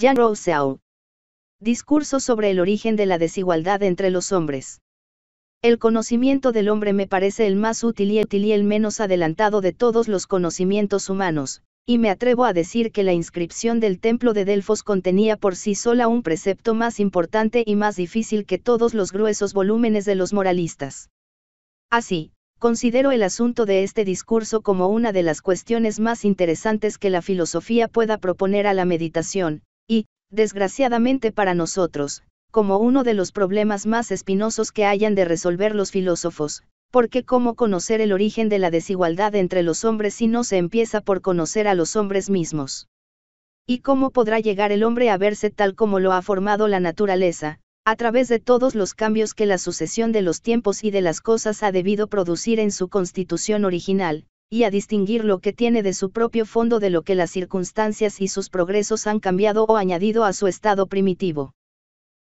Jean Rousseau. Discurso sobre el origen de la desigualdad entre los hombres. El conocimiento del hombre me parece el más útil y, útil y el menos adelantado de todos los conocimientos humanos, y me atrevo a decir que la inscripción del templo de Delfos contenía por sí sola un precepto más importante y más difícil que todos los gruesos volúmenes de los moralistas. Así, considero el asunto de este discurso como una de las cuestiones más interesantes que la filosofía pueda proponer a la meditación, y, desgraciadamente para nosotros, como uno de los problemas más espinosos que hayan de resolver los filósofos, porque cómo conocer el origen de la desigualdad entre los hombres si no se empieza por conocer a los hombres mismos. ¿Y cómo podrá llegar el hombre a verse tal como lo ha formado la naturaleza, a través de todos los cambios que la sucesión de los tiempos y de las cosas ha debido producir en su constitución original, y a distinguir lo que tiene de su propio fondo de lo que las circunstancias y sus progresos han cambiado o añadido a su estado primitivo.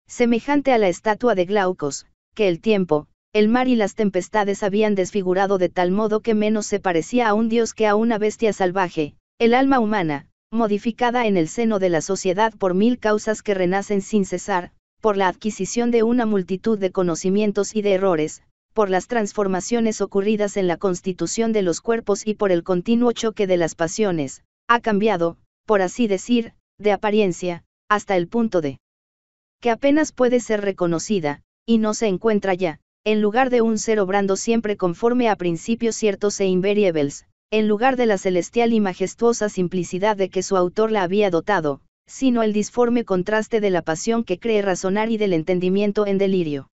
Semejante a la estatua de Glaucos, que el tiempo, el mar y las tempestades habían desfigurado de tal modo que menos se parecía a un dios que a una bestia salvaje, el alma humana, modificada en el seno de la sociedad por mil causas que renacen sin cesar, por la adquisición de una multitud de conocimientos y de errores, por las transformaciones ocurridas en la constitución de los cuerpos y por el continuo choque de las pasiones, ha cambiado, por así decir, de apariencia, hasta el punto de que apenas puede ser reconocida, y no se encuentra ya, en lugar de un ser obrando siempre conforme a principios ciertos e invariables, en lugar de la celestial y majestuosa simplicidad de que su autor la había dotado, sino el disforme contraste de la pasión que cree razonar y del entendimiento en delirio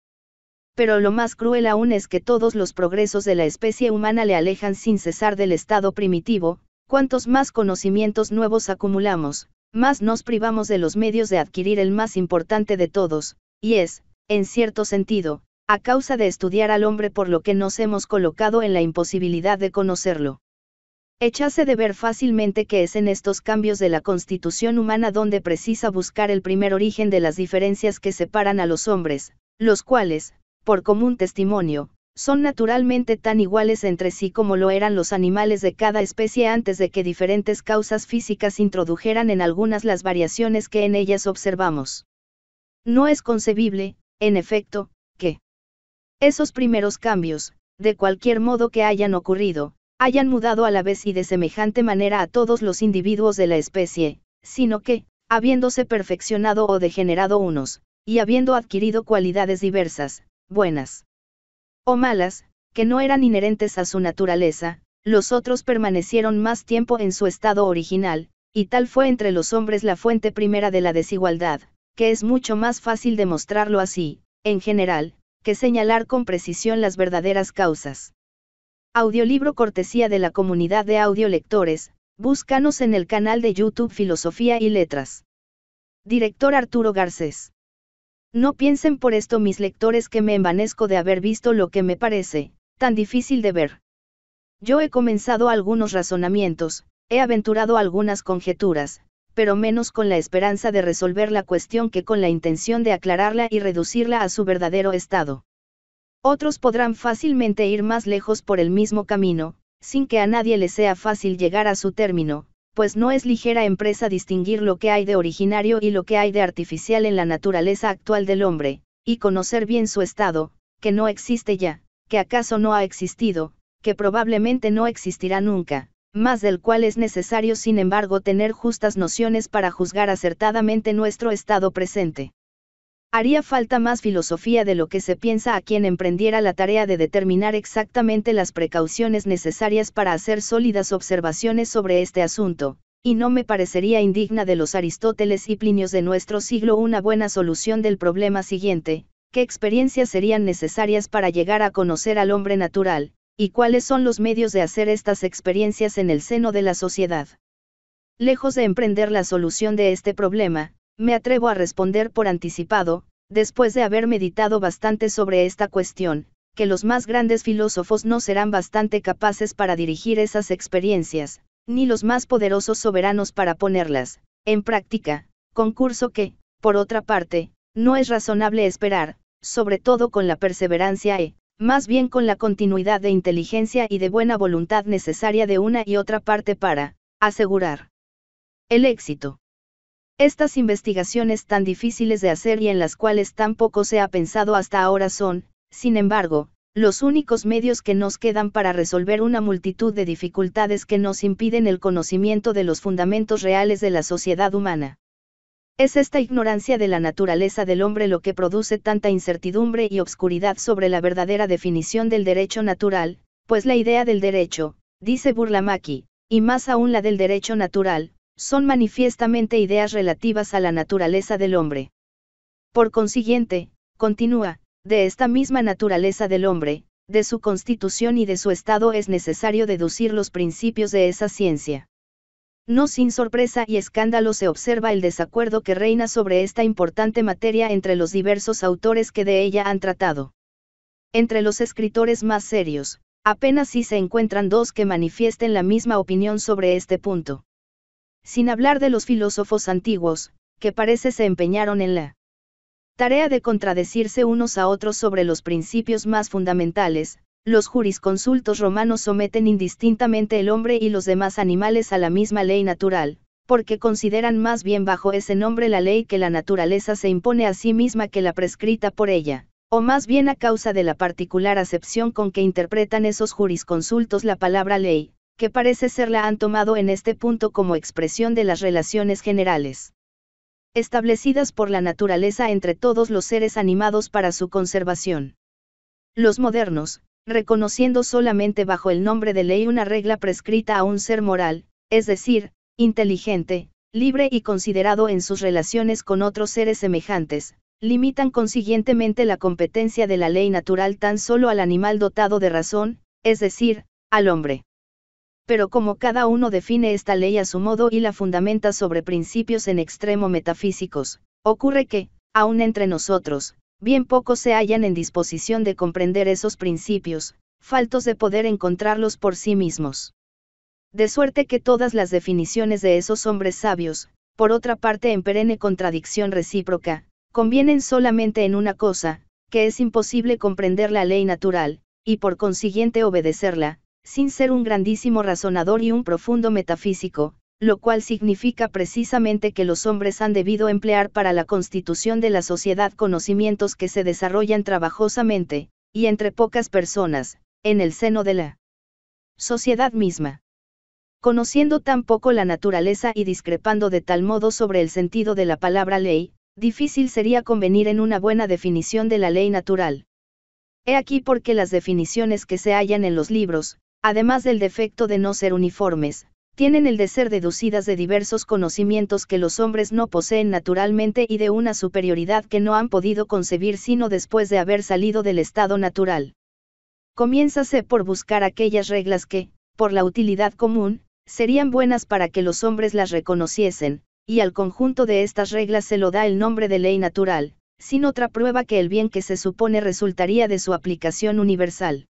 pero lo más cruel aún es que todos los progresos de la especie humana le alejan sin cesar del estado primitivo, cuantos más conocimientos nuevos acumulamos, más nos privamos de los medios de adquirir el más importante de todos, y es, en cierto sentido, a causa de estudiar al hombre por lo que nos hemos colocado en la imposibilidad de conocerlo. Echase de ver fácilmente que es en estos cambios de la constitución humana donde precisa buscar el primer origen de las diferencias que separan a los hombres, los cuales, por común testimonio, son naturalmente tan iguales entre sí como lo eran los animales de cada especie antes de que diferentes causas físicas introdujeran en algunas las variaciones que en ellas observamos. No es concebible, en efecto, que esos primeros cambios, de cualquier modo que hayan ocurrido, hayan mudado a la vez y de semejante manera a todos los individuos de la especie, sino que, habiéndose perfeccionado o degenerado unos, y habiendo adquirido cualidades diversas, buenas o malas, que no eran inherentes a su naturaleza, los otros permanecieron más tiempo en su estado original, y tal fue entre los hombres la fuente primera de la desigualdad, que es mucho más fácil demostrarlo así, en general, que señalar con precisión las verdaderas causas. Audiolibro cortesía de la comunidad de audiolectores, búscanos en el canal de YouTube Filosofía y Letras. Director Arturo Garcés. No piensen por esto mis lectores que me envanezco de haber visto lo que me parece, tan difícil de ver. Yo he comenzado algunos razonamientos, he aventurado algunas conjeturas, pero menos con la esperanza de resolver la cuestión que con la intención de aclararla y reducirla a su verdadero estado. Otros podrán fácilmente ir más lejos por el mismo camino, sin que a nadie le sea fácil llegar a su término, pues no es ligera empresa distinguir lo que hay de originario y lo que hay de artificial en la naturaleza actual del hombre, y conocer bien su estado, que no existe ya, que acaso no ha existido, que probablemente no existirá nunca, más del cual es necesario sin embargo tener justas nociones para juzgar acertadamente nuestro estado presente. Haría falta más filosofía de lo que se piensa a quien emprendiera la tarea de determinar exactamente las precauciones necesarias para hacer sólidas observaciones sobre este asunto, y no me parecería indigna de los Aristóteles y Plinios de nuestro siglo una buena solución del problema siguiente, qué experiencias serían necesarias para llegar a conocer al hombre natural, y cuáles son los medios de hacer estas experiencias en el seno de la sociedad. Lejos de emprender la solución de este problema, me atrevo a responder por anticipado, después de haber meditado bastante sobre esta cuestión, que los más grandes filósofos no serán bastante capaces para dirigir esas experiencias, ni los más poderosos soberanos para ponerlas, en práctica, concurso que, por otra parte, no es razonable esperar, sobre todo con la perseverancia e, más bien con la continuidad de inteligencia y de buena voluntad necesaria de una y otra parte para, asegurar el éxito. Estas investigaciones tan difíciles de hacer y en las cuales tan poco se ha pensado hasta ahora son, sin embargo, los únicos medios que nos quedan para resolver una multitud de dificultades que nos impiden el conocimiento de los fundamentos reales de la sociedad humana. Es esta ignorancia de la naturaleza del hombre lo que produce tanta incertidumbre y obscuridad sobre la verdadera definición del derecho natural, pues la idea del derecho, dice Burlamaqui, y más aún la del derecho natural, son manifiestamente ideas relativas a la naturaleza del hombre. Por consiguiente, continúa, de esta misma naturaleza del hombre, de su constitución y de su estado es necesario deducir los principios de esa ciencia. No sin sorpresa y escándalo se observa el desacuerdo que reina sobre esta importante materia entre los diversos autores que de ella han tratado. Entre los escritores más serios, apenas si se encuentran dos que manifiesten la misma opinión sobre este punto. Sin hablar de los filósofos antiguos, que parece se empeñaron en la tarea de contradecirse unos a otros sobre los principios más fundamentales, los jurisconsultos romanos someten indistintamente el hombre y los demás animales a la misma ley natural, porque consideran más bien bajo ese nombre la ley que la naturaleza se impone a sí misma que la prescrita por ella, o más bien a causa de la particular acepción con que interpretan esos jurisconsultos la palabra ley, que parece ser la han tomado en este punto como expresión de las relaciones generales establecidas por la naturaleza entre todos los seres animados para su conservación. Los modernos, reconociendo solamente bajo el nombre de ley una regla prescrita a un ser moral, es decir, inteligente, libre y considerado en sus relaciones con otros seres semejantes, limitan consiguientemente la competencia de la ley natural tan solo al animal dotado de razón, es decir, al hombre pero como cada uno define esta ley a su modo y la fundamenta sobre principios en extremo metafísicos, ocurre que, aun entre nosotros, bien pocos se hallan en disposición de comprender esos principios, faltos de poder encontrarlos por sí mismos. De suerte que todas las definiciones de esos hombres sabios, por otra parte en perenne contradicción recíproca, convienen solamente en una cosa, que es imposible comprender la ley natural, y por consiguiente obedecerla, sin ser un grandísimo razonador y un profundo metafísico, lo cual significa precisamente que los hombres han debido emplear para la constitución de la sociedad conocimientos que se desarrollan trabajosamente, y entre pocas personas, en el seno de la sociedad misma. Conociendo tan poco la naturaleza y discrepando de tal modo sobre el sentido de la palabra ley, difícil sería convenir en una buena definición de la ley natural. He aquí porque las definiciones que se hallan en los libros, además del defecto de no ser uniformes, tienen el de ser deducidas de diversos conocimientos que los hombres no poseen naturalmente y de una superioridad que no han podido concebir sino después de haber salido del estado natural. Comiénzase por buscar aquellas reglas que, por la utilidad común, serían buenas para que los hombres las reconociesen, y al conjunto de estas reglas se lo da el nombre de ley natural, sin otra prueba que el bien que se supone resultaría de su aplicación universal.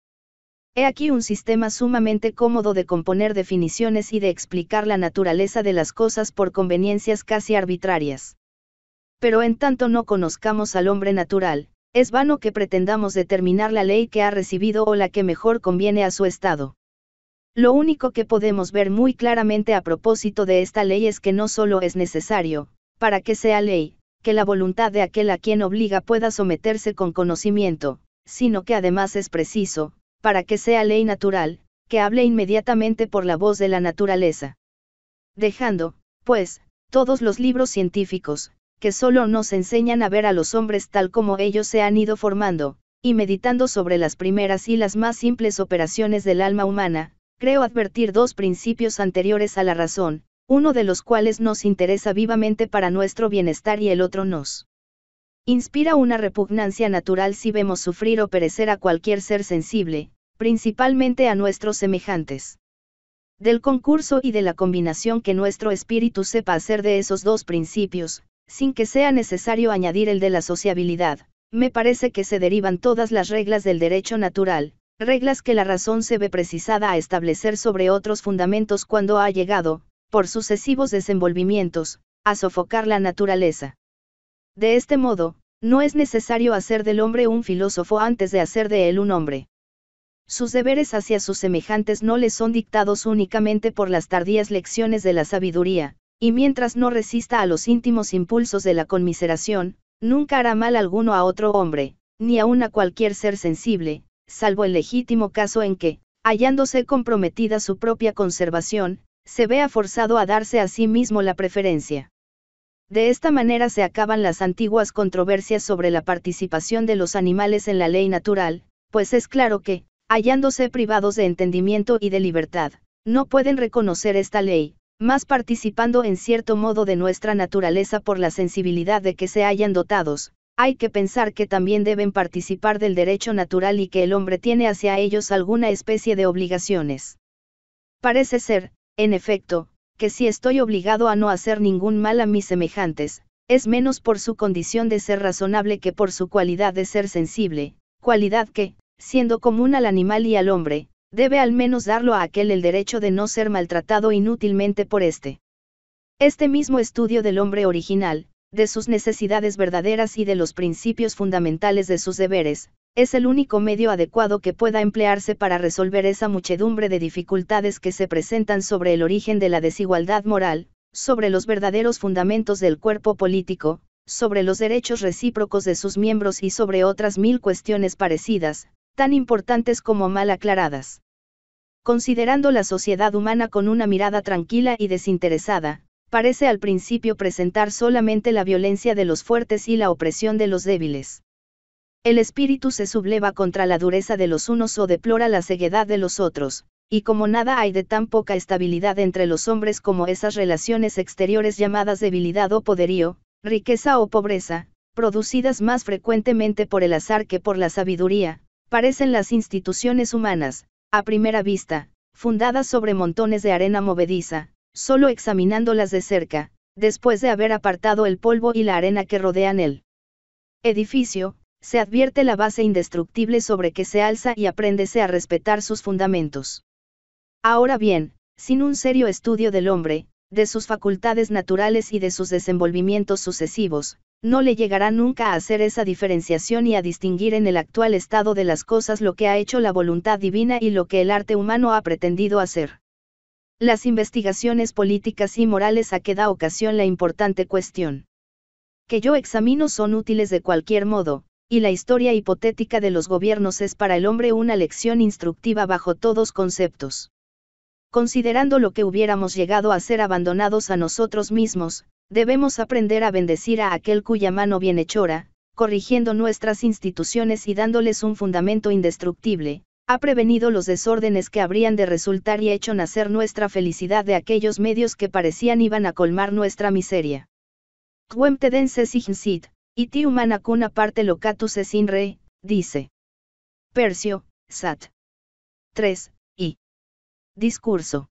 He aquí un sistema sumamente cómodo de componer definiciones y de explicar la naturaleza de las cosas por conveniencias casi arbitrarias. Pero en tanto no conozcamos al hombre natural, es vano que pretendamos determinar la ley que ha recibido o la que mejor conviene a su estado. Lo único que podemos ver muy claramente a propósito de esta ley es que no solo es necesario, para que sea ley, que la voluntad de aquel a quien obliga pueda someterse con conocimiento, sino que además es preciso, para que sea ley natural, que hable inmediatamente por la voz de la naturaleza. Dejando, pues, todos los libros científicos, que solo nos enseñan a ver a los hombres tal como ellos se han ido formando, y meditando sobre las primeras y las más simples operaciones del alma humana, creo advertir dos principios anteriores a la razón, uno de los cuales nos interesa vivamente para nuestro bienestar y el otro nos inspira una repugnancia natural si vemos sufrir o perecer a cualquier ser sensible, principalmente a nuestros semejantes. Del concurso y de la combinación que nuestro espíritu sepa hacer de esos dos principios, sin que sea necesario añadir el de la sociabilidad, me parece que se derivan todas las reglas del derecho natural, reglas que la razón se ve precisada a establecer sobre otros fundamentos cuando ha llegado, por sucesivos desenvolvimientos, a sofocar la naturaleza. De este modo, no es necesario hacer del hombre un filósofo antes de hacer de él un hombre. Sus deberes hacia sus semejantes no les son dictados únicamente por las tardías lecciones de la sabiduría, y mientras no resista a los íntimos impulsos de la conmiseración, nunca hará mal alguno a otro hombre, ni aun a cualquier ser sensible, salvo el legítimo caso en que, hallándose comprometida su propia conservación, se vea forzado a darse a sí mismo la preferencia. De esta manera se acaban las antiguas controversias sobre la participación de los animales en la ley natural, pues es claro que, hallándose privados de entendimiento y de libertad, no pueden reconocer esta ley, más participando en cierto modo de nuestra naturaleza por la sensibilidad de que se hayan dotados, hay que pensar que también deben participar del derecho natural y que el hombre tiene hacia ellos alguna especie de obligaciones. Parece ser, en efecto, que si estoy obligado a no hacer ningún mal a mis semejantes, es menos por su condición de ser razonable que por su cualidad de ser sensible, cualidad que, siendo común al animal y al hombre, debe al menos darlo a aquel el derecho de no ser maltratado inútilmente por éste. Este mismo estudio del hombre original, de sus necesidades verdaderas y de los principios fundamentales de sus deberes, es el único medio adecuado que pueda emplearse para resolver esa muchedumbre de dificultades que se presentan sobre el origen de la desigualdad moral, sobre los verdaderos fundamentos del cuerpo político, sobre los derechos recíprocos de sus miembros y sobre otras mil cuestiones parecidas, tan importantes como mal aclaradas. Considerando la sociedad humana con una mirada tranquila y desinteresada, parece al principio presentar solamente la violencia de los fuertes y la opresión de los débiles. El espíritu se subleva contra la dureza de los unos o deplora la ceguedad de los otros, y como nada hay de tan poca estabilidad entre los hombres como esas relaciones exteriores llamadas debilidad o poderío, riqueza o pobreza, producidas más frecuentemente por el azar que por la sabiduría, parecen las instituciones humanas, a primera vista, fundadas sobre montones de arena movediza, solo examinándolas de cerca, después de haber apartado el polvo y la arena que rodean el edificio, se advierte la base indestructible sobre que se alza y apréndese a respetar sus fundamentos. Ahora bien, sin un serio estudio del hombre, de sus facultades naturales y de sus desenvolvimientos sucesivos, no le llegará nunca a hacer esa diferenciación y a distinguir en el actual estado de las cosas lo que ha hecho la voluntad divina y lo que el arte humano ha pretendido hacer. Las investigaciones políticas y morales a que da ocasión la importante cuestión que yo examino son útiles de cualquier modo, y la historia hipotética de los gobiernos es para el hombre una lección instructiva bajo todos conceptos. Considerando lo que hubiéramos llegado a ser abandonados a nosotros mismos, Debemos aprender a bendecir a aquel cuya mano bienhechora, corrigiendo nuestras instituciones y dándoles un fundamento indestructible, ha prevenido los desórdenes que habrían de resultar y hecho nacer nuestra felicidad de aquellos medios que parecían iban a colmar nuestra miseria. sit, y ti humana cuna parte locatus es in re, dice. Persio, Sat. 3, y. Discurso.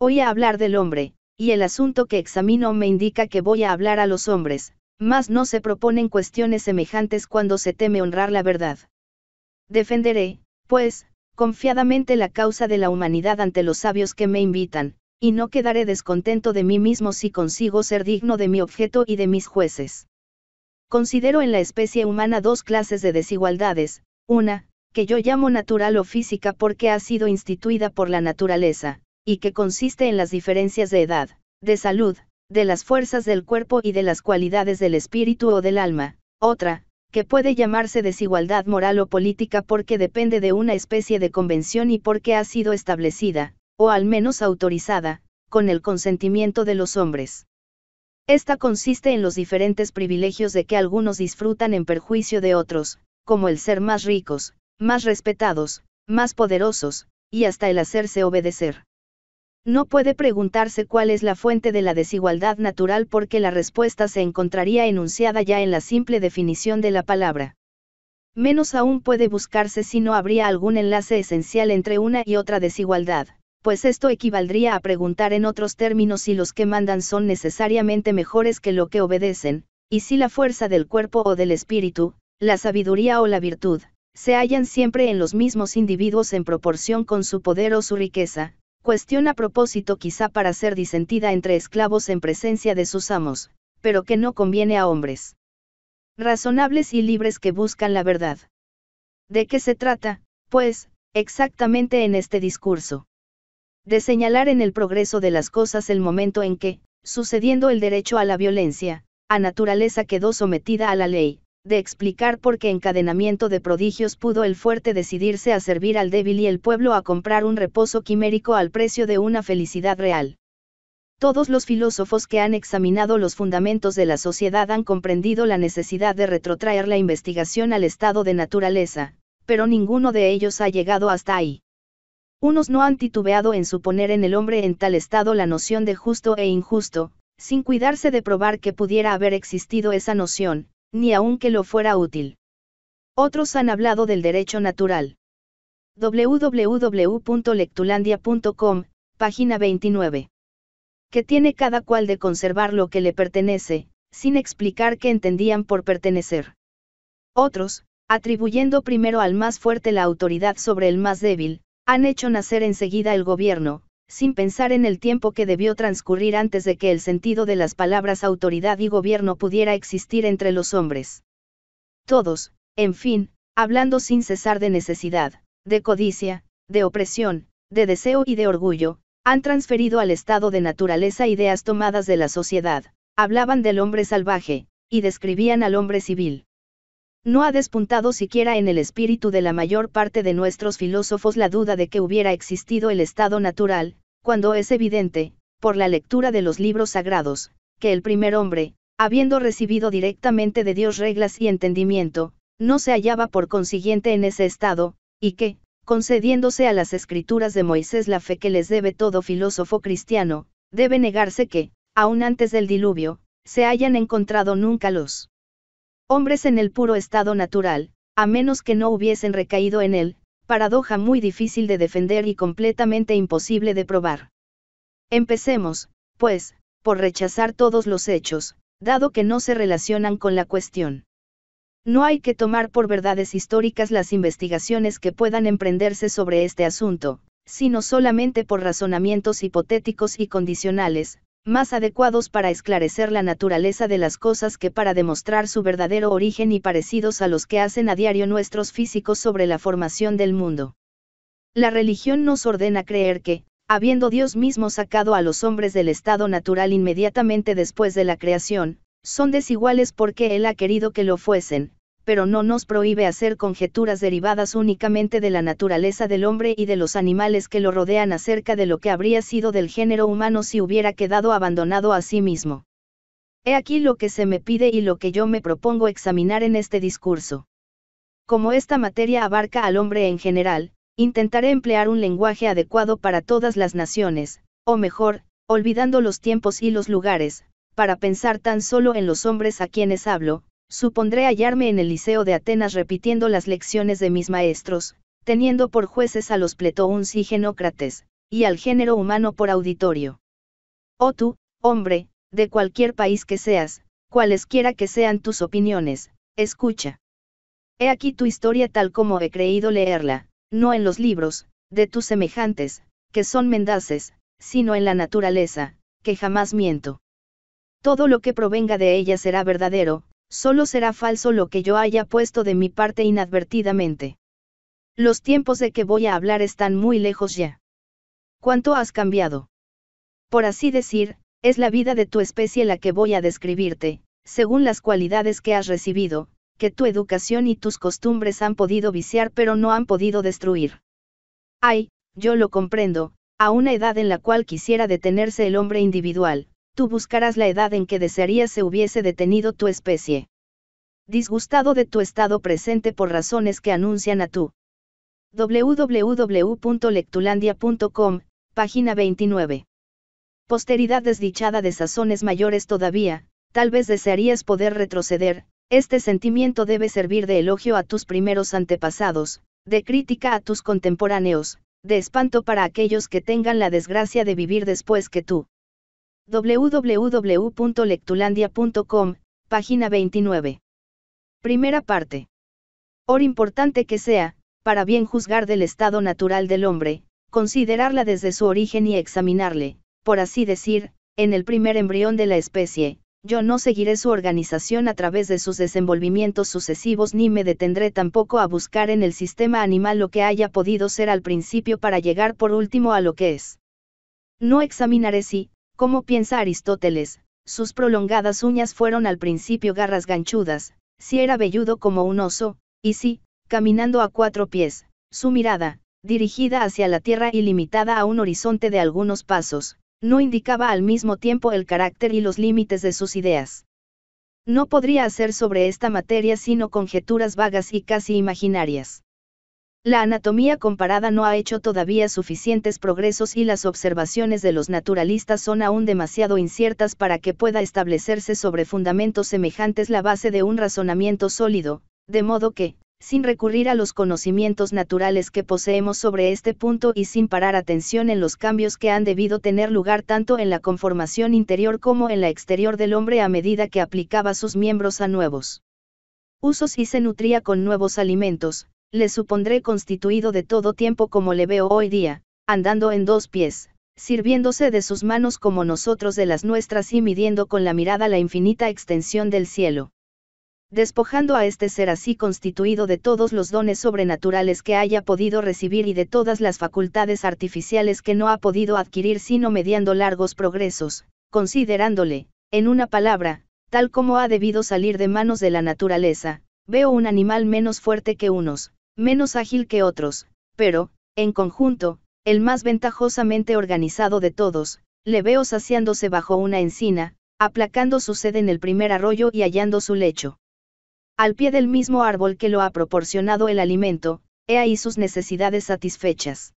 a hablar del hombre, y el asunto que examino me indica que voy a hablar a los hombres, mas no se proponen cuestiones semejantes cuando se teme honrar la verdad. Defenderé, pues, confiadamente la causa de la humanidad ante los sabios que me invitan, y no quedaré descontento de mí mismo si consigo ser digno de mi objeto y de mis jueces. Considero en la especie humana dos clases de desigualdades, una, que yo llamo natural o física porque ha sido instituida por la naturaleza, y que consiste en las diferencias de edad, de salud, de las fuerzas del cuerpo y de las cualidades del espíritu o del alma, otra, que puede llamarse desigualdad moral o política porque depende de una especie de convención y porque ha sido establecida, o al menos autorizada, con el consentimiento de los hombres. Esta consiste en los diferentes privilegios de que algunos disfrutan en perjuicio de otros, como el ser más ricos, más respetados, más poderosos, y hasta el hacerse obedecer. No puede preguntarse cuál es la fuente de la desigualdad natural porque la respuesta se encontraría enunciada ya en la simple definición de la palabra. Menos aún puede buscarse si no habría algún enlace esencial entre una y otra desigualdad, pues esto equivaldría a preguntar en otros términos si los que mandan son necesariamente mejores que lo que obedecen, y si la fuerza del cuerpo o del espíritu, la sabiduría o la virtud, se hallan siempre en los mismos individuos en proporción con su poder o su riqueza, cuestión a propósito quizá para ser disentida entre esclavos en presencia de sus amos, pero que no conviene a hombres. Razonables y libres que buscan la verdad. ¿De qué se trata, pues, exactamente en este discurso? De señalar en el progreso de las cosas el momento en que, sucediendo el derecho a la violencia, a naturaleza quedó sometida a la ley, de explicar por qué encadenamiento de prodigios pudo el fuerte decidirse a servir al débil y el pueblo a comprar un reposo quimérico al precio de una felicidad real. Todos los filósofos que han examinado los fundamentos de la sociedad han comprendido la necesidad de retrotraer la investigación al estado de naturaleza, pero ninguno de ellos ha llegado hasta ahí. Unos no han titubeado en suponer en el hombre en tal estado la noción de justo e injusto, sin cuidarse de probar que pudiera haber existido esa noción, ni que lo fuera útil. Otros han hablado del derecho natural. www.lectulandia.com, página 29. Que tiene cada cual de conservar lo que le pertenece, sin explicar qué entendían por pertenecer. Otros, atribuyendo primero al más fuerte la autoridad sobre el más débil, han hecho nacer enseguida el gobierno, sin pensar en el tiempo que debió transcurrir antes de que el sentido de las palabras autoridad y gobierno pudiera existir entre los hombres. Todos, en fin, hablando sin cesar de necesidad, de codicia, de opresión, de deseo y de orgullo, han transferido al estado de naturaleza ideas tomadas de la sociedad, hablaban del hombre salvaje, y describían al hombre civil. No ha despuntado siquiera en el espíritu de la mayor parte de nuestros filósofos la duda de que hubiera existido el estado natural, cuando es evidente, por la lectura de los libros sagrados, que el primer hombre, habiendo recibido directamente de Dios reglas y entendimiento, no se hallaba por consiguiente en ese estado, y que, concediéndose a las escrituras de Moisés la fe que les debe todo filósofo cristiano, debe negarse que, aun antes del diluvio, se hayan encontrado nunca los Hombres en el puro estado natural, a menos que no hubiesen recaído en él, paradoja muy difícil de defender y completamente imposible de probar. Empecemos, pues, por rechazar todos los hechos, dado que no se relacionan con la cuestión. No hay que tomar por verdades históricas las investigaciones que puedan emprenderse sobre este asunto, sino solamente por razonamientos hipotéticos y condicionales, más adecuados para esclarecer la naturaleza de las cosas que para demostrar su verdadero origen y parecidos a los que hacen a diario nuestros físicos sobre la formación del mundo. La religión nos ordena creer que, habiendo Dios mismo sacado a los hombres del estado natural inmediatamente después de la creación, son desiguales porque Él ha querido que lo fuesen, pero no nos prohíbe hacer conjeturas derivadas únicamente de la naturaleza del hombre y de los animales que lo rodean acerca de lo que habría sido del género humano si hubiera quedado abandonado a sí mismo. He aquí lo que se me pide y lo que yo me propongo examinar en este discurso. Como esta materia abarca al hombre en general, intentaré emplear un lenguaje adecuado para todas las naciones, o mejor, olvidando los tiempos y los lugares, para pensar tan solo en los hombres a quienes hablo, supondré hallarme en el Liceo de Atenas repitiendo las lecciones de mis maestros, teniendo por jueces a los pletouns y genócrates, y al género humano por auditorio. Oh tú, hombre, de cualquier país que seas, cualesquiera que sean tus opiniones, escucha. He aquí tu historia tal como he creído leerla, no en los libros, de tus semejantes, que son mendaces, sino en la naturaleza, que jamás miento. Todo lo que provenga de ella será verdadero, solo será falso lo que yo haya puesto de mi parte inadvertidamente. Los tiempos de que voy a hablar están muy lejos ya. ¿Cuánto has cambiado? Por así decir, es la vida de tu especie la que voy a describirte, según las cualidades que has recibido, que tu educación y tus costumbres han podido viciar pero no han podido destruir. Ay, yo lo comprendo, a una edad en la cual quisiera detenerse el hombre individual, tú buscarás la edad en que desearías se hubiese detenido tu especie. Disgustado de tu estado presente por razones que anuncian a tú. www.lectulandia.com, página 29. Posteridad desdichada de sazones mayores todavía, tal vez desearías poder retroceder, este sentimiento debe servir de elogio a tus primeros antepasados, de crítica a tus contemporáneos, de espanto para aquellos que tengan la desgracia de vivir después que tú www.lectulandia.com, página 29. Primera parte. Or importante que sea, para bien juzgar del estado natural del hombre, considerarla desde su origen y examinarle, por así decir, en el primer embrión de la especie, yo no seguiré su organización a través de sus desenvolvimientos sucesivos ni me detendré tampoco a buscar en el sistema animal lo que haya podido ser al principio para llegar por último a lo que es. No examinaré si, como piensa Aristóteles, sus prolongadas uñas fueron al principio garras ganchudas, si era velludo como un oso, y si, caminando a cuatro pies, su mirada, dirigida hacia la tierra y limitada a un horizonte de algunos pasos, no indicaba al mismo tiempo el carácter y los límites de sus ideas. No podría hacer sobre esta materia sino conjeturas vagas y casi imaginarias. La anatomía comparada no ha hecho todavía suficientes progresos y las observaciones de los naturalistas son aún demasiado inciertas para que pueda establecerse sobre fundamentos semejantes la base de un razonamiento sólido, de modo que, sin recurrir a los conocimientos naturales que poseemos sobre este punto y sin parar atención en los cambios que han debido tener lugar tanto en la conformación interior como en la exterior del hombre a medida que aplicaba sus miembros a nuevos usos y se nutría con nuevos alimentos, le supondré constituido de todo tiempo como le veo hoy día, andando en dos pies, sirviéndose de sus manos como nosotros de las nuestras y midiendo con la mirada la infinita extensión del cielo. Despojando a este ser así constituido de todos los dones sobrenaturales que haya podido recibir y de todas las facultades artificiales que no ha podido adquirir sino mediando largos progresos, considerándole, en una palabra, tal como ha debido salir de manos de la naturaleza, veo un animal menos fuerte que unos, menos ágil que otros, pero, en conjunto, el más ventajosamente organizado de todos, le veo saciándose bajo una encina, aplacando su sed en el primer arroyo y hallando su lecho. Al pie del mismo árbol que lo ha proporcionado el alimento, he ahí sus necesidades satisfechas.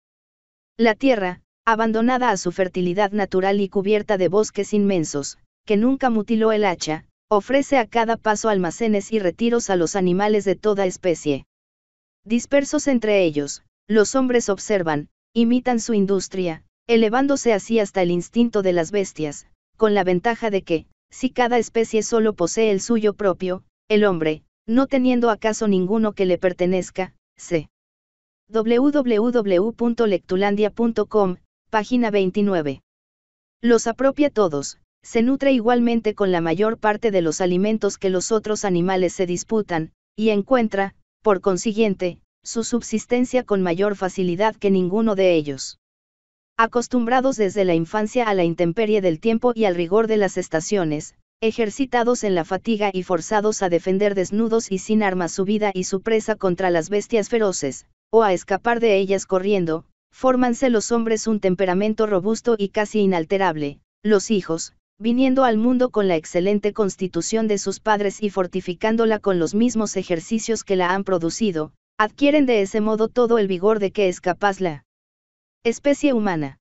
La tierra, abandonada a su fertilidad natural y cubierta de bosques inmensos, que nunca mutiló el hacha, ofrece a cada paso almacenes y retiros a los animales de toda especie. Dispersos entre ellos, los hombres observan, imitan su industria, elevándose así hasta el instinto de las bestias, con la ventaja de que, si cada especie solo posee el suyo propio, el hombre, no teniendo acaso ninguno que le pertenezca, se www.lectulandia.com, página 29. Los apropia todos, se nutre igualmente con la mayor parte de los alimentos que los otros animales se disputan, y encuentra, por consiguiente, su subsistencia con mayor facilidad que ninguno de ellos. Acostumbrados desde la infancia a la intemperie del tiempo y al rigor de las estaciones, ejercitados en la fatiga y forzados a defender desnudos y sin armas su vida y su presa contra las bestias feroces, o a escapar de ellas corriendo, fórmanse los hombres un temperamento robusto y casi inalterable, los hijos, viniendo al mundo con la excelente constitución de sus padres y fortificándola con los mismos ejercicios que la han producido, adquieren de ese modo todo el vigor de que es capaz la especie humana.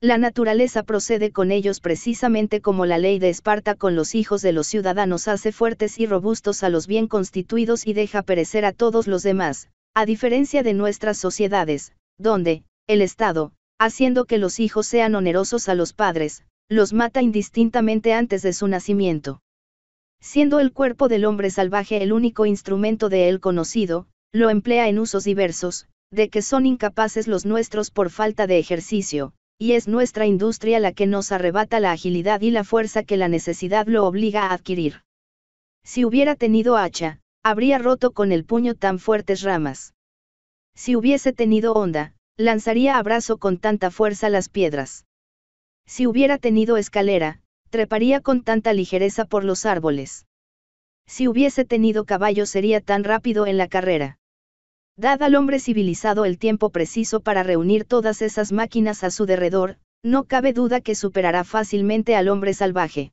La naturaleza procede con ellos precisamente como la ley de Esparta con los hijos de los ciudadanos hace fuertes y robustos a los bien constituidos y deja perecer a todos los demás, a diferencia de nuestras sociedades, donde, el Estado, haciendo que los hijos sean onerosos a los padres, los mata indistintamente antes de su nacimiento. Siendo el cuerpo del hombre salvaje el único instrumento de él conocido, lo emplea en usos diversos, de que son incapaces los nuestros por falta de ejercicio, y es nuestra industria la que nos arrebata la agilidad y la fuerza que la necesidad lo obliga a adquirir. Si hubiera tenido hacha, habría roto con el puño tan fuertes ramas. Si hubiese tenido onda, lanzaría a brazo con tanta fuerza las piedras. Si hubiera tenido escalera, treparía con tanta ligereza por los árboles. Si hubiese tenido caballo sería tan rápido en la carrera. Dad al hombre civilizado el tiempo preciso para reunir todas esas máquinas a su derredor, no cabe duda que superará fácilmente al hombre salvaje.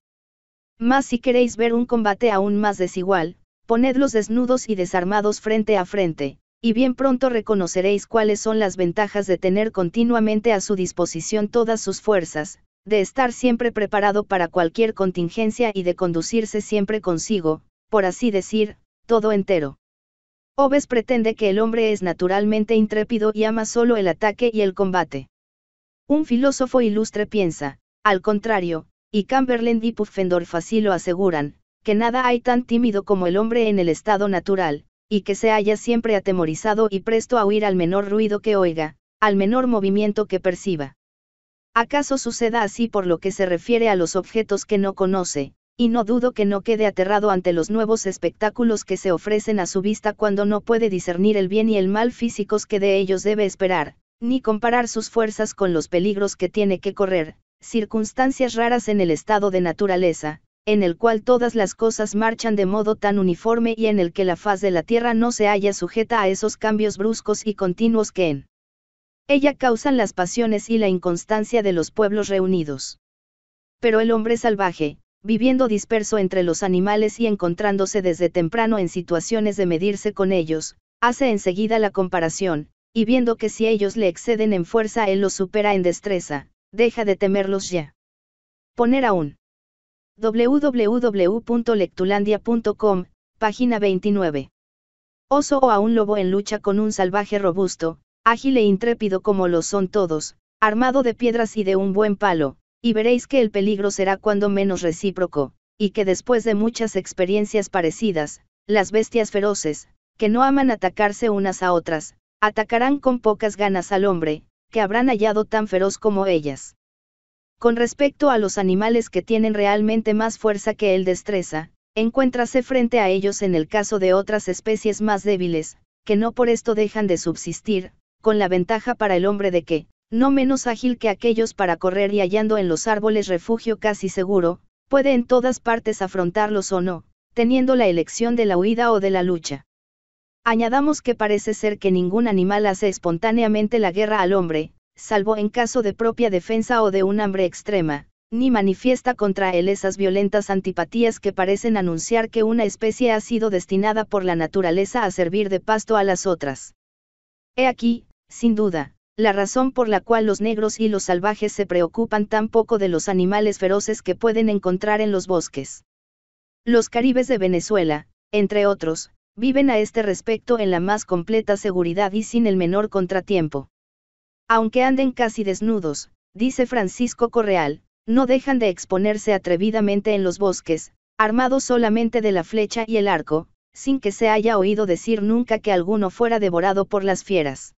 Mas si queréis ver un combate aún más desigual, ponedlos desnudos y desarmados frente a frente y bien pronto reconoceréis cuáles son las ventajas de tener continuamente a su disposición todas sus fuerzas, de estar siempre preparado para cualquier contingencia y de conducirse siempre consigo, por así decir, todo entero. Hobbes pretende que el hombre es naturalmente intrépido y ama solo el ataque y el combate. Un filósofo ilustre piensa, al contrario, y Cumberland y Puffendorf así lo aseguran, que nada hay tan tímido como el hombre en el estado natural, y que se haya siempre atemorizado y presto a huir al menor ruido que oiga, al menor movimiento que perciba. ¿Acaso suceda así por lo que se refiere a los objetos que no conoce, y no dudo que no quede aterrado ante los nuevos espectáculos que se ofrecen a su vista cuando no puede discernir el bien y el mal físicos que de ellos debe esperar, ni comparar sus fuerzas con los peligros que tiene que correr, circunstancias raras en el estado de naturaleza, en el cual todas las cosas marchan de modo tan uniforme y en el que la faz de la Tierra no se halla sujeta a esos cambios bruscos y continuos que en ella causan las pasiones y la inconstancia de los pueblos reunidos. Pero el hombre salvaje, viviendo disperso entre los animales y encontrándose desde temprano en situaciones de medirse con ellos, hace enseguida la comparación, y viendo que si ellos le exceden en fuerza él los supera en destreza, deja de temerlos ya. Poner aún www.lectulandia.com, página 29. Oso o a un lobo en lucha con un salvaje robusto, ágil e intrépido como lo son todos, armado de piedras y de un buen palo, y veréis que el peligro será cuando menos recíproco, y que después de muchas experiencias parecidas, las bestias feroces, que no aman atacarse unas a otras, atacarán con pocas ganas al hombre, que habrán hallado tan feroz como ellas. Con respecto a los animales que tienen realmente más fuerza que el destreza, encuéntrase frente a ellos en el caso de otras especies más débiles, que no por esto dejan de subsistir, con la ventaja para el hombre de que, no menos ágil que aquellos para correr y hallando en los árboles refugio casi seguro, puede en todas partes afrontarlos o no, teniendo la elección de la huida o de la lucha. Añadamos que parece ser que ningún animal hace espontáneamente la guerra al hombre, salvo en caso de propia defensa o de un hambre extrema, ni manifiesta contra él esas violentas antipatías que parecen anunciar que una especie ha sido destinada por la naturaleza a servir de pasto a las otras. He aquí, sin duda, la razón por la cual los negros y los salvajes se preocupan tan poco de los animales feroces que pueden encontrar en los bosques. Los caribes de Venezuela, entre otros, viven a este respecto en la más completa seguridad y sin el menor contratiempo. Aunque anden casi desnudos, dice Francisco Correal, no dejan de exponerse atrevidamente en los bosques, armados solamente de la flecha y el arco, sin que se haya oído decir nunca que alguno fuera devorado por las fieras.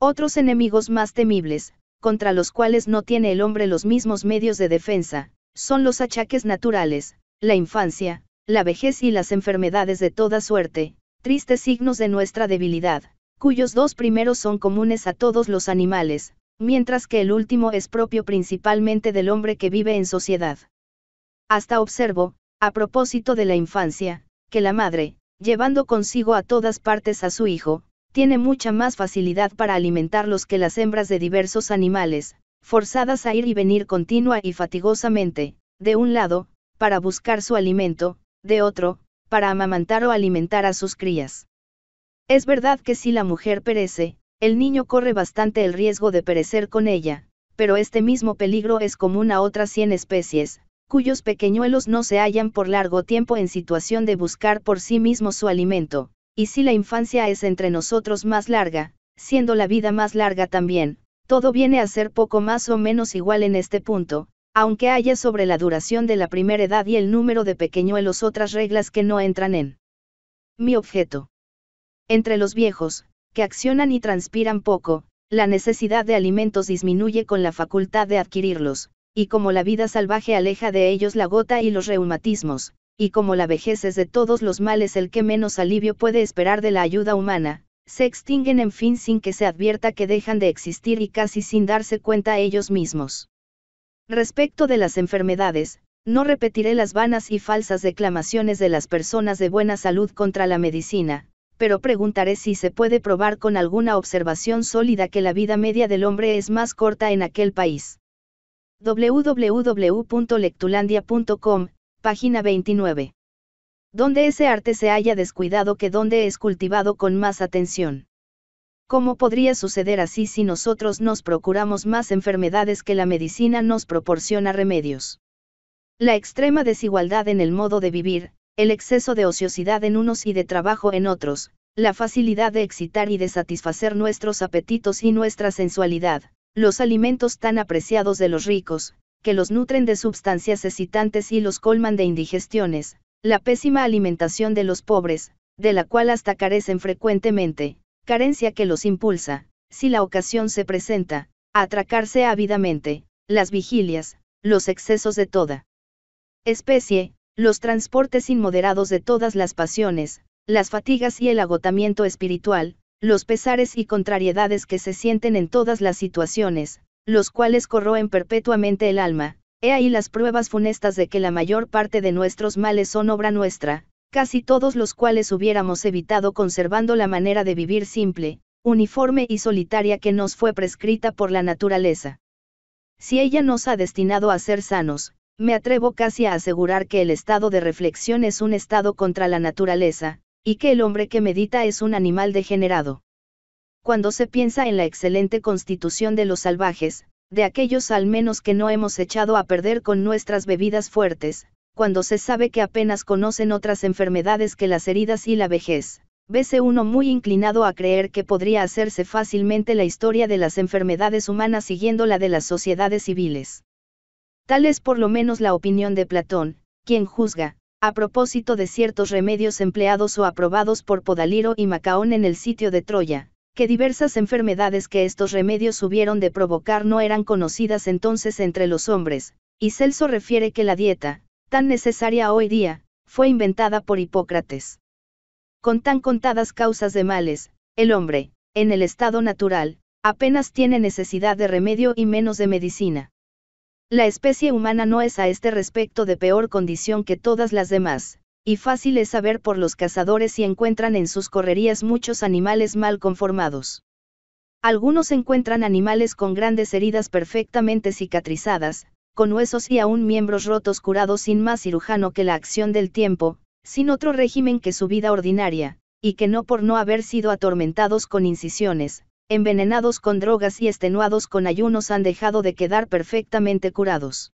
Otros enemigos más temibles, contra los cuales no tiene el hombre los mismos medios de defensa, son los achaques naturales, la infancia, la vejez y las enfermedades de toda suerte, tristes signos de nuestra debilidad, cuyos dos primeros son comunes a todos los animales, mientras que el último es propio principalmente del hombre que vive en sociedad. Hasta observo, a propósito de la infancia, que la madre, llevando consigo a todas partes a su hijo, tiene mucha más facilidad para alimentarlos que las hembras de diversos animales, forzadas a ir y venir continua y fatigosamente, de un lado, para buscar su alimento, de otro, para amamantar o alimentar a sus crías. Es verdad que si la mujer perece, el niño corre bastante el riesgo de perecer con ella, pero este mismo peligro es común a otras 100 especies, cuyos pequeñuelos no se hallan por largo tiempo en situación de buscar por sí mismo su alimento, y si la infancia es entre nosotros más larga, siendo la vida más larga también, todo viene a ser poco más o menos igual en este punto, aunque haya sobre la duración de la primera edad y el número de pequeñuelos otras reglas que no entran en mi objeto. Entre los viejos, que accionan y transpiran poco, la necesidad de alimentos disminuye con la facultad de adquirirlos, y como la vida salvaje aleja de ellos la gota y los reumatismos, y como la vejez es de todos los males el que menos alivio puede esperar de la ayuda humana, se extinguen en fin sin que se advierta que dejan de existir y casi sin darse cuenta ellos mismos. Respecto de las enfermedades, no repetiré las vanas y falsas declamaciones de las personas de buena salud contra la medicina, pero preguntaré si se puede probar con alguna observación sólida que la vida media del hombre es más corta en aquel país. www.lectulandia.com, página 29. Donde ese arte se haya descuidado que donde es cultivado con más atención. ¿Cómo podría suceder así si nosotros nos procuramos más enfermedades que la medicina nos proporciona remedios? La extrema desigualdad en el modo de vivir, el exceso de ociosidad en unos y de trabajo en otros, la facilidad de excitar y de satisfacer nuestros apetitos y nuestra sensualidad, los alimentos tan apreciados de los ricos, que los nutren de sustancias excitantes y los colman de indigestiones, la pésima alimentación de los pobres, de la cual hasta carecen frecuentemente, carencia que los impulsa, si la ocasión se presenta, a atracarse ávidamente, las vigilias, los excesos de toda especie, los transportes inmoderados de todas las pasiones, las fatigas y el agotamiento espiritual, los pesares y contrariedades que se sienten en todas las situaciones, los cuales corroen perpetuamente el alma, he ahí las pruebas funestas de que la mayor parte de nuestros males son obra nuestra, casi todos los cuales hubiéramos evitado conservando la manera de vivir simple, uniforme y solitaria que nos fue prescrita por la naturaleza. Si ella nos ha destinado a ser sanos, me atrevo casi a asegurar que el estado de reflexión es un estado contra la naturaleza, y que el hombre que medita es un animal degenerado. Cuando se piensa en la excelente constitución de los salvajes, de aquellos al menos que no hemos echado a perder con nuestras bebidas fuertes, cuando se sabe que apenas conocen otras enfermedades que las heridas y la vejez, vese uno muy inclinado a creer que podría hacerse fácilmente la historia de las enfermedades humanas siguiendo la de las sociedades civiles. Tal es por lo menos la opinión de Platón, quien juzga, a propósito de ciertos remedios empleados o aprobados por Podaliro y Macaón en el sitio de Troya, que diversas enfermedades que estos remedios hubieron de provocar no eran conocidas entonces entre los hombres, y Celso refiere que la dieta, tan necesaria hoy día, fue inventada por Hipócrates. Con tan contadas causas de males, el hombre, en el estado natural, apenas tiene necesidad de remedio y menos de medicina. La especie humana no es a este respecto de peor condición que todas las demás, y fácil es saber por los cazadores si encuentran en sus correrías muchos animales mal conformados. Algunos encuentran animales con grandes heridas perfectamente cicatrizadas, con huesos y aún miembros rotos curados sin más cirujano que la acción del tiempo, sin otro régimen que su vida ordinaria, y que no por no haber sido atormentados con incisiones, envenenados con drogas y extenuados con ayunos han dejado de quedar perfectamente curados.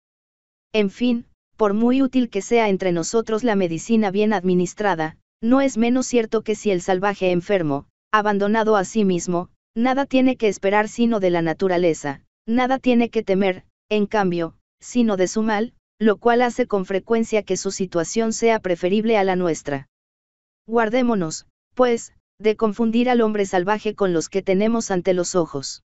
En fin, por muy útil que sea entre nosotros la medicina bien administrada, no es menos cierto que si el salvaje enfermo, abandonado a sí mismo, nada tiene que esperar sino de la naturaleza, nada tiene que temer, en cambio, sino de su mal, lo cual hace con frecuencia que su situación sea preferible a la nuestra. Guardémonos, pues, de confundir al hombre salvaje con los que tenemos ante los ojos.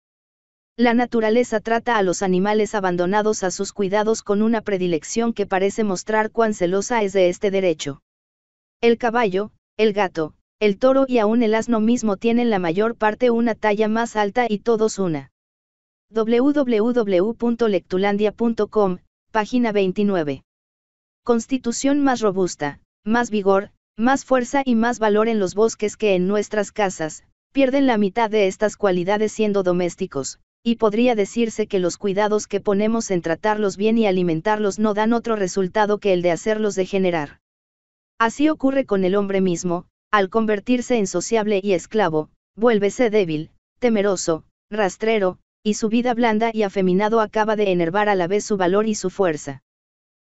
La naturaleza trata a los animales abandonados a sus cuidados con una predilección que parece mostrar cuán celosa es de este derecho. El caballo, el gato, el toro y aún el asno mismo tienen la mayor parte una talla más alta y todos una. www.lectulandia.com, página 29. Constitución más robusta, más vigor, más fuerza y más valor en los bosques que en nuestras casas, pierden la mitad de estas cualidades siendo domésticos, y podría decirse que los cuidados que ponemos en tratarlos bien y alimentarlos no dan otro resultado que el de hacerlos degenerar. Así ocurre con el hombre mismo, al convertirse en sociable y esclavo, vuélvese débil, temeroso, rastrero, y su vida blanda y afeminado acaba de enervar a la vez su valor y su fuerza.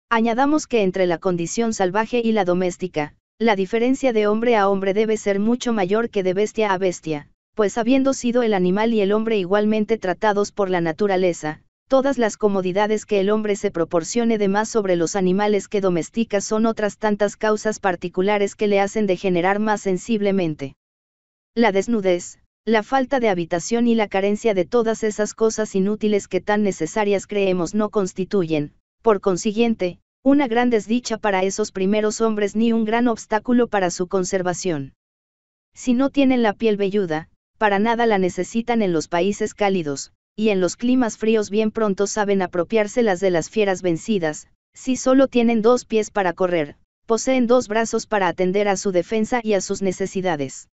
Añadamos que entre la condición salvaje y la doméstica, la diferencia de hombre a hombre debe ser mucho mayor que de bestia a bestia, pues habiendo sido el animal y el hombre igualmente tratados por la naturaleza, todas las comodidades que el hombre se proporcione de más sobre los animales que domestica son otras tantas causas particulares que le hacen degenerar más sensiblemente. La desnudez, la falta de habitación y la carencia de todas esas cosas inútiles que tan necesarias creemos no constituyen, por consiguiente, una gran desdicha para esos primeros hombres ni un gran obstáculo para su conservación. Si no tienen la piel velluda, para nada la necesitan en los países cálidos, y en los climas fríos bien pronto saben apropiárselas de las fieras vencidas, si solo tienen dos pies para correr, poseen dos brazos para atender a su defensa y a sus necesidades.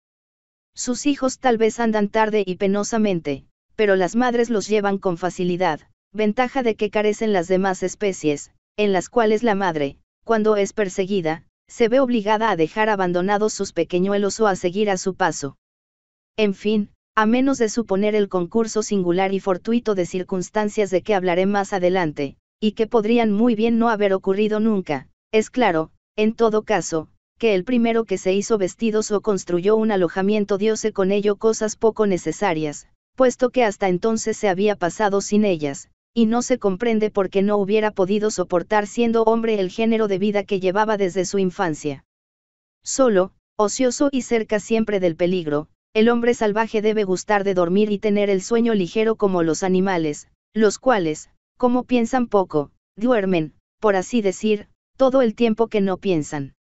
Sus hijos tal vez andan tarde y penosamente, pero las madres los llevan con facilidad, ventaja de que carecen las demás especies, en las cuales la madre, cuando es perseguida, se ve obligada a dejar abandonados sus pequeñuelos o a seguir a su paso. En fin, a menos de suponer el concurso singular y fortuito de circunstancias de que hablaré más adelante, y que podrían muy bien no haber ocurrido nunca, es claro, en todo caso, que el primero que se hizo vestidos o construyó un alojamiento diose con ello cosas poco necesarias, puesto que hasta entonces se había pasado sin ellas, y no se comprende por qué no hubiera podido soportar siendo hombre el género de vida que llevaba desde su infancia. Solo, ocioso y cerca siempre del peligro, el hombre salvaje debe gustar de dormir y tener el sueño ligero como los animales, los cuales, como piensan poco, duermen, por así decir, todo el tiempo que no piensan.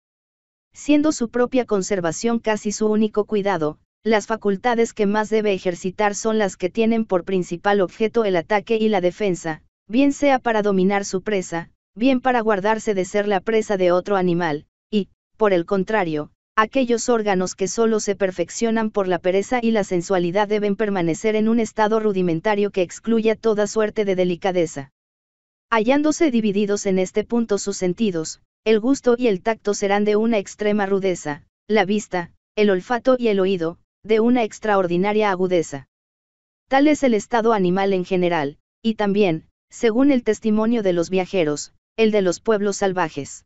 Siendo su propia conservación casi su único cuidado, las facultades que más debe ejercitar son las que tienen por principal objeto el ataque y la defensa, bien sea para dominar su presa, bien para guardarse de ser la presa de otro animal, y, por el contrario, aquellos órganos que solo se perfeccionan por la pereza y la sensualidad deben permanecer en un estado rudimentario que excluya toda suerte de delicadeza. Hallándose divididos en este punto sus sentidos, el gusto y el tacto serán de una extrema rudeza, la vista, el olfato y el oído, de una extraordinaria agudeza. Tal es el estado animal en general, y también, según el testimonio de los viajeros, el de los pueblos salvajes.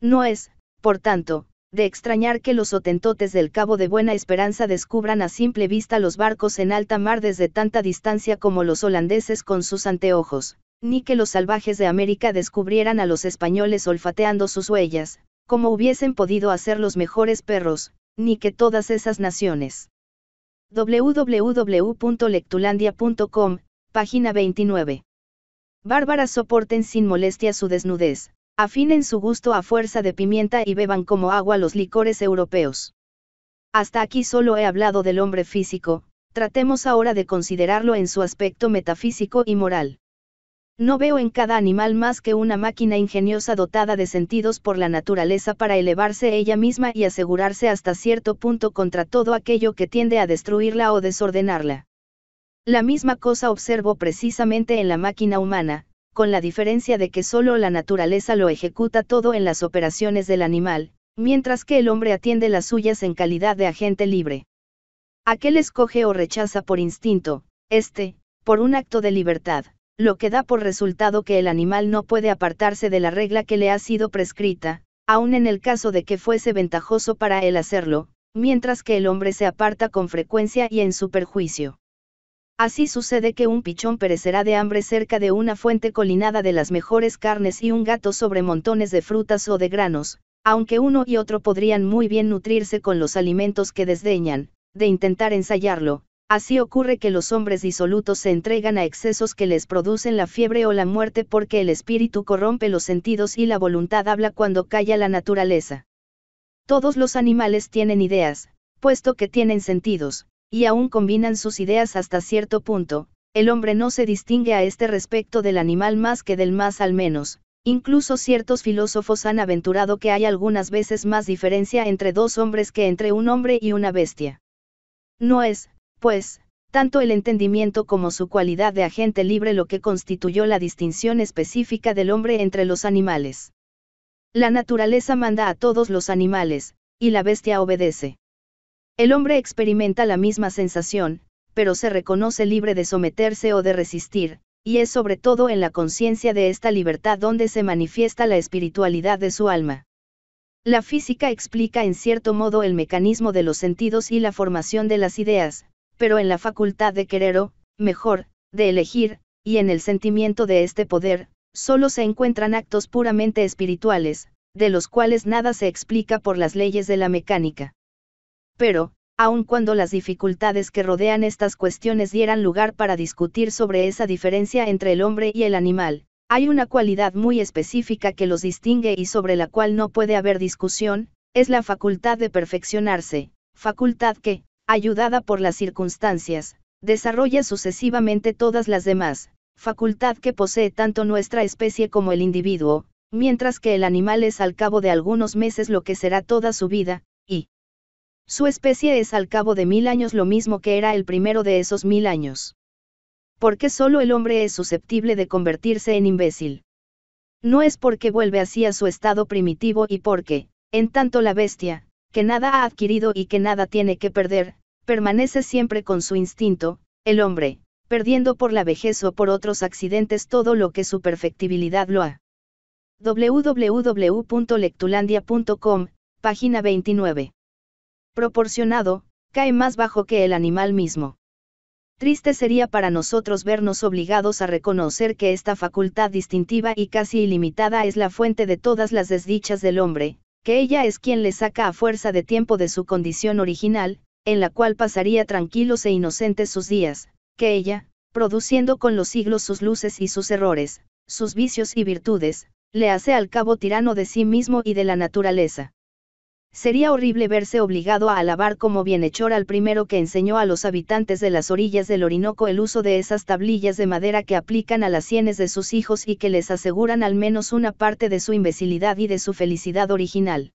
No es, por tanto, de extrañar que los otentotes del Cabo de Buena Esperanza descubran a simple vista los barcos en alta mar desde tanta distancia como los holandeses con sus anteojos, ni que los salvajes de América descubrieran a los españoles olfateando sus huellas, como hubiesen podido hacer los mejores perros, ni que todas esas naciones. www.lectulandia.com, página 29. Bárbaras soporten sin molestia su desnudez, afinen su gusto a fuerza de pimienta y beban como agua los licores europeos. Hasta aquí solo he hablado del hombre físico, tratemos ahora de considerarlo en su aspecto metafísico y moral. No veo en cada animal más que una máquina ingeniosa dotada de sentidos por la naturaleza para elevarse ella misma y asegurarse hasta cierto punto contra todo aquello que tiende a destruirla o desordenarla. La misma cosa observo precisamente en la máquina humana, con la diferencia de que solo la naturaleza lo ejecuta todo en las operaciones del animal, mientras que el hombre atiende las suyas en calidad de agente libre. Aquel escoge o rechaza por instinto, este, por un acto de libertad lo que da por resultado que el animal no puede apartarse de la regla que le ha sido prescrita, aun en el caso de que fuese ventajoso para él hacerlo, mientras que el hombre se aparta con frecuencia y en su perjuicio. Así sucede que un pichón perecerá de hambre cerca de una fuente colinada de las mejores carnes y un gato sobre montones de frutas o de granos, aunque uno y otro podrían muy bien nutrirse con los alimentos que desdeñan, de intentar ensayarlo, Así ocurre que los hombres disolutos se entregan a excesos que les producen la fiebre o la muerte porque el espíritu corrompe los sentidos y la voluntad habla cuando calla la naturaleza. Todos los animales tienen ideas, puesto que tienen sentidos, y aún combinan sus ideas hasta cierto punto, el hombre no se distingue a este respecto del animal más que del más al menos, Incluso ciertos filósofos han aventurado que hay algunas veces más diferencia entre dos hombres que entre un hombre y una bestia. No es, pues, tanto el entendimiento como su cualidad de agente libre lo que constituyó la distinción específica del hombre entre los animales. La naturaleza manda a todos los animales, y la bestia obedece. El hombre experimenta la misma sensación, pero se reconoce libre de someterse o de resistir, y es sobre todo en la conciencia de esta libertad donde se manifiesta la espiritualidad de su alma. La física explica en cierto modo el mecanismo de los sentidos y la formación de las ideas, pero en la facultad de querer o, mejor, de elegir, y en el sentimiento de este poder, solo se encuentran actos puramente espirituales, de los cuales nada se explica por las leyes de la mecánica. Pero, aun cuando las dificultades que rodean estas cuestiones dieran lugar para discutir sobre esa diferencia entre el hombre y el animal, hay una cualidad muy específica que los distingue y sobre la cual no puede haber discusión, es la facultad de perfeccionarse, facultad que, ayudada por las circunstancias, desarrolla sucesivamente todas las demás, facultad que posee tanto nuestra especie como el individuo, mientras que el animal es al cabo de algunos meses lo que será toda su vida, y su especie es al cabo de mil años lo mismo que era el primero de esos mil años. Porque solo el hombre es susceptible de convertirse en imbécil? No es porque vuelve así a su estado primitivo y porque, en tanto la bestia, que nada ha adquirido y que nada tiene que perder, permanece siempre con su instinto, el hombre, perdiendo por la vejez o por otros accidentes todo lo que su perfectibilidad lo ha. www.lectulandia.com, página 29. Proporcionado, cae más bajo que el animal mismo. Triste sería para nosotros vernos obligados a reconocer que esta facultad distintiva y casi ilimitada es la fuente de todas las desdichas del hombre, que ella es quien le saca a fuerza de tiempo de su condición original, en la cual pasaría tranquilos e inocentes sus días, que ella, produciendo con los siglos sus luces y sus errores, sus vicios y virtudes, le hace al cabo tirano de sí mismo y de la naturaleza sería horrible verse obligado a alabar como bienhechor al primero que enseñó a los habitantes de las orillas del Orinoco el uso de esas tablillas de madera que aplican a las sienes de sus hijos y que les aseguran al menos una parte de su imbecilidad y de su felicidad original.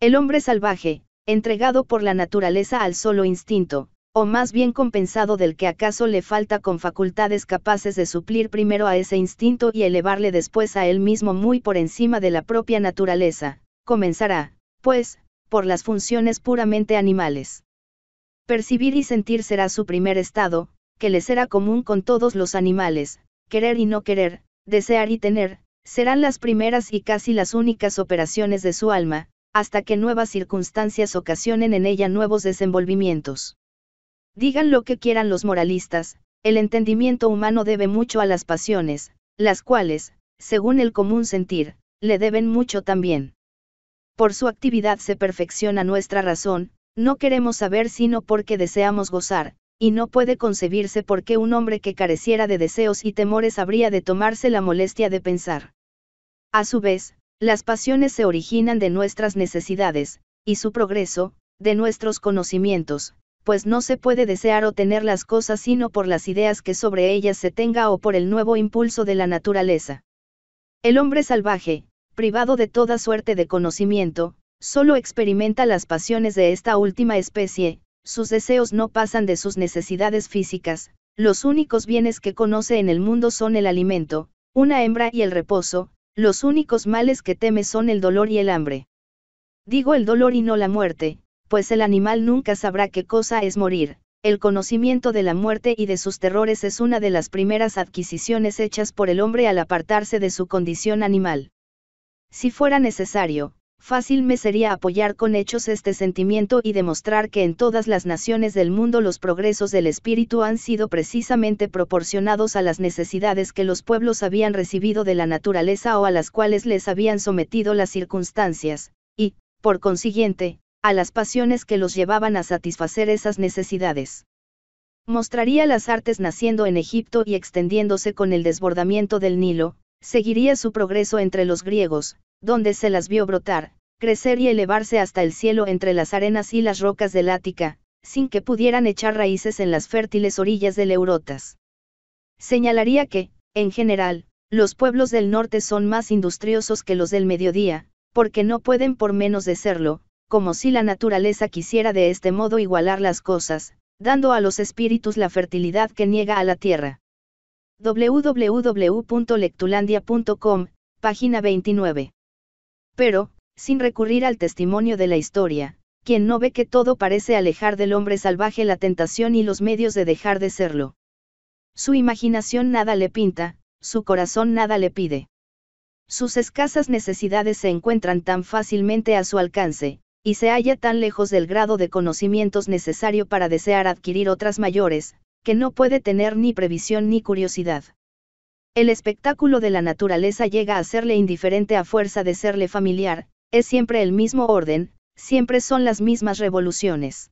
El hombre salvaje, entregado por la naturaleza al solo instinto, o más bien compensado del que acaso le falta con facultades capaces de suplir primero a ese instinto y elevarle después a él mismo muy por encima de la propia naturaleza, comenzará, pues, por las funciones puramente animales. Percibir y sentir será su primer estado, que le será común con todos los animales, querer y no querer, desear y tener, serán las primeras y casi las únicas operaciones de su alma, hasta que nuevas circunstancias ocasionen en ella nuevos desenvolvimientos. Digan lo que quieran los moralistas, el entendimiento humano debe mucho a las pasiones, las cuales, según el común sentir, le deben mucho también por su actividad se perfecciona nuestra razón, no queremos saber sino porque deseamos gozar, y no puede concebirse por qué un hombre que careciera de deseos y temores habría de tomarse la molestia de pensar. A su vez, las pasiones se originan de nuestras necesidades, y su progreso, de nuestros conocimientos, pues no se puede desear o tener las cosas sino por las ideas que sobre ellas se tenga o por el nuevo impulso de la naturaleza. El hombre salvaje, privado de toda suerte de conocimiento, solo experimenta las pasiones de esta última especie, sus deseos no pasan de sus necesidades físicas, los únicos bienes que conoce en el mundo son el alimento, una hembra y el reposo, los únicos males que teme son el dolor y el hambre. Digo el dolor y no la muerte, pues el animal nunca sabrá qué cosa es morir, el conocimiento de la muerte y de sus terrores es una de las primeras adquisiciones hechas por el hombre al apartarse de su condición animal si fuera necesario, fácil me sería apoyar con hechos este sentimiento y demostrar que en todas las naciones del mundo los progresos del espíritu han sido precisamente proporcionados a las necesidades que los pueblos habían recibido de la naturaleza o a las cuales les habían sometido las circunstancias, y, por consiguiente, a las pasiones que los llevaban a satisfacer esas necesidades. Mostraría las artes naciendo en Egipto y extendiéndose con el desbordamiento del Nilo, seguiría su progreso entre los griegos, donde se las vio brotar, crecer y elevarse hasta el cielo entre las arenas y las rocas del Ática, sin que pudieran echar raíces en las fértiles orillas del Eurotas. Señalaría que, en general, los pueblos del norte son más industriosos que los del mediodía, porque no pueden por menos de serlo, como si la naturaleza quisiera de este modo igualar las cosas, dando a los espíritus la fertilidad que niega a la tierra www.lectulandia.com, página 29. Pero, sin recurrir al testimonio de la historia, quien no ve que todo parece alejar del hombre salvaje la tentación y los medios de dejar de serlo. Su imaginación nada le pinta, su corazón nada le pide. Sus escasas necesidades se encuentran tan fácilmente a su alcance, y se halla tan lejos del grado de conocimientos necesario para desear adquirir otras mayores, que no puede tener ni previsión ni curiosidad. El espectáculo de la naturaleza llega a serle indiferente a fuerza de serle familiar, es siempre el mismo orden, siempre son las mismas revoluciones.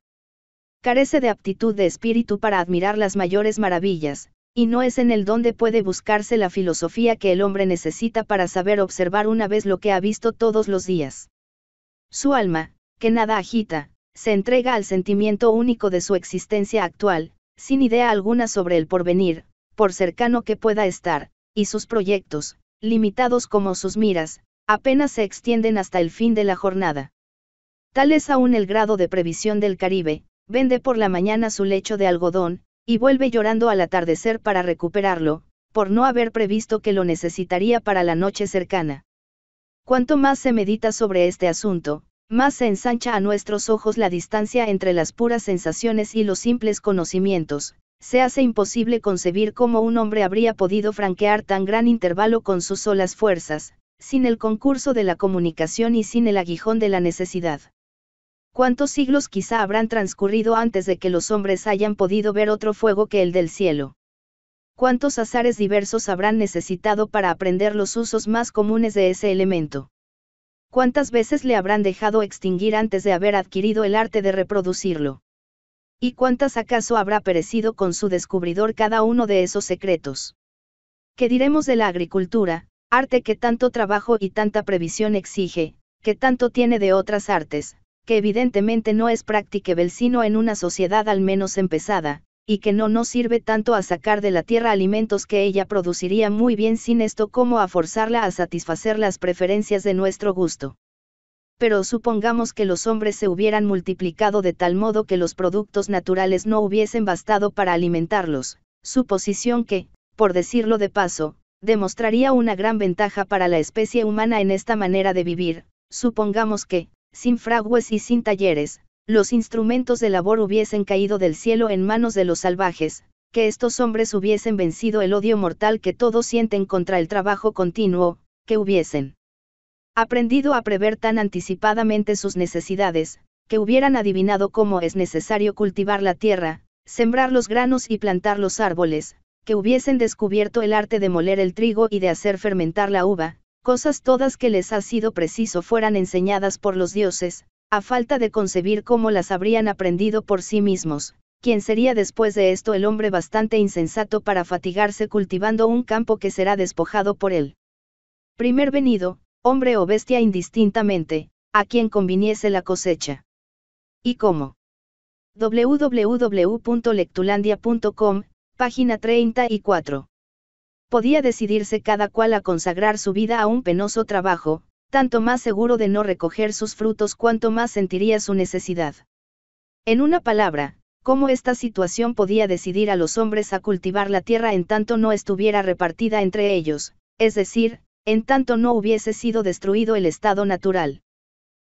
Carece de aptitud de espíritu para admirar las mayores maravillas, y no es en el donde puede buscarse la filosofía que el hombre necesita para saber observar una vez lo que ha visto todos los días. Su alma, que nada agita, se entrega al sentimiento único de su existencia actual, sin idea alguna sobre el porvenir, por cercano que pueda estar, y sus proyectos, limitados como sus miras, apenas se extienden hasta el fin de la jornada. Tal es aún el grado de previsión del Caribe, vende por la mañana su lecho de algodón, y vuelve llorando al atardecer para recuperarlo, por no haber previsto que lo necesitaría para la noche cercana. Cuanto más se medita sobre este asunto, más se ensancha a nuestros ojos la distancia entre las puras sensaciones y los simples conocimientos, se hace imposible concebir cómo un hombre habría podido franquear tan gran intervalo con sus solas fuerzas, sin el concurso de la comunicación y sin el aguijón de la necesidad. ¿Cuántos siglos quizá habrán transcurrido antes de que los hombres hayan podido ver otro fuego que el del cielo? ¿Cuántos azares diversos habrán necesitado para aprender los usos más comunes de ese elemento? ¿Cuántas veces le habrán dejado extinguir antes de haber adquirido el arte de reproducirlo? ¿Y cuántas acaso habrá perecido con su descubridor cada uno de esos secretos? ¿Qué diremos de la agricultura, arte que tanto trabajo y tanta previsión exige, que tanto tiene de otras artes, que evidentemente no es practicable sino en una sociedad al menos empezada, y que no nos sirve tanto a sacar de la tierra alimentos que ella produciría muy bien sin esto como a forzarla a satisfacer las preferencias de nuestro gusto. Pero supongamos que los hombres se hubieran multiplicado de tal modo que los productos naturales no hubiesen bastado para alimentarlos, suposición que, por decirlo de paso, demostraría una gran ventaja para la especie humana en esta manera de vivir, supongamos que, sin fragües y sin talleres, los instrumentos de labor hubiesen caído del cielo en manos de los salvajes, que estos hombres hubiesen vencido el odio mortal que todos sienten contra el trabajo continuo, que hubiesen aprendido a prever tan anticipadamente sus necesidades, que hubieran adivinado cómo es necesario cultivar la tierra, sembrar los granos y plantar los árboles, que hubiesen descubierto el arte de moler el trigo y de hacer fermentar la uva, cosas todas que les ha sido preciso fueran enseñadas por los dioses, a falta de concebir cómo las habrían aprendido por sí mismos, quien sería después de esto el hombre bastante insensato para fatigarse cultivando un campo que será despojado por él. Primer venido, hombre o bestia indistintamente, a quien conviniese la cosecha. ¿Y cómo? www.lectulandia.com, página 34. Podía decidirse cada cual a consagrar su vida a un penoso trabajo, tanto más seguro de no recoger sus frutos cuanto más sentiría su necesidad. En una palabra, cómo esta situación podía decidir a los hombres a cultivar la tierra en tanto no estuviera repartida entre ellos, es decir, en tanto no hubiese sido destruido el estado natural.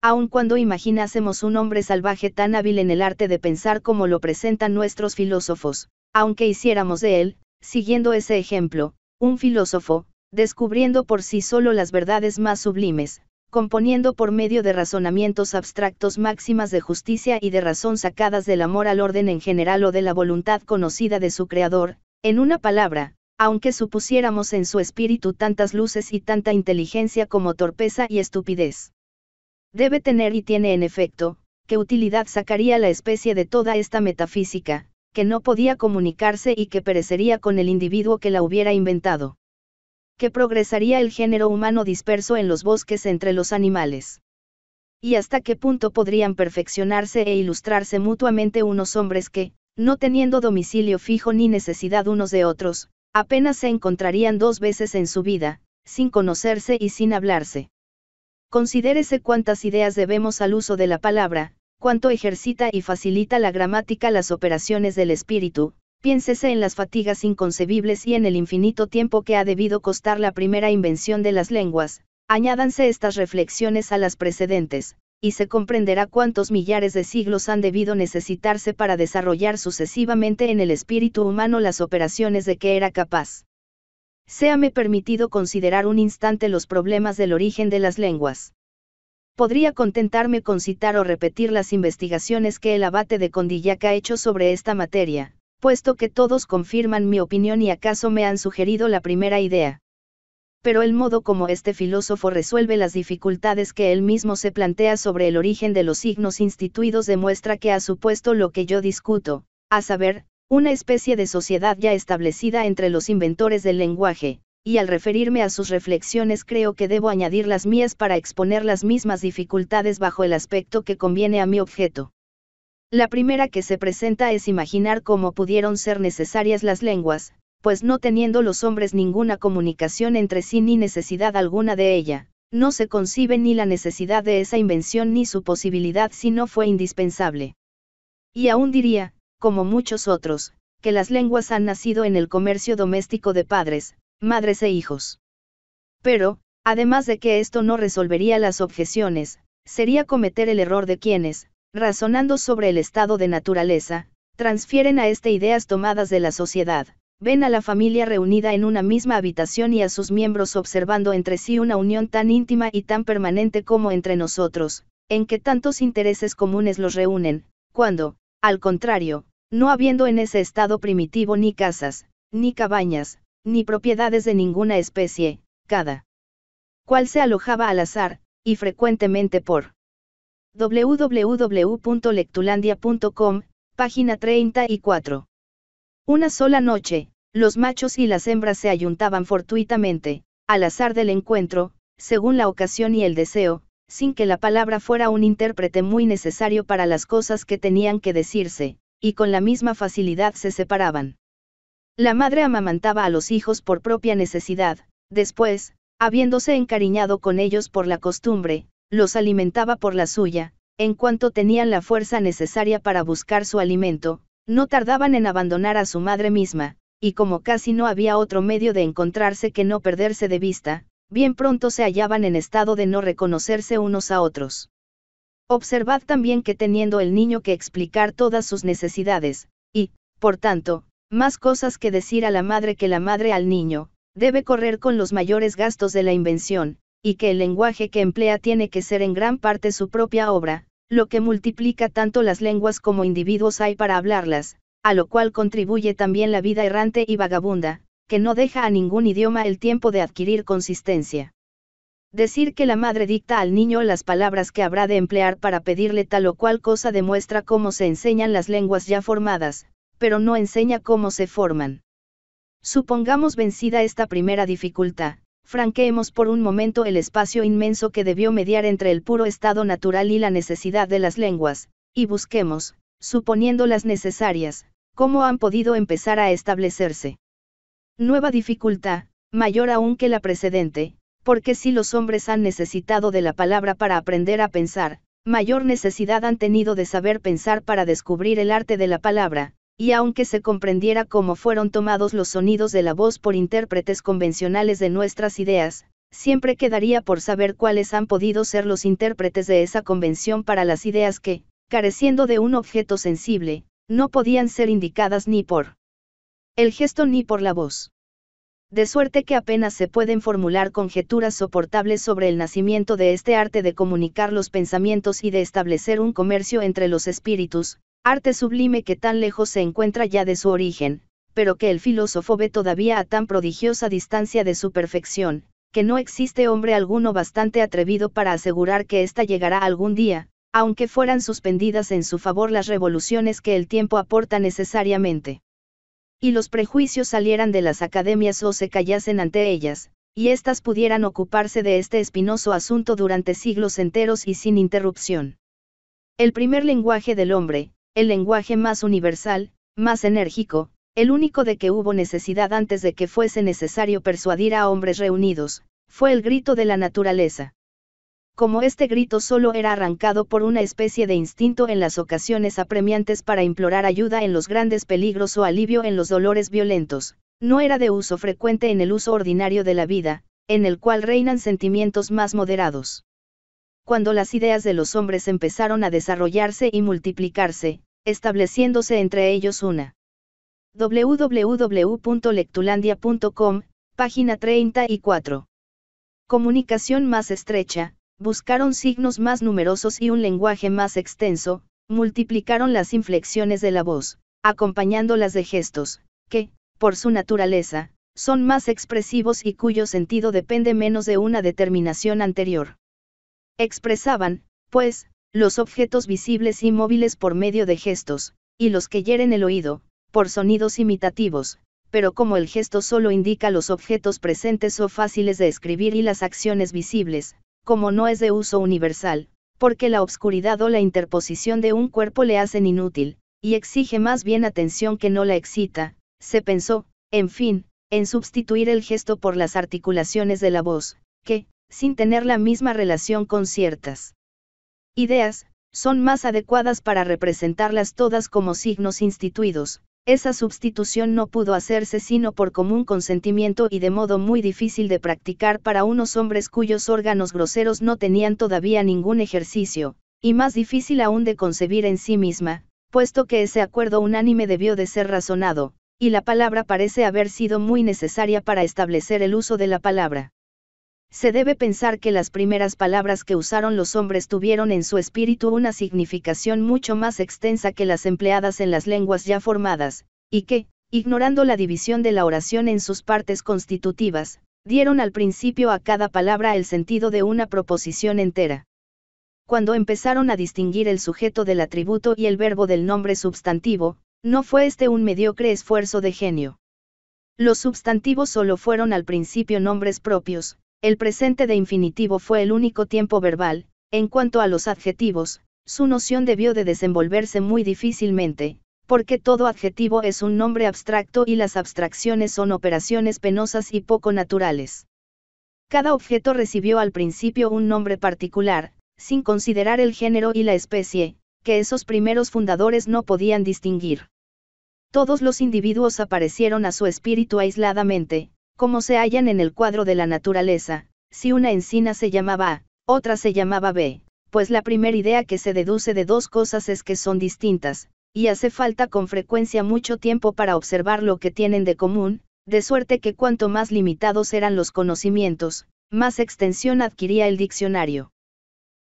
Aun cuando imaginásemos un hombre salvaje tan hábil en el arte de pensar como lo presentan nuestros filósofos, aunque hiciéramos de él, siguiendo ese ejemplo, un filósofo, descubriendo por sí solo las verdades más sublimes, componiendo por medio de razonamientos abstractos máximas de justicia y de razón sacadas del amor al orden en general o de la voluntad conocida de su Creador, en una palabra, aunque supusiéramos en su espíritu tantas luces y tanta inteligencia como torpeza y estupidez. Debe tener y tiene en efecto, qué utilidad sacaría la especie de toda esta metafísica, que no podía comunicarse y que perecería con el individuo que la hubiera inventado que progresaría el género humano disperso en los bosques entre los animales. Y hasta qué punto podrían perfeccionarse e ilustrarse mutuamente unos hombres que, no teniendo domicilio fijo ni necesidad unos de otros, apenas se encontrarían dos veces en su vida, sin conocerse y sin hablarse. Considérese cuántas ideas debemos al uso de la palabra, cuánto ejercita y facilita la gramática las operaciones del espíritu, Piénsese en las fatigas inconcebibles y en el infinito tiempo que ha debido costar la primera invención de las lenguas, añádanse estas reflexiones a las precedentes, y se comprenderá cuántos millares de siglos han debido necesitarse para desarrollar sucesivamente en el espíritu humano las operaciones de que era capaz. Séame permitido considerar un instante los problemas del origen de las lenguas. Podría contentarme con citar o repetir las investigaciones que el abate de Condillac ha hecho sobre esta materia, puesto que todos confirman mi opinión y acaso me han sugerido la primera idea. Pero el modo como este filósofo resuelve las dificultades que él mismo se plantea sobre el origen de los signos instituidos demuestra que ha supuesto lo que yo discuto, a saber, una especie de sociedad ya establecida entre los inventores del lenguaje, y al referirme a sus reflexiones creo que debo añadir las mías para exponer las mismas dificultades bajo el aspecto que conviene a mi objeto. La primera que se presenta es imaginar cómo pudieron ser necesarias las lenguas, pues no teniendo los hombres ninguna comunicación entre sí ni necesidad alguna de ella, no se concibe ni la necesidad de esa invención ni su posibilidad si no fue indispensable. Y aún diría, como muchos otros, que las lenguas han nacido en el comercio doméstico de padres, madres e hijos. Pero, además de que esto no resolvería las objeciones, sería cometer el error de quienes, razonando sobre el estado de naturaleza, transfieren a este ideas tomadas de la sociedad, ven a la familia reunida en una misma habitación y a sus miembros observando entre sí una unión tan íntima y tan permanente como entre nosotros, en que tantos intereses comunes los reúnen, cuando, al contrario, no habiendo en ese estado primitivo ni casas, ni cabañas, ni propiedades de ninguna especie, cada cual se alojaba al azar, y frecuentemente por www.lectulandia.com, página 34. Una sola noche, los machos y las hembras se ayuntaban fortuitamente, al azar del encuentro, según la ocasión y el deseo, sin que la palabra fuera un intérprete muy necesario para las cosas que tenían que decirse, y con la misma facilidad se separaban. La madre amamantaba a los hijos por propia necesidad, después, habiéndose encariñado con ellos por la costumbre, los alimentaba por la suya, en cuanto tenían la fuerza necesaria para buscar su alimento, no tardaban en abandonar a su madre misma, y como casi no había otro medio de encontrarse que no perderse de vista, bien pronto se hallaban en estado de no reconocerse unos a otros. Observad también que teniendo el niño que explicar todas sus necesidades, y, por tanto, más cosas que decir a la madre que la madre al niño, debe correr con los mayores gastos de la invención, y que el lenguaje que emplea tiene que ser en gran parte su propia obra, lo que multiplica tanto las lenguas como individuos hay para hablarlas, a lo cual contribuye también la vida errante y vagabunda, que no deja a ningún idioma el tiempo de adquirir consistencia. Decir que la madre dicta al niño las palabras que habrá de emplear para pedirle tal o cual cosa demuestra cómo se enseñan las lenguas ya formadas, pero no enseña cómo se forman. Supongamos vencida esta primera dificultad, franqueemos por un momento el espacio inmenso que debió mediar entre el puro estado natural y la necesidad de las lenguas, y busquemos, suponiendo las necesarias, cómo han podido empezar a establecerse. Nueva dificultad, mayor aún que la precedente, porque si los hombres han necesitado de la palabra para aprender a pensar, mayor necesidad han tenido de saber pensar para descubrir el arte de la palabra, y aunque se comprendiera cómo fueron tomados los sonidos de la voz por intérpretes convencionales de nuestras ideas, siempre quedaría por saber cuáles han podido ser los intérpretes de esa convención para las ideas que, careciendo de un objeto sensible, no podían ser indicadas ni por el gesto ni por la voz. De suerte que apenas se pueden formular conjeturas soportables sobre el nacimiento de este arte de comunicar los pensamientos y de establecer un comercio entre los espíritus, Arte sublime que tan lejos se encuentra ya de su origen, pero que el filósofo ve todavía a tan prodigiosa distancia de su perfección, que no existe hombre alguno bastante atrevido para asegurar que ésta llegará algún día, aunque fueran suspendidas en su favor las revoluciones que el tiempo aporta necesariamente. Y los prejuicios salieran de las academias o se callasen ante ellas, y éstas pudieran ocuparse de este espinoso asunto durante siglos enteros y sin interrupción. El primer lenguaje del hombre, el lenguaje más universal, más enérgico, el único de que hubo necesidad antes de que fuese necesario persuadir a hombres reunidos, fue el grito de la naturaleza. Como este grito solo era arrancado por una especie de instinto en las ocasiones apremiantes para implorar ayuda en los grandes peligros o alivio en los dolores violentos, no era de uso frecuente en el uso ordinario de la vida, en el cual reinan sentimientos más moderados. Cuando las ideas de los hombres empezaron a desarrollarse y multiplicarse, estableciéndose entre ellos una. www.lectulandia.com, página 34. Comunicación más estrecha, buscaron signos más numerosos y un lenguaje más extenso, multiplicaron las inflexiones de la voz, acompañándolas de gestos, que, por su naturaleza, son más expresivos y cuyo sentido depende menos de una determinación anterior. Expresaban, pues, los objetos visibles y móviles por medio de gestos, y los que hieren el oído, por sonidos imitativos, pero como el gesto solo indica los objetos presentes o fáciles de escribir y las acciones visibles, como no es de uso universal, porque la obscuridad o la interposición de un cuerpo le hacen inútil, y exige más bien atención que no la excita, se pensó, en fin, en sustituir el gesto por las articulaciones de la voz, que, sin tener la misma relación con ciertas ideas, son más adecuadas para representarlas todas como signos instituidos, esa sustitución no pudo hacerse sino por común consentimiento y de modo muy difícil de practicar para unos hombres cuyos órganos groseros no tenían todavía ningún ejercicio, y más difícil aún de concebir en sí misma, puesto que ese acuerdo unánime debió de ser razonado, y la palabra parece haber sido muy necesaria para establecer el uso de la palabra se debe pensar que las primeras palabras que usaron los hombres tuvieron en su espíritu una significación mucho más extensa que las empleadas en las lenguas ya formadas, y que, ignorando la división de la oración en sus partes constitutivas, dieron al principio a cada palabra el sentido de una proposición entera. Cuando empezaron a distinguir el sujeto del atributo y el verbo del nombre sustantivo, no fue este un mediocre esfuerzo de genio. Los substantivos solo fueron al principio nombres propios, el presente de infinitivo fue el único tiempo verbal, en cuanto a los adjetivos, su noción debió de desenvolverse muy difícilmente, porque todo adjetivo es un nombre abstracto y las abstracciones son operaciones penosas y poco naturales. Cada objeto recibió al principio un nombre particular, sin considerar el género y la especie, que esos primeros fundadores no podían distinguir. Todos los individuos aparecieron a su espíritu aisladamente, como se hallan en el cuadro de la naturaleza, si una encina se llamaba A, otra se llamaba B, pues la primera idea que se deduce de dos cosas es que son distintas, y hace falta con frecuencia mucho tiempo para observar lo que tienen de común, de suerte que cuanto más limitados eran los conocimientos, más extensión adquiría el diccionario.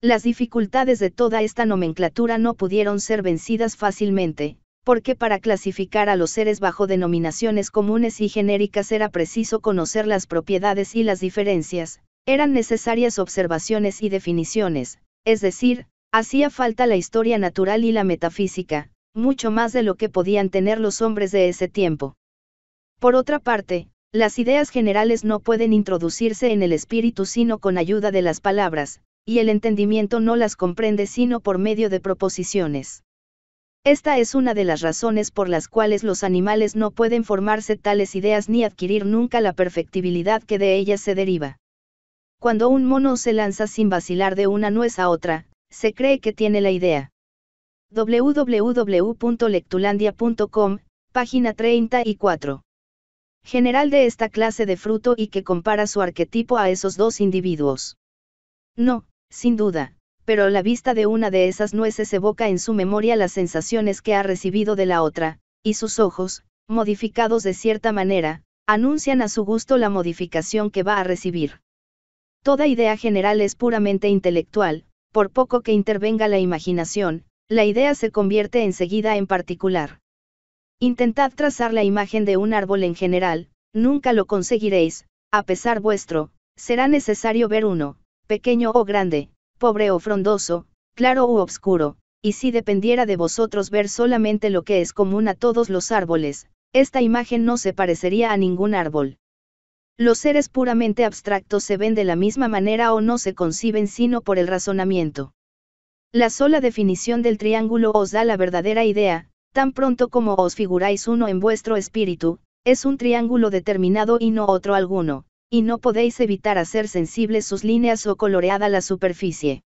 Las dificultades de toda esta nomenclatura no pudieron ser vencidas fácilmente, porque para clasificar a los seres bajo denominaciones comunes y genéricas era preciso conocer las propiedades y las diferencias, eran necesarias observaciones y definiciones, es decir, hacía falta la historia natural y la metafísica, mucho más de lo que podían tener los hombres de ese tiempo. Por otra parte, las ideas generales no pueden introducirse en el espíritu sino con ayuda de las palabras, y el entendimiento no las comprende sino por medio de proposiciones. Esta es una de las razones por las cuales los animales no pueden formarse tales ideas ni adquirir nunca la perfectibilidad que de ellas se deriva. Cuando un mono se lanza sin vacilar de una nuez a otra, se cree que tiene la idea. www.lectulandia.com, página 34. General de esta clase de fruto y que compara su arquetipo a esos dos individuos. No, sin duda, pero la vista de una de esas nueces evoca en su memoria las sensaciones que ha recibido de la otra, y sus ojos, modificados de cierta manera, anuncian a su gusto la modificación que va a recibir. Toda idea general es puramente intelectual, por poco que intervenga la imaginación, la idea se convierte enseguida en particular. Intentad trazar la imagen de un árbol en general, nunca lo conseguiréis, a pesar vuestro, será necesario ver uno, pequeño o grande, pobre o frondoso, claro u obscuro, y si dependiera de vosotros ver solamente lo que es común a todos los árboles, esta imagen no se parecería a ningún árbol. Los seres puramente abstractos se ven de la misma manera o no se conciben sino por el razonamiento. La sola definición del triángulo os da la verdadera idea, tan pronto como os figuráis uno en vuestro espíritu, es un triángulo determinado y no otro alguno, y no podéis evitar hacer sensibles sus líneas o coloreada la superficie.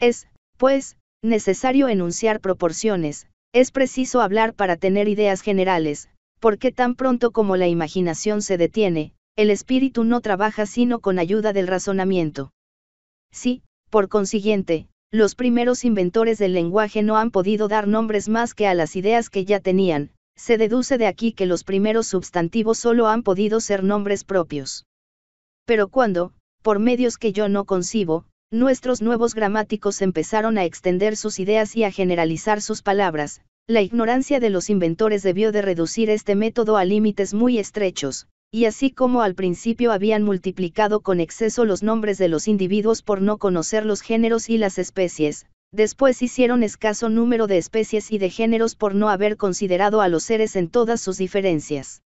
Es, pues, necesario enunciar proporciones, es preciso hablar para tener ideas generales, porque tan pronto como la imaginación se detiene, el espíritu no trabaja sino con ayuda del razonamiento. Sí, por consiguiente, los primeros inventores del lenguaje no han podido dar nombres más que a las ideas que ya tenían, se deduce de aquí que los primeros sustantivos solo han podido ser nombres propios. Pero cuando, por medios que yo no concibo, nuestros nuevos gramáticos empezaron a extender sus ideas y a generalizar sus palabras, la ignorancia de los inventores debió de reducir este método a límites muy estrechos, y así como al principio habían multiplicado con exceso los nombres de los individuos por no conocer los géneros y las especies, después hicieron escaso número de especies y de géneros por no haber considerado a los seres en todas sus diferencias.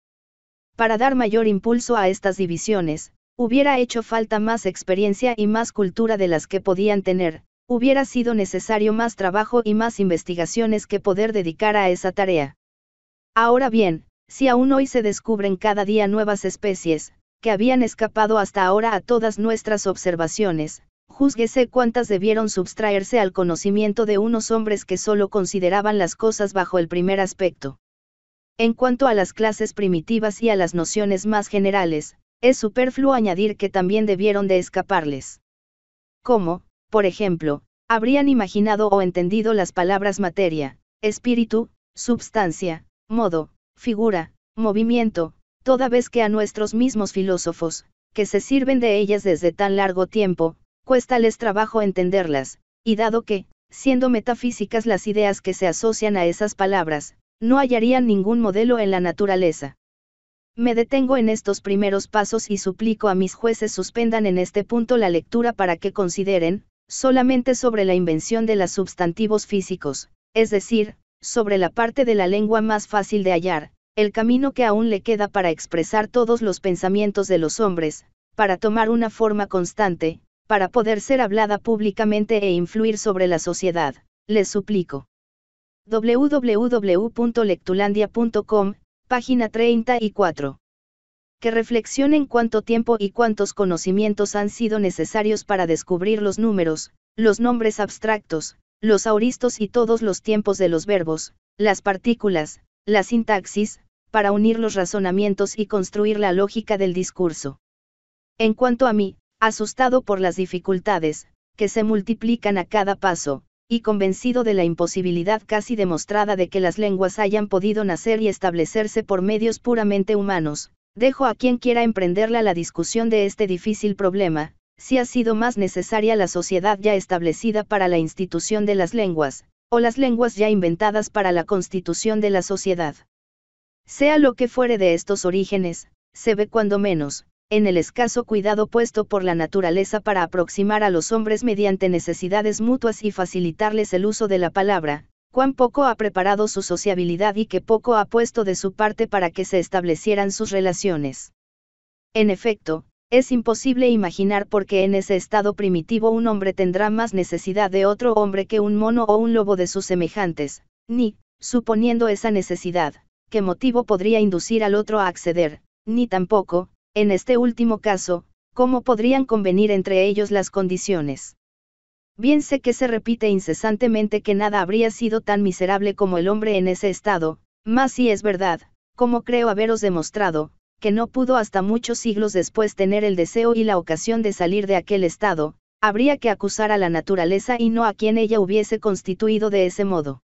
Para dar mayor impulso a estas divisiones, Hubiera hecho falta más experiencia y más cultura de las que podían tener, hubiera sido necesario más trabajo y más investigaciones que poder dedicar a esa tarea. Ahora bien, si aún hoy se descubren cada día nuevas especies, que habían escapado hasta ahora a todas nuestras observaciones, júzguese cuántas debieron subtraerse al conocimiento de unos hombres que solo consideraban las cosas bajo el primer aspecto. En cuanto a las clases primitivas y a las nociones más generales, es superfluo añadir que también debieron de escaparles. ¿Cómo, por ejemplo, habrían imaginado o entendido las palabras materia, espíritu, substancia, modo, figura, movimiento, toda vez que a nuestros mismos filósofos, que se sirven de ellas desde tan largo tiempo, cuéstales trabajo entenderlas, y dado que, siendo metafísicas las ideas que se asocian a esas palabras, no hallarían ningún modelo en la naturaleza. Me detengo en estos primeros pasos y suplico a mis jueces suspendan en este punto la lectura para que consideren, solamente sobre la invención de los sustantivos físicos, es decir, sobre la parte de la lengua más fácil de hallar, el camino que aún le queda para expresar todos los pensamientos de los hombres, para tomar una forma constante, para poder ser hablada públicamente e influir sobre la sociedad, les suplico. www.lectulandia.com Página 34. Que reflexionen cuánto tiempo y cuántos conocimientos han sido necesarios para descubrir los números, los nombres abstractos, los auristos y todos los tiempos de los verbos, las partículas, la sintaxis, para unir los razonamientos y construir la lógica del discurso. En cuanto a mí, asustado por las dificultades, que se multiplican a cada paso, y convencido de la imposibilidad casi demostrada de que las lenguas hayan podido nacer y establecerse por medios puramente humanos, dejo a quien quiera emprenderla la discusión de este difícil problema, si ha sido más necesaria la sociedad ya establecida para la institución de las lenguas, o las lenguas ya inventadas para la constitución de la sociedad. Sea lo que fuere de estos orígenes, se ve cuando menos, en el escaso cuidado puesto por la naturaleza para aproximar a los hombres mediante necesidades mutuas y facilitarles el uso de la palabra, cuán poco ha preparado su sociabilidad y qué poco ha puesto de su parte para que se establecieran sus relaciones. En efecto, es imposible imaginar por qué en ese estado primitivo un hombre tendrá más necesidad de otro hombre que un mono o un lobo de sus semejantes, ni, suponiendo esa necesidad, qué motivo podría inducir al otro a acceder, ni tampoco, en este último caso, ¿cómo podrían convenir entre ellos las condiciones? Bien sé que se repite incesantemente que nada habría sido tan miserable como el hombre en ese estado, mas si es verdad, como creo haberos demostrado, que no pudo hasta muchos siglos después tener el deseo y la ocasión de salir de aquel estado, habría que acusar a la naturaleza y no a quien ella hubiese constituido de ese modo.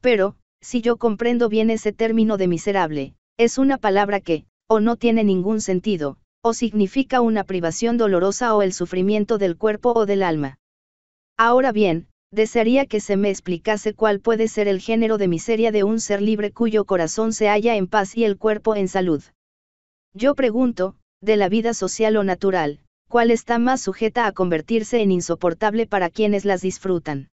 Pero, si yo comprendo bien ese término de miserable, es una palabra que, o no tiene ningún sentido, o significa una privación dolorosa o el sufrimiento del cuerpo o del alma. Ahora bien, desearía que se me explicase cuál puede ser el género de miseria de un ser libre cuyo corazón se halla en paz y el cuerpo en salud. Yo pregunto, de la vida social o natural, cuál está más sujeta a convertirse en insoportable para quienes las disfrutan.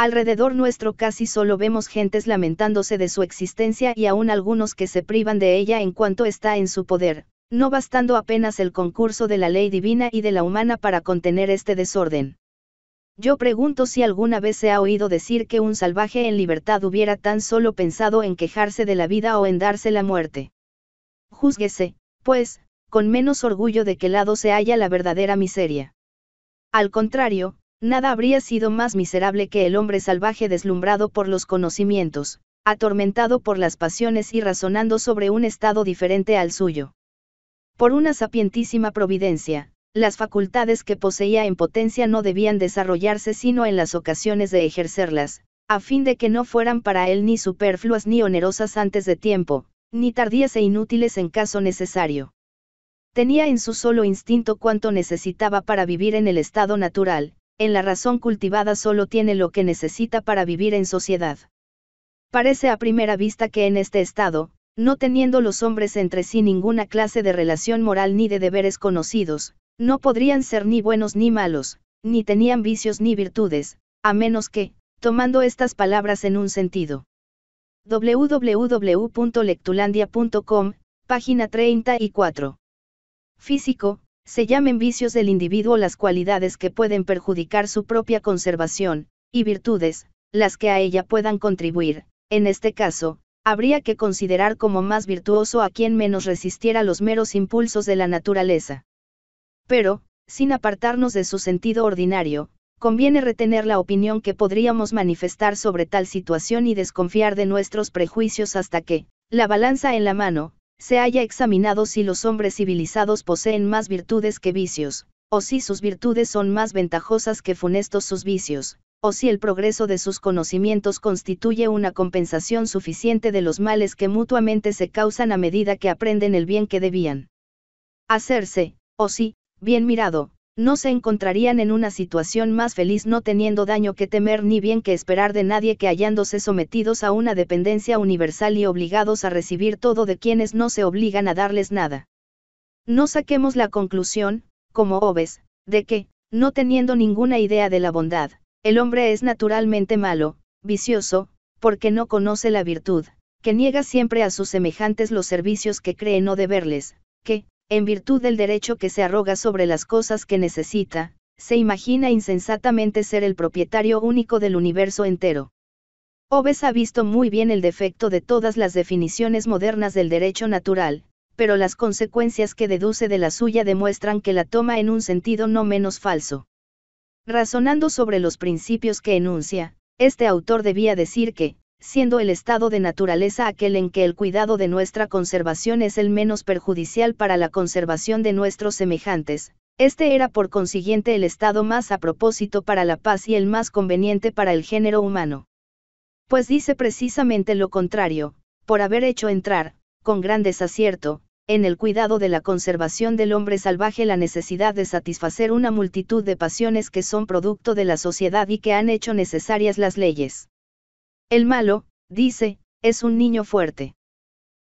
Alrededor nuestro casi solo vemos gentes lamentándose de su existencia y aún algunos que se privan de ella en cuanto está en su poder, no bastando apenas el concurso de la ley divina y de la humana para contener este desorden. Yo pregunto si alguna vez se ha oído decir que un salvaje en libertad hubiera tan solo pensado en quejarse de la vida o en darse la muerte. Júzguese, pues, con menos orgullo de qué lado se halla la verdadera miseria. Al contrario, Nada habría sido más miserable que el hombre salvaje deslumbrado por los conocimientos, atormentado por las pasiones y razonando sobre un estado diferente al suyo. Por una sapientísima providencia, las facultades que poseía en potencia no debían desarrollarse sino en las ocasiones de ejercerlas, a fin de que no fueran para él ni superfluas ni onerosas antes de tiempo, ni tardías e inútiles en caso necesario. Tenía en su solo instinto cuanto necesitaba para vivir en el estado natural, en la razón cultivada solo tiene lo que necesita para vivir en sociedad. Parece a primera vista que en este estado, no teniendo los hombres entre sí ninguna clase de relación moral ni de deberes conocidos, no podrían ser ni buenos ni malos, ni tenían vicios ni virtudes, a menos que, tomando estas palabras en un sentido. www.lectulandia.com, página 34. Físico, se llamen vicios del individuo las cualidades que pueden perjudicar su propia conservación, y virtudes, las que a ella puedan contribuir. En este caso, habría que considerar como más virtuoso a quien menos resistiera los meros impulsos de la naturaleza. Pero, sin apartarnos de su sentido ordinario, conviene retener la opinión que podríamos manifestar sobre tal situación y desconfiar de nuestros prejuicios hasta que, la balanza en la mano, se haya examinado si los hombres civilizados poseen más virtudes que vicios, o si sus virtudes son más ventajosas que funestos sus vicios, o si el progreso de sus conocimientos constituye una compensación suficiente de los males que mutuamente se causan a medida que aprenden el bien que debían hacerse, o si, bien mirado, no se encontrarían en una situación más feliz no teniendo daño que temer ni bien que esperar de nadie que hallándose sometidos a una dependencia universal y obligados a recibir todo de quienes no se obligan a darles nada. No saquemos la conclusión, como obes, de que, no teniendo ninguna idea de la bondad, el hombre es naturalmente malo, vicioso, porque no conoce la virtud, que niega siempre a sus semejantes los servicios que cree no deberles, que, en virtud del derecho que se arroga sobre las cosas que necesita, se imagina insensatamente ser el propietario único del universo entero. Hobbes ha visto muy bien el defecto de todas las definiciones modernas del derecho natural, pero las consecuencias que deduce de la suya demuestran que la toma en un sentido no menos falso. Razonando sobre los principios que enuncia, este autor debía decir que, siendo el estado de naturaleza aquel en que el cuidado de nuestra conservación es el menos perjudicial para la conservación de nuestros semejantes, este era por consiguiente el estado más a propósito para la paz y el más conveniente para el género humano. Pues dice precisamente lo contrario, por haber hecho entrar, con gran desacierto, en el cuidado de la conservación del hombre salvaje la necesidad de satisfacer una multitud de pasiones que son producto de la sociedad y que han hecho necesarias las leyes. El malo, dice, es un niño fuerte.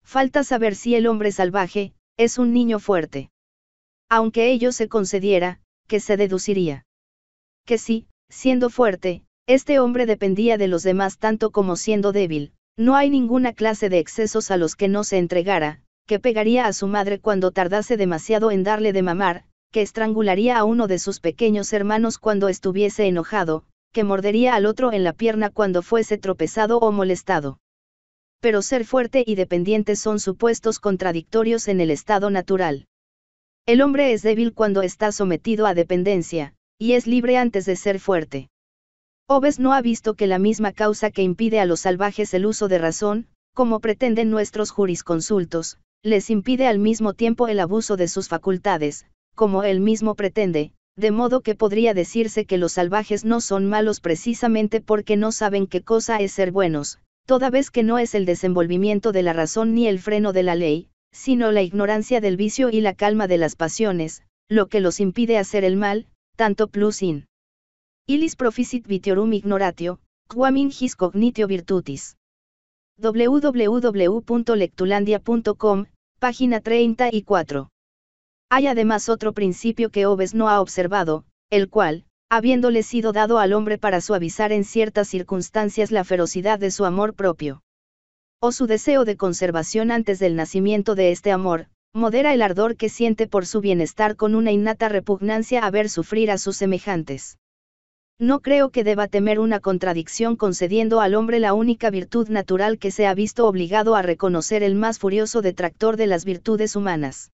Falta saber si el hombre salvaje, es un niño fuerte. Aunque ello se concediera, que se deduciría. Que si, siendo fuerte, este hombre dependía de los demás tanto como siendo débil, no hay ninguna clase de excesos a los que no se entregara, que pegaría a su madre cuando tardase demasiado en darle de mamar, que estrangularía a uno de sus pequeños hermanos cuando estuviese enojado, que mordería al otro en la pierna cuando fuese tropezado o molestado. Pero ser fuerte y dependiente son supuestos contradictorios en el estado natural. El hombre es débil cuando está sometido a dependencia, y es libre antes de ser fuerte. Obes no ha visto que la misma causa que impide a los salvajes el uso de razón, como pretenden nuestros jurisconsultos, les impide al mismo tiempo el abuso de sus facultades, como él mismo pretende, de modo que podría decirse que los salvajes no son malos precisamente porque no saben qué cosa es ser buenos, toda vez que no es el desenvolvimiento de la razón ni el freno de la ley, sino la ignorancia del vicio y la calma de las pasiones, lo que los impide hacer el mal, tanto plus in. Ilis proficit vitiorum ignoratio, quam in his cognitio virtutis. www.lectulandia.com, página 34. Hay además otro principio que Oves no ha observado, el cual, habiéndole sido dado al hombre para suavizar en ciertas circunstancias la ferocidad de su amor propio, o su deseo de conservación antes del nacimiento de este amor, modera el ardor que siente por su bienestar con una innata repugnancia a ver sufrir a sus semejantes. No creo que deba temer una contradicción concediendo al hombre la única virtud natural que se ha visto obligado a reconocer el más furioso detractor de las virtudes humanas.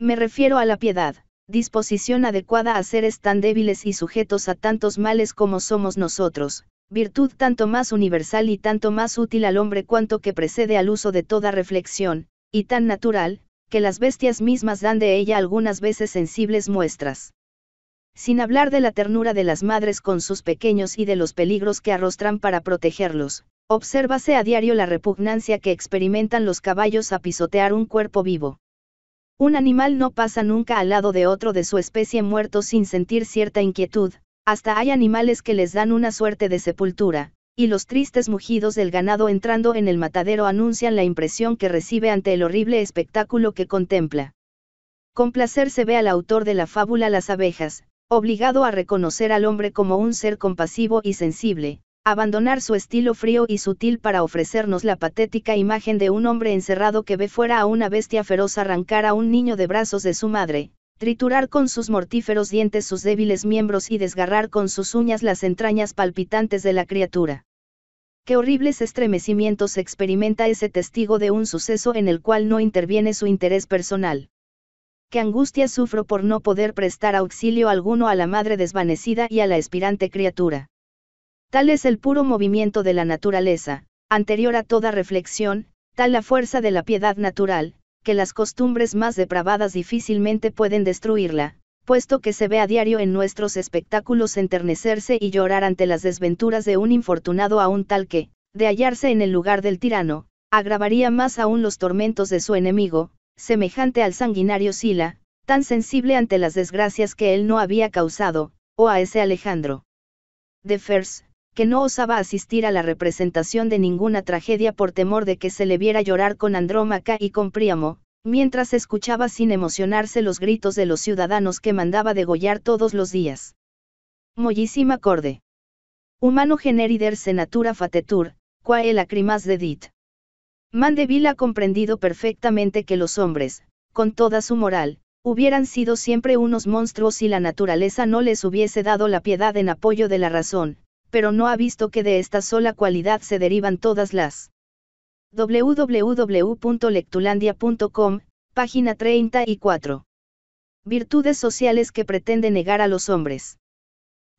Me refiero a la piedad, disposición adecuada a seres tan débiles y sujetos a tantos males como somos nosotros, virtud tanto más universal y tanto más útil al hombre cuanto que precede al uso de toda reflexión, y tan natural, que las bestias mismas dan de ella algunas veces sensibles muestras. Sin hablar de la ternura de las madres con sus pequeños y de los peligros que arrostran para protegerlos, obsérvase a diario la repugnancia que experimentan los caballos a pisotear un cuerpo vivo. Un animal no pasa nunca al lado de otro de su especie muerto sin sentir cierta inquietud, hasta hay animales que les dan una suerte de sepultura, y los tristes mugidos del ganado entrando en el matadero anuncian la impresión que recibe ante el horrible espectáculo que contempla. Con placer se ve al autor de la fábula Las abejas, obligado a reconocer al hombre como un ser compasivo y sensible, abandonar su estilo frío y sutil para ofrecernos la patética imagen de un hombre encerrado que ve fuera a una bestia feroz arrancar a un niño de brazos de su madre, triturar con sus mortíferos dientes sus débiles miembros y desgarrar con sus uñas las entrañas palpitantes de la criatura. Qué horribles estremecimientos experimenta ese testigo de un suceso en el cual no interviene su interés personal. Qué angustia sufro por no poder prestar auxilio alguno a la madre desvanecida y a la espirante criatura Tal es el puro movimiento de la naturaleza, anterior a toda reflexión, tal la fuerza de la piedad natural, que las costumbres más depravadas difícilmente pueden destruirla, puesto que se ve a diario en nuestros espectáculos enternecerse y llorar ante las desventuras de un infortunado aún tal que, de hallarse en el lugar del tirano, agravaría más aún los tormentos de su enemigo, semejante al sanguinario Sila, tan sensible ante las desgracias que él no había causado, o a ese Alejandro. De que no osaba asistir a la representación de ninguna tragedia por temor de que se le viera llorar con Andrómaca y con Príamo, mientras escuchaba sin emocionarse los gritos de los ciudadanos que mandaba degollar todos los días. Mollísima corde. Humano generider senatura fatetur, quae lacrimas dedit. Mandeville ha comprendido perfectamente que los hombres, con toda su moral, hubieran sido siempre unos monstruos si la naturaleza no les hubiese dado la piedad en apoyo de la razón, pero no ha visto que de esta sola cualidad se derivan todas las. www.lectulandia.com, página 34. Virtudes sociales que pretende negar a los hombres.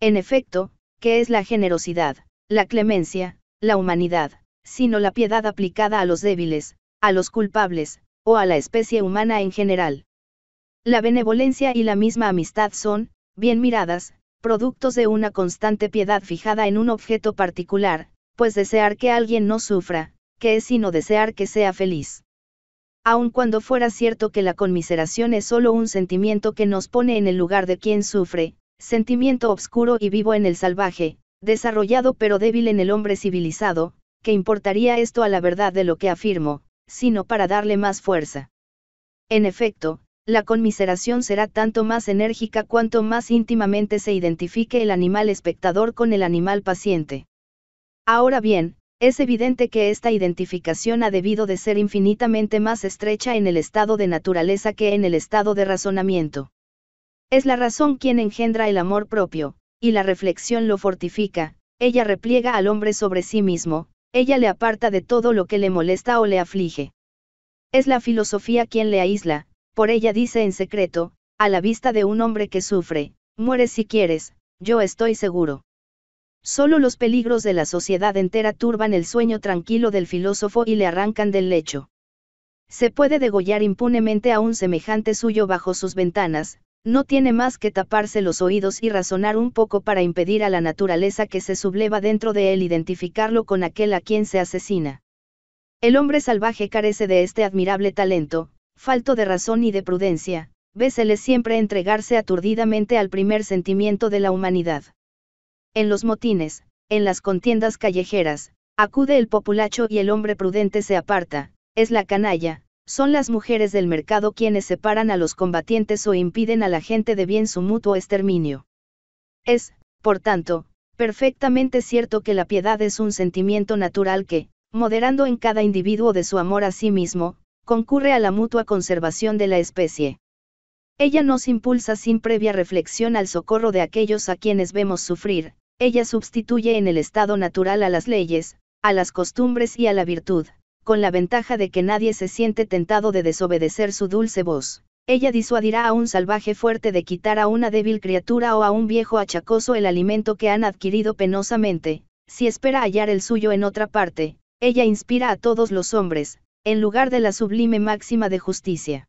En efecto, ¿qué es la generosidad, la clemencia, la humanidad, sino la piedad aplicada a los débiles, a los culpables, o a la especie humana en general? La benevolencia y la misma amistad son, bien miradas, productos de una constante piedad fijada en un objeto particular, pues desear que alguien no sufra, que es sino desear que sea feliz. Aun cuando fuera cierto que la conmiseración es solo un sentimiento que nos pone en el lugar de quien sufre, sentimiento obscuro y vivo en el salvaje, desarrollado pero débil en el hombre civilizado, ¿qué importaría esto a la verdad de lo que afirmo, sino para darle más fuerza. En efecto, la conmiseración será tanto más enérgica cuanto más íntimamente se identifique el animal espectador con el animal paciente. Ahora bien, es evidente que esta identificación ha debido de ser infinitamente más estrecha en el estado de naturaleza que en el estado de razonamiento. Es la razón quien engendra el amor propio, y la reflexión lo fortifica, ella repliega al hombre sobre sí mismo, ella le aparta de todo lo que le molesta o le aflige. Es la filosofía quien le aísla, por ella dice en secreto, a la vista de un hombre que sufre, mueres si quieres, yo estoy seguro. Solo los peligros de la sociedad entera turban el sueño tranquilo del filósofo y le arrancan del lecho. Se puede degollar impunemente a un semejante suyo bajo sus ventanas, no tiene más que taparse los oídos y razonar un poco para impedir a la naturaleza que se subleva dentro de él identificarlo con aquel a quien se asesina. El hombre salvaje carece de este admirable talento, falto de razón y de prudencia, vésele siempre entregarse aturdidamente al primer sentimiento de la humanidad. En los motines, en las contiendas callejeras, acude el populacho y el hombre prudente se aparta, es la canalla, son las mujeres del mercado quienes separan a los combatientes o impiden a la gente de bien su mutuo exterminio. Es, por tanto, perfectamente cierto que la piedad es un sentimiento natural que, moderando en cada individuo de su amor a sí mismo, concurre a la mutua conservación de la especie. Ella nos impulsa sin previa reflexión al socorro de aquellos a quienes vemos sufrir, ella sustituye en el estado natural a las leyes, a las costumbres y a la virtud, con la ventaja de que nadie se siente tentado de desobedecer su dulce voz. Ella disuadirá a un salvaje fuerte de quitar a una débil criatura o a un viejo achacoso el alimento que han adquirido penosamente, si espera hallar el suyo en otra parte, ella inspira a todos los hombres, en lugar de la sublime máxima de justicia.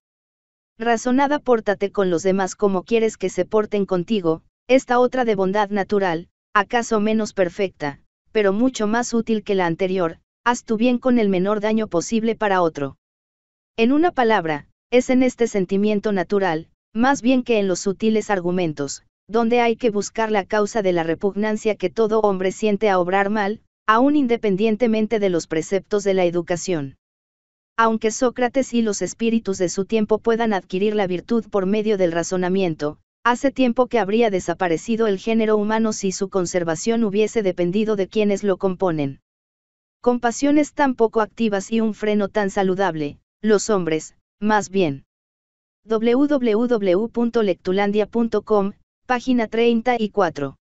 Razonada pórtate con los demás como quieres que se porten contigo, esta otra de bondad natural, acaso menos perfecta, pero mucho más útil que la anterior, haz tu bien con el menor daño posible para otro. En una palabra, es en este sentimiento natural, más bien que en los sutiles argumentos, donde hay que buscar la causa de la repugnancia que todo hombre siente a obrar mal, aún independientemente de los preceptos de la educación. Aunque Sócrates y los espíritus de su tiempo puedan adquirir la virtud por medio del razonamiento, hace tiempo que habría desaparecido el género humano si su conservación hubiese dependido de quienes lo componen. Compasiones tan poco activas y un freno tan saludable, los hombres, más bien. www.lectulandia.com, página 34.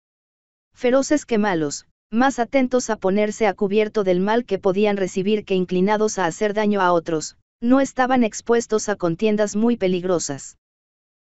Feroces que malos, más atentos a ponerse a cubierto del mal que podían recibir que inclinados a hacer daño a otros, no estaban expuestos a contiendas muy peligrosas.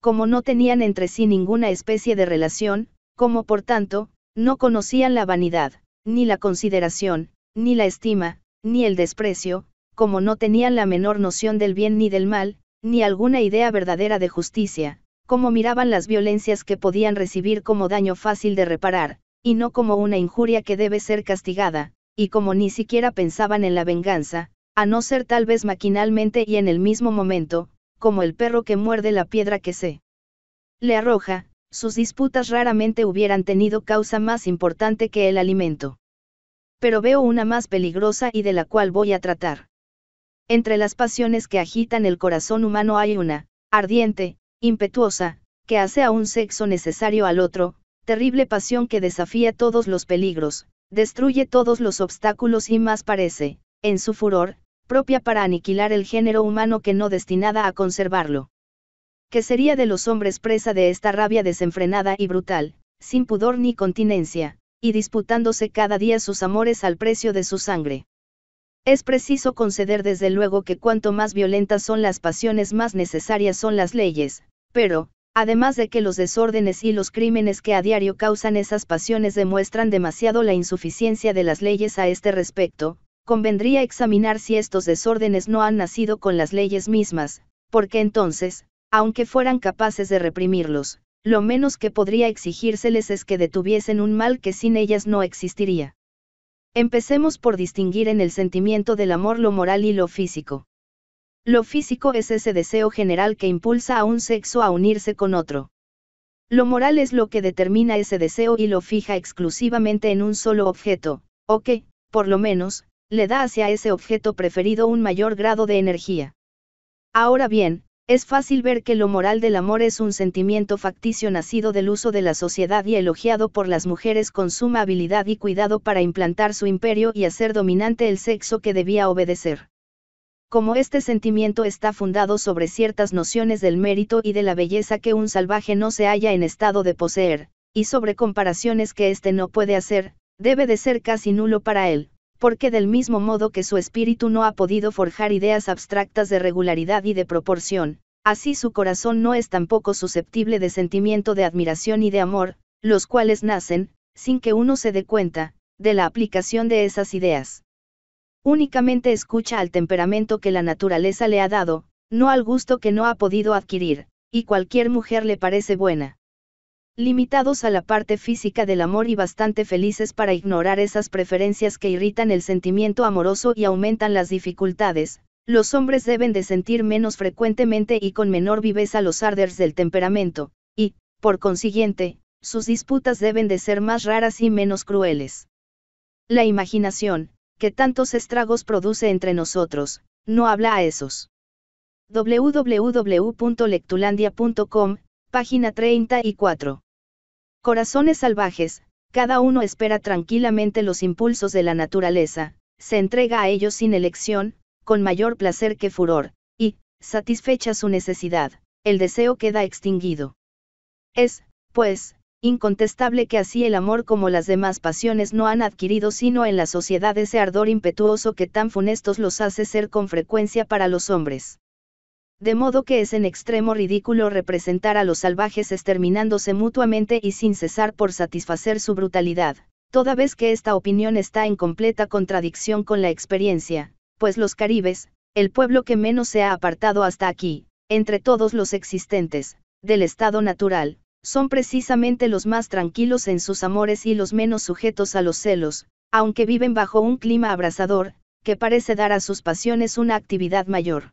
Como no tenían entre sí ninguna especie de relación, como por tanto, no conocían la vanidad, ni la consideración, ni la estima, ni el desprecio, como no tenían la menor noción del bien ni del mal, ni alguna idea verdadera de justicia, como miraban las violencias que podían recibir como daño fácil de reparar, y no como una injuria que debe ser castigada, y como ni siquiera pensaban en la venganza, a no ser tal vez maquinalmente y en el mismo momento, como el perro que muerde la piedra que se le arroja, sus disputas raramente hubieran tenido causa más importante que el alimento. Pero veo una más peligrosa y de la cual voy a tratar. Entre las pasiones que agitan el corazón humano hay una, ardiente, impetuosa, que hace a un sexo necesario al otro, terrible pasión que desafía todos los peligros, destruye todos los obstáculos y más parece, en su furor, propia para aniquilar el género humano que no destinada a conservarlo. ¿Qué sería de los hombres presa de esta rabia desenfrenada y brutal, sin pudor ni continencia, y disputándose cada día sus amores al precio de su sangre? Es preciso conceder desde luego que cuanto más violentas son las pasiones más necesarias son las leyes, pero, Además de que los desórdenes y los crímenes que a diario causan esas pasiones demuestran demasiado la insuficiencia de las leyes a este respecto, convendría examinar si estos desórdenes no han nacido con las leyes mismas, porque entonces, aunque fueran capaces de reprimirlos, lo menos que podría exigírseles es que detuviesen un mal que sin ellas no existiría. Empecemos por distinguir en el sentimiento del amor lo moral y lo físico. Lo físico es ese deseo general que impulsa a un sexo a unirse con otro. Lo moral es lo que determina ese deseo y lo fija exclusivamente en un solo objeto, o que, por lo menos, le da hacia ese objeto preferido un mayor grado de energía. Ahora bien, es fácil ver que lo moral del amor es un sentimiento facticio nacido del uso de la sociedad y elogiado por las mujeres con suma habilidad y cuidado para implantar su imperio y hacer dominante el sexo que debía obedecer como este sentimiento está fundado sobre ciertas nociones del mérito y de la belleza que un salvaje no se halla en estado de poseer, y sobre comparaciones que éste no puede hacer, debe de ser casi nulo para él, porque del mismo modo que su espíritu no ha podido forjar ideas abstractas de regularidad y de proporción, así su corazón no es tampoco susceptible de sentimiento de admiración y de amor, los cuales nacen, sin que uno se dé cuenta, de la aplicación de esas ideas. Únicamente escucha al temperamento que la naturaleza le ha dado, no al gusto que no ha podido adquirir, y cualquier mujer le parece buena. Limitados a la parte física del amor y bastante felices para ignorar esas preferencias que irritan el sentimiento amoroso y aumentan las dificultades, los hombres deben de sentir menos frecuentemente y con menor viveza los arders del temperamento, y, por consiguiente, sus disputas deben de ser más raras y menos crueles. La imaginación, que tantos estragos produce entre nosotros, no habla a esos. www.lectulandia.com, página 34. Corazones salvajes, cada uno espera tranquilamente los impulsos de la naturaleza, se entrega a ellos sin elección, con mayor placer que furor, y, satisfecha su necesidad, el deseo queda extinguido. Es, pues, incontestable que así el amor como las demás pasiones no han adquirido sino en la sociedad ese ardor impetuoso que tan funestos los hace ser con frecuencia para los hombres. De modo que es en extremo ridículo representar a los salvajes exterminándose mutuamente y sin cesar por satisfacer su brutalidad, toda vez que esta opinión está en completa contradicción con la experiencia, pues los caribes, el pueblo que menos se ha apartado hasta aquí, entre todos los existentes, del estado natural, son precisamente los más tranquilos en sus amores y los menos sujetos a los celos, aunque viven bajo un clima abrasador, que parece dar a sus pasiones una actividad mayor.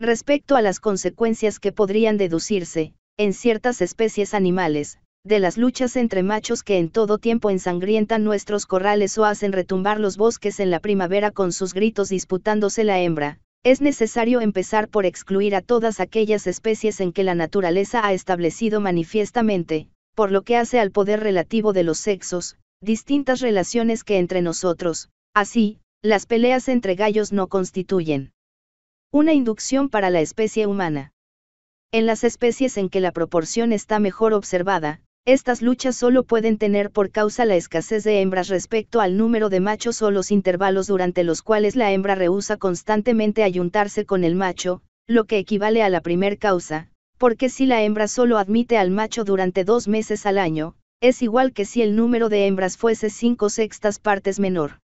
Respecto a las consecuencias que podrían deducirse, en ciertas especies animales, de las luchas entre machos que en todo tiempo ensangrientan nuestros corrales o hacen retumbar los bosques en la primavera con sus gritos disputándose la hembra, es necesario empezar por excluir a todas aquellas especies en que la naturaleza ha establecido manifiestamente, por lo que hace al poder relativo de los sexos, distintas relaciones que entre nosotros, así, las peleas entre gallos no constituyen una inducción para la especie humana. En las especies en que la proporción está mejor observada, estas luchas solo pueden tener por causa la escasez de hembras respecto al número de machos o los intervalos durante los cuales la hembra rehúsa constantemente ayuntarse con el macho, lo que equivale a la primer causa, porque si la hembra solo admite al macho durante dos meses al año, es igual que si el número de hembras fuese cinco sextas partes menor.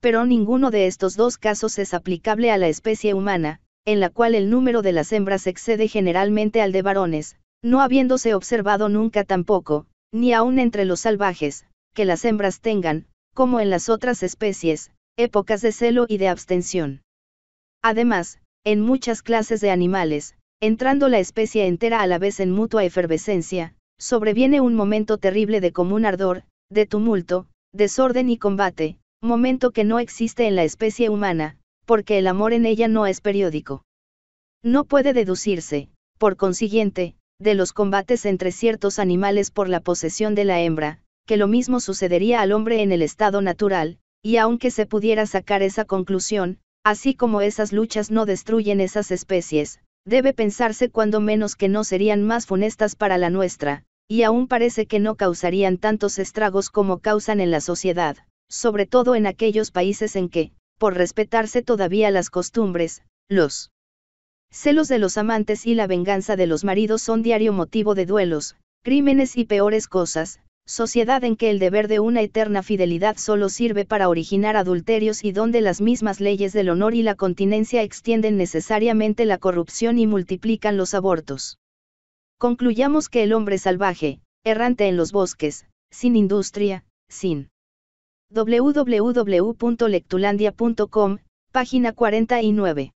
Pero ninguno de estos dos casos es aplicable a la especie humana, en la cual el número de las hembras excede generalmente al de varones, no habiéndose observado nunca tampoco, ni aun entre los salvajes, que las hembras tengan, como en las otras especies, épocas de celo y de abstención. Además, en muchas clases de animales, entrando la especie entera a la vez en mutua efervescencia, sobreviene un momento terrible de común ardor, de tumulto, desorden y combate, momento que no existe en la especie humana, porque el amor en ella no es periódico. No puede deducirse, por consiguiente, de los combates entre ciertos animales por la posesión de la hembra, que lo mismo sucedería al hombre en el estado natural, y aunque se pudiera sacar esa conclusión, así como esas luchas no destruyen esas especies, debe pensarse cuando menos que no serían más funestas para la nuestra, y aún parece que no causarían tantos estragos como causan en la sociedad, sobre todo en aquellos países en que, por respetarse todavía las costumbres, los celos de los amantes y la venganza de los maridos son diario motivo de duelos, crímenes y peores cosas, sociedad en que el deber de una eterna fidelidad solo sirve para originar adulterios y donde las mismas leyes del honor y la continencia extienden necesariamente la corrupción y multiplican los abortos. Concluyamos que el hombre salvaje, errante en los bosques, sin industria, sin www.lectulandia.com, página 49.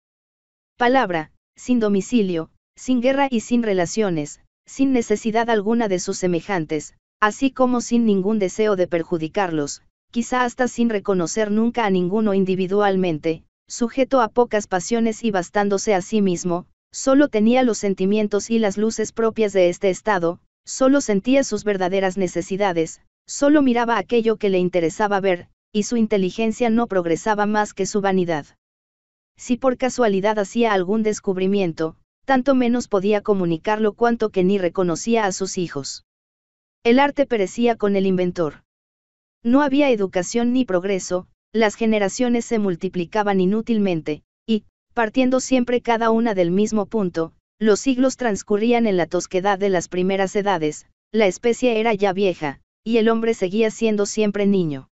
Palabra, sin domicilio, sin guerra y sin relaciones, sin necesidad alguna de sus semejantes, así como sin ningún deseo de perjudicarlos, quizá hasta sin reconocer nunca a ninguno individualmente, sujeto a pocas pasiones y bastándose a sí mismo, solo tenía los sentimientos y las luces propias de este estado, solo sentía sus verdaderas necesidades, solo miraba aquello que le interesaba ver, y su inteligencia no progresaba más que su vanidad. Si por casualidad hacía algún descubrimiento, tanto menos podía comunicarlo cuanto que ni reconocía a sus hijos. El arte perecía con el inventor. No había educación ni progreso, las generaciones se multiplicaban inútilmente, y, partiendo siempre cada una del mismo punto, los siglos transcurrían en la tosquedad de las primeras edades, la especie era ya vieja, y el hombre seguía siendo siempre niño.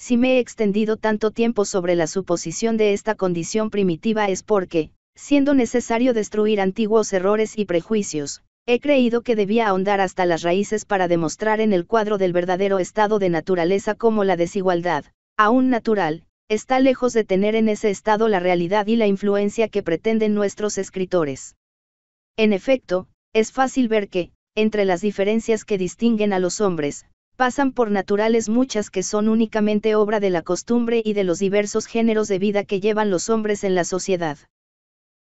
Si me he extendido tanto tiempo sobre la suposición de esta condición primitiva es porque, siendo necesario destruir antiguos errores y prejuicios, he creído que debía ahondar hasta las raíces para demostrar en el cuadro del verdadero estado de naturaleza cómo la desigualdad, aún natural, está lejos de tener en ese estado la realidad y la influencia que pretenden nuestros escritores. En efecto, es fácil ver que, entre las diferencias que distinguen a los hombres, pasan por naturales muchas que son únicamente obra de la costumbre y de los diversos géneros de vida que llevan los hombres en la sociedad.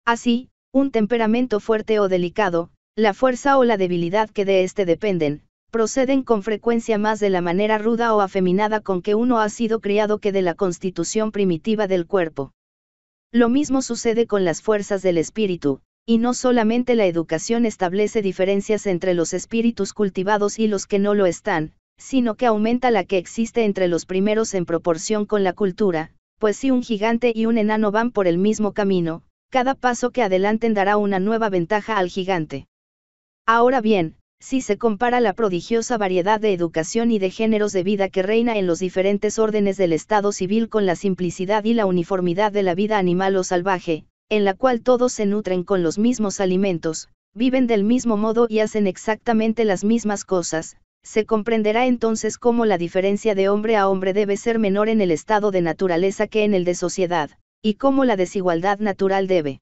Así, un temperamento fuerte o delicado, la fuerza o la debilidad que de éste dependen, proceden con frecuencia más de la manera ruda o afeminada con que uno ha sido criado que de la constitución primitiva del cuerpo. Lo mismo sucede con las fuerzas del espíritu, y no solamente la educación establece diferencias entre los espíritus cultivados y los que no lo están, sino que aumenta la que existe entre los primeros en proporción con la cultura, pues si un gigante y un enano van por el mismo camino, cada paso que adelanten dará una nueva ventaja al gigante. Ahora bien, si se compara la prodigiosa variedad de educación y de géneros de vida que reina en los diferentes órdenes del Estado civil con la simplicidad y la uniformidad de la vida animal o salvaje, en la cual todos se nutren con los mismos alimentos, viven del mismo modo y hacen exactamente las mismas cosas, se comprenderá entonces cómo la diferencia de hombre a hombre debe ser menor en el estado de naturaleza que en el de sociedad, y cómo la desigualdad natural debe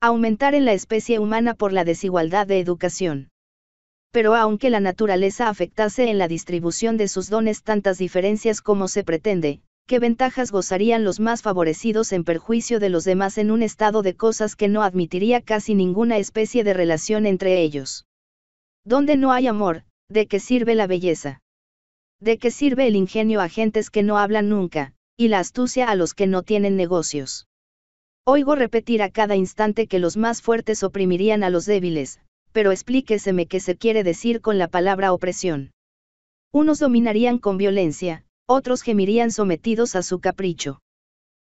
aumentar en la especie humana por la desigualdad de educación. Pero aunque la naturaleza afectase en la distribución de sus dones tantas diferencias como se pretende, ¿qué ventajas gozarían los más favorecidos en perjuicio de los demás en un estado de cosas que no admitiría casi ninguna especie de relación entre ellos? Donde no hay amor, ¿De qué sirve la belleza? ¿De qué sirve el ingenio a gentes que no hablan nunca, y la astucia a los que no tienen negocios? Oigo repetir a cada instante que los más fuertes oprimirían a los débiles, pero explíqueseme qué se quiere decir con la palabra opresión. Unos dominarían con violencia, otros gemirían sometidos a su capricho.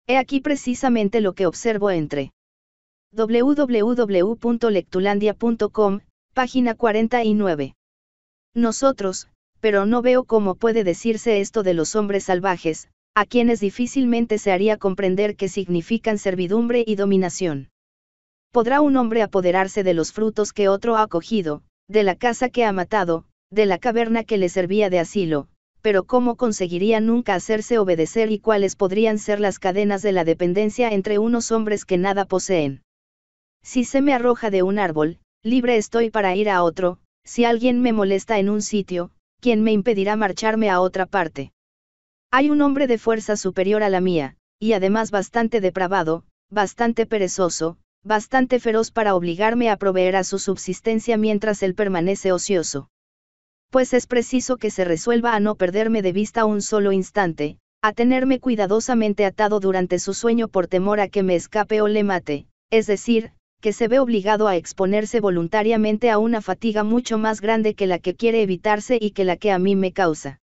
He aquí precisamente lo que observo entre www.lectulandia.com, página 49. Nosotros, pero no veo cómo puede decirse esto de los hombres salvajes, a quienes difícilmente se haría comprender que significan servidumbre y dominación. ¿Podrá un hombre apoderarse de los frutos que otro ha cogido, de la casa que ha matado, de la caverna que le servía de asilo, pero cómo conseguiría nunca hacerse obedecer y cuáles podrían ser las cadenas de la dependencia entre unos hombres que nada poseen? Si se me arroja de un árbol, libre estoy para ir a otro, si alguien me molesta en un sitio, ¿quién me impedirá marcharme a otra parte? Hay un hombre de fuerza superior a la mía, y además bastante depravado, bastante perezoso, bastante feroz para obligarme a proveer a su subsistencia mientras él permanece ocioso. Pues es preciso que se resuelva a no perderme de vista un solo instante, a tenerme cuidadosamente atado durante su sueño por temor a que me escape o le mate, es decir, que se ve obligado a exponerse voluntariamente a una fatiga mucho más grande que la que quiere evitarse y que la que a mí me causa.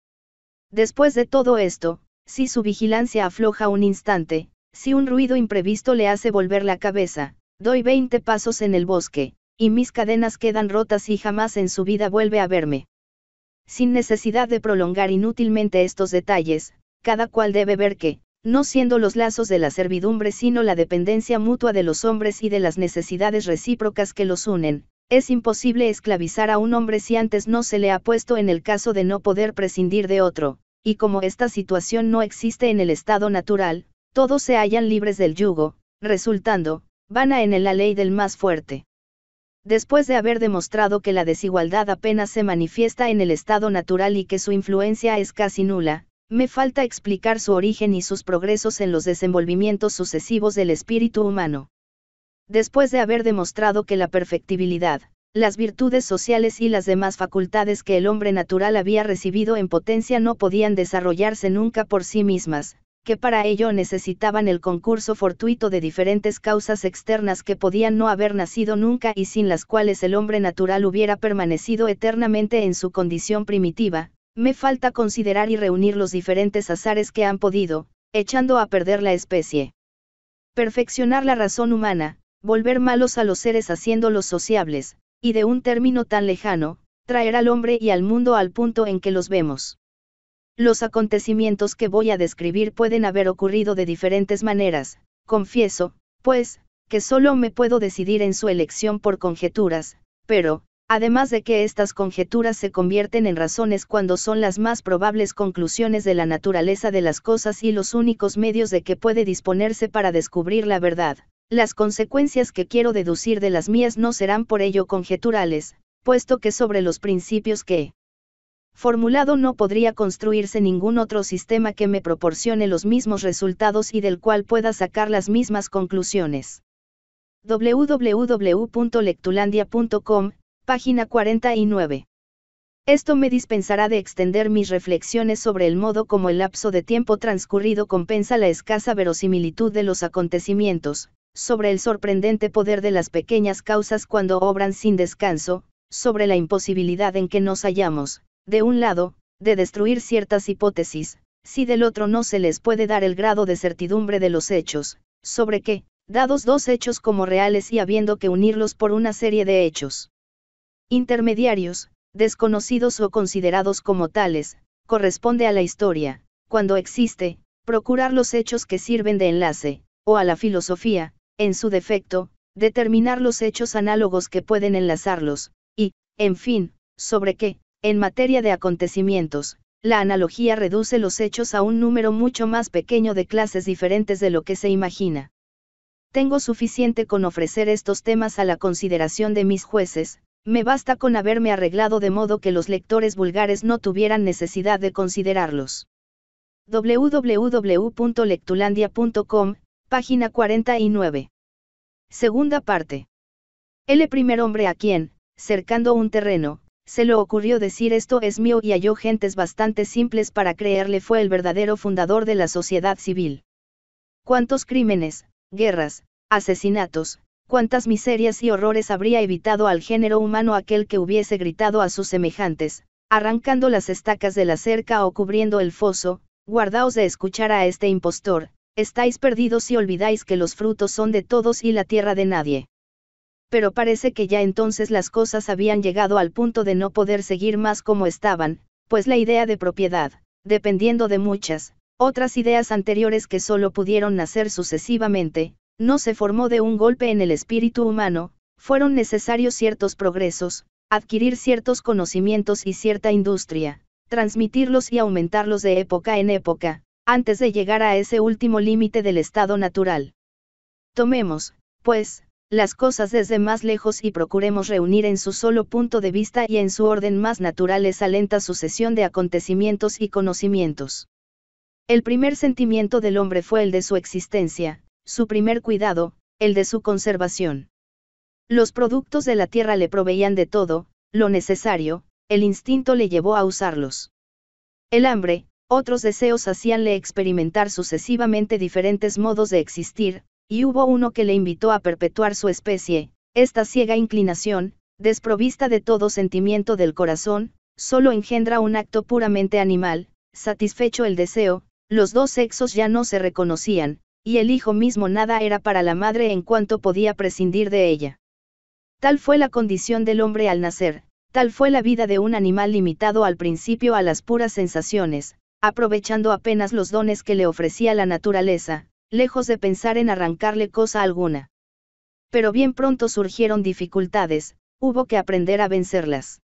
Después de todo esto, si su vigilancia afloja un instante, si un ruido imprevisto le hace volver la cabeza, doy 20 pasos en el bosque, y mis cadenas quedan rotas y jamás en su vida vuelve a verme. Sin necesidad de prolongar inútilmente estos detalles, cada cual debe ver que, no siendo los lazos de la servidumbre sino la dependencia mutua de los hombres y de las necesidades recíprocas que los unen, es imposible esclavizar a un hombre si antes no se le ha puesto en el caso de no poder prescindir de otro, y como esta situación no existe en el estado natural, todos se hallan libres del yugo, resultando, vana en la ley del más fuerte. Después de haber demostrado que la desigualdad apenas se manifiesta en el estado natural y que su influencia es casi nula, me falta explicar su origen y sus progresos en los desenvolvimientos sucesivos del espíritu humano. Después de haber demostrado que la perfectibilidad, las virtudes sociales y las demás facultades que el hombre natural había recibido en potencia no podían desarrollarse nunca por sí mismas, que para ello necesitaban el concurso fortuito de diferentes causas externas que podían no haber nacido nunca y sin las cuales el hombre natural hubiera permanecido eternamente en su condición primitiva, me falta considerar y reunir los diferentes azares que han podido, echando a perder la especie. Perfeccionar la razón humana, volver malos a los seres haciéndolos sociables, y de un término tan lejano, traer al hombre y al mundo al punto en que los vemos. Los acontecimientos que voy a describir pueden haber ocurrido de diferentes maneras, confieso, pues, que solo me puedo decidir en su elección por conjeturas, pero, Además de que estas conjeturas se convierten en razones cuando son las más probables conclusiones de la naturaleza de las cosas y los únicos medios de que puede disponerse para descubrir la verdad, las consecuencias que quiero deducir de las mías no serán por ello conjeturales, puesto que sobre los principios que formulado no podría construirse ningún otro sistema que me proporcione los mismos resultados y del cual pueda sacar las mismas conclusiones. www.lectulandia.com Página 49. Esto me dispensará de extender mis reflexiones sobre el modo como el lapso de tiempo transcurrido compensa la escasa verosimilitud de los acontecimientos, sobre el sorprendente poder de las pequeñas causas cuando obran sin descanso, sobre la imposibilidad en que nos hallamos, de un lado, de destruir ciertas hipótesis, si del otro no se les puede dar el grado de certidumbre de los hechos, sobre que, dados dos hechos como reales y habiendo que unirlos por una serie de hechos, Intermediarios, desconocidos o considerados como tales, corresponde a la historia, cuando existe, procurar los hechos que sirven de enlace, o a la filosofía, en su defecto, determinar los hechos análogos que pueden enlazarlos, y, en fin, sobre qué, en materia de acontecimientos, la analogía reduce los hechos a un número mucho más pequeño de clases diferentes de lo que se imagina. Tengo suficiente con ofrecer estos temas a la consideración de mis jueces, me basta con haberme arreglado de modo que los lectores vulgares no tuvieran necesidad de considerarlos. www.lectulandia.com, página 49. Segunda parte. El primer hombre a quien, cercando un terreno, se le ocurrió decir esto es mío y halló gentes bastante simples para creerle fue el verdadero fundador de la sociedad civil. ¿Cuántos crímenes, guerras, asesinatos, cuántas miserias y horrores habría evitado al género humano aquel que hubiese gritado a sus semejantes, arrancando las estacas de la cerca o cubriendo el foso, guardaos de escuchar a este impostor, estáis perdidos y olvidáis que los frutos son de todos y la tierra de nadie. Pero parece que ya entonces las cosas habían llegado al punto de no poder seguir más como estaban, pues la idea de propiedad, dependiendo de muchas, otras ideas anteriores que solo pudieron nacer sucesivamente, no se formó de un golpe en el espíritu humano, fueron necesarios ciertos progresos, adquirir ciertos conocimientos y cierta industria, transmitirlos y aumentarlos de época en época, antes de llegar a ese último límite del estado natural. Tomemos, pues, las cosas desde más lejos y procuremos reunir en su solo punto de vista y en su orden más natural esa lenta sucesión de acontecimientos y conocimientos. El primer sentimiento del hombre fue el de su existencia, su primer cuidado, el de su conservación. Los productos de la tierra le proveían de todo, lo necesario, el instinto le llevó a usarlos. El hambre, otros deseos hacíanle experimentar sucesivamente diferentes modos de existir, y hubo uno que le invitó a perpetuar su especie, esta ciega inclinación, desprovista de todo sentimiento del corazón, solo engendra un acto puramente animal, satisfecho el deseo, los dos sexos ya no se reconocían, y el hijo mismo nada era para la madre en cuanto podía prescindir de ella. Tal fue la condición del hombre al nacer, tal fue la vida de un animal limitado al principio a las puras sensaciones, aprovechando apenas los dones que le ofrecía la naturaleza, lejos de pensar en arrancarle cosa alguna. Pero bien pronto surgieron dificultades, hubo que aprender a vencerlas.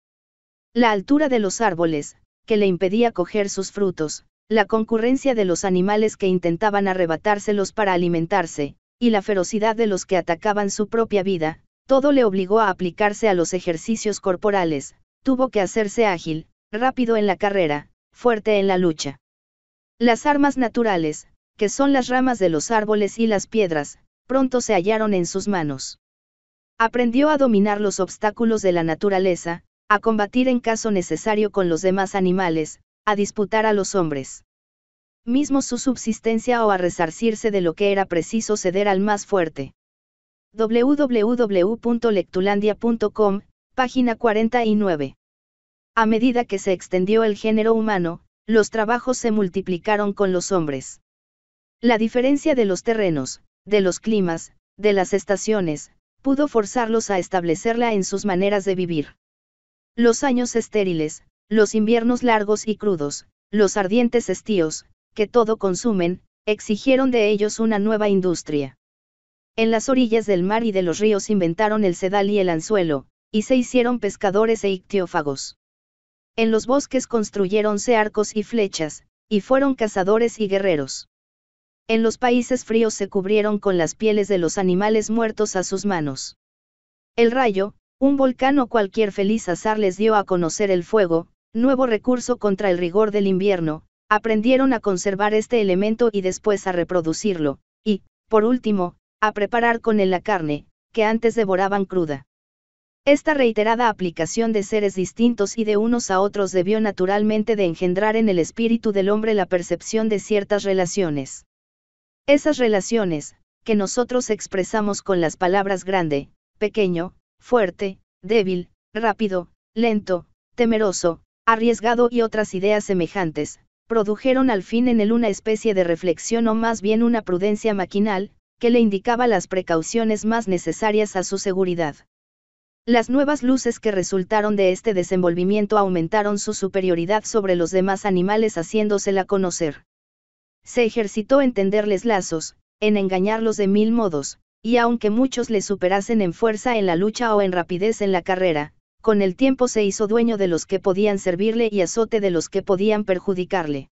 La altura de los árboles, que le impedía coger sus frutos, la concurrencia de los animales que intentaban arrebatárselos para alimentarse, y la ferocidad de los que atacaban su propia vida, todo le obligó a aplicarse a los ejercicios corporales, tuvo que hacerse ágil, rápido en la carrera, fuerte en la lucha. Las armas naturales, que son las ramas de los árboles y las piedras, pronto se hallaron en sus manos. Aprendió a dominar los obstáculos de la naturaleza, a combatir en caso necesario con los demás animales, a disputar a los hombres mismo su subsistencia o a resarcirse de lo que era preciso ceder al más fuerte. www.lectulandia.com, página 49. A medida que se extendió el género humano, los trabajos se multiplicaron con los hombres. La diferencia de los terrenos, de los climas, de las estaciones, pudo forzarlos a establecerla en sus maneras de vivir. Los años estériles, los inviernos largos y crudos, los ardientes estíos, que todo consumen, exigieron de ellos una nueva industria. En las orillas del mar y de los ríos inventaron el sedal y el anzuelo, y se hicieron pescadores e ictiófagos. En los bosques construyeronse arcos y flechas, y fueron cazadores y guerreros. En los países fríos se cubrieron con las pieles de los animales muertos a sus manos. El rayo, un volcán o cualquier feliz azar les dio a conocer el fuego, Nuevo recurso contra el rigor del invierno, aprendieron a conservar este elemento y después a reproducirlo, y, por último, a preparar con él la carne, que antes devoraban cruda. Esta reiterada aplicación de seres distintos y de unos a otros debió naturalmente de engendrar en el espíritu del hombre la percepción de ciertas relaciones. Esas relaciones, que nosotros expresamos con las palabras grande, pequeño, fuerte, débil, rápido, lento, temeroso, arriesgado y otras ideas semejantes, produjeron al fin en él una especie de reflexión o más bien una prudencia maquinal, que le indicaba las precauciones más necesarias a su seguridad. Las nuevas luces que resultaron de este desenvolvimiento aumentaron su superioridad sobre los demás animales haciéndosela conocer. Se ejercitó en tenderles lazos, en engañarlos de mil modos, y aunque muchos le superasen en fuerza en la lucha o en rapidez en la carrera, con el tiempo se hizo dueño de los que podían servirle y azote de los que podían perjudicarle.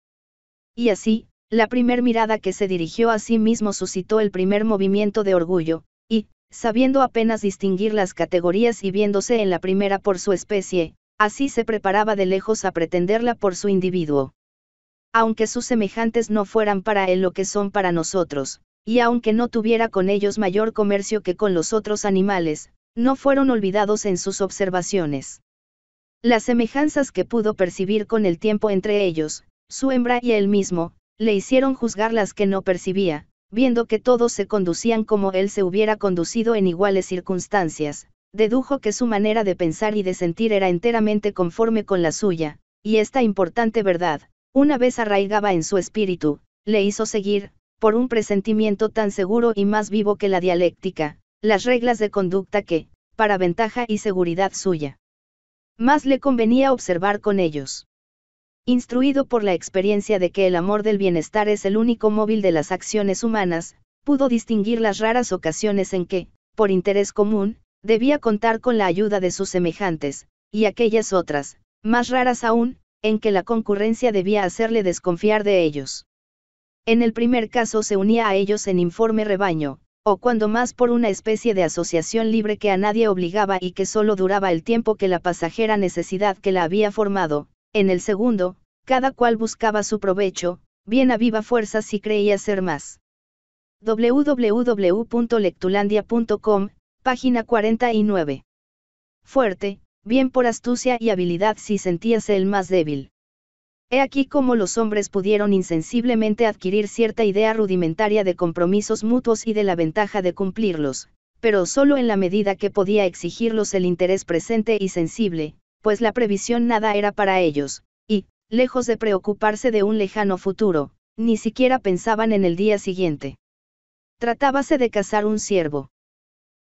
Y así, la primer mirada que se dirigió a sí mismo suscitó el primer movimiento de orgullo, y, sabiendo apenas distinguir las categorías y viéndose en la primera por su especie, así se preparaba de lejos a pretenderla por su individuo. Aunque sus semejantes no fueran para él lo que son para nosotros, y aunque no tuviera con ellos mayor comercio que con los otros animales, no fueron olvidados en sus observaciones. Las semejanzas que pudo percibir con el tiempo entre ellos, su hembra y él mismo, le hicieron juzgar las que no percibía, viendo que todos se conducían como él se hubiera conducido en iguales circunstancias, dedujo que su manera de pensar y de sentir era enteramente conforme con la suya, y esta importante verdad, una vez arraigaba en su espíritu, le hizo seguir, por un presentimiento tan seguro y más vivo que la dialéctica, las reglas de conducta que, para ventaja y seguridad suya, más le convenía observar con ellos. Instruido por la experiencia de que el amor del bienestar es el único móvil de las acciones humanas, pudo distinguir las raras ocasiones en que, por interés común, debía contar con la ayuda de sus semejantes, y aquellas otras, más raras aún, en que la concurrencia debía hacerle desconfiar de ellos. En el primer caso se unía a ellos en informe rebaño, o cuando más por una especie de asociación libre que a nadie obligaba y que solo duraba el tiempo que la pasajera necesidad que la había formado, en el segundo, cada cual buscaba su provecho, bien a viva fuerza si creía ser más. www.lectulandia.com, página 49. Fuerte, bien por astucia y habilidad si sentíase el más débil. He aquí cómo los hombres pudieron insensiblemente adquirir cierta idea rudimentaria de compromisos mutuos y de la ventaja de cumplirlos, pero solo en la medida que podía exigirlos el interés presente y sensible, pues la previsión nada era para ellos, y, lejos de preocuparse de un lejano futuro, ni siquiera pensaban en el día siguiente. Tratábase de cazar un ciervo.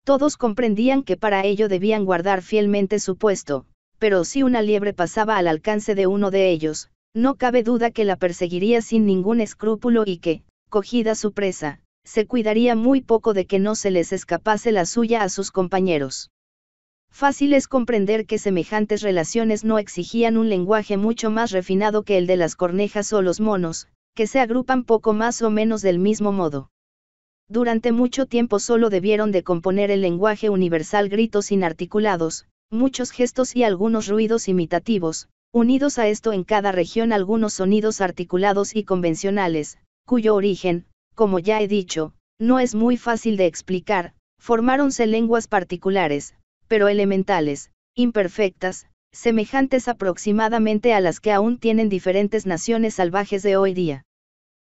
Todos comprendían que para ello debían guardar fielmente su puesto, pero si una liebre pasaba al alcance de uno de ellos, no cabe duda que la perseguiría sin ningún escrúpulo y que, cogida su presa, se cuidaría muy poco de que no se les escapase la suya a sus compañeros. Fácil es comprender que semejantes relaciones no exigían un lenguaje mucho más refinado que el de las cornejas o los monos, que se agrupan poco más o menos del mismo modo. Durante mucho tiempo solo debieron de componer el lenguaje universal gritos inarticulados, muchos gestos y algunos ruidos imitativos, Unidos a esto en cada región algunos sonidos articulados y convencionales, cuyo origen, como ya he dicho, no es muy fácil de explicar, formáronse lenguas particulares, pero elementales, imperfectas, semejantes aproximadamente a las que aún tienen diferentes naciones salvajes de hoy día.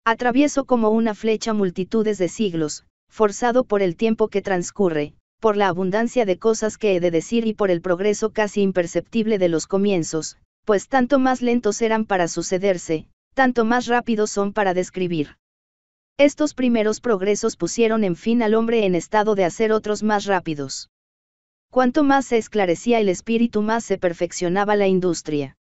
Atravieso como una flecha multitudes de siglos, forzado por el tiempo que transcurre, por la abundancia de cosas que he de decir y por el progreso casi imperceptible de los comienzos, pues tanto más lentos eran para sucederse, tanto más rápidos son para describir. Estos primeros progresos pusieron en fin al hombre en estado de hacer otros más rápidos. Cuanto más se esclarecía el espíritu, más se perfeccionaba la industria.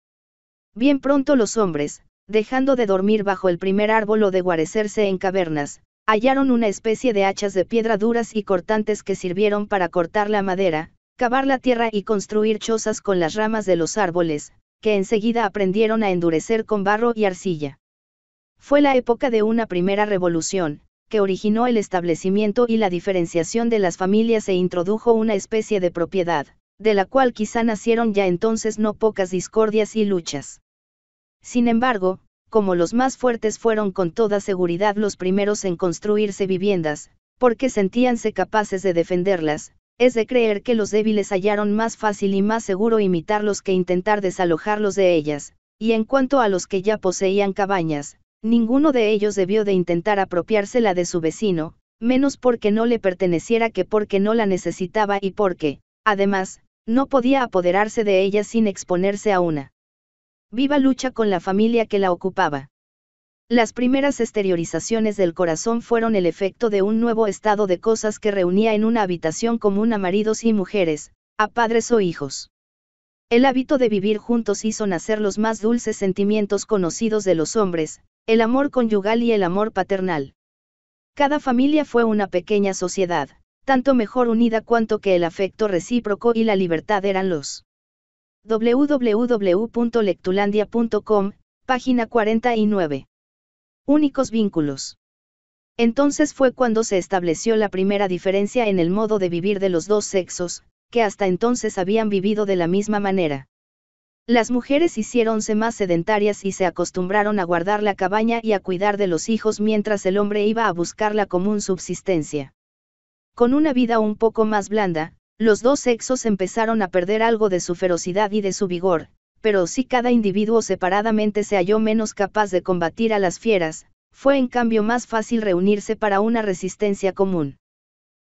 Bien pronto los hombres, dejando de dormir bajo el primer árbol o de guarecerse en cavernas, hallaron una especie de hachas de piedra duras y cortantes que sirvieron para cortar la madera, cavar la tierra y construir chozas con las ramas de los árboles, que enseguida aprendieron a endurecer con barro y arcilla. Fue la época de una primera revolución, que originó el establecimiento y la diferenciación de las familias e introdujo una especie de propiedad, de la cual quizá nacieron ya entonces no pocas discordias y luchas. Sin embargo, como los más fuertes fueron con toda seguridad los primeros en construirse viviendas, porque sentíanse capaces de defenderlas, es de creer que los débiles hallaron más fácil y más seguro imitarlos que intentar desalojarlos de ellas, y en cuanto a los que ya poseían cabañas, ninguno de ellos debió de intentar apropiársela de su vecino, menos porque no le perteneciera que porque no la necesitaba y porque, además, no podía apoderarse de ella sin exponerse a una viva lucha con la familia que la ocupaba. Las primeras exteriorizaciones del corazón fueron el efecto de un nuevo estado de cosas que reunía en una habitación común a maridos y mujeres, a padres o hijos. El hábito de vivir juntos hizo nacer los más dulces sentimientos conocidos de los hombres, el amor conyugal y el amor paternal. Cada familia fue una pequeña sociedad, tanto mejor unida cuanto que el afecto recíproco y la libertad eran los. www.lectulandia.com, página 49. Únicos vínculos. Entonces fue cuando se estableció la primera diferencia en el modo de vivir de los dos sexos, que hasta entonces habían vivido de la misma manera. Las mujeres hiciéronse más sedentarias y se acostumbraron a guardar la cabaña y a cuidar de los hijos mientras el hombre iba a buscar la común subsistencia. Con una vida un poco más blanda, los dos sexos empezaron a perder algo de su ferocidad y de su vigor, pero si cada individuo separadamente se halló menos capaz de combatir a las fieras, fue en cambio más fácil reunirse para una resistencia común.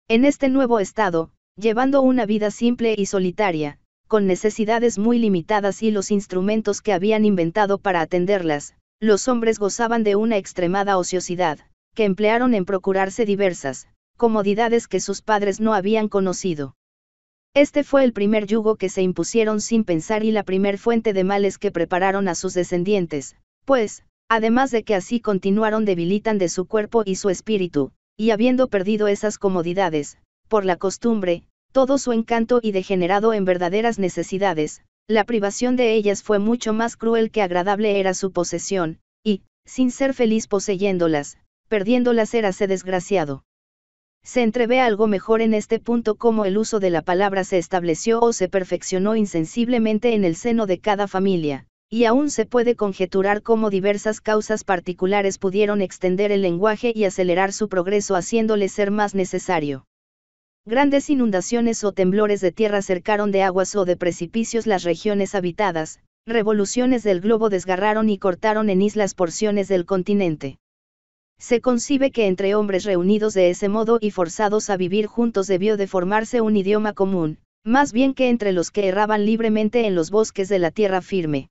En este nuevo estado, llevando una vida simple y solitaria, con necesidades muy limitadas y los instrumentos que habían inventado para atenderlas, los hombres gozaban de una extremada ociosidad, que emplearon en procurarse diversas comodidades que sus padres no habían conocido. Este fue el primer yugo que se impusieron sin pensar y la primer fuente de males que prepararon a sus descendientes, pues, además de que así continuaron debilitan de su cuerpo y su espíritu, y habiendo perdido esas comodidades, por la costumbre, todo su encanto y degenerado en verdaderas necesidades, la privación de ellas fue mucho más cruel que agradable era su posesión, y, sin ser feliz poseyéndolas, perdiéndolas érase desgraciado se entrevé algo mejor en este punto como el uso de la palabra se estableció o se perfeccionó insensiblemente en el seno de cada familia, y aún se puede conjeturar cómo diversas causas particulares pudieron extender el lenguaje y acelerar su progreso haciéndole ser más necesario. Grandes inundaciones o temblores de tierra cercaron de aguas o de precipicios las regiones habitadas, revoluciones del globo desgarraron y cortaron en islas porciones del continente. Se concibe que entre hombres reunidos de ese modo y forzados a vivir juntos debió de formarse un idioma común, más bien que entre los que erraban libremente en los bosques de la tierra firme.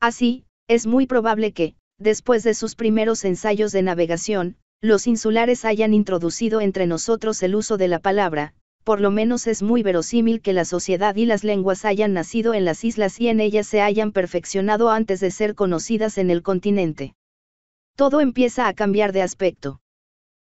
Así, es muy probable que, después de sus primeros ensayos de navegación, los insulares hayan introducido entre nosotros el uso de la palabra, por lo menos es muy verosímil que la sociedad y las lenguas hayan nacido en las islas y en ellas se hayan perfeccionado antes de ser conocidas en el continente. Todo empieza a cambiar de aspecto.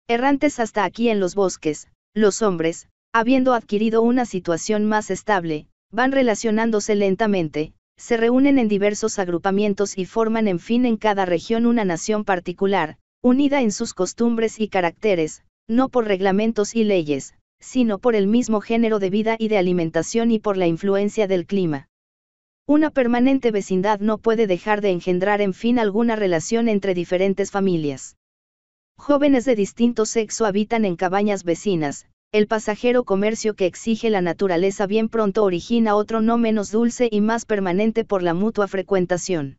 Errantes hasta aquí en los bosques, los hombres, habiendo adquirido una situación más estable, van relacionándose lentamente, se reúnen en diversos agrupamientos y forman en fin en cada región una nación particular, unida en sus costumbres y caracteres, no por reglamentos y leyes, sino por el mismo género de vida y de alimentación y por la influencia del clima. Una permanente vecindad no puede dejar de engendrar en fin alguna relación entre diferentes familias. Jóvenes de distinto sexo habitan en cabañas vecinas, el pasajero comercio que exige la naturaleza bien pronto origina otro no menos dulce y más permanente por la mutua frecuentación.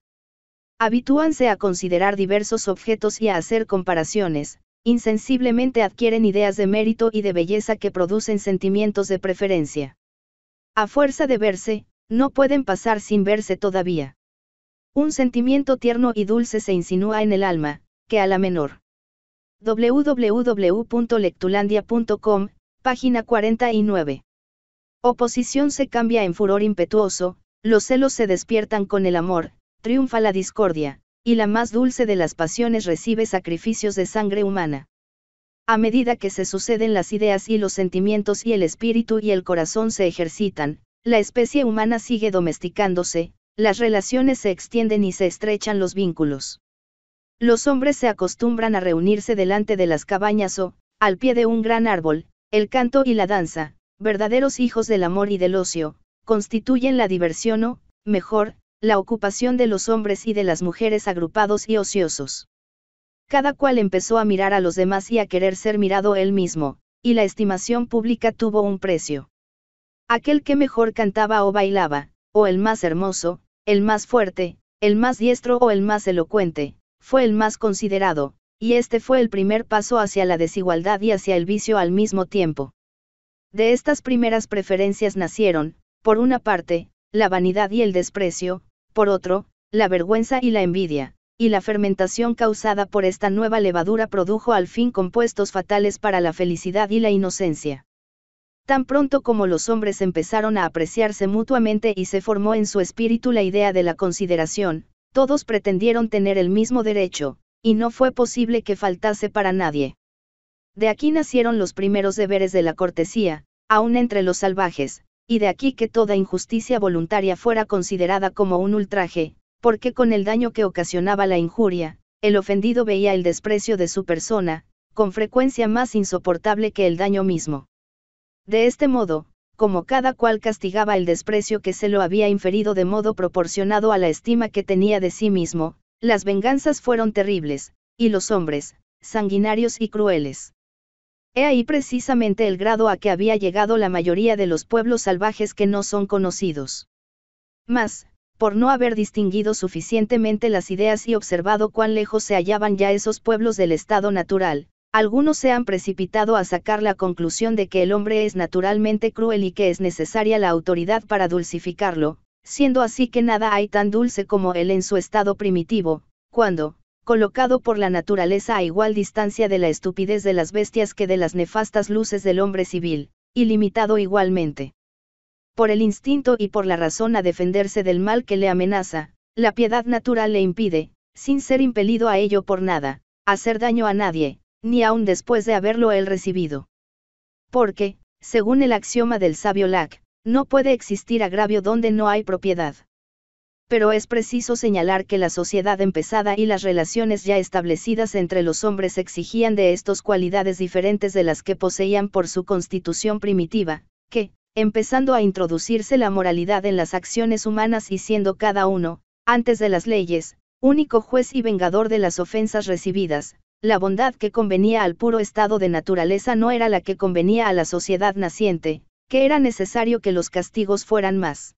Habitúanse a considerar diversos objetos y a hacer comparaciones, insensiblemente adquieren ideas de mérito y de belleza que producen sentimientos de preferencia. A fuerza de verse, no pueden pasar sin verse todavía. Un sentimiento tierno y dulce se insinúa en el alma, que a la menor. www.lectulandia.com, página 49. Oposición se cambia en furor impetuoso, los celos se despiertan con el amor, triunfa la discordia, y la más dulce de las pasiones recibe sacrificios de sangre humana. A medida que se suceden las ideas y los sentimientos y el espíritu y el corazón se ejercitan, la especie humana sigue domesticándose, las relaciones se extienden y se estrechan los vínculos. Los hombres se acostumbran a reunirse delante de las cabañas o, al pie de un gran árbol, el canto y la danza, verdaderos hijos del amor y del ocio, constituyen la diversión o, mejor, la ocupación de los hombres y de las mujeres agrupados y ociosos. Cada cual empezó a mirar a los demás y a querer ser mirado él mismo, y la estimación pública tuvo un precio. Aquel que mejor cantaba o bailaba, o el más hermoso, el más fuerte, el más diestro o el más elocuente, fue el más considerado, y este fue el primer paso hacia la desigualdad y hacia el vicio al mismo tiempo. De estas primeras preferencias nacieron, por una parte, la vanidad y el desprecio, por otro, la vergüenza y la envidia, y la fermentación causada por esta nueva levadura produjo al fin compuestos fatales para la felicidad y la inocencia. Tan pronto como los hombres empezaron a apreciarse mutuamente y se formó en su espíritu la idea de la consideración, todos pretendieron tener el mismo derecho, y no fue posible que faltase para nadie. De aquí nacieron los primeros deberes de la cortesía, aun entre los salvajes, y de aquí que toda injusticia voluntaria fuera considerada como un ultraje, porque con el daño que ocasionaba la injuria, el ofendido veía el desprecio de su persona, con frecuencia más insoportable que el daño mismo. De este modo, como cada cual castigaba el desprecio que se lo había inferido de modo proporcionado a la estima que tenía de sí mismo, las venganzas fueron terribles, y los hombres, sanguinarios y crueles. He ahí precisamente el grado a que había llegado la mayoría de los pueblos salvajes que no son conocidos. Mas, por no haber distinguido suficientemente las ideas y observado cuán lejos se hallaban ya esos pueblos del estado natural, algunos se han precipitado a sacar la conclusión de que el hombre es naturalmente cruel y que es necesaria la autoridad para dulcificarlo, siendo así que nada hay tan dulce como él en su estado primitivo, cuando, colocado por la naturaleza a igual distancia de la estupidez de las bestias que de las nefastas luces del hombre civil, y limitado igualmente. Por el instinto y por la razón a defenderse del mal que le amenaza, la piedad natural le impide, sin ser impelido a ello por nada, hacer daño a nadie, ni aun después de haberlo él recibido. Porque, según el axioma del sabio Lac, no puede existir agravio donde no hay propiedad. Pero es preciso señalar que la sociedad empezada y las relaciones ya establecidas entre los hombres exigían de estos cualidades diferentes de las que poseían por su constitución primitiva, que, empezando a introducirse la moralidad en las acciones humanas y siendo cada uno, antes de las leyes, único juez y vengador de las ofensas recibidas, la bondad que convenía al puro estado de naturaleza no era la que convenía a la sociedad naciente, que era necesario que los castigos fueran más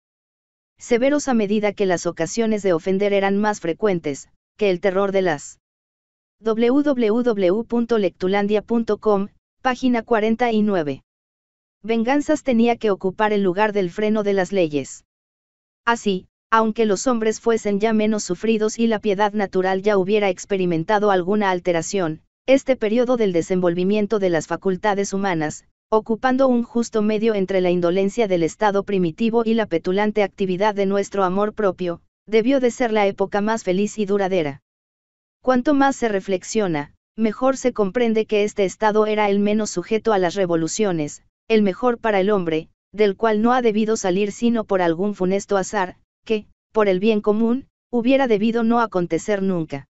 severos a medida que las ocasiones de ofender eran más frecuentes, que el terror de las www.lectulandia.com, página 49. Venganzas tenía que ocupar el lugar del freno de las leyes. Así, aunque los hombres fuesen ya menos sufridos y la piedad natural ya hubiera experimentado alguna alteración, este periodo del desenvolvimiento de las facultades humanas, ocupando un justo medio entre la indolencia del estado primitivo y la petulante actividad de nuestro amor propio, debió de ser la época más feliz y duradera. Cuanto más se reflexiona, mejor se comprende que este estado era el menos sujeto a las revoluciones, el mejor para el hombre, del cual no ha debido salir sino por algún funesto azar, que, por el bien común, hubiera debido no acontecer nunca.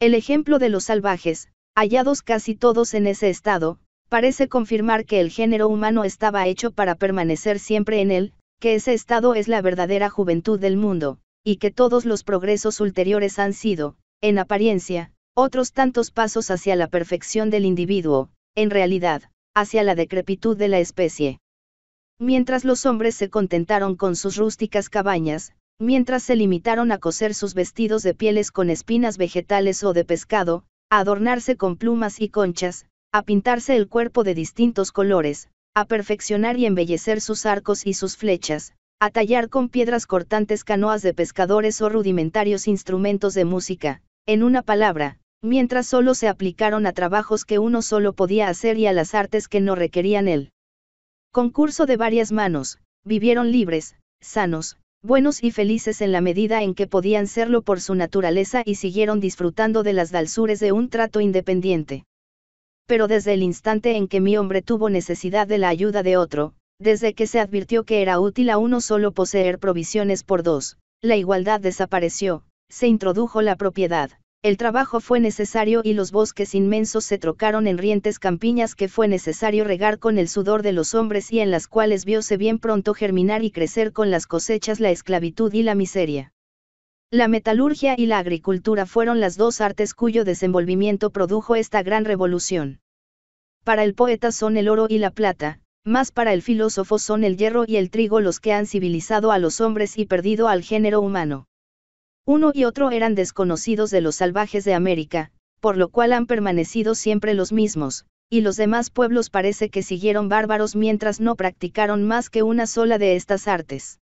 El ejemplo de los salvajes, hallados casi todos en ese estado, parece confirmar que el género humano estaba hecho para permanecer siempre en él, que ese estado es la verdadera juventud del mundo, y que todos los progresos ulteriores han sido, en apariencia, otros tantos pasos hacia la perfección del individuo, en realidad, hacia la decrepitud de la especie mientras los hombres se contentaron con sus rústicas cabañas, mientras se limitaron a coser sus vestidos de pieles con espinas vegetales o de pescado, a adornarse con plumas y conchas, a pintarse el cuerpo de distintos colores, a perfeccionar y embellecer sus arcos y sus flechas, a tallar con piedras cortantes canoas de pescadores o rudimentarios instrumentos de música, en una palabra, mientras solo se aplicaron a trabajos que uno solo podía hacer y a las artes que no requerían él. Concurso de varias manos, vivieron libres, sanos, buenos y felices en la medida en que podían serlo por su naturaleza y siguieron disfrutando de las dalsures de un trato independiente. Pero desde el instante en que mi hombre tuvo necesidad de la ayuda de otro, desde que se advirtió que era útil a uno solo poseer provisiones por dos, la igualdad desapareció, se introdujo la propiedad. El trabajo fue necesario y los bosques inmensos se trocaron en rientes campiñas que fue necesario regar con el sudor de los hombres y en las cuales viose bien pronto germinar y crecer con las cosechas la esclavitud y la miseria. La metalurgia y la agricultura fueron las dos artes cuyo desenvolvimiento produjo esta gran revolución. Para el poeta son el oro y la plata, más para el filósofo son el hierro y el trigo los que han civilizado a los hombres y perdido al género humano. Uno y otro eran desconocidos de los salvajes de América, por lo cual han permanecido siempre los mismos, y los demás pueblos parece que siguieron bárbaros mientras no practicaron más que una sola de estas artes.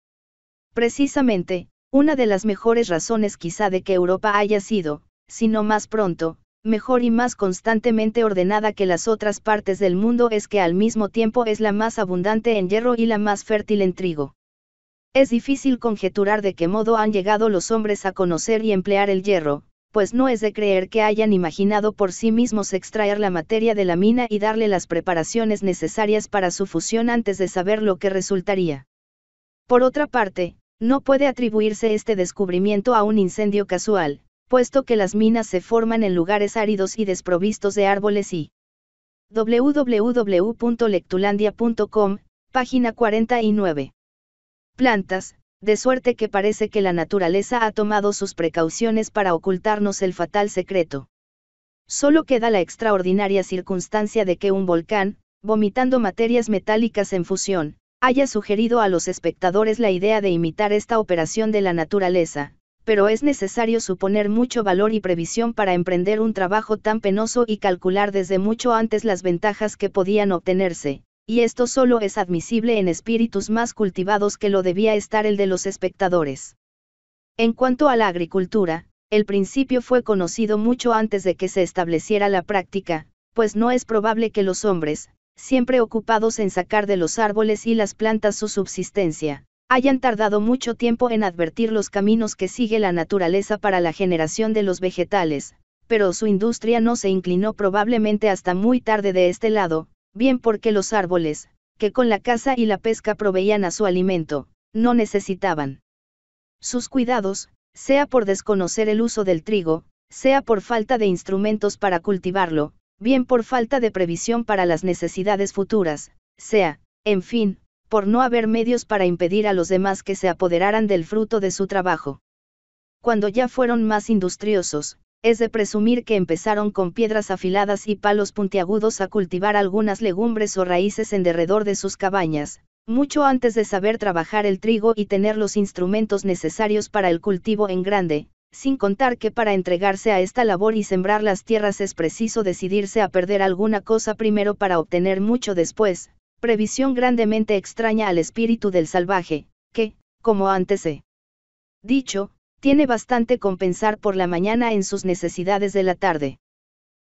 Precisamente, una de las mejores razones quizá de que Europa haya sido, si no más pronto, mejor y más constantemente ordenada que las otras partes del mundo es que al mismo tiempo es la más abundante en hierro y la más fértil en trigo. Es difícil conjeturar de qué modo han llegado los hombres a conocer y emplear el hierro, pues no es de creer que hayan imaginado por sí mismos extraer la materia de la mina y darle las preparaciones necesarias para su fusión antes de saber lo que resultaría. Por otra parte, no puede atribuirse este descubrimiento a un incendio casual, puesto que las minas se forman en lugares áridos y desprovistos de árboles y www.lectulandia.com, página 49 plantas, de suerte que parece que la naturaleza ha tomado sus precauciones para ocultarnos el fatal secreto. Solo queda la extraordinaria circunstancia de que un volcán, vomitando materias metálicas en fusión, haya sugerido a los espectadores la idea de imitar esta operación de la naturaleza, pero es necesario suponer mucho valor y previsión para emprender un trabajo tan penoso y calcular desde mucho antes las ventajas que podían obtenerse, y esto solo es admisible en espíritus más cultivados que lo debía estar el de los espectadores. En cuanto a la agricultura, el principio fue conocido mucho antes de que se estableciera la práctica, pues no es probable que los hombres, siempre ocupados en sacar de los árboles y las plantas su subsistencia, hayan tardado mucho tiempo en advertir los caminos que sigue la naturaleza para la generación de los vegetales, pero su industria no se inclinó probablemente hasta muy tarde de este lado, bien porque los árboles, que con la caza y la pesca proveían a su alimento, no necesitaban sus cuidados, sea por desconocer el uso del trigo, sea por falta de instrumentos para cultivarlo, bien por falta de previsión para las necesidades futuras, sea, en fin, por no haber medios para impedir a los demás que se apoderaran del fruto de su trabajo. Cuando ya fueron más industriosos, es de presumir que empezaron con piedras afiladas y palos puntiagudos a cultivar algunas legumbres o raíces en derredor de sus cabañas, mucho antes de saber trabajar el trigo y tener los instrumentos necesarios para el cultivo en grande, sin contar que para entregarse a esta labor y sembrar las tierras es preciso decidirse a perder alguna cosa primero para obtener mucho después, previsión grandemente extraña al espíritu del salvaje, que, como antes he dicho, tiene bastante compensar por la mañana en sus necesidades de la tarde.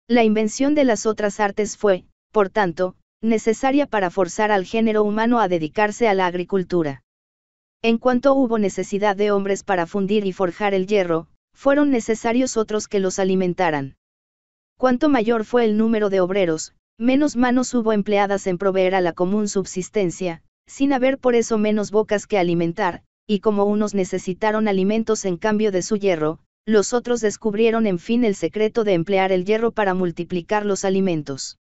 La invención de las otras artes fue, por tanto, necesaria para forzar al género humano a dedicarse a la agricultura. En cuanto hubo necesidad de hombres para fundir y forjar el hierro, fueron necesarios otros que los alimentaran. Cuanto mayor fue el número de obreros, menos manos hubo empleadas en proveer a la común subsistencia, sin haber por eso menos bocas que alimentar, y como unos necesitaron alimentos en cambio de su hierro, los otros descubrieron en fin el secreto de emplear el hierro para multiplicar los alimentos.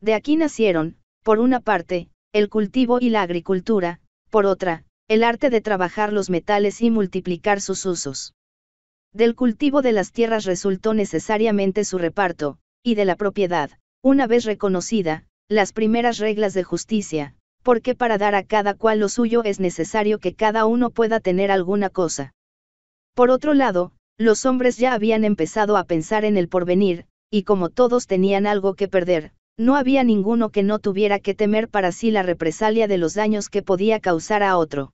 De aquí nacieron, por una parte, el cultivo y la agricultura, por otra, el arte de trabajar los metales y multiplicar sus usos. Del cultivo de las tierras resultó necesariamente su reparto, y de la propiedad, una vez reconocida, las primeras reglas de justicia, porque para dar a cada cual lo suyo es necesario que cada uno pueda tener alguna cosa. Por otro lado, los hombres ya habían empezado a pensar en el porvenir, y como todos tenían algo que perder, no había ninguno que no tuviera que temer para sí la represalia de los daños que podía causar a otro.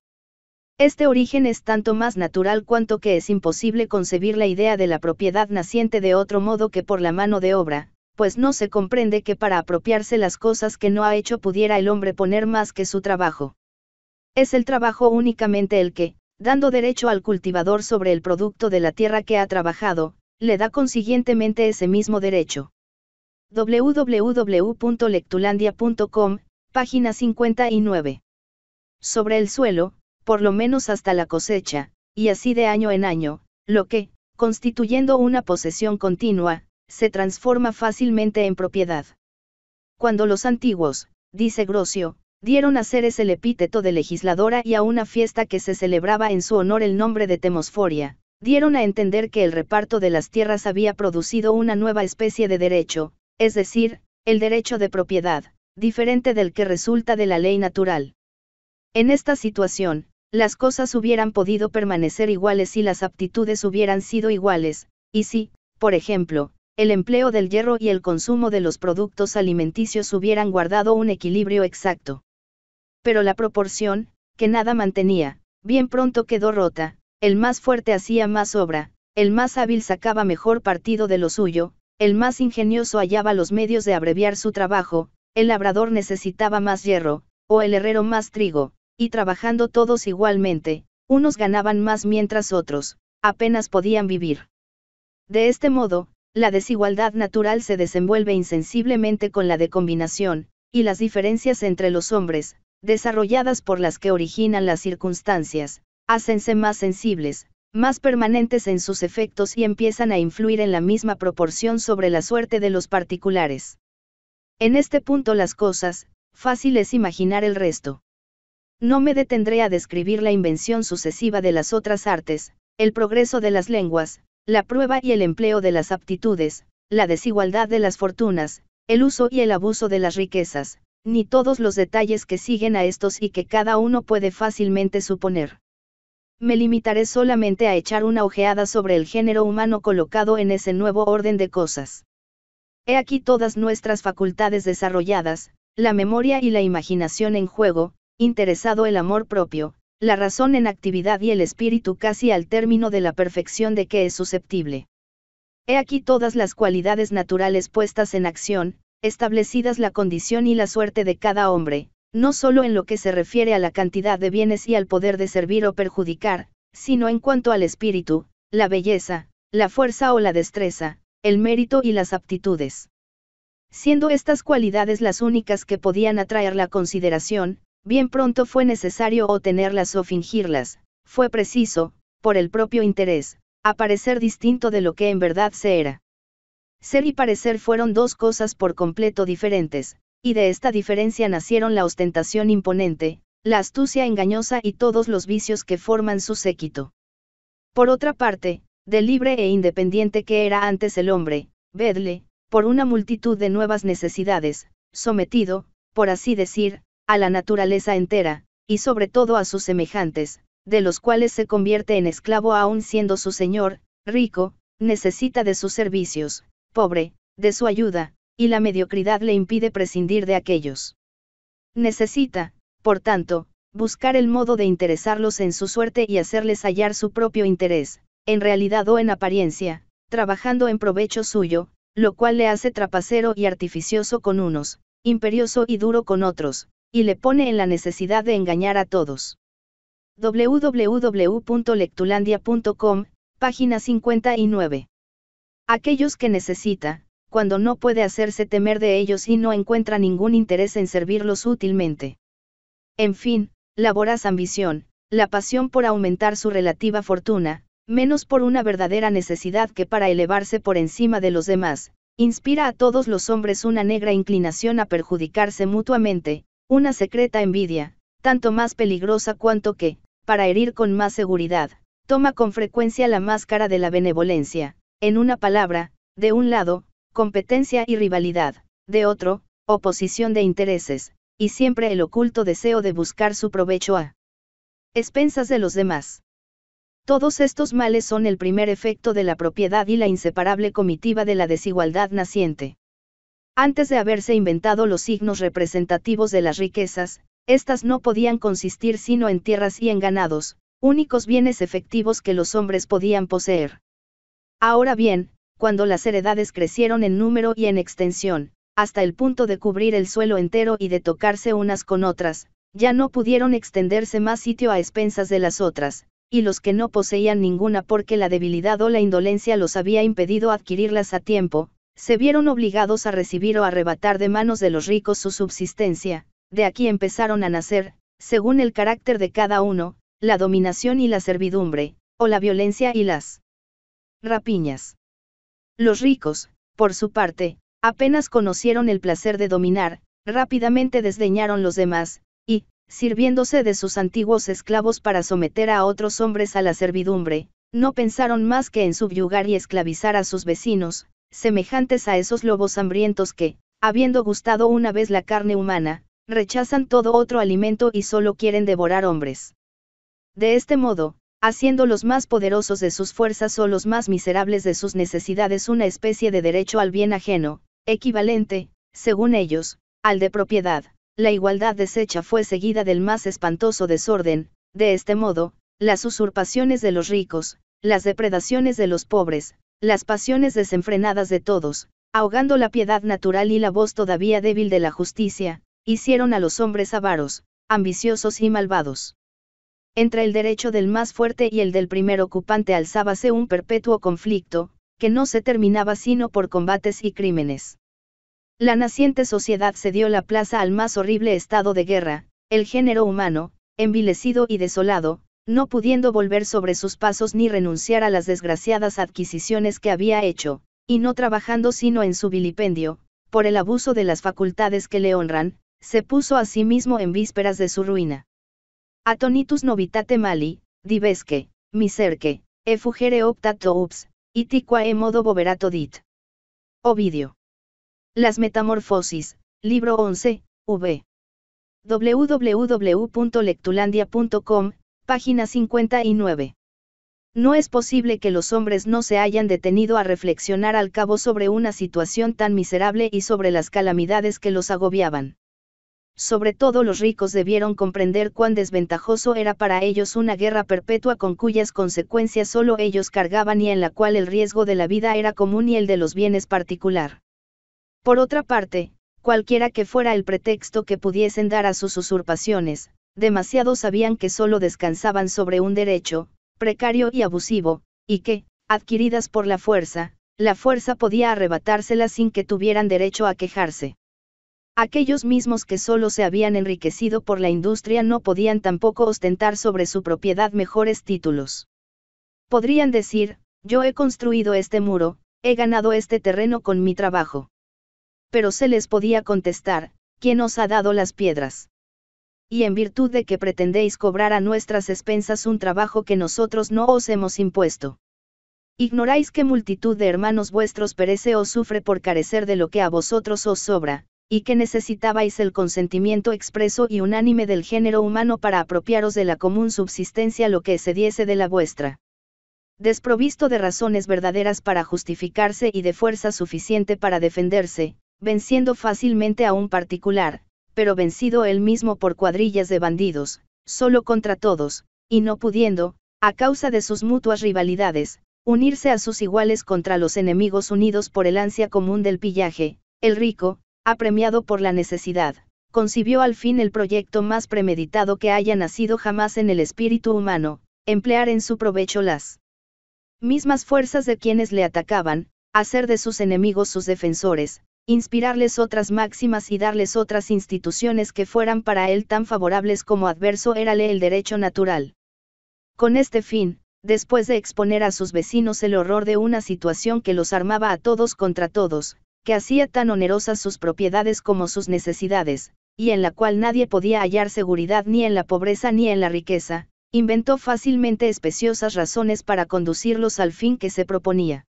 Este origen es tanto más natural cuanto que es imposible concebir la idea de la propiedad naciente de otro modo que por la mano de obra, pues no se comprende que para apropiarse las cosas que no ha hecho pudiera el hombre poner más que su trabajo. Es el trabajo únicamente el que, dando derecho al cultivador sobre el producto de la tierra que ha trabajado, le da consiguientemente ese mismo derecho. www.lectulandia.com, página 59. Sobre el suelo, por lo menos hasta la cosecha, y así de año en año, lo que, constituyendo una posesión continua, se transforma fácilmente en propiedad. Cuando los antiguos, dice Grocio, dieron a Ceres el epíteto de legisladora y a una fiesta que se celebraba en su honor el nombre de Temosforia, dieron a entender que el reparto de las tierras había producido una nueva especie de derecho, es decir, el derecho de propiedad, diferente del que resulta de la ley natural. En esta situación, las cosas hubieran podido permanecer iguales si las aptitudes hubieran sido iguales, y si, por ejemplo, el empleo del hierro y el consumo de los productos alimenticios hubieran guardado un equilibrio exacto. Pero la proporción, que nada mantenía, bien pronto quedó rota, el más fuerte hacía más obra, el más hábil sacaba mejor partido de lo suyo, el más ingenioso hallaba los medios de abreviar su trabajo, el labrador necesitaba más hierro, o el herrero más trigo, y trabajando todos igualmente, unos ganaban más mientras otros, apenas podían vivir. De este modo, la desigualdad natural se desenvuelve insensiblemente con la de combinación, y las diferencias entre los hombres, desarrolladas por las que originan las circunstancias, hacense más sensibles, más permanentes en sus efectos y empiezan a influir en la misma proporción sobre la suerte de los particulares. En este punto las cosas, fácil es imaginar el resto. No me detendré a describir la invención sucesiva de las otras artes, el progreso de las lenguas, la prueba y el empleo de las aptitudes, la desigualdad de las fortunas, el uso y el abuso de las riquezas, ni todos los detalles que siguen a estos y que cada uno puede fácilmente suponer. Me limitaré solamente a echar una ojeada sobre el género humano colocado en ese nuevo orden de cosas. He aquí todas nuestras facultades desarrolladas, la memoria y la imaginación en juego, interesado el amor propio, la razón en actividad y el espíritu casi al término de la perfección de que es susceptible. He aquí todas las cualidades naturales puestas en acción, establecidas la condición y la suerte de cada hombre, no solo en lo que se refiere a la cantidad de bienes y al poder de servir o perjudicar, sino en cuanto al espíritu, la belleza, la fuerza o la destreza, el mérito y las aptitudes. Siendo estas cualidades las únicas que podían atraer la consideración, Bien pronto fue necesario o tenerlas o fingirlas, fue preciso, por el propio interés, aparecer distinto de lo que en verdad se era. Ser y parecer fueron dos cosas por completo diferentes, y de esta diferencia nacieron la ostentación imponente, la astucia engañosa y todos los vicios que forman su séquito. Por otra parte, de libre e independiente que era antes el hombre, vedle, por una multitud de nuevas necesidades, sometido, por así decir, a la naturaleza entera, y sobre todo a sus semejantes, de los cuales se convierte en esclavo aún siendo su señor, rico, necesita de sus servicios, pobre, de su ayuda, y la mediocridad le impide prescindir de aquellos. Necesita, por tanto, buscar el modo de interesarlos en su suerte y hacerles hallar su propio interés, en realidad o en apariencia, trabajando en provecho suyo, lo cual le hace trapacero y artificioso con unos, imperioso y duro con otros, y le pone en la necesidad de engañar a todos. www.lectulandia.com, página 59. Aquellos que necesita, cuando no puede hacerse temer de ellos y no encuentra ningún interés en servirlos útilmente. En fin, la voraz ambición, la pasión por aumentar su relativa fortuna, menos por una verdadera necesidad que para elevarse por encima de los demás, inspira a todos los hombres una negra inclinación a perjudicarse mutuamente, una secreta envidia, tanto más peligrosa cuanto que, para herir con más seguridad, toma con frecuencia la máscara de la benevolencia, en una palabra, de un lado, competencia y rivalidad, de otro, oposición de intereses, y siempre el oculto deseo de buscar su provecho a expensas de los demás. Todos estos males son el primer efecto de la propiedad y la inseparable comitiva de la desigualdad naciente. Antes de haberse inventado los signos representativos de las riquezas, éstas no podían consistir sino en tierras y en ganados, únicos bienes efectivos que los hombres podían poseer. Ahora bien, cuando las heredades crecieron en número y en extensión, hasta el punto de cubrir el suelo entero y de tocarse unas con otras, ya no pudieron extenderse más sitio a expensas de las otras, y los que no poseían ninguna porque la debilidad o la indolencia los había impedido adquirirlas a tiempo, se vieron obligados a recibir o arrebatar de manos de los ricos su subsistencia, de aquí empezaron a nacer, según el carácter de cada uno, la dominación y la servidumbre, o la violencia y las rapiñas. Los ricos, por su parte, apenas conocieron el placer de dominar, rápidamente desdeñaron los demás, y, sirviéndose de sus antiguos esclavos para someter a otros hombres a la servidumbre, no pensaron más que en subyugar y esclavizar a sus vecinos, semejantes a esos lobos hambrientos que, habiendo gustado una vez la carne humana, rechazan todo otro alimento y solo quieren devorar hombres. De este modo, haciendo los más poderosos de sus fuerzas o los más miserables de sus necesidades una especie de derecho al bien ajeno, equivalente, según ellos, al de propiedad, la igualdad deshecha fue seguida del más espantoso desorden, de este modo, las usurpaciones de los ricos, las depredaciones de los pobres, las pasiones desenfrenadas de todos, ahogando la piedad natural y la voz todavía débil de la justicia, hicieron a los hombres avaros, ambiciosos y malvados. Entre el derecho del más fuerte y el del primer ocupante alzábase un perpetuo conflicto, que no se terminaba sino por combates y crímenes. La naciente sociedad cedió la plaza al más horrible estado de guerra, el género humano, envilecido y desolado, no pudiendo volver sobre sus pasos ni renunciar a las desgraciadas adquisiciones que había hecho, y no trabajando sino en su vilipendio, por el abuso de las facultades que le honran, se puso a sí mismo en vísperas de su ruina. Atonitus novitate mali, divesque, miserque, e fugere ups, iticua modo boverato dit. Ovidio. Las Metamorfosis, libro 11, v. www.lectulandia.com, Página 59. No es posible que los hombres no se hayan detenido a reflexionar al cabo sobre una situación tan miserable y sobre las calamidades que los agobiaban. Sobre todo los ricos debieron comprender cuán desventajoso era para ellos una guerra perpetua con cuyas consecuencias solo ellos cargaban y en la cual el riesgo de la vida era común y el de los bienes particular. Por otra parte, cualquiera que fuera el pretexto que pudiesen dar a sus usurpaciones, demasiados sabían que solo descansaban sobre un derecho, precario y abusivo, y que, adquiridas por la fuerza, la fuerza podía arrebatárselas sin que tuvieran derecho a quejarse. Aquellos mismos que solo se habían enriquecido por la industria no podían tampoco ostentar sobre su propiedad mejores títulos. Podrían decir, yo he construido este muro, he ganado este terreno con mi trabajo. Pero se les podía contestar, ¿quién os ha dado las piedras? y en virtud de que pretendéis cobrar a nuestras expensas un trabajo que nosotros no os hemos impuesto. Ignoráis que multitud de hermanos vuestros perece o sufre por carecer de lo que a vosotros os sobra, y que necesitabais el consentimiento expreso y unánime del género humano para apropiaros de la común subsistencia lo que se diese de la vuestra. Desprovisto de razones verdaderas para justificarse y de fuerza suficiente para defenderse, venciendo fácilmente a un particular, pero vencido él mismo por cuadrillas de bandidos, solo contra todos, y no pudiendo, a causa de sus mutuas rivalidades, unirse a sus iguales contra los enemigos unidos por el ansia común del pillaje, el rico, apremiado por la necesidad, concibió al fin el proyecto más premeditado que haya nacido jamás en el espíritu humano, emplear en su provecho las mismas fuerzas de quienes le atacaban, hacer de sus enemigos sus defensores, inspirarles otras máximas y darles otras instituciones que fueran para él tan favorables como adverso érale el derecho natural. Con este fin, después de exponer a sus vecinos el horror de una situación que los armaba a todos contra todos, que hacía tan onerosas sus propiedades como sus necesidades, y en la cual nadie podía hallar seguridad ni en la pobreza ni en la riqueza, inventó fácilmente especiosas razones para conducirlos al fin que se proponía.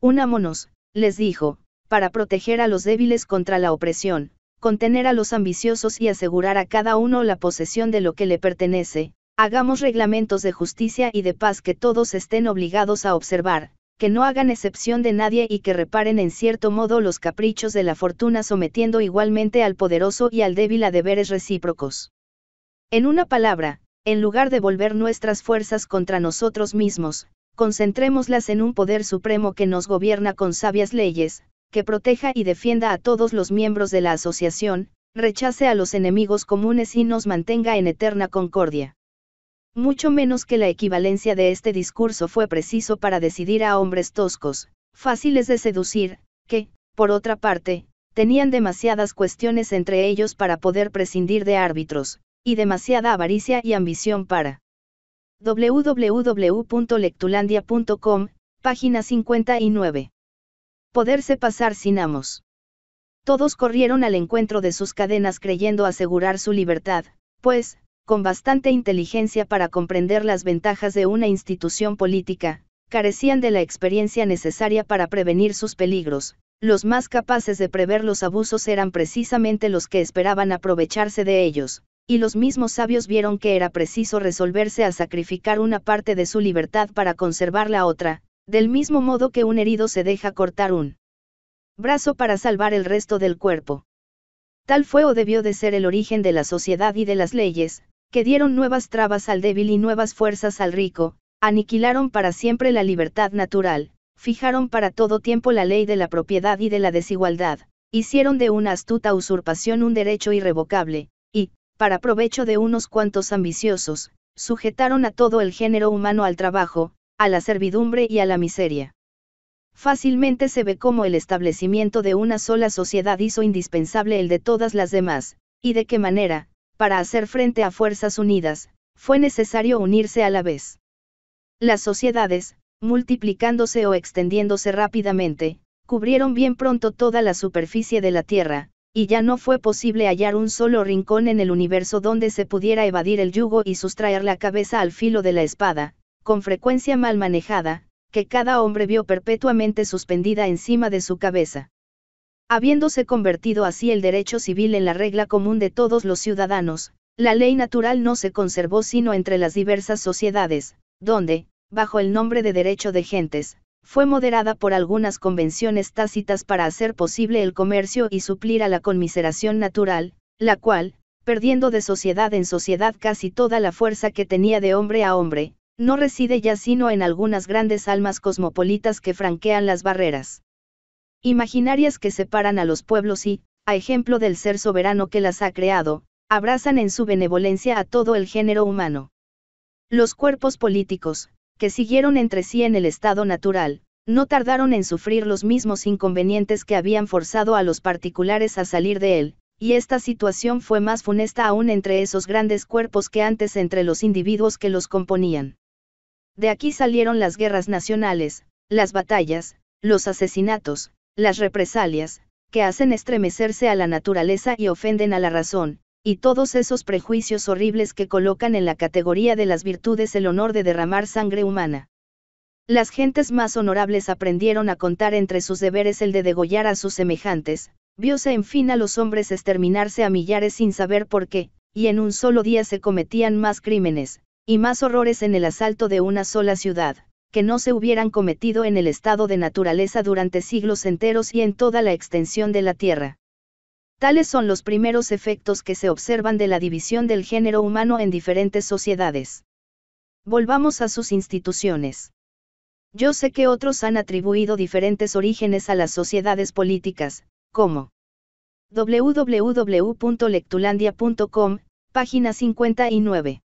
Unámonos, les dijo, para proteger a los débiles contra la opresión, contener a los ambiciosos y asegurar a cada uno la posesión de lo que le pertenece, hagamos reglamentos de justicia y de paz que todos estén obligados a observar, que no hagan excepción de nadie y que reparen en cierto modo los caprichos de la fortuna sometiendo igualmente al poderoso y al débil a deberes recíprocos. En una palabra, en lugar de volver nuestras fuerzas contra nosotros mismos, concentrémoslas en un poder supremo que nos gobierna con sabias leyes, que proteja y defienda a todos los miembros de la asociación, rechace a los enemigos comunes y nos mantenga en eterna concordia. Mucho menos que la equivalencia de este discurso fue preciso para decidir a hombres toscos, fáciles de seducir, que, por otra parte, tenían demasiadas cuestiones entre ellos para poder prescindir de árbitros, y demasiada avaricia y ambición para www.lectulandia.com, página 59. Poderse pasar sin amos. Todos corrieron al encuentro de sus cadenas creyendo asegurar su libertad, pues, con bastante inteligencia para comprender las ventajas de una institución política, carecían de la experiencia necesaria para prevenir sus peligros, los más capaces de prever los abusos eran precisamente los que esperaban aprovecharse de ellos, y los mismos sabios vieron que era preciso resolverse a sacrificar una parte de su libertad para conservar la otra, del mismo modo que un herido se deja cortar un brazo para salvar el resto del cuerpo. Tal fue o debió de ser el origen de la sociedad y de las leyes, que dieron nuevas trabas al débil y nuevas fuerzas al rico, aniquilaron para siempre la libertad natural, fijaron para todo tiempo la ley de la propiedad y de la desigualdad, hicieron de una astuta usurpación un derecho irrevocable, y, para provecho de unos cuantos ambiciosos, sujetaron a todo el género humano al trabajo, a la servidumbre y a la miseria. Fácilmente se ve cómo el establecimiento de una sola sociedad hizo indispensable el de todas las demás, y de qué manera, para hacer frente a fuerzas unidas, fue necesario unirse a la vez. Las sociedades, multiplicándose o extendiéndose rápidamente, cubrieron bien pronto toda la superficie de la Tierra, y ya no fue posible hallar un solo rincón en el universo donde se pudiera evadir el yugo y sustraer la cabeza al filo de la espada, con frecuencia mal manejada, que cada hombre vio perpetuamente suspendida encima de su cabeza. Habiéndose convertido así el derecho civil en la regla común de todos los ciudadanos, la ley natural no se conservó sino entre las diversas sociedades, donde, bajo el nombre de derecho de gentes, fue moderada por algunas convenciones tácitas para hacer posible el comercio y suplir a la conmiseración natural, la cual, perdiendo de sociedad en sociedad casi toda la fuerza que tenía de hombre a hombre, no reside ya sino en algunas grandes almas cosmopolitas que franquean las barreras imaginarias que separan a los pueblos y, a ejemplo del ser soberano que las ha creado, abrazan en su benevolencia a todo el género humano. Los cuerpos políticos, que siguieron entre sí en el estado natural, no tardaron en sufrir los mismos inconvenientes que habían forzado a los particulares a salir de él, y esta situación fue más funesta aún entre esos grandes cuerpos que antes entre los individuos que los componían. De aquí salieron las guerras nacionales, las batallas, los asesinatos, las represalias, que hacen estremecerse a la naturaleza y ofenden a la razón, y todos esos prejuicios horribles que colocan en la categoría de las virtudes el honor de derramar sangre humana. Las gentes más honorables aprendieron a contar entre sus deberes el de degollar a sus semejantes, viose en fin a los hombres exterminarse a millares sin saber por qué, y en un solo día se cometían más crímenes, y más horrores en el asalto de una sola ciudad, que no se hubieran cometido en el estado de naturaleza durante siglos enteros y en toda la extensión de la Tierra. Tales son los primeros efectos que se observan de la división del género humano en diferentes sociedades. Volvamos a sus instituciones. Yo sé que otros han atribuido diferentes orígenes a las sociedades políticas, como www.lectulandia.com, página 59.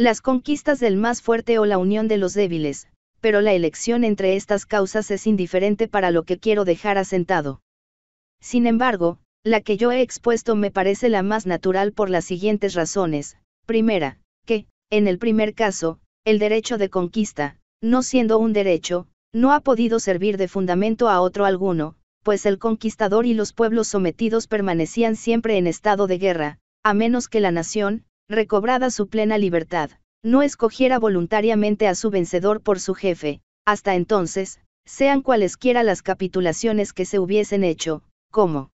Las conquistas del más fuerte o la unión de los débiles, pero la elección entre estas causas es indiferente para lo que quiero dejar asentado. Sin embargo, la que yo he expuesto me parece la más natural por las siguientes razones. Primera, que, en el primer caso, el derecho de conquista, no siendo un derecho, no ha podido servir de fundamento a otro alguno, pues el conquistador y los pueblos sometidos permanecían siempre en estado de guerra, a menos que la nación, recobrada su plena libertad, no escogiera voluntariamente a su vencedor por su jefe, hasta entonces, sean cualesquiera las capitulaciones que se hubiesen hecho, como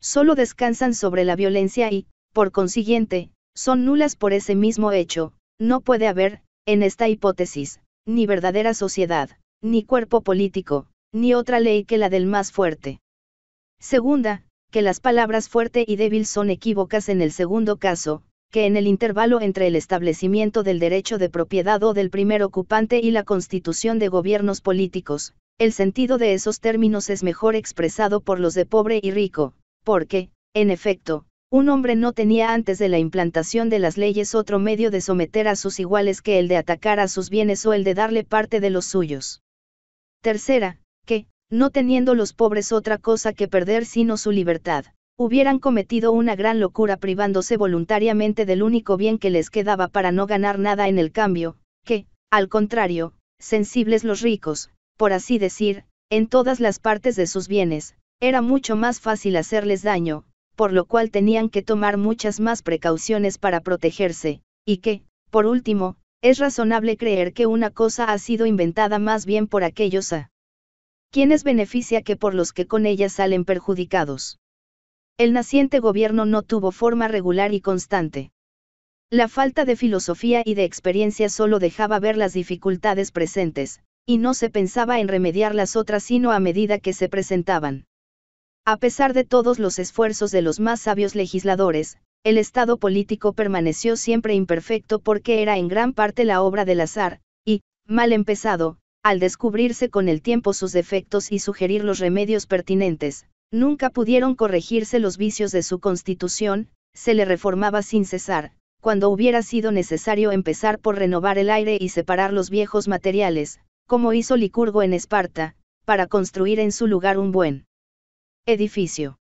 solo descansan sobre la violencia y, por consiguiente, son nulas por ese mismo hecho, no puede haber, en esta hipótesis, ni verdadera sociedad, ni cuerpo político, ni otra ley que la del más fuerte. Segunda, que las palabras fuerte y débil son equívocas en el segundo caso, que en el intervalo entre el establecimiento del derecho de propiedad o del primer ocupante y la constitución de gobiernos políticos, el sentido de esos términos es mejor expresado por los de pobre y rico, porque, en efecto, un hombre no tenía antes de la implantación de las leyes otro medio de someter a sus iguales que el de atacar a sus bienes o el de darle parte de los suyos. Tercera, que, no teniendo los pobres otra cosa que perder sino su libertad, hubieran cometido una gran locura privándose voluntariamente del único bien que les quedaba para no ganar nada en el cambio, que, al contrario, sensibles los ricos, por así decir, en todas las partes de sus bienes, era mucho más fácil hacerles daño, por lo cual tenían que tomar muchas más precauciones para protegerse, y que, por último, es razonable creer que una cosa ha sido inventada más bien por aquellos a quienes beneficia que por los que con ella salen perjudicados. El naciente gobierno no tuvo forma regular y constante. La falta de filosofía y de experiencia solo dejaba ver las dificultades presentes, y no se pensaba en remediar las otras sino a medida que se presentaban. A pesar de todos los esfuerzos de los más sabios legisladores, el Estado político permaneció siempre imperfecto porque era en gran parte la obra del azar, y, mal empezado, al descubrirse con el tiempo sus defectos y sugerir los remedios pertinentes, Nunca pudieron corregirse los vicios de su constitución, se le reformaba sin cesar, cuando hubiera sido necesario empezar por renovar el aire y separar los viejos materiales, como hizo Licurgo en Esparta, para construir en su lugar un buen edificio.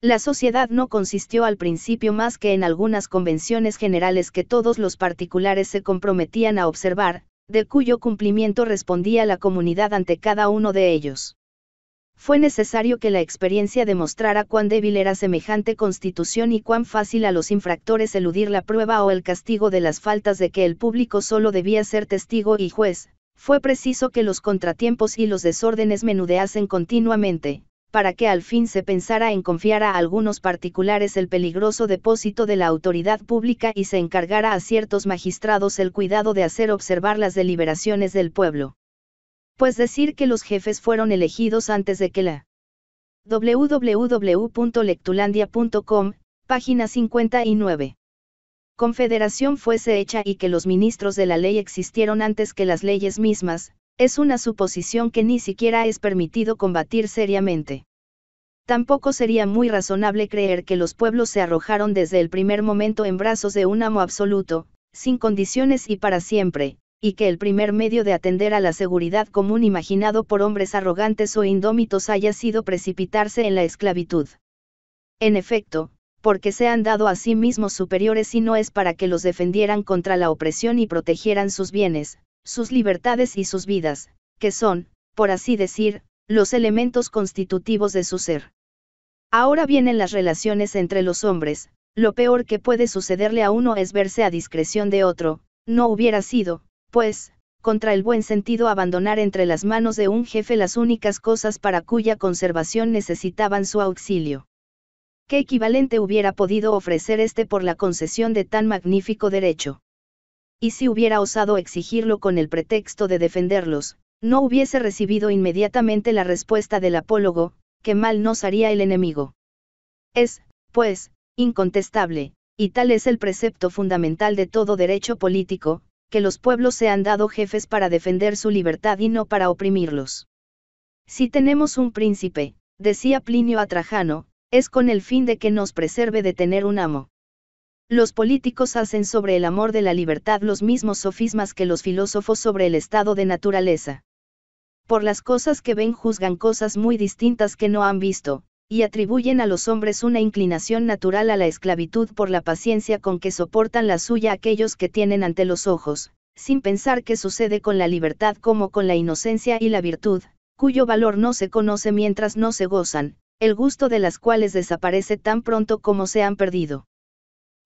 La sociedad no consistió al principio más que en algunas convenciones generales que todos los particulares se comprometían a observar, de cuyo cumplimiento respondía la comunidad ante cada uno de ellos fue necesario que la experiencia demostrara cuán débil era semejante constitución y cuán fácil a los infractores eludir la prueba o el castigo de las faltas de que el público solo debía ser testigo y juez, fue preciso que los contratiempos y los desórdenes menudeasen continuamente, para que al fin se pensara en confiar a algunos particulares el peligroso depósito de la autoridad pública y se encargara a ciertos magistrados el cuidado de hacer observar las deliberaciones del pueblo pues decir que los jefes fueron elegidos antes de que la www.lectulandia.com, página 59. Confederación fuese hecha y que los ministros de la ley existieron antes que las leyes mismas, es una suposición que ni siquiera es permitido combatir seriamente. Tampoco sería muy razonable creer que los pueblos se arrojaron desde el primer momento en brazos de un amo absoluto, sin condiciones y para siempre, y que el primer medio de atender a la seguridad común imaginado por hombres arrogantes o indómitos haya sido precipitarse en la esclavitud. En efecto, porque se han dado a sí mismos superiores y no es para que los defendieran contra la opresión y protegieran sus bienes, sus libertades y sus vidas, que son, por así decir, los elementos constitutivos de su ser. Ahora vienen las relaciones entre los hombres, lo peor que puede sucederle a uno es verse a discreción de otro, no hubiera sido, pues, contra el buen sentido abandonar entre las manos de un jefe las únicas cosas para cuya conservación necesitaban su auxilio. ¿Qué equivalente hubiera podido ofrecer éste por la concesión de tan magnífico derecho? Y si hubiera osado exigirlo con el pretexto de defenderlos, no hubiese recibido inmediatamente la respuesta del apólogo, que mal nos haría el enemigo. Es, pues, incontestable, y tal es el precepto fundamental de todo derecho político, que los pueblos se han dado jefes para defender su libertad y no para oprimirlos. Si tenemos un príncipe, decía Plinio a Trajano, es con el fin de que nos preserve de tener un amo. Los políticos hacen sobre el amor de la libertad los mismos sofismas que los filósofos sobre el estado de naturaleza. Por las cosas que ven juzgan cosas muy distintas que no han visto, y atribuyen a los hombres una inclinación natural a la esclavitud por la paciencia con que soportan la suya aquellos que tienen ante los ojos, sin pensar que sucede con la libertad como con la inocencia y la virtud, cuyo valor no se conoce mientras no se gozan, el gusto de las cuales desaparece tan pronto como se han perdido.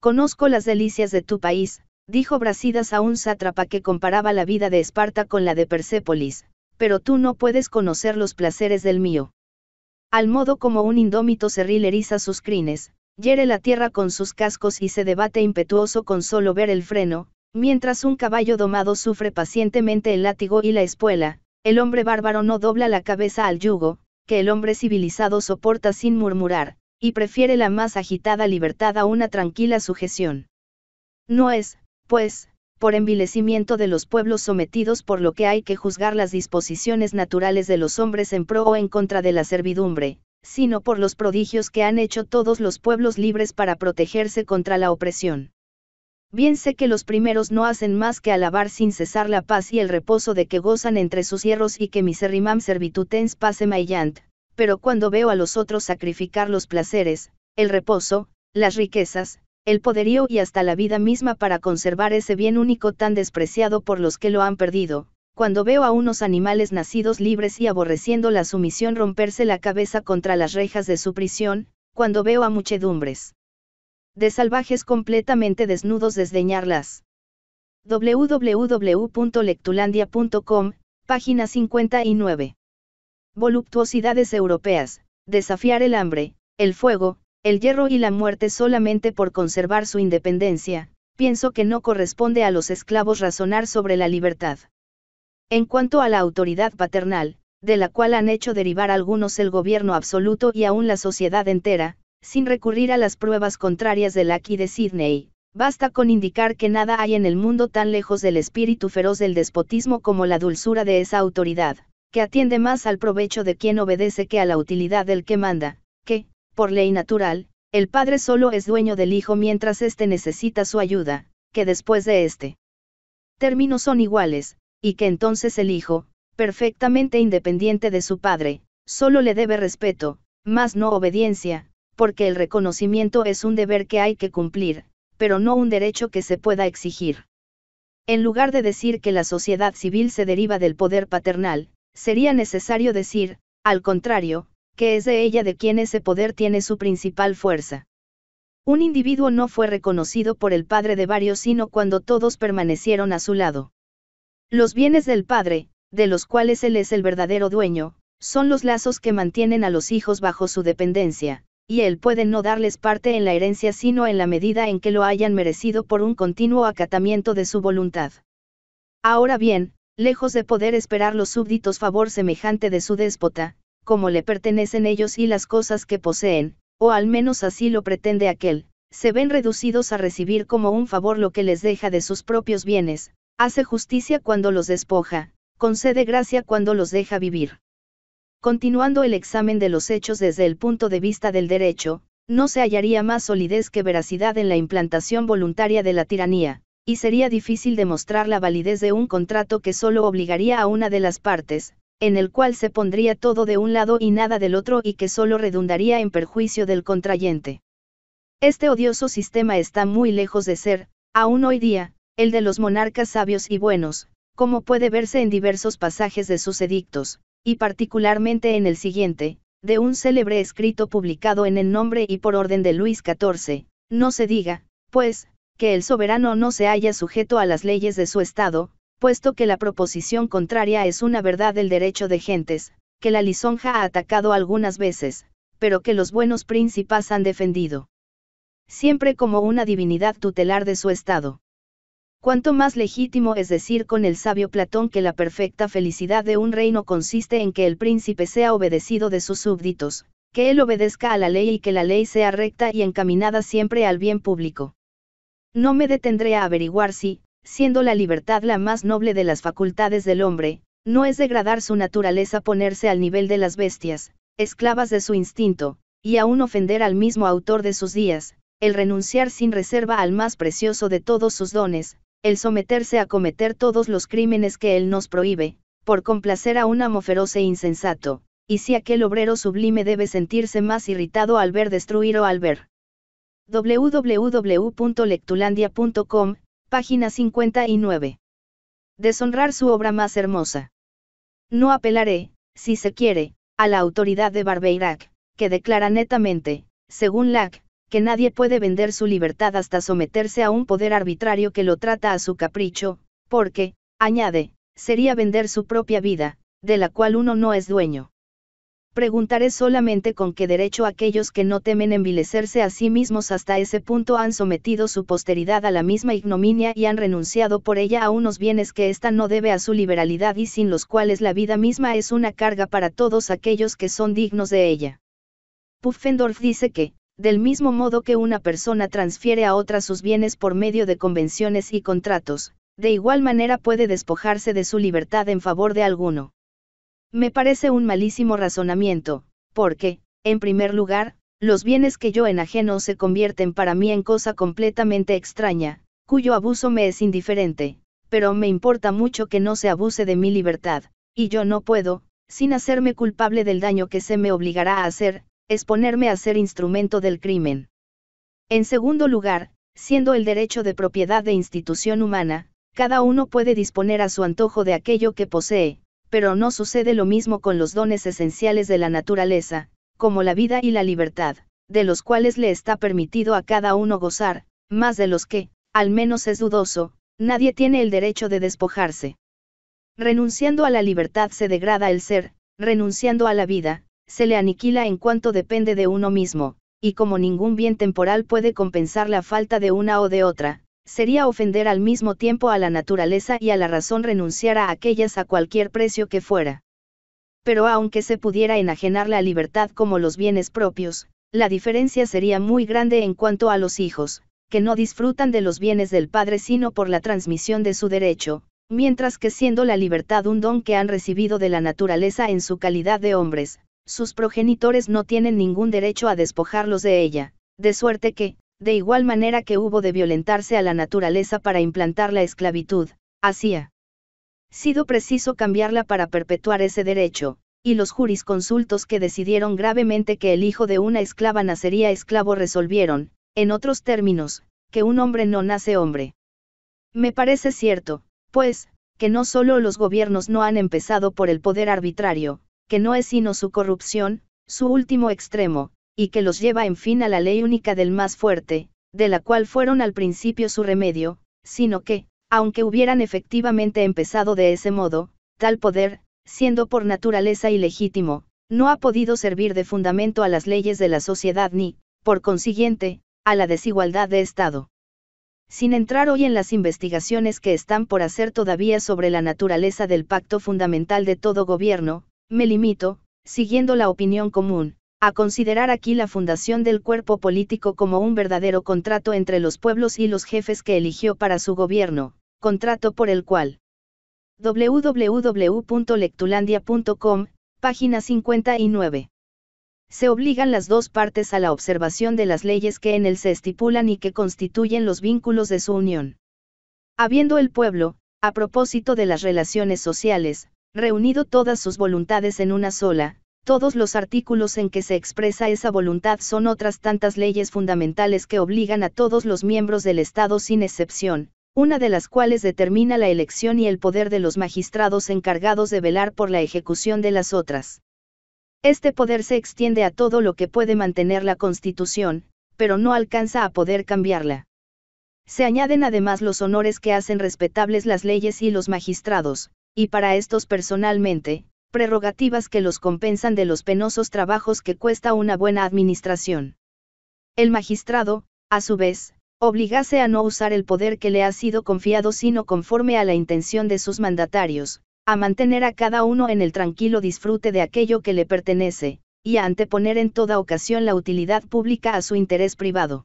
Conozco las delicias de tu país, dijo Brasidas a un sátrapa que comparaba la vida de Esparta con la de Persépolis, pero tú no puedes conocer los placeres del mío. Al modo como un indómito cerril eriza sus crines, hiere la tierra con sus cascos y se debate impetuoso con solo ver el freno, mientras un caballo domado sufre pacientemente el látigo y la espuela, el hombre bárbaro no dobla la cabeza al yugo, que el hombre civilizado soporta sin murmurar, y prefiere la más agitada libertad a una tranquila sujeción. No es, pues, por envilecimiento de los pueblos sometidos por lo que hay que juzgar las disposiciones naturales de los hombres en pro o en contra de la servidumbre, sino por los prodigios que han hecho todos los pueblos libres para protegerse contra la opresión. Bien sé que los primeros no hacen más que alabar sin cesar la paz y el reposo de que gozan entre sus hierros y que miserrimam servitutens pase maillant, pero cuando veo a los otros sacrificar los placeres, el reposo, las riquezas, el poderío y hasta la vida misma para conservar ese bien único tan despreciado por los que lo han perdido, cuando veo a unos animales nacidos libres y aborreciendo la sumisión romperse la cabeza contra las rejas de su prisión, cuando veo a muchedumbres de salvajes completamente desnudos desdeñarlas. www.lectulandia.com, página 59. Voluptuosidades europeas, desafiar el hambre, el fuego, el hierro y la muerte solamente por conservar su independencia, pienso que no corresponde a los esclavos razonar sobre la libertad. En cuanto a la autoridad paternal, de la cual han hecho derivar algunos el gobierno absoluto y aún la sociedad entera, sin recurrir a las pruebas contrarias del aquí de Sidney, basta con indicar que nada hay en el mundo tan lejos del espíritu feroz del despotismo como la dulzura de esa autoridad, que atiende más al provecho de quien obedece que a la utilidad del que manda, que, por ley natural, el padre solo es dueño del hijo mientras éste necesita su ayuda, que después de éste. Términos son iguales, y que entonces el hijo, perfectamente independiente de su padre, solo le debe respeto, más no obediencia, porque el reconocimiento es un deber que hay que cumplir, pero no un derecho que se pueda exigir. En lugar de decir que la sociedad civil se deriva del poder paternal, sería necesario decir, al contrario, que es de ella de quien ese poder tiene su principal fuerza. Un individuo no fue reconocido por el Padre de varios sino cuando todos permanecieron a su lado. Los bienes del Padre, de los cuales Él es el verdadero dueño, son los lazos que mantienen a los hijos bajo su dependencia, y Él puede no darles parte en la herencia sino en la medida en que lo hayan merecido por un continuo acatamiento de su voluntad. Ahora bien, lejos de poder esperar los súbditos favor semejante de su déspota, como le pertenecen ellos y las cosas que poseen, o al menos así lo pretende aquel, se ven reducidos a recibir como un favor lo que les deja de sus propios bienes, hace justicia cuando los despoja, concede gracia cuando los deja vivir. Continuando el examen de los hechos desde el punto de vista del derecho, no se hallaría más solidez que veracidad en la implantación voluntaria de la tiranía, y sería difícil demostrar la validez de un contrato que solo obligaría a una de las partes, en el cual se pondría todo de un lado y nada del otro y que solo redundaría en perjuicio del contrayente. Este odioso sistema está muy lejos de ser, aún hoy día, el de los monarcas sabios y buenos, como puede verse en diversos pasajes de sus edictos, y particularmente en el siguiente, de un célebre escrito publicado en el nombre y por orden de Luis XIV, no se diga, pues, que el soberano no se haya sujeto a las leyes de su Estado, puesto que la proposición contraria es una verdad del derecho de gentes, que la lisonja ha atacado algunas veces, pero que los buenos príncipes han defendido. Siempre como una divinidad tutelar de su estado. Cuanto más legítimo es decir con el sabio Platón que la perfecta felicidad de un reino consiste en que el príncipe sea obedecido de sus súbditos, que él obedezca a la ley y que la ley sea recta y encaminada siempre al bien público. No me detendré a averiguar si, siendo la libertad la más noble de las facultades del hombre, no es degradar su naturaleza ponerse al nivel de las bestias, esclavas de su instinto, y aún ofender al mismo autor de sus días, el renunciar sin reserva al más precioso de todos sus dones, el someterse a cometer todos los crímenes que él nos prohíbe, por complacer a un amo feroz e insensato, y si aquel obrero sublime debe sentirse más irritado al ver destruir o al ver. www.lectulandia.com Página 59. Deshonrar su obra más hermosa. No apelaré, si se quiere, a la autoridad de Barbeirac, que declara netamente, según Lac, que nadie puede vender su libertad hasta someterse a un poder arbitrario que lo trata a su capricho, porque, añade, sería vender su propia vida, de la cual uno no es dueño preguntaré solamente con qué derecho aquellos que no temen envilecerse a sí mismos hasta ese punto han sometido su posteridad a la misma ignominia y han renunciado por ella a unos bienes que ésta no debe a su liberalidad y sin los cuales la vida misma es una carga para todos aquellos que son dignos de ella. Puffendorf dice que, del mismo modo que una persona transfiere a otra sus bienes por medio de convenciones y contratos, de igual manera puede despojarse de su libertad en favor de alguno. Me parece un malísimo razonamiento, porque, en primer lugar, los bienes que yo enajeno se convierten para mí en cosa completamente extraña, cuyo abuso me es indiferente, pero me importa mucho que no se abuse de mi libertad, y yo no puedo, sin hacerme culpable del daño que se me obligará a hacer, exponerme a ser instrumento del crimen. En segundo lugar, siendo el derecho de propiedad de institución humana, cada uno puede disponer a su antojo de aquello que posee, pero no sucede lo mismo con los dones esenciales de la naturaleza, como la vida y la libertad, de los cuales le está permitido a cada uno gozar, más de los que, al menos es dudoso, nadie tiene el derecho de despojarse. Renunciando a la libertad se degrada el ser, renunciando a la vida, se le aniquila en cuanto depende de uno mismo, y como ningún bien temporal puede compensar la falta de una o de otra, sería ofender al mismo tiempo a la naturaleza y a la razón renunciar a aquellas a cualquier precio que fuera. Pero aunque se pudiera enajenar la libertad como los bienes propios, la diferencia sería muy grande en cuanto a los hijos, que no disfrutan de los bienes del padre sino por la transmisión de su derecho, mientras que siendo la libertad un don que han recibido de la naturaleza en su calidad de hombres, sus progenitores no tienen ningún derecho a despojarlos de ella, de suerte que, de igual manera que hubo de violentarse a la naturaleza para implantar la esclavitud, hacía sido preciso cambiarla para perpetuar ese derecho, y los jurisconsultos que decidieron gravemente que el hijo de una esclava nacería esclavo resolvieron, en otros términos, que un hombre no nace hombre. Me parece cierto, pues, que no solo los gobiernos no han empezado por el poder arbitrario, que no es sino su corrupción, su último extremo, y que los lleva en fin a la ley única del más fuerte, de la cual fueron al principio su remedio, sino que, aunque hubieran efectivamente empezado de ese modo, tal poder, siendo por naturaleza ilegítimo, no ha podido servir de fundamento a las leyes de la sociedad ni, por consiguiente, a la desigualdad de Estado. Sin entrar hoy en las investigaciones que están por hacer todavía sobre la naturaleza del pacto fundamental de todo gobierno, me limito, siguiendo la opinión común, a considerar aquí la fundación del cuerpo político como un verdadero contrato entre los pueblos y los jefes que eligió para su gobierno, contrato por el cual www.lectulandia.com, página 59. Se obligan las dos partes a la observación de las leyes que en él se estipulan y que constituyen los vínculos de su unión. Habiendo el pueblo, a propósito de las relaciones sociales, reunido todas sus voluntades en una sola, todos los artículos en que se expresa esa voluntad son otras tantas leyes fundamentales que obligan a todos los miembros del Estado sin excepción, una de las cuales determina la elección y el poder de los magistrados encargados de velar por la ejecución de las otras. Este poder se extiende a todo lo que puede mantener la Constitución, pero no alcanza a poder cambiarla. Se añaden además los honores que hacen respetables las leyes y los magistrados, y para estos personalmente, prerrogativas que los compensan de los penosos trabajos que cuesta una buena administración. El magistrado, a su vez, obligase a no usar el poder que le ha sido confiado sino conforme a la intención de sus mandatarios, a mantener a cada uno en el tranquilo disfrute de aquello que le pertenece, y a anteponer en toda ocasión la utilidad pública a su interés privado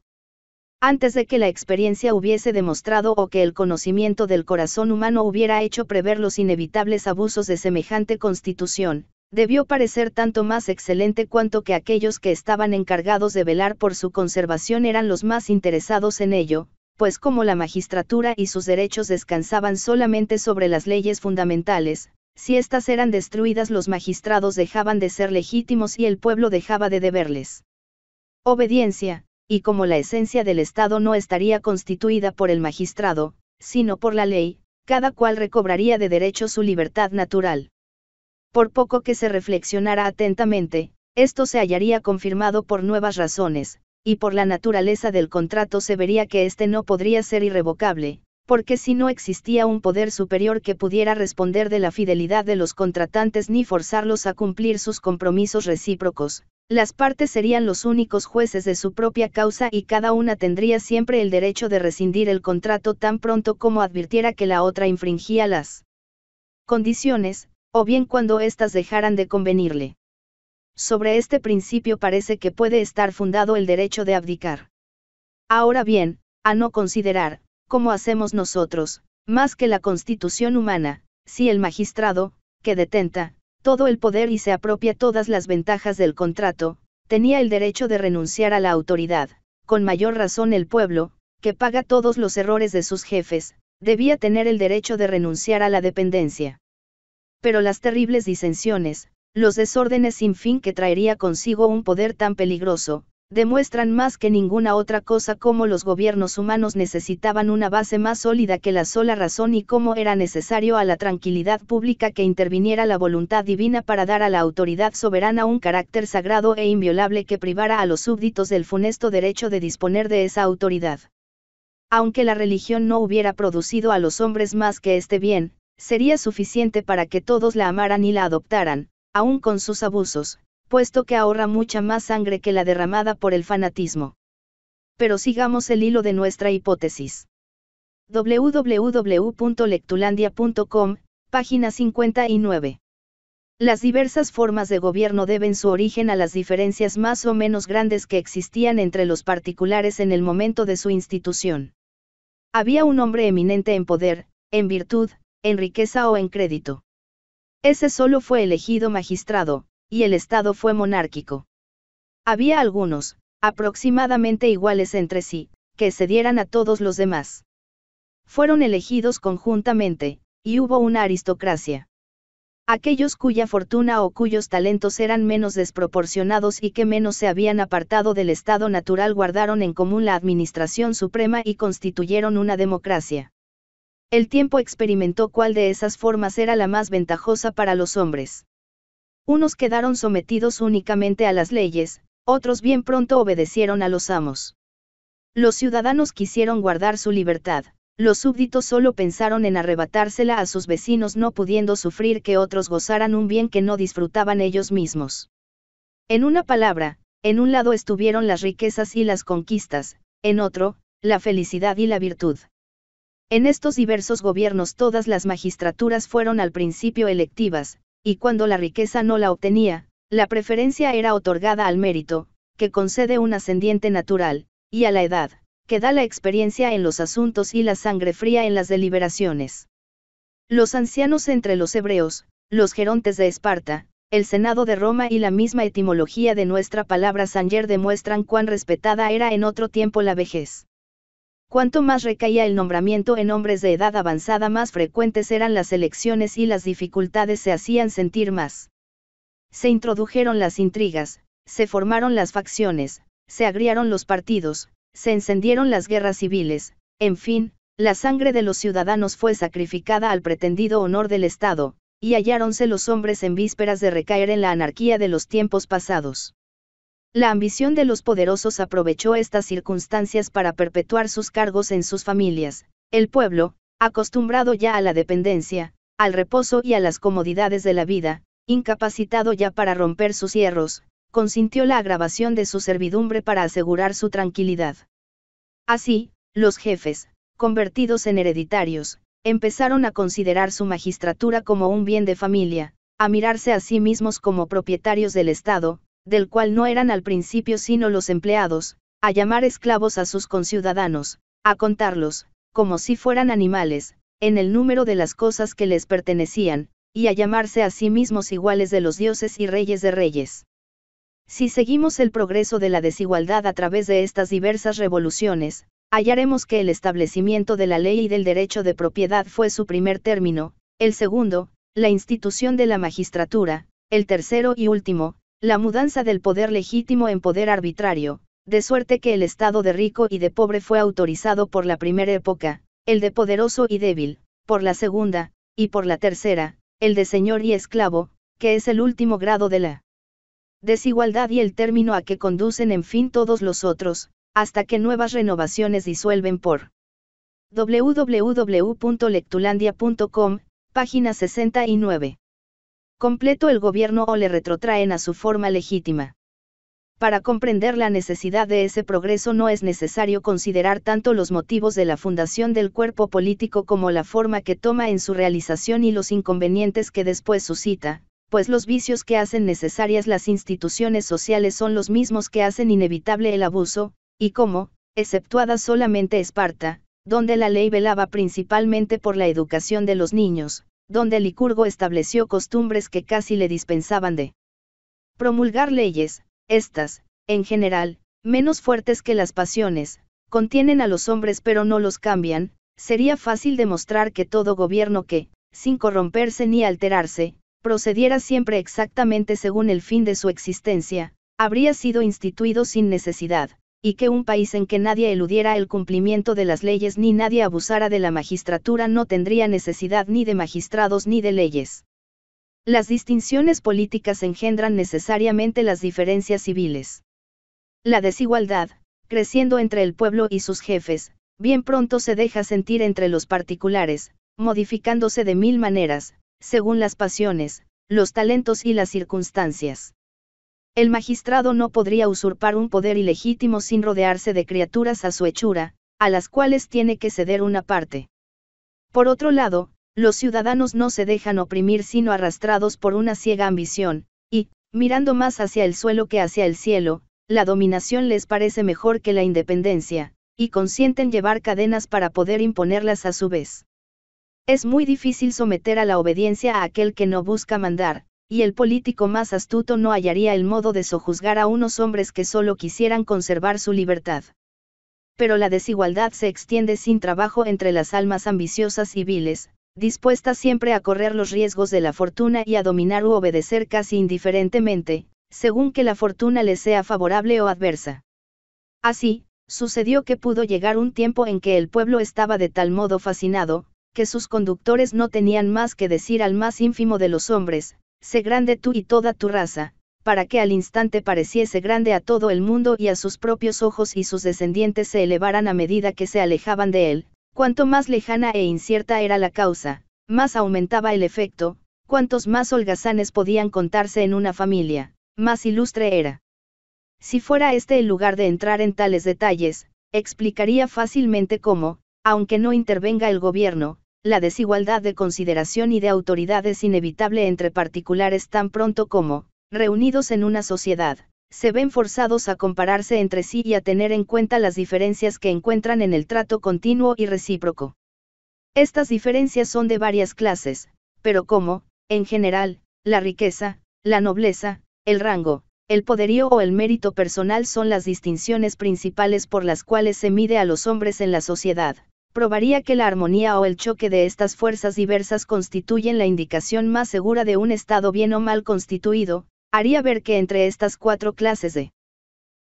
antes de que la experiencia hubiese demostrado o que el conocimiento del corazón humano hubiera hecho prever los inevitables abusos de semejante constitución, debió parecer tanto más excelente cuanto que aquellos que estaban encargados de velar por su conservación eran los más interesados en ello, pues como la magistratura y sus derechos descansaban solamente sobre las leyes fundamentales, si éstas eran destruidas los magistrados dejaban de ser legítimos y el pueblo dejaba de deberles. Obediencia, y como la esencia del Estado no estaría constituida por el magistrado, sino por la ley, cada cual recobraría de derecho su libertad natural. Por poco que se reflexionara atentamente, esto se hallaría confirmado por nuevas razones, y por la naturaleza del contrato se vería que éste no podría ser irrevocable, porque si no existía un poder superior que pudiera responder de la fidelidad de los contratantes ni forzarlos a cumplir sus compromisos recíprocos, las partes serían los únicos jueces de su propia causa y cada una tendría siempre el derecho de rescindir el contrato tan pronto como advirtiera que la otra infringía las condiciones, o bien cuando éstas dejaran de convenirle. Sobre este principio parece que puede estar fundado el derecho de abdicar. Ahora bien, a no considerar, como hacemos nosotros, más que la constitución humana, si el magistrado, que detenta, todo el poder y se apropia todas las ventajas del contrato, tenía el derecho de renunciar a la autoridad, con mayor razón el pueblo, que paga todos los errores de sus jefes, debía tener el derecho de renunciar a la dependencia. Pero las terribles disensiones, los desórdenes sin fin que traería consigo un poder tan peligroso, demuestran más que ninguna otra cosa cómo los gobiernos humanos necesitaban una base más sólida que la sola razón y cómo era necesario a la tranquilidad pública que interviniera la voluntad divina para dar a la autoridad soberana un carácter sagrado e inviolable que privara a los súbditos del funesto derecho de disponer de esa autoridad. Aunque la religión no hubiera producido a los hombres más que este bien, sería suficiente para que todos la amaran y la adoptaran, aun con sus abusos, puesto que ahorra mucha más sangre que la derramada por el fanatismo. Pero sigamos el hilo de nuestra hipótesis. www.lectulandia.com, página 59. Las diversas formas de gobierno deben su origen a las diferencias más o menos grandes que existían entre los particulares en el momento de su institución. Había un hombre eminente en poder, en virtud, en riqueza o en crédito. Ese solo fue elegido magistrado, y el Estado fue monárquico. Había algunos, aproximadamente iguales entre sí, que cedieran a todos los demás. Fueron elegidos conjuntamente, y hubo una aristocracia. Aquellos cuya fortuna o cuyos talentos eran menos desproporcionados y que menos se habían apartado del estado natural guardaron en común la administración suprema y constituyeron una democracia. El tiempo experimentó cuál de esas formas era la más ventajosa para los hombres. Unos quedaron sometidos únicamente a las leyes, otros bien pronto obedecieron a los amos. Los ciudadanos quisieron guardar su libertad, los súbditos solo pensaron en arrebatársela a sus vecinos no pudiendo sufrir que otros gozaran un bien que no disfrutaban ellos mismos. En una palabra, en un lado estuvieron las riquezas y las conquistas, en otro, la felicidad y la virtud. En estos diversos gobiernos todas las magistraturas fueron al principio electivas, y cuando la riqueza no la obtenía, la preferencia era otorgada al mérito, que concede un ascendiente natural, y a la edad, que da la experiencia en los asuntos y la sangre fría en las deliberaciones. Los ancianos entre los hebreos, los gerontes de Esparta, el Senado de Roma y la misma etimología de nuestra palabra Sanger demuestran cuán respetada era en otro tiempo la vejez. Cuanto más recaía el nombramiento en hombres de edad avanzada, más frecuentes eran las elecciones y las dificultades se hacían sentir más. Se introdujeron las intrigas, se formaron las facciones, se agriaron los partidos, se encendieron las guerras civiles, en fin, la sangre de los ciudadanos fue sacrificada al pretendido honor del Estado, y halláronse los hombres en vísperas de recaer en la anarquía de los tiempos pasados. La ambición de los poderosos aprovechó estas circunstancias para perpetuar sus cargos en sus familias. El pueblo, acostumbrado ya a la dependencia, al reposo y a las comodidades de la vida, incapacitado ya para romper sus hierros, consintió la agravación de su servidumbre para asegurar su tranquilidad. Así, los jefes, convertidos en hereditarios, empezaron a considerar su magistratura como un bien de familia, a mirarse a sí mismos como propietarios del Estado, del cual no eran al principio sino los empleados, a llamar esclavos a sus conciudadanos, a contarlos, como si fueran animales, en el número de las cosas que les pertenecían, y a llamarse a sí mismos iguales de los dioses y reyes de reyes. Si seguimos el progreso de la desigualdad a través de estas diversas revoluciones, hallaremos que el establecimiento de la ley y del derecho de propiedad fue su primer término, el segundo, la institución de la magistratura, el tercero y último, la mudanza del poder legítimo en poder arbitrario, de suerte que el estado de rico y de pobre fue autorizado por la primera época, el de poderoso y débil, por la segunda, y por la tercera, el de señor y esclavo, que es el último grado de la desigualdad y el término a que conducen en fin todos los otros, hasta que nuevas renovaciones disuelven por www.lectulandia.com, página 69 completo el gobierno o le retrotraen a su forma legítima. Para comprender la necesidad de ese progreso no es necesario considerar tanto los motivos de la fundación del cuerpo político como la forma que toma en su realización y los inconvenientes que después suscita, pues los vicios que hacen necesarias las instituciones sociales son los mismos que hacen inevitable el abuso, y como, exceptuada solamente Esparta, donde la ley velaba principalmente por la educación de los niños, donde Licurgo estableció costumbres que casi le dispensaban de promulgar leyes, estas, en general, menos fuertes que las pasiones, contienen a los hombres pero no los cambian, sería fácil demostrar que todo gobierno que, sin corromperse ni alterarse, procediera siempre exactamente según el fin de su existencia, habría sido instituido sin necesidad y que un país en que nadie eludiera el cumplimiento de las leyes ni nadie abusara de la magistratura no tendría necesidad ni de magistrados ni de leyes. Las distinciones políticas engendran necesariamente las diferencias civiles. La desigualdad, creciendo entre el pueblo y sus jefes, bien pronto se deja sentir entre los particulares, modificándose de mil maneras, según las pasiones, los talentos y las circunstancias. El magistrado no podría usurpar un poder ilegítimo sin rodearse de criaturas a su hechura, a las cuales tiene que ceder una parte. Por otro lado, los ciudadanos no se dejan oprimir sino arrastrados por una ciega ambición, y, mirando más hacia el suelo que hacia el cielo, la dominación les parece mejor que la independencia, y consienten llevar cadenas para poder imponerlas a su vez. Es muy difícil someter a la obediencia a aquel que no busca mandar, y el político más astuto no hallaría el modo de sojuzgar a unos hombres que solo quisieran conservar su libertad. Pero la desigualdad se extiende sin trabajo entre las almas ambiciosas y viles, dispuestas siempre a correr los riesgos de la fortuna y a dominar u obedecer casi indiferentemente, según que la fortuna les sea favorable o adversa. Así, sucedió que pudo llegar un tiempo en que el pueblo estaba de tal modo fascinado, que sus conductores no tenían más que decir al más ínfimo de los hombres, sé grande tú y toda tu raza, para que al instante pareciese grande a todo el mundo y a sus propios ojos y sus descendientes se elevaran a medida que se alejaban de él, cuanto más lejana e incierta era la causa, más aumentaba el efecto, cuantos más holgazanes podían contarse en una familia, más ilustre era. Si fuera este el lugar de entrar en tales detalles, explicaría fácilmente cómo, aunque no intervenga el gobierno, la desigualdad de consideración y de autoridad es inevitable entre particulares tan pronto como, reunidos en una sociedad, se ven forzados a compararse entre sí y a tener en cuenta las diferencias que encuentran en el trato continuo y recíproco. Estas diferencias son de varias clases, pero como, en general, la riqueza, la nobleza, el rango, el poderío o el mérito personal son las distinciones principales por las cuales se mide a los hombres en la sociedad probaría que la armonía o el choque de estas fuerzas diversas constituyen la indicación más segura de un estado bien o mal constituido, haría ver que entre estas cuatro clases de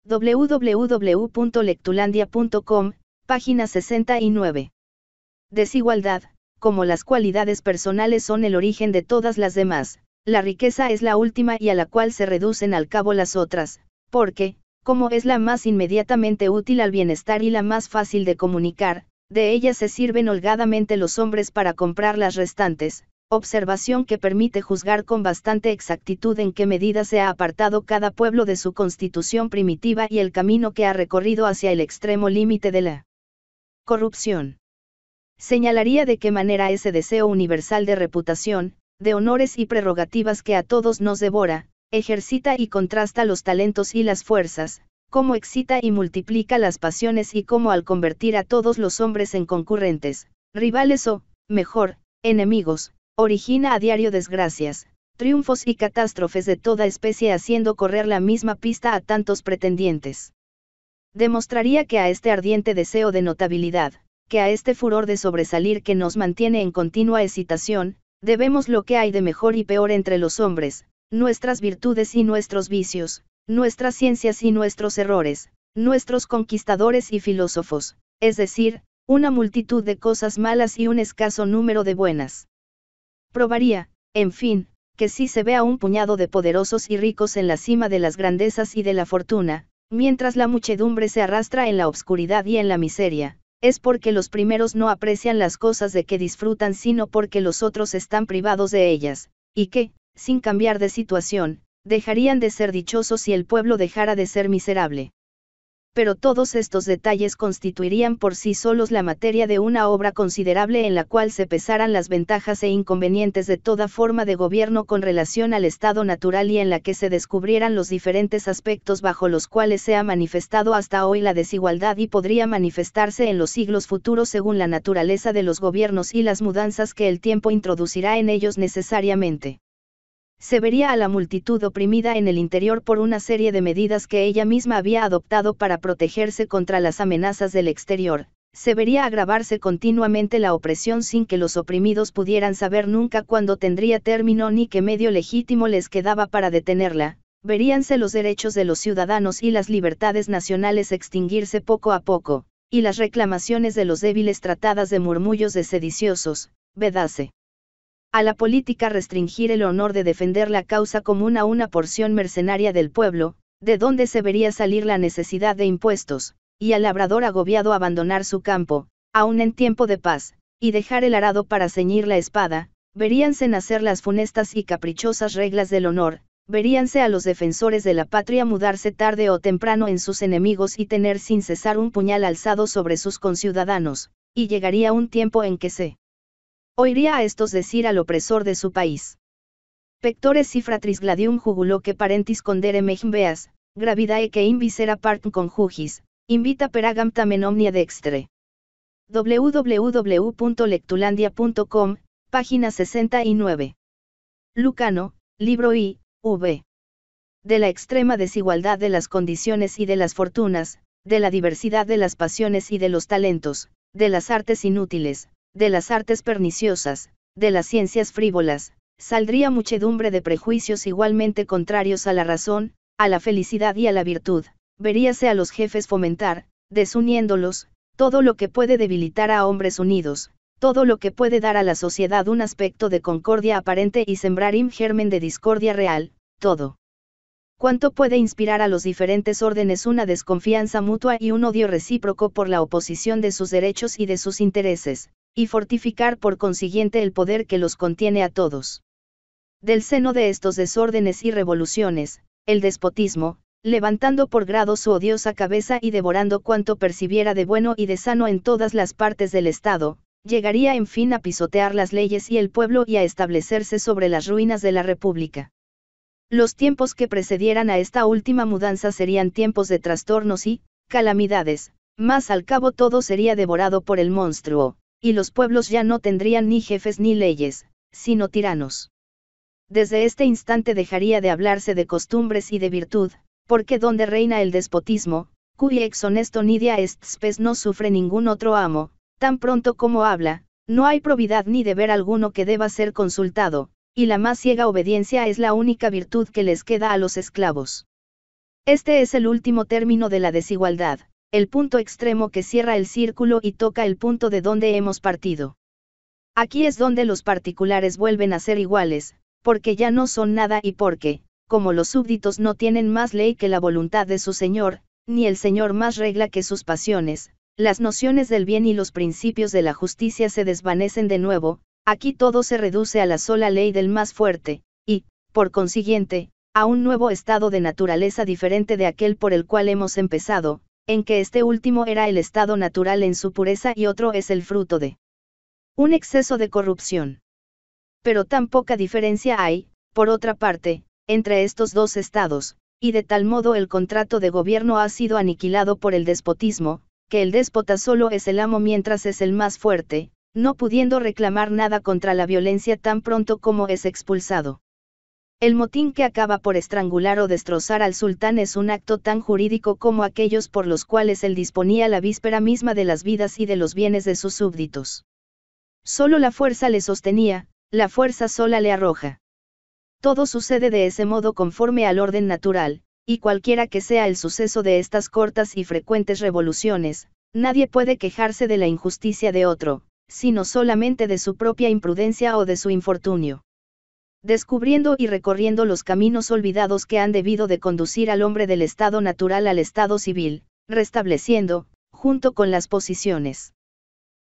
www.lectulandia.com, página 69. Desigualdad, como las cualidades personales son el origen de todas las demás, la riqueza es la última y a la cual se reducen al cabo las otras, porque, como es la más inmediatamente útil al bienestar y la más fácil de comunicar, de ellas se sirven holgadamente los hombres para comprar las restantes, observación que permite juzgar con bastante exactitud en qué medida se ha apartado cada pueblo de su constitución primitiva y el camino que ha recorrido hacia el extremo límite de la corrupción. Señalaría de qué manera ese deseo universal de reputación, de honores y prerrogativas que a todos nos devora, ejercita y contrasta los talentos y las fuerzas, cómo excita y multiplica las pasiones y cómo al convertir a todos los hombres en concurrentes, rivales o, mejor, enemigos, origina a diario desgracias, triunfos y catástrofes de toda especie haciendo correr la misma pista a tantos pretendientes. Demostraría que a este ardiente deseo de notabilidad, que a este furor de sobresalir que nos mantiene en continua excitación, debemos lo que hay de mejor y peor entre los hombres, nuestras virtudes y nuestros vicios, Nuestras ciencias y nuestros errores, nuestros conquistadores y filósofos, es decir, una multitud de cosas malas y un escaso número de buenas. Probaría, en fin, que si se ve un puñado de poderosos y ricos en la cima de las grandezas y de la fortuna, mientras la muchedumbre se arrastra en la obscuridad y en la miseria, es porque los primeros no aprecian las cosas de que disfrutan sino porque los otros están privados de ellas, y que, sin cambiar de situación, Dejarían de ser dichosos si el pueblo dejara de ser miserable. Pero todos estos detalles constituirían por sí solos la materia de una obra considerable en la cual se pesaran las ventajas e inconvenientes de toda forma de gobierno con relación al estado natural y en la que se descubrieran los diferentes aspectos bajo los cuales se ha manifestado hasta hoy la desigualdad y podría manifestarse en los siglos futuros según la naturaleza de los gobiernos y las mudanzas que el tiempo introducirá en ellos necesariamente se vería a la multitud oprimida en el interior por una serie de medidas que ella misma había adoptado para protegerse contra las amenazas del exterior, se vería agravarse continuamente la opresión sin que los oprimidos pudieran saber nunca cuándo tendría término ni qué medio legítimo les quedaba para detenerla, veríanse los derechos de los ciudadanos y las libertades nacionales extinguirse poco a poco, y las reclamaciones de los débiles tratadas de murmullos de sediciosos, vedase a la política restringir el honor de defender la causa común a una porción mercenaria del pueblo, de donde se vería salir la necesidad de impuestos, y al labrador agobiado abandonar su campo, aun en tiempo de paz, y dejar el arado para ceñir la espada, veríanse nacer las funestas y caprichosas reglas del honor, veríanse a los defensores de la patria mudarse tarde o temprano en sus enemigos y tener sin cesar un puñal alzado sobre sus conciudadanos, y llegaría un tiempo en que se oiría a estos decir al opresor de su país. Pectores Fratris gladium juguloque parentis condere Beas, gravidae que invisera partum conjugis, invita peragam tamen omnia dextre. www.lectulandia.com, página 69. Lucano, libro I, V. De la extrema desigualdad de las condiciones y de las fortunas, de la diversidad de las pasiones y de los talentos, de las artes inútiles, de las artes perniciosas, de las ciencias frívolas, saldría muchedumbre de prejuicios igualmente contrarios a la razón, a la felicidad y a la virtud, veríase a los jefes fomentar, desuniéndolos, todo lo que puede debilitar a hombres unidos, todo lo que puede dar a la sociedad un aspecto de concordia aparente y sembrar im germen de discordia real, todo. Cuánto puede inspirar a los diferentes órdenes una desconfianza mutua y un odio recíproco por la oposición de sus derechos y de sus intereses, y fortificar por consiguiente el poder que los contiene a todos. Del seno de estos desórdenes y revoluciones, el despotismo, levantando por grado su odiosa cabeza y devorando cuanto percibiera de bueno y de sano en todas las partes del Estado, llegaría en fin a pisotear las leyes y el pueblo y a establecerse sobre las ruinas de la República. Los tiempos que precedieran a esta última mudanza serían tiempos de trastornos y, calamidades, mas al cabo todo sería devorado por el monstruo, y los pueblos ya no tendrían ni jefes ni leyes, sino tiranos. Desde este instante dejaría de hablarse de costumbres y de virtud, porque donde reina el despotismo, cuy ex honesto nidia est spes no sufre ningún otro amo, tan pronto como habla, no hay probidad ni deber alguno que deba ser consultado, y la más ciega obediencia es la única virtud que les queda a los esclavos. Este es el último término de la desigualdad, el punto extremo que cierra el círculo y toca el punto de donde hemos partido. Aquí es donde los particulares vuelven a ser iguales, porque ya no son nada y porque, como los súbditos no tienen más ley que la voluntad de su Señor, ni el Señor más regla que sus pasiones, las nociones del bien y los principios de la justicia se desvanecen de nuevo, aquí todo se reduce a la sola ley del más fuerte, y, por consiguiente, a un nuevo estado de naturaleza diferente de aquel por el cual hemos empezado, en que este último era el estado natural en su pureza y otro es el fruto de un exceso de corrupción. Pero tan poca diferencia hay, por otra parte, entre estos dos estados, y de tal modo el contrato de gobierno ha sido aniquilado por el despotismo, que el déspota solo es el amo mientras es el más fuerte, no pudiendo reclamar nada contra la violencia tan pronto como es expulsado. El motín que acaba por estrangular o destrozar al sultán es un acto tan jurídico como aquellos por los cuales él disponía la víspera misma de las vidas y de los bienes de sus súbditos. Solo la fuerza le sostenía, la fuerza sola le arroja. Todo sucede de ese modo conforme al orden natural, y cualquiera que sea el suceso de estas cortas y frecuentes revoluciones, nadie puede quejarse de la injusticia de otro, sino solamente de su propia imprudencia o de su infortunio descubriendo y recorriendo los caminos olvidados que han debido de conducir al hombre del Estado natural al Estado civil, restableciendo, junto con las posiciones.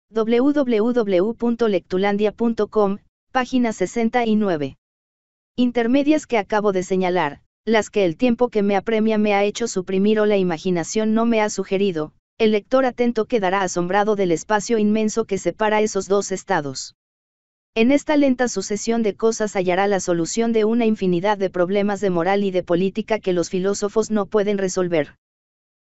www.lectulandia.com, página 69. Intermedias que acabo de señalar, las que el tiempo que me apremia me ha hecho suprimir o la imaginación no me ha sugerido, el lector atento quedará asombrado del espacio inmenso que separa esos dos estados. En esta lenta sucesión de cosas hallará la solución de una infinidad de problemas de moral y de política que los filósofos no pueden resolver.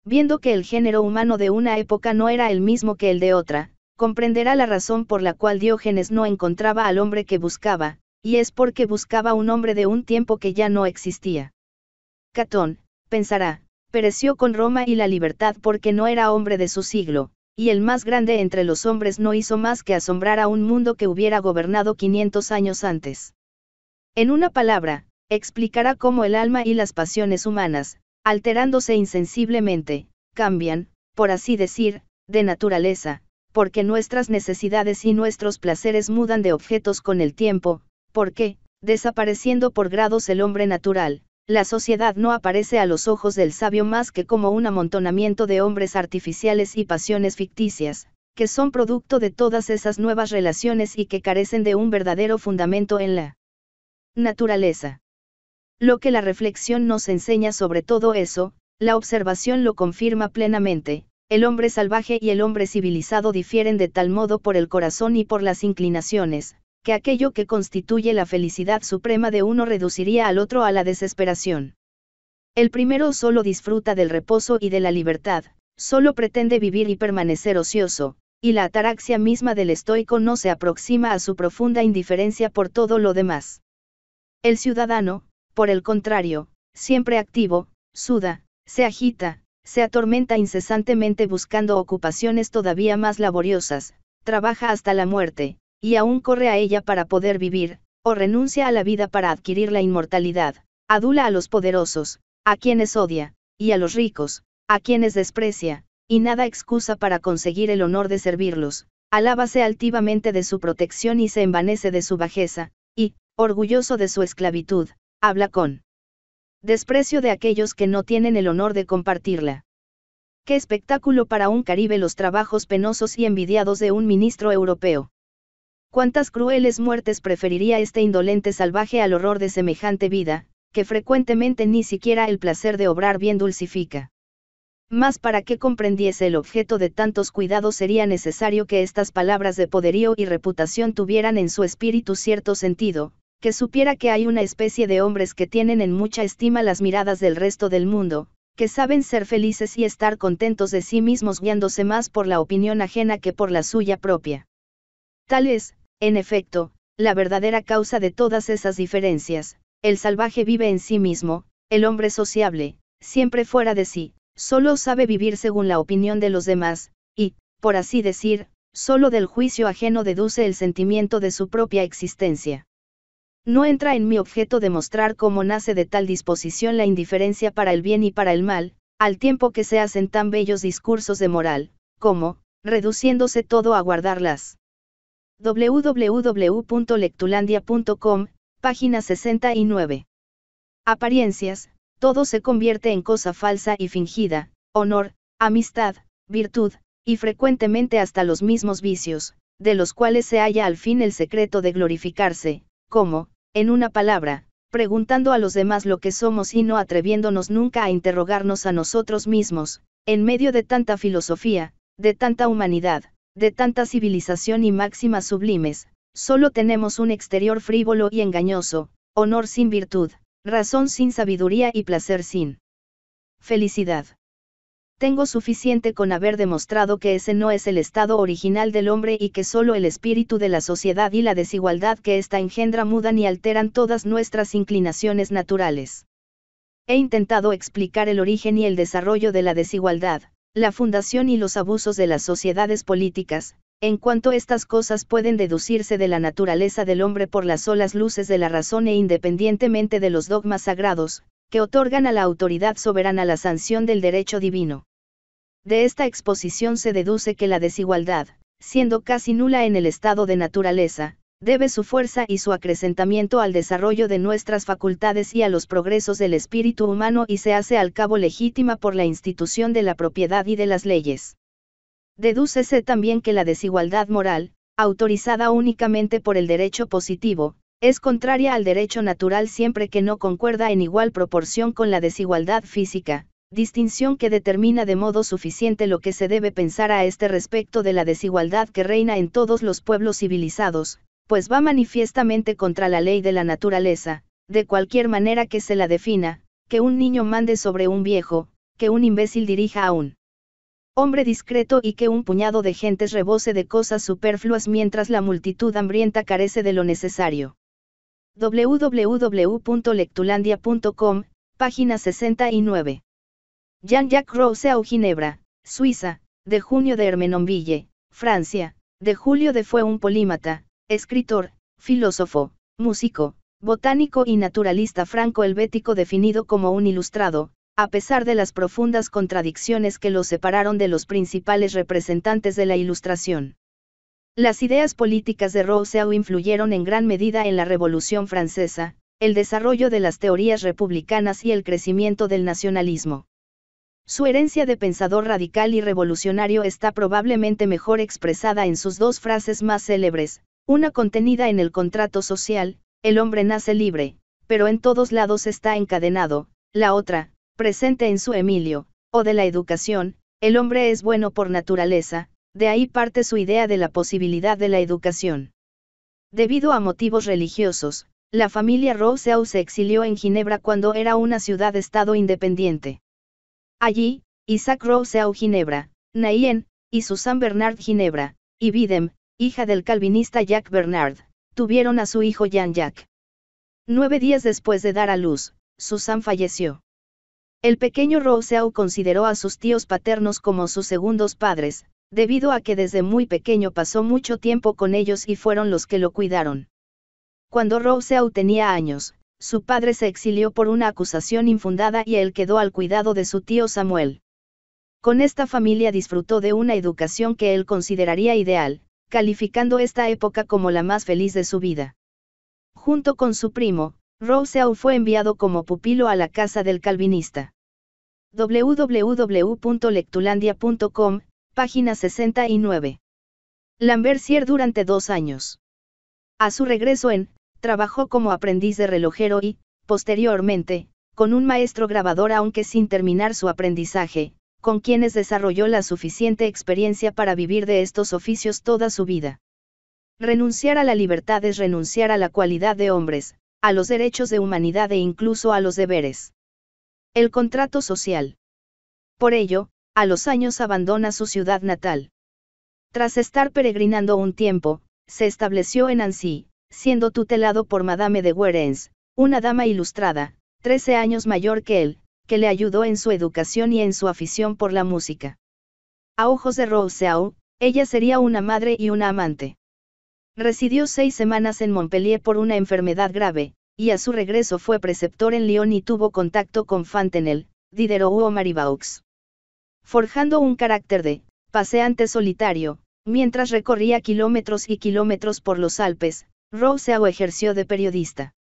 Viendo que el género humano de una época no era el mismo que el de otra, comprenderá la razón por la cual Diógenes no encontraba al hombre que buscaba, y es porque buscaba un hombre de un tiempo que ya no existía. Catón, pensará, pereció con Roma y la libertad porque no era hombre de su siglo, y el más grande entre los hombres no hizo más que asombrar a un mundo que hubiera gobernado 500 años antes. En una palabra, explicará cómo el alma y las pasiones humanas, alterándose insensiblemente, cambian, por así decir, de naturaleza, porque nuestras necesidades y nuestros placeres mudan de objetos con el tiempo, porque, desapareciendo por grados el hombre natural, la sociedad no aparece a los ojos del sabio más que como un amontonamiento de hombres artificiales y pasiones ficticias, que son producto de todas esas nuevas relaciones y que carecen de un verdadero fundamento en la naturaleza. Lo que la reflexión nos enseña sobre todo eso, la observación lo confirma plenamente, el hombre salvaje y el hombre civilizado difieren de tal modo por el corazón y por las inclinaciones, que aquello que constituye la felicidad suprema de uno reduciría al otro a la desesperación. El primero solo disfruta del reposo y de la libertad, solo pretende vivir y permanecer ocioso, y la ataraxia misma del estoico no se aproxima a su profunda indiferencia por todo lo demás. El ciudadano, por el contrario, siempre activo, suda, se agita, se atormenta incesantemente buscando ocupaciones todavía más laboriosas, trabaja hasta la muerte, y aún corre a ella para poder vivir, o renuncia a la vida para adquirir la inmortalidad, adula a los poderosos, a quienes odia, y a los ricos, a quienes desprecia, y nada excusa para conseguir el honor de servirlos, alábase altivamente de su protección y se envanece de su bajeza, y, orgulloso de su esclavitud, habla con desprecio de aquellos que no tienen el honor de compartirla. Qué espectáculo para un Caribe los trabajos penosos y envidiados de un ministro europeo. ¿Cuántas crueles muertes preferiría este indolente salvaje al horror de semejante vida, que frecuentemente ni siquiera el placer de obrar bien dulcifica? Más para que comprendiese el objeto de tantos cuidados sería necesario que estas palabras de poderío y reputación tuvieran en su espíritu cierto sentido, que supiera que hay una especie de hombres que tienen en mucha estima las miradas del resto del mundo, que saben ser felices y estar contentos de sí mismos guiándose más por la opinión ajena que por la suya propia. Tal es. En efecto, la verdadera causa de todas esas diferencias, el salvaje vive en sí mismo, el hombre sociable, siempre fuera de sí, solo sabe vivir según la opinión de los demás, y, por así decir, solo del juicio ajeno deduce el sentimiento de su propia existencia. No entra en mi objeto demostrar cómo nace de tal disposición la indiferencia para el bien y para el mal, al tiempo que se hacen tan bellos discursos de moral, como, reduciéndose todo a guardarlas www.lectulandia.com, página 69. Apariencias, todo se convierte en cosa falsa y fingida, honor, amistad, virtud, y frecuentemente hasta los mismos vicios, de los cuales se halla al fin el secreto de glorificarse, como, en una palabra, preguntando a los demás lo que somos y no atreviéndonos nunca a interrogarnos a nosotros mismos, en medio de tanta filosofía, de tanta humanidad, de tanta civilización y máximas sublimes, solo tenemos un exterior frívolo y engañoso, honor sin virtud, razón sin sabiduría y placer sin felicidad. Tengo suficiente con haber demostrado que ese no es el estado original del hombre y que solo el espíritu de la sociedad y la desigualdad que ésta engendra mudan y alteran todas nuestras inclinaciones naturales. He intentado explicar el origen y el desarrollo de la desigualdad, la fundación y los abusos de las sociedades políticas, en cuanto estas cosas pueden deducirse de la naturaleza del hombre por las solas luces de la razón e independientemente de los dogmas sagrados, que otorgan a la autoridad soberana la sanción del derecho divino. De esta exposición se deduce que la desigualdad, siendo casi nula en el estado de naturaleza, debe su fuerza y su acrecentamiento al desarrollo de nuestras facultades y a los progresos del espíritu humano y se hace al cabo legítima por la institución de la propiedad y de las leyes. Dedúcese también que la desigualdad moral, autorizada únicamente por el derecho positivo, es contraria al derecho natural siempre que no concuerda en igual proporción con la desigualdad física, distinción que determina de modo suficiente lo que se debe pensar a este respecto de la desigualdad que reina en todos los pueblos civilizados, pues va manifiestamente contra la ley de la naturaleza, de cualquier manera que se la defina, que un niño mande sobre un viejo, que un imbécil dirija a un hombre discreto y que un puñado de gentes rebose de cosas superfluas mientras la multitud hambrienta carece de lo necesario. www.lectulandia.com, página 69. Jean-Jacques Rousseau Ginebra, Suiza, de junio de Hermenonville, Francia, de julio de fue un polímata, escritor, filósofo, músico, botánico y naturalista franco-helvético definido como un ilustrado, a pesar de las profundas contradicciones que lo separaron de los principales representantes de la ilustración. Las ideas políticas de Rousseau influyeron en gran medida en la Revolución Francesa, el desarrollo de las teorías republicanas y el crecimiento del nacionalismo. Su herencia de pensador radical y revolucionario está probablemente mejor expresada en sus dos frases más célebres, una contenida en el contrato social, el hombre nace libre, pero en todos lados está encadenado, la otra, presente en su Emilio, o de la educación, el hombre es bueno por naturaleza, de ahí parte su idea de la posibilidad de la educación. Debido a motivos religiosos, la familia Rousseau se exilió en Ginebra cuando era una ciudad-estado independiente. Allí, Isaac Rousseau Ginebra, Nayen, y Susan Bernard Ginebra, y Bidem, hija del calvinista Jack Bernard, tuvieron a su hijo jean Jack. Nueve días después de dar a luz, Susan falleció. El pequeño Roseau consideró a sus tíos paternos como sus segundos padres, debido a que desde muy pequeño pasó mucho tiempo con ellos y fueron los que lo cuidaron. Cuando Roseau tenía años, su padre se exilió por una acusación infundada y él quedó al cuidado de su tío Samuel. Con esta familia disfrutó de una educación que él consideraría ideal, calificando esta época como la más feliz de su vida. Junto con su primo, Roseau fue enviado como pupilo a la casa del calvinista. www.lectulandia.com, página 69. Lambertier durante dos años. A su regreso en, trabajó como aprendiz de relojero y, posteriormente, con un maestro grabador aunque sin terminar su aprendizaje, con quienes desarrolló la suficiente experiencia para vivir de estos oficios toda su vida. Renunciar a la libertad es renunciar a la cualidad de hombres, a los derechos de humanidad e incluso a los deberes. El contrato social. Por ello, a los años abandona su ciudad natal. Tras estar peregrinando un tiempo, se estableció en Annecy, siendo tutelado por Madame de Werens, una dama ilustrada, 13 años mayor que él, que le ayudó en su educación y en su afición por la música. A ojos de Rousseau, ella sería una madre y una amante. Residió seis semanas en Montpellier por una enfermedad grave, y a su regreso fue preceptor en Lyon y tuvo contacto con Fantenel, Diderot o Maribaux. Forjando un carácter de paseante solitario, mientras recorría kilómetros y kilómetros por los Alpes, Rousseau ejerció de periodista.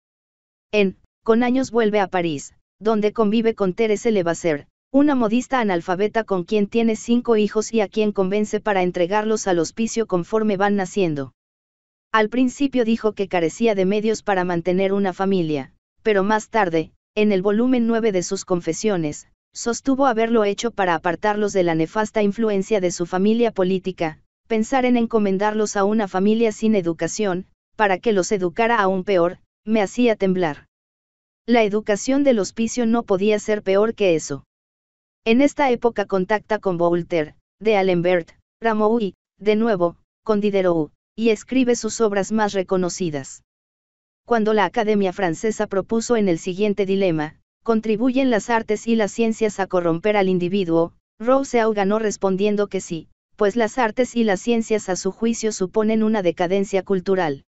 En Con años vuelve a París, donde convive con Teresa Levasseur, una modista analfabeta con quien tiene cinco hijos y a quien convence para entregarlos al hospicio conforme van naciendo. Al principio dijo que carecía de medios para mantener una familia, pero más tarde, en el volumen 9 de sus confesiones, sostuvo haberlo hecho para apartarlos de la nefasta influencia de su familia política, pensar en encomendarlos a una familia sin educación, para que los educara aún peor, me hacía temblar. La educación del hospicio no podía ser peor que eso. En esta época contacta con Voltaire, de Alembert, Rameau de nuevo, con Diderot, y escribe sus obras más reconocidas. Cuando la Academia Francesa propuso en el siguiente dilema, contribuyen las artes y las ciencias a corromper al individuo, Rousseau ganó respondiendo que sí, pues las artes y las ciencias a su juicio suponen una decadencia cultural.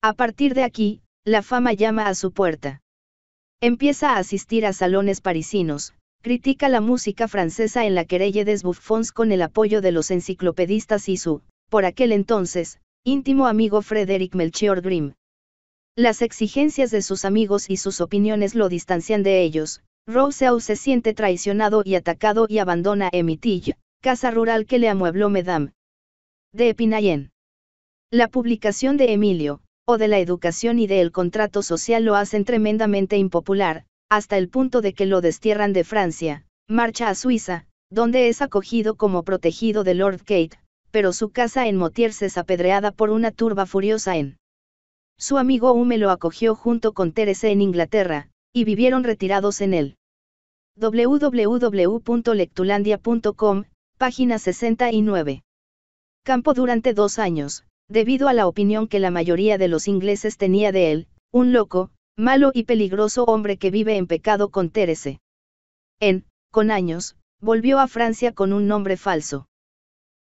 A partir de aquí, la fama llama a su puerta. Empieza a asistir a salones parisinos, critica la música francesa en la querelle des Buffons con el apoyo de los enciclopedistas y su, por aquel entonces, íntimo amigo Frederick Melchior Grimm. Las exigencias de sus amigos y sus opiniones lo distancian de ellos. Rousseau se siente traicionado y atacado y abandona Emitille, casa rural que le amuebló Madame De Epinayen. La publicación de Emilio, o de la educación y del contrato social lo hacen tremendamente impopular, hasta el punto de que lo destierran de Francia, marcha a Suiza, donde es acogido como protegido de Lord Kate, pero su casa en Motiers es apedreada por una turba furiosa en. Su amigo Hume lo acogió junto con Teresa en Inglaterra, y vivieron retirados en él. www.lectulandia.com, página 69. Campo durante dos años, Debido a la opinión que la mayoría de los ingleses tenía de él, un loco, malo y peligroso hombre que vive en pecado con Terese. En, con años, volvió a Francia con un nombre falso.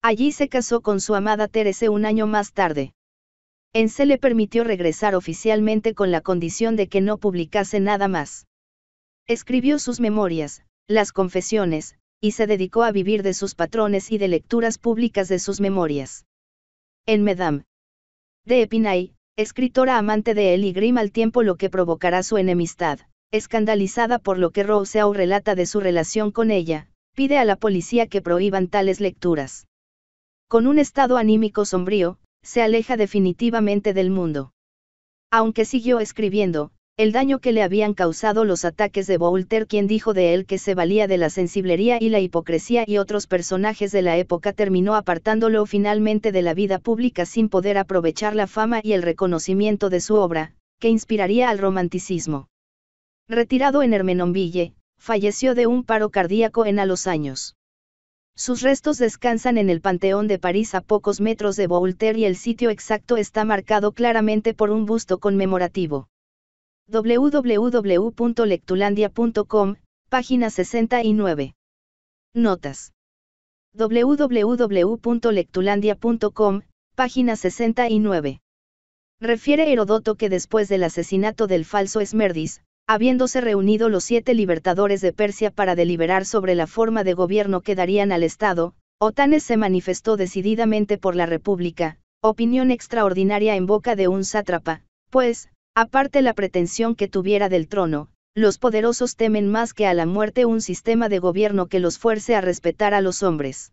Allí se casó con su amada Terese un año más tarde. En se le permitió regresar oficialmente con la condición de que no publicase nada más. Escribió sus memorias, las confesiones, y se dedicó a vivir de sus patrones y de lecturas públicas de sus memorias en Medam. De Epinay, escritora amante de él y Grimm al tiempo lo que provocará su enemistad, escandalizada por lo que Roseau relata de su relación con ella, pide a la policía que prohíban tales lecturas. Con un estado anímico sombrío, se aleja definitivamente del mundo. Aunque siguió escribiendo, el daño que le habían causado los ataques de Voltaire quien dijo de él que se valía de la sensiblería y la hipocresía y otros personajes de la época terminó apartándolo finalmente de la vida pública sin poder aprovechar la fama y el reconocimiento de su obra, que inspiraría al romanticismo. Retirado en Hermenonville, falleció de un paro cardíaco en a los años. Sus restos descansan en el Panteón de París a pocos metros de Voltaire y el sitio exacto está marcado claramente por un busto conmemorativo www.lectulandia.com, página 69. Notas. www.lectulandia.com, página 69. Refiere Herodoto que después del asesinato del falso Esmerdis, habiéndose reunido los siete libertadores de Persia para deliberar sobre la forma de gobierno que darían al Estado, Otanes se manifestó decididamente por la República, opinión extraordinaria en boca de un sátrapa, pues, Aparte la pretensión que tuviera del trono, los poderosos temen más que a la muerte un sistema de gobierno que los fuerce a respetar a los hombres.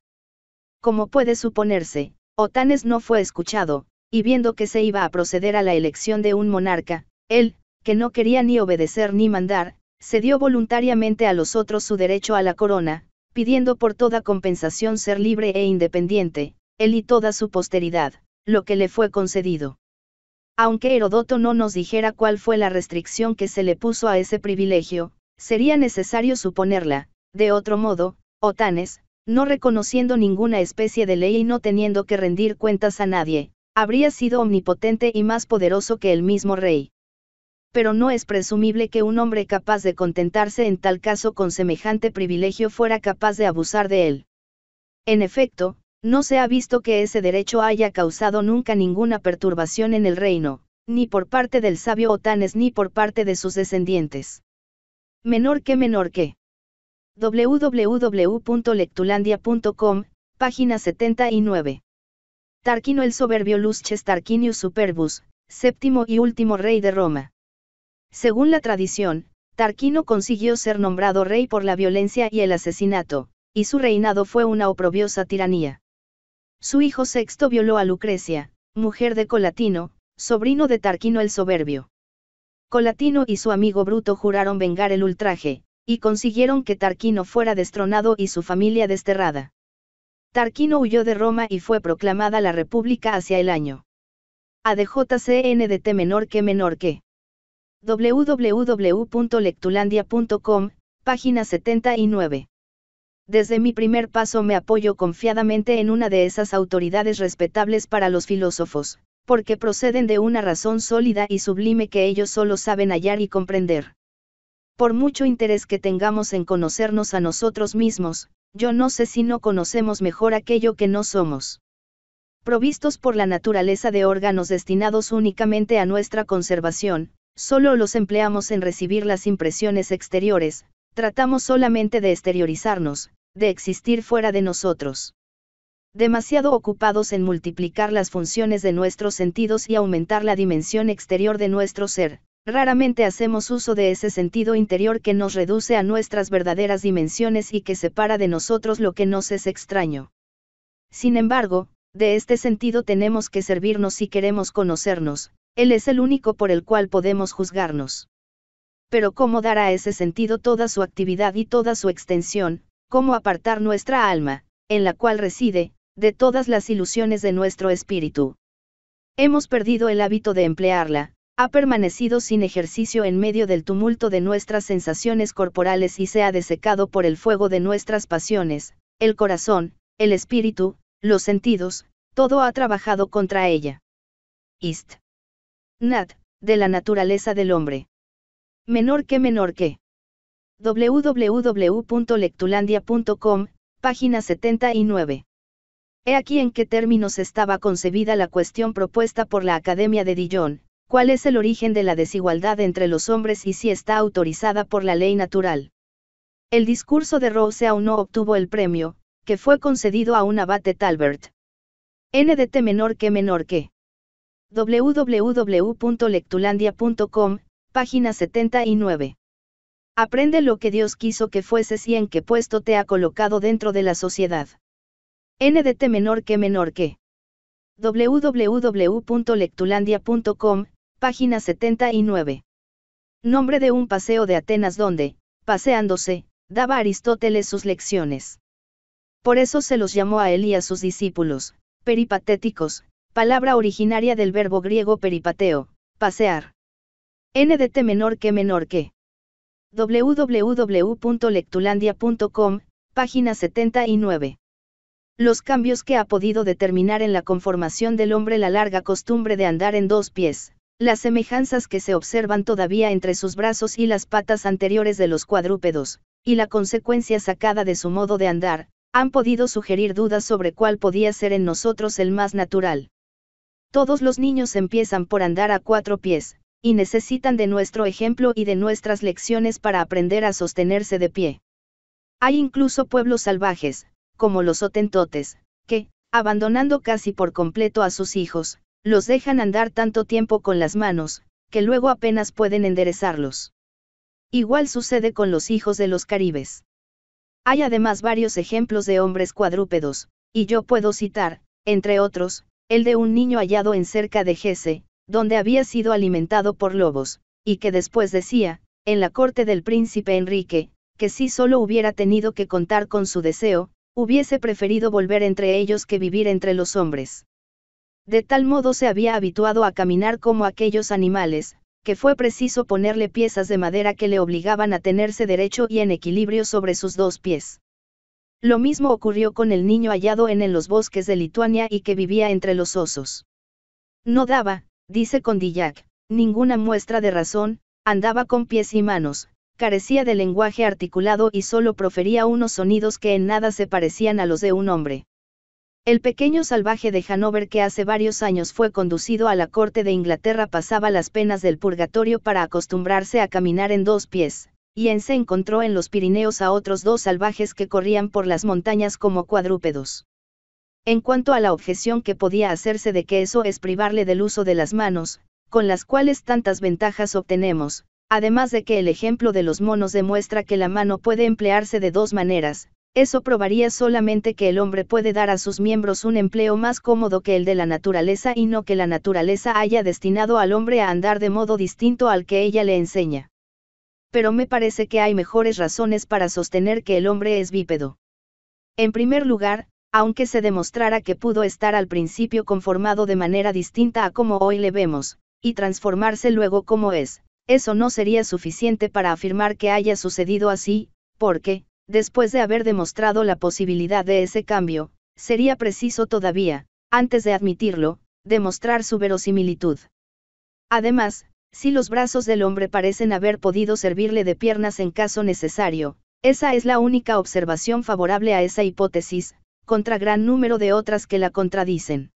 Como puede suponerse, Otanes no fue escuchado, y viendo que se iba a proceder a la elección de un monarca, él, que no quería ni obedecer ni mandar, cedió voluntariamente a los otros su derecho a la corona, pidiendo por toda compensación ser libre e independiente, él y toda su posteridad, lo que le fue concedido. Aunque Herodoto no nos dijera cuál fue la restricción que se le puso a ese privilegio, sería necesario suponerla, de otro modo, Otanes, no reconociendo ninguna especie de ley y no teniendo que rendir cuentas a nadie, habría sido omnipotente y más poderoso que el mismo rey. Pero no es presumible que un hombre capaz de contentarse en tal caso con semejante privilegio fuera capaz de abusar de él. En efecto, no se ha visto que ese derecho haya causado nunca ninguna perturbación en el reino, ni por parte del sabio Otanes ni por parte de sus descendientes. Menor que menor que. www.lectulandia.com, página 79. Tarquino el soberbio Lusches Tarquinius Superbus, séptimo y último rey de Roma. Según la tradición, Tarquino consiguió ser nombrado rey por la violencia y el asesinato, y su reinado fue una oprobiosa tiranía. Su hijo Sexto violó a Lucrecia, mujer de Colatino, sobrino de Tarquino el Soberbio. Colatino y su amigo Bruto juraron vengar el ultraje, y consiguieron que Tarquino fuera destronado y su familia desterrada. Tarquino huyó de Roma y fue proclamada la República hacia el año. ADJCNDT menor que menor que. www.lectulandia.com, página 79. Desde mi primer paso me apoyo confiadamente en una de esas autoridades respetables para los filósofos, porque proceden de una razón sólida y sublime que ellos solo saben hallar y comprender. Por mucho interés que tengamos en conocernos a nosotros mismos, yo no sé si no conocemos mejor aquello que no somos. Provistos por la naturaleza de órganos destinados únicamente a nuestra conservación, solo los empleamos en recibir las impresiones exteriores, tratamos solamente de exteriorizarnos, de existir fuera de nosotros. Demasiado ocupados en multiplicar las funciones de nuestros sentidos y aumentar la dimensión exterior de nuestro ser, raramente hacemos uso de ese sentido interior que nos reduce a nuestras verdaderas dimensiones y que separa de nosotros lo que nos es extraño. Sin embargo, de este sentido tenemos que servirnos si queremos conocernos, Él es el único por el cual podemos juzgarnos. Pero ¿cómo dar a ese sentido toda su actividad y toda su extensión, cómo apartar nuestra alma, en la cual reside, de todas las ilusiones de nuestro espíritu. Hemos perdido el hábito de emplearla, ha permanecido sin ejercicio en medio del tumulto de nuestras sensaciones corporales y se ha desecado por el fuego de nuestras pasiones, el corazón, el espíritu, los sentidos, todo ha trabajado contra ella. Ist. Nat, de la naturaleza del hombre. Menor que menor que www.lectulandia.com, página 79. He aquí en qué términos estaba concebida la cuestión propuesta por la Academia de Dijon, cuál es el origen de la desigualdad entre los hombres y si está autorizada por la ley natural. El discurso de Rose aún no obtuvo el premio, que fue concedido a un abate Talbert. NDT menor que menor que. www.lectulandia.com, página 79. Aprende lo que Dios quiso que fueses y en qué puesto te ha colocado dentro de la sociedad. NDT menor que menor que. www.lectulandia.com, página 79. Nombre de un paseo de Atenas donde, paseándose, daba Aristóteles sus lecciones. Por eso se los llamó a él y a sus discípulos, peripatéticos, palabra originaria del verbo griego peripateo, pasear. NDT menor que menor que www.lectulandia.com, página 79. Los cambios que ha podido determinar en la conformación del hombre la larga costumbre de andar en dos pies, las semejanzas que se observan todavía entre sus brazos y las patas anteriores de los cuadrúpedos, y la consecuencia sacada de su modo de andar, han podido sugerir dudas sobre cuál podía ser en nosotros el más natural. Todos los niños empiezan por andar a cuatro pies, y necesitan de nuestro ejemplo y de nuestras lecciones para aprender a sostenerse de pie. Hay incluso pueblos salvajes, como los otentotes, que, abandonando casi por completo a sus hijos, los dejan andar tanto tiempo con las manos, que luego apenas pueden enderezarlos. Igual sucede con los hijos de los caribes. Hay además varios ejemplos de hombres cuadrúpedos, y yo puedo citar, entre otros, el de un niño hallado en cerca de Gese, donde había sido alimentado por lobos, y que después decía, en la corte del príncipe Enrique, que si solo hubiera tenido que contar con su deseo, hubiese preferido volver entre ellos que vivir entre los hombres. De tal modo se había habituado a caminar como aquellos animales, que fue preciso ponerle piezas de madera que le obligaban a tenerse derecho y en equilibrio sobre sus dos pies. Lo mismo ocurrió con el niño hallado en, en los bosques de Lituania y que vivía entre los osos. No daba, dice Condillac, ninguna muestra de razón, andaba con pies y manos, carecía de lenguaje articulado y solo profería unos sonidos que en nada se parecían a los de un hombre. El pequeño salvaje de Hanover que hace varios años fue conducido a la corte de Inglaterra pasaba las penas del purgatorio para acostumbrarse a caminar en dos pies, y en se encontró en los Pirineos a otros dos salvajes que corrían por las montañas como cuadrúpedos. En cuanto a la objeción que podía hacerse de que eso es privarle del uso de las manos, con las cuales tantas ventajas obtenemos, además de que el ejemplo de los monos demuestra que la mano puede emplearse de dos maneras, eso probaría solamente que el hombre puede dar a sus miembros un empleo más cómodo que el de la naturaleza y no que la naturaleza haya destinado al hombre a andar de modo distinto al que ella le enseña. Pero me parece que hay mejores razones para sostener que el hombre es bípedo. En primer lugar, aunque se demostrara que pudo estar al principio conformado de manera distinta a como hoy le vemos, y transformarse luego como es, eso no sería suficiente para afirmar que haya sucedido así, porque, después de haber demostrado la posibilidad de ese cambio, sería preciso todavía, antes de admitirlo, demostrar su verosimilitud. Además, si los brazos del hombre parecen haber podido servirle de piernas en caso necesario, esa es la única observación favorable a esa hipótesis, contra gran número de otras que la contradicen.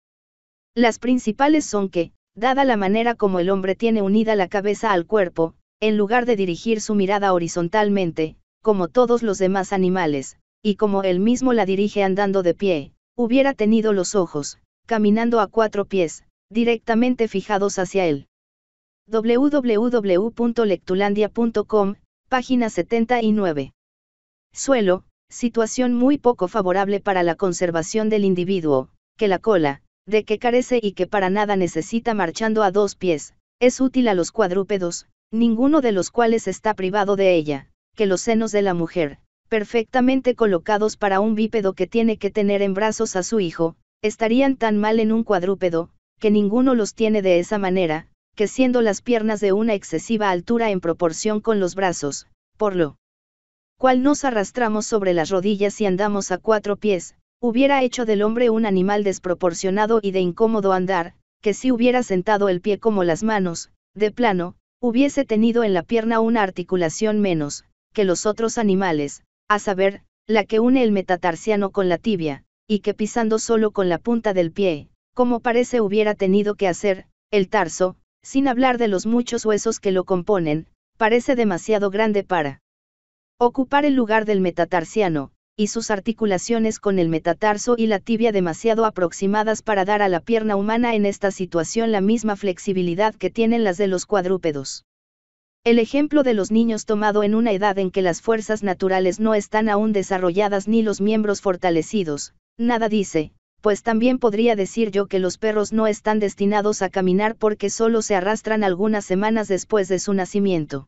Las principales son que, dada la manera como el hombre tiene unida la cabeza al cuerpo, en lugar de dirigir su mirada horizontalmente, como todos los demás animales, y como él mismo la dirige andando de pie, hubiera tenido los ojos, caminando a cuatro pies, directamente fijados hacia él. www.lectulandia.com, página 79. Suelo, situación muy poco favorable para la conservación del individuo, que la cola, de que carece y que para nada necesita marchando a dos pies, es útil a los cuadrúpedos, ninguno de los cuales está privado de ella, que los senos de la mujer, perfectamente colocados para un bípedo que tiene que tener en brazos a su hijo, estarían tan mal en un cuadrúpedo, que ninguno los tiene de esa manera, que siendo las piernas de una excesiva altura en proporción con los brazos, por lo cual nos arrastramos sobre las rodillas y andamos a cuatro pies, hubiera hecho del hombre un animal desproporcionado y de incómodo andar, que si hubiera sentado el pie como las manos, de plano, hubiese tenido en la pierna una articulación menos, que los otros animales, a saber, la que une el metatarsiano con la tibia, y que pisando solo con la punta del pie, como parece hubiera tenido que hacer, el tarso, sin hablar de los muchos huesos que lo componen, parece demasiado grande para Ocupar el lugar del metatarsiano, y sus articulaciones con el metatarso y la tibia demasiado aproximadas para dar a la pierna humana en esta situación la misma flexibilidad que tienen las de los cuadrúpedos. El ejemplo de los niños tomado en una edad en que las fuerzas naturales no están aún desarrolladas ni los miembros fortalecidos, nada dice, pues también podría decir yo que los perros no están destinados a caminar porque solo se arrastran algunas semanas después de su nacimiento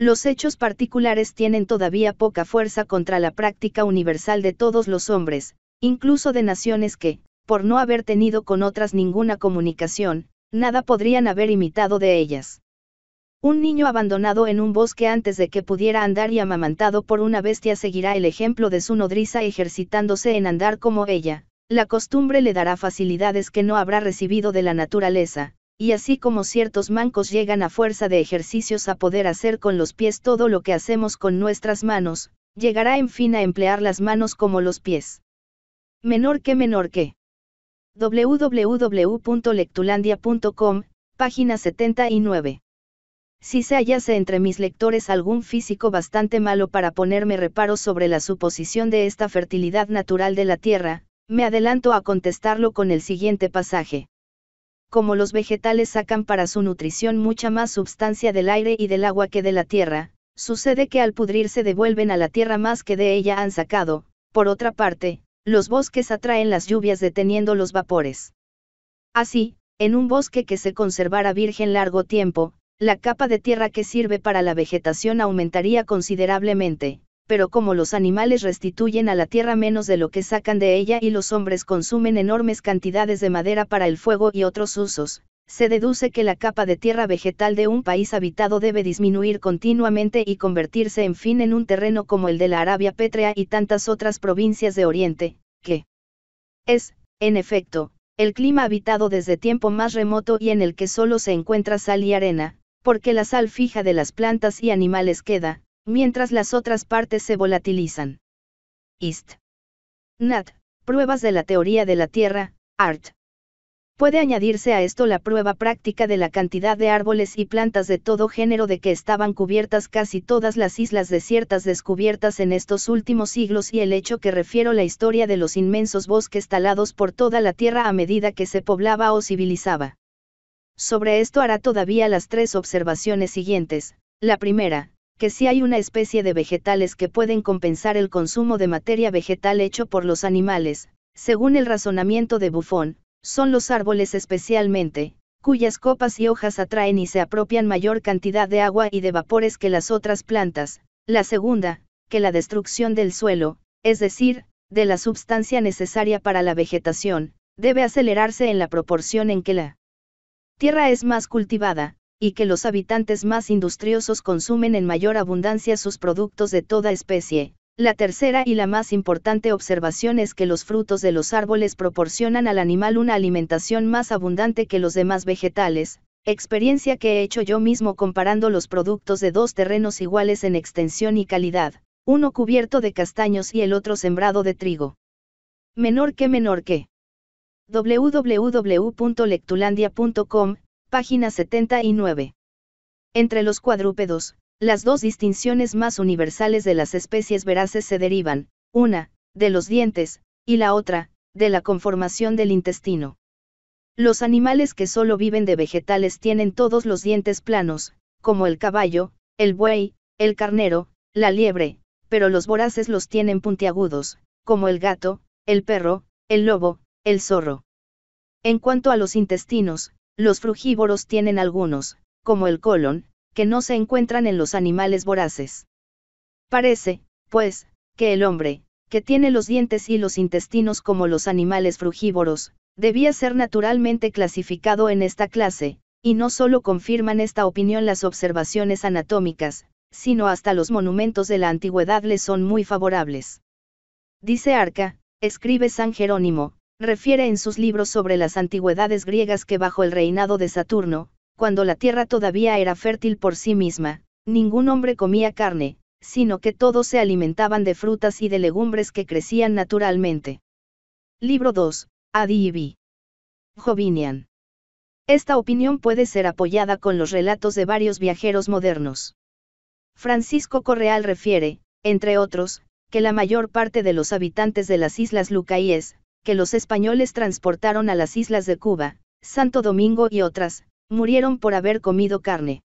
los hechos particulares tienen todavía poca fuerza contra la práctica universal de todos los hombres, incluso de naciones que, por no haber tenido con otras ninguna comunicación, nada podrían haber imitado de ellas. Un niño abandonado en un bosque antes de que pudiera andar y amamantado por una bestia seguirá el ejemplo de su nodriza ejercitándose en andar como ella, la costumbre le dará facilidades que no habrá recibido de la naturaleza, y así como ciertos mancos llegan a fuerza de ejercicios a poder hacer con los pies todo lo que hacemos con nuestras manos, llegará en fin a emplear las manos como los pies. Menor que menor que. www.lectulandia.com, página 79. Si se hallase entre mis lectores algún físico bastante malo para ponerme reparo sobre la suposición de esta fertilidad natural de la tierra, me adelanto a contestarlo con el siguiente pasaje como los vegetales sacan para su nutrición mucha más substancia del aire y del agua que de la tierra, sucede que al pudrirse devuelven a la tierra más que de ella han sacado, por otra parte, los bosques atraen las lluvias deteniendo los vapores. Así, en un bosque que se conservara virgen largo tiempo, la capa de tierra que sirve para la vegetación aumentaría considerablemente, pero como los animales restituyen a la tierra menos de lo que sacan de ella y los hombres consumen enormes cantidades de madera para el fuego y otros usos, se deduce que la capa de tierra vegetal de un país habitado debe disminuir continuamente y convertirse en fin en un terreno como el de la Arabia Pétrea y tantas otras provincias de Oriente, que es, en efecto, el clima habitado desde tiempo más remoto y en el que solo se encuentra sal y arena, porque la sal fija de las plantas y animales queda, mientras las otras partes se volatilizan. Ist. Nat, pruebas de la teoría de la Tierra, Art. Puede añadirse a esto la prueba práctica de la cantidad de árboles y plantas de todo género de que estaban cubiertas casi todas las islas desiertas descubiertas en estos últimos siglos y el hecho que refiero la historia de los inmensos bosques talados por toda la Tierra a medida que se poblaba o civilizaba. Sobre esto hará todavía las tres observaciones siguientes. La primera, que si hay una especie de vegetales que pueden compensar el consumo de materia vegetal hecho por los animales, según el razonamiento de Buffon, son los árboles especialmente, cuyas copas y hojas atraen y se apropian mayor cantidad de agua y de vapores que las otras plantas, la segunda, que la destrucción del suelo, es decir, de la sustancia necesaria para la vegetación, debe acelerarse en la proporción en que la tierra es más cultivada, y que los habitantes más industriosos consumen en mayor abundancia sus productos de toda especie. La tercera y la más importante observación es que los frutos de los árboles proporcionan al animal una alimentación más abundante que los demás vegetales, experiencia que he hecho yo mismo comparando los productos de dos terrenos iguales en extensión y calidad, uno cubierto de castaños y el otro sembrado de trigo. Menor que menor que www.lectulandia.com Página 79. Entre los cuadrúpedos, las dos distinciones más universales de las especies veraces se derivan, una, de los dientes, y la otra, de la conformación del intestino. Los animales que solo viven de vegetales tienen todos los dientes planos, como el caballo, el buey, el carnero, la liebre, pero los voraces los tienen puntiagudos, como el gato, el perro, el lobo, el zorro. En cuanto a los intestinos, los frugívoros tienen algunos, como el colon, que no se encuentran en los animales voraces. Parece, pues, que el hombre, que tiene los dientes y los intestinos como los animales frugívoros, debía ser naturalmente clasificado en esta clase, y no solo confirman esta opinión las observaciones anatómicas, sino hasta los monumentos de la antigüedad le son muy favorables. Dice Arca, escribe San Jerónimo, refiere en sus libros sobre las antigüedades griegas que bajo el reinado de Saturno, cuando la tierra todavía era fértil por sí misma, ningún hombre comía carne, sino que todos se alimentaban de frutas y de legumbres que crecían naturalmente. Libro 2, Adi y Jovinian. Esta opinión puede ser apoyada con los relatos de varios viajeros modernos. Francisco Correal refiere, entre otros, que la mayor parte de los habitantes de las Islas Lucaíes, que los españoles transportaron a las islas de Cuba, Santo Domingo y otras, murieron por haber comido carne.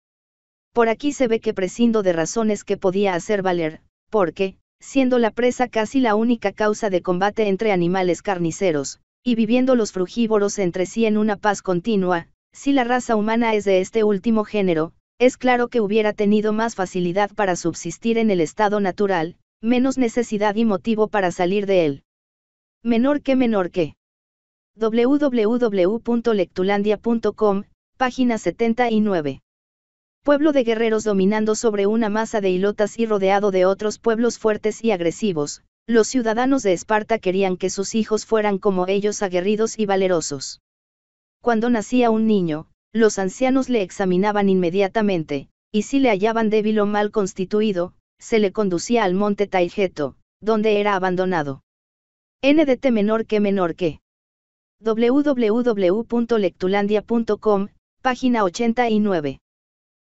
Por aquí se ve que prescindo de razones que podía hacer valer, porque, siendo la presa casi la única causa de combate entre animales carniceros, y viviendo los frugívoros entre sí en una paz continua, si la raza humana es de este último género, es claro que hubiera tenido más facilidad para subsistir en el estado natural, menos necesidad y motivo para salir de él. Menor que menor que. www.lectulandia.com, página 79. Pueblo de guerreros dominando sobre una masa de hilotas y rodeado de otros pueblos fuertes y agresivos, los ciudadanos de Esparta querían que sus hijos fueran como ellos aguerridos y valerosos. Cuando nacía un niño, los ancianos le examinaban inmediatamente, y si le hallaban débil o mal constituido, se le conducía al monte Taigeto, donde era abandonado. NDT menor que menor que. www.lectulandia.com, página 89.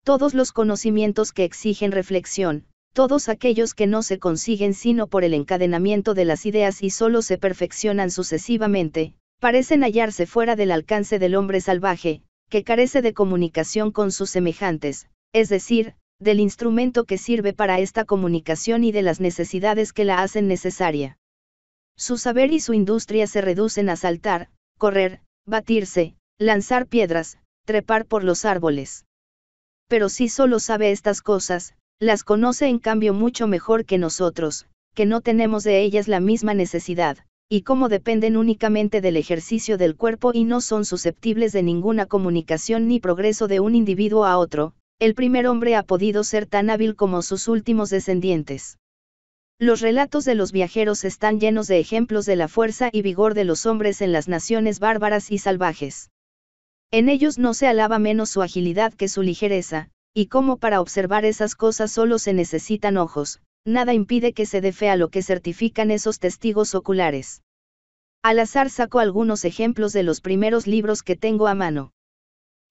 Todos los conocimientos que exigen reflexión, todos aquellos que no se consiguen sino por el encadenamiento de las ideas y solo se perfeccionan sucesivamente, parecen hallarse fuera del alcance del hombre salvaje, que carece de comunicación con sus semejantes, es decir, del instrumento que sirve para esta comunicación y de las necesidades que la hacen necesaria. Su saber y su industria se reducen a saltar, correr, batirse, lanzar piedras, trepar por los árboles. Pero si solo sabe estas cosas, las conoce en cambio mucho mejor que nosotros, que no tenemos de ellas la misma necesidad, y como dependen únicamente del ejercicio del cuerpo y no son susceptibles de ninguna comunicación ni progreso de un individuo a otro, el primer hombre ha podido ser tan hábil como sus últimos descendientes. Los relatos de los viajeros están llenos de ejemplos de la fuerza y vigor de los hombres en las naciones bárbaras y salvajes. En ellos no se alaba menos su agilidad que su ligereza, y como para observar esas cosas solo se necesitan ojos, nada impide que se dé fe a lo que certifican esos testigos oculares. Al azar saco algunos ejemplos de los primeros libros que tengo a mano.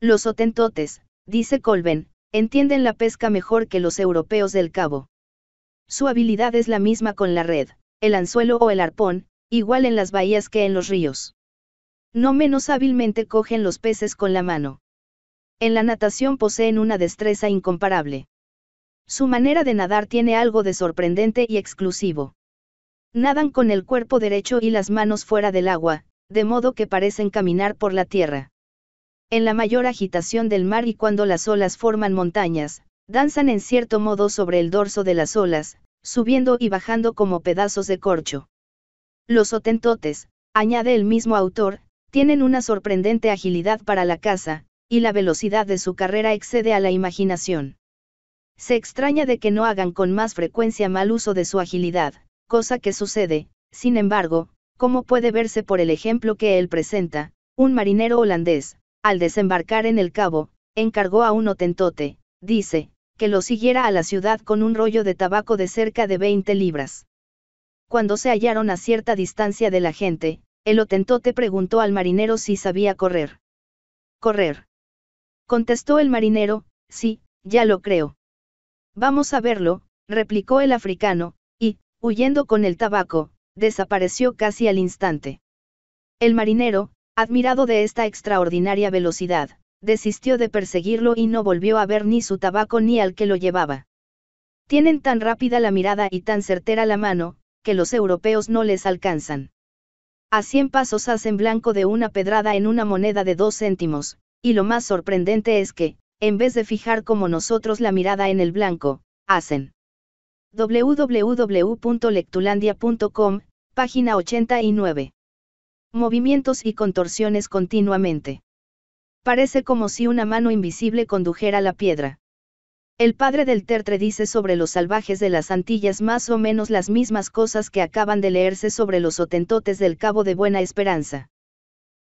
Los otentotes, dice Colben, entienden la pesca mejor que los europeos del cabo. Su habilidad es la misma con la red, el anzuelo o el arpón, igual en las bahías que en los ríos. No menos hábilmente cogen los peces con la mano. En la natación poseen una destreza incomparable. Su manera de nadar tiene algo de sorprendente y exclusivo. Nadan con el cuerpo derecho y las manos fuera del agua, de modo que parecen caminar por la tierra. En la mayor agitación del mar y cuando las olas forman montañas, Danzan en cierto modo sobre el dorso de las olas, subiendo y bajando como pedazos de corcho. Los otentotes, añade el mismo autor, tienen una sorprendente agilidad para la caza, y la velocidad de su carrera excede a la imaginación. Se extraña de que no hagan con más frecuencia mal uso de su agilidad, cosa que sucede, sin embargo, como puede verse por el ejemplo que él presenta, un marinero holandés, al desembarcar en el cabo, encargó a un otentote, dice, que lo siguiera a la ciudad con un rollo de tabaco de cerca de 20 libras. Cuando se hallaron a cierta distancia de la gente, el otentote preguntó al marinero si sabía correr. Correr. Contestó el marinero, sí, ya lo creo. Vamos a verlo, replicó el africano, y, huyendo con el tabaco, desapareció casi al instante. El marinero, admirado de esta extraordinaria velocidad, desistió de perseguirlo y no volvió a ver ni su tabaco ni al que lo llevaba. Tienen tan rápida la mirada y tan certera la mano, que los europeos no les alcanzan. A cien pasos hacen blanco de una pedrada en una moneda de dos céntimos, y lo más sorprendente es que, en vez de fijar como nosotros la mirada en el blanco, hacen. www.lectulandia.com, página 89. Movimientos y contorsiones continuamente. Parece como si una mano invisible condujera la piedra. El padre del Tertre dice sobre los salvajes de las Antillas más o menos las mismas cosas que acaban de leerse sobre los otentotes del Cabo de Buena Esperanza.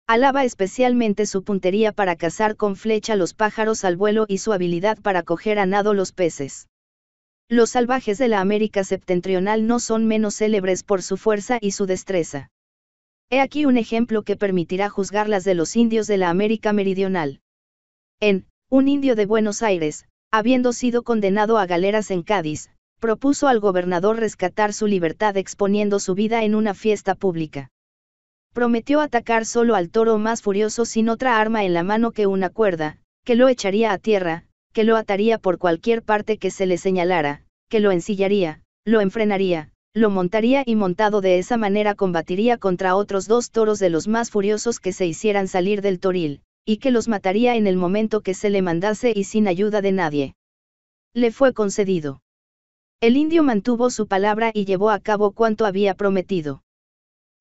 Alaba especialmente su puntería para cazar con flecha los pájaros al vuelo y su habilidad para coger a nado los peces. Los salvajes de la América septentrional no son menos célebres por su fuerza y su destreza. He aquí un ejemplo que permitirá juzgar las de los indios de la América Meridional. En, un indio de Buenos Aires, habiendo sido condenado a galeras en Cádiz, propuso al gobernador rescatar su libertad exponiendo su vida en una fiesta pública. Prometió atacar solo al toro más furioso sin otra arma en la mano que una cuerda, que lo echaría a tierra, que lo ataría por cualquier parte que se le señalara, que lo ensillaría, lo enfrenaría, lo montaría y montado de esa manera combatiría contra otros dos toros de los más furiosos que se hicieran salir del toril, y que los mataría en el momento que se le mandase y sin ayuda de nadie. Le fue concedido. El indio mantuvo su palabra y llevó a cabo cuanto había prometido.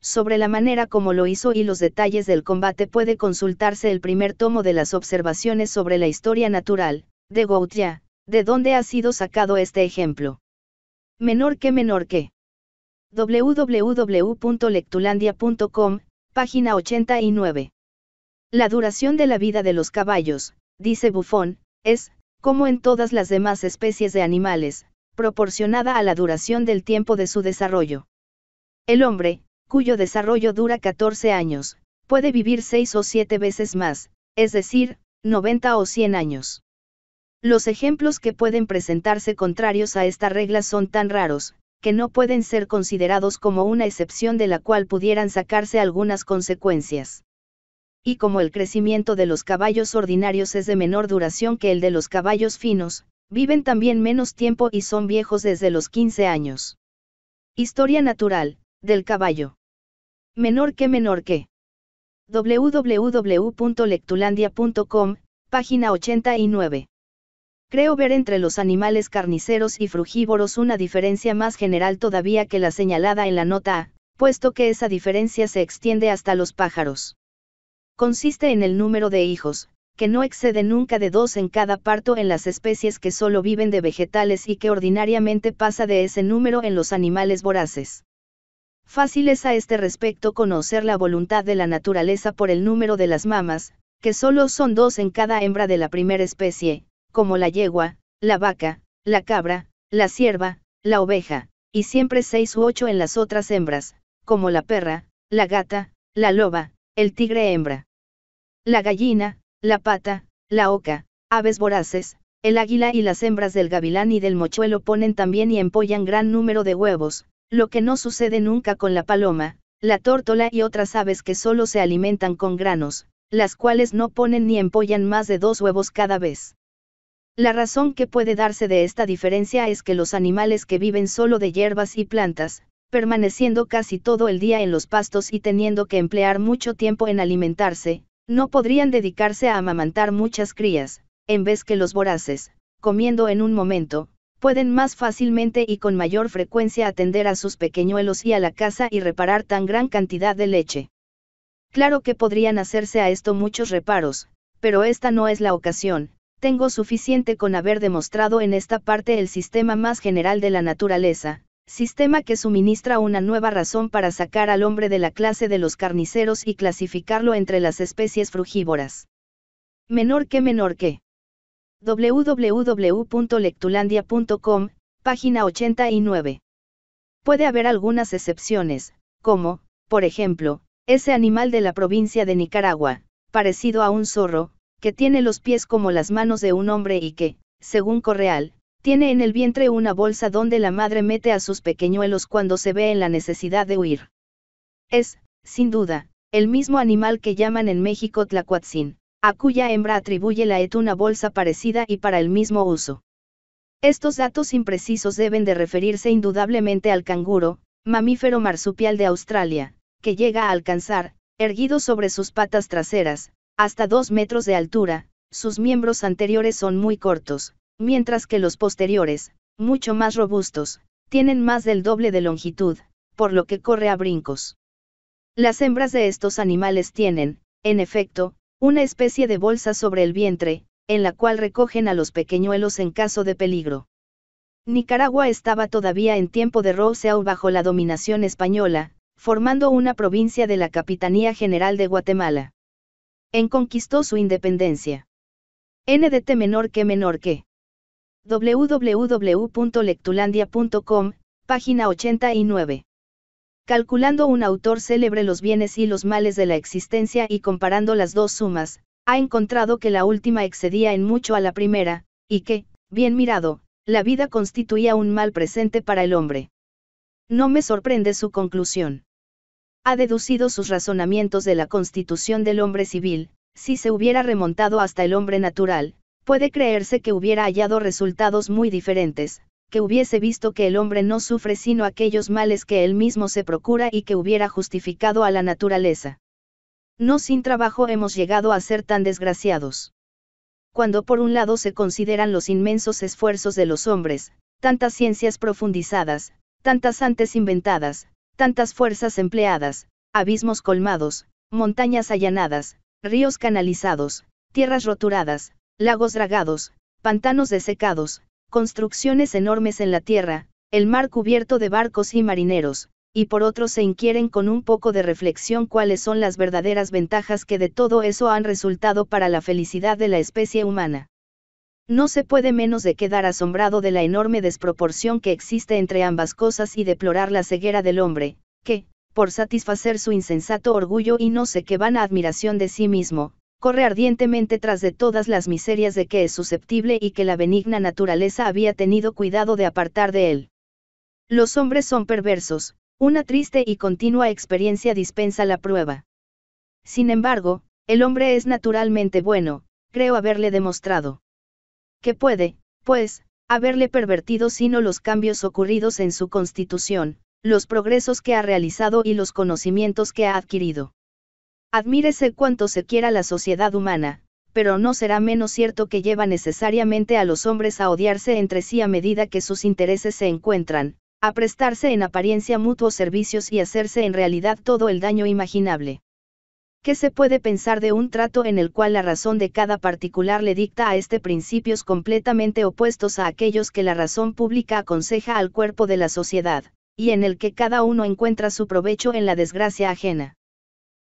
Sobre la manera como lo hizo y los detalles del combate puede consultarse el primer tomo de las observaciones sobre la historia natural, de Gautier, de donde ha sido sacado este ejemplo. Menor que menor que www.lectulandia.com, página 89. La duración de la vida de los caballos, dice Buffon, es, como en todas las demás especies de animales, proporcionada a la duración del tiempo de su desarrollo. El hombre, cuyo desarrollo dura 14 años, puede vivir 6 o 7 veces más, es decir, 90 o 100 años. Los ejemplos que pueden presentarse contrarios a esta regla son tan raros, que no pueden ser considerados como una excepción de la cual pudieran sacarse algunas consecuencias. Y como el crecimiento de los caballos ordinarios es de menor duración que el de los caballos finos, viven también menos tiempo y son viejos desde los 15 años. Historia natural, del caballo. Menor que menor que. www.lectulandia.com, página 89. Creo ver entre los animales carniceros y frugívoros una diferencia más general todavía que la señalada en la nota A, puesto que esa diferencia se extiende hasta los pájaros. Consiste en el número de hijos, que no excede nunca de dos en cada parto en las especies que solo viven de vegetales y que ordinariamente pasa de ese número en los animales voraces. Fácil es a este respecto conocer la voluntad de la naturaleza por el número de las mamas, que solo son dos en cada hembra de la primera especie, como la yegua, la vaca, la cabra, la cierva, la oveja, y siempre seis u ocho en las otras hembras, como la perra, la gata, la loba, el tigre hembra. La gallina, la pata, la oca, aves voraces, el águila y las hembras del gavilán y del mochuelo ponen también y empollan gran número de huevos, lo que no sucede nunca con la paloma, la tórtola y otras aves que solo se alimentan con granos, las cuales no ponen ni empollan más de dos huevos cada vez. La razón que puede darse de esta diferencia es que los animales que viven solo de hierbas y plantas, permaneciendo casi todo el día en los pastos y teniendo que emplear mucho tiempo en alimentarse, no podrían dedicarse a amamantar muchas crías, en vez que los voraces, comiendo en un momento, pueden más fácilmente y con mayor frecuencia atender a sus pequeñuelos y a la casa y reparar tan gran cantidad de leche. Claro que podrían hacerse a esto muchos reparos, pero esta no es la ocasión, tengo suficiente con haber demostrado en esta parte el sistema más general de la naturaleza, sistema que suministra una nueva razón para sacar al hombre de la clase de los carniceros y clasificarlo entre las especies frugívoras. Menor que menor que. www.lectulandia.com, página 89. Puede haber algunas excepciones, como, por ejemplo, ese animal de la provincia de Nicaragua, parecido a un zorro, que tiene los pies como las manos de un hombre y que, según Correal, tiene en el vientre una bolsa donde la madre mete a sus pequeñuelos cuando se ve en la necesidad de huir. Es, sin duda, el mismo animal que llaman en México tlacuatzin, a cuya hembra atribuye la ET una bolsa parecida y para el mismo uso. Estos datos imprecisos deben de referirse indudablemente al canguro, mamífero marsupial de Australia, que llega a alcanzar, erguido sobre sus patas traseras, hasta 2 metros de altura, sus miembros anteriores son muy cortos, mientras que los posteriores, mucho más robustos, tienen más del doble de longitud, por lo que corre a brincos. Las hembras de estos animales tienen, en efecto, una especie de bolsa sobre el vientre, en la cual recogen a los pequeñuelos en caso de peligro. Nicaragua estaba todavía en tiempo de Roseau bajo la dominación española, formando una provincia de la Capitanía General de Guatemala en conquistó su independencia. NDT menor que menor que. www.lectulandia.com, página 89. Calculando un autor célebre los bienes y los males de la existencia y comparando las dos sumas, ha encontrado que la última excedía en mucho a la primera, y que, bien mirado, la vida constituía un mal presente para el hombre. No me sorprende su conclusión ha deducido sus razonamientos de la constitución del hombre civil, si se hubiera remontado hasta el hombre natural, puede creerse que hubiera hallado resultados muy diferentes, que hubiese visto que el hombre no sufre sino aquellos males que él mismo se procura y que hubiera justificado a la naturaleza. No sin trabajo hemos llegado a ser tan desgraciados. Cuando por un lado se consideran los inmensos esfuerzos de los hombres, tantas ciencias profundizadas, tantas antes inventadas, tantas fuerzas empleadas, abismos colmados, montañas allanadas, ríos canalizados, tierras roturadas, lagos dragados, pantanos desecados, construcciones enormes en la tierra, el mar cubierto de barcos y marineros, y por otro se inquieren con un poco de reflexión cuáles son las verdaderas ventajas que de todo eso han resultado para la felicidad de la especie humana. No se puede menos de quedar asombrado de la enorme desproporción que existe entre ambas cosas y deplorar la ceguera del hombre, que, por satisfacer su insensato orgullo y no sé qué vana admiración de sí mismo, corre ardientemente tras de todas las miserias de que es susceptible y que la benigna naturaleza había tenido cuidado de apartar de él. Los hombres son perversos, una triste y continua experiencia dispensa la prueba. Sin embargo, el hombre es naturalmente bueno, creo haberle demostrado que puede, pues, haberle pervertido sino los cambios ocurridos en su constitución, los progresos que ha realizado y los conocimientos que ha adquirido. Admírese cuanto se quiera la sociedad humana, pero no será menos cierto que lleva necesariamente a los hombres a odiarse entre sí a medida que sus intereses se encuentran, a prestarse en apariencia mutuos servicios y hacerse en realidad todo el daño imaginable. ¿Qué se puede pensar de un trato en el cual la razón de cada particular le dicta a este principios completamente opuestos a aquellos que la razón pública aconseja al cuerpo de la sociedad, y en el que cada uno encuentra su provecho en la desgracia ajena?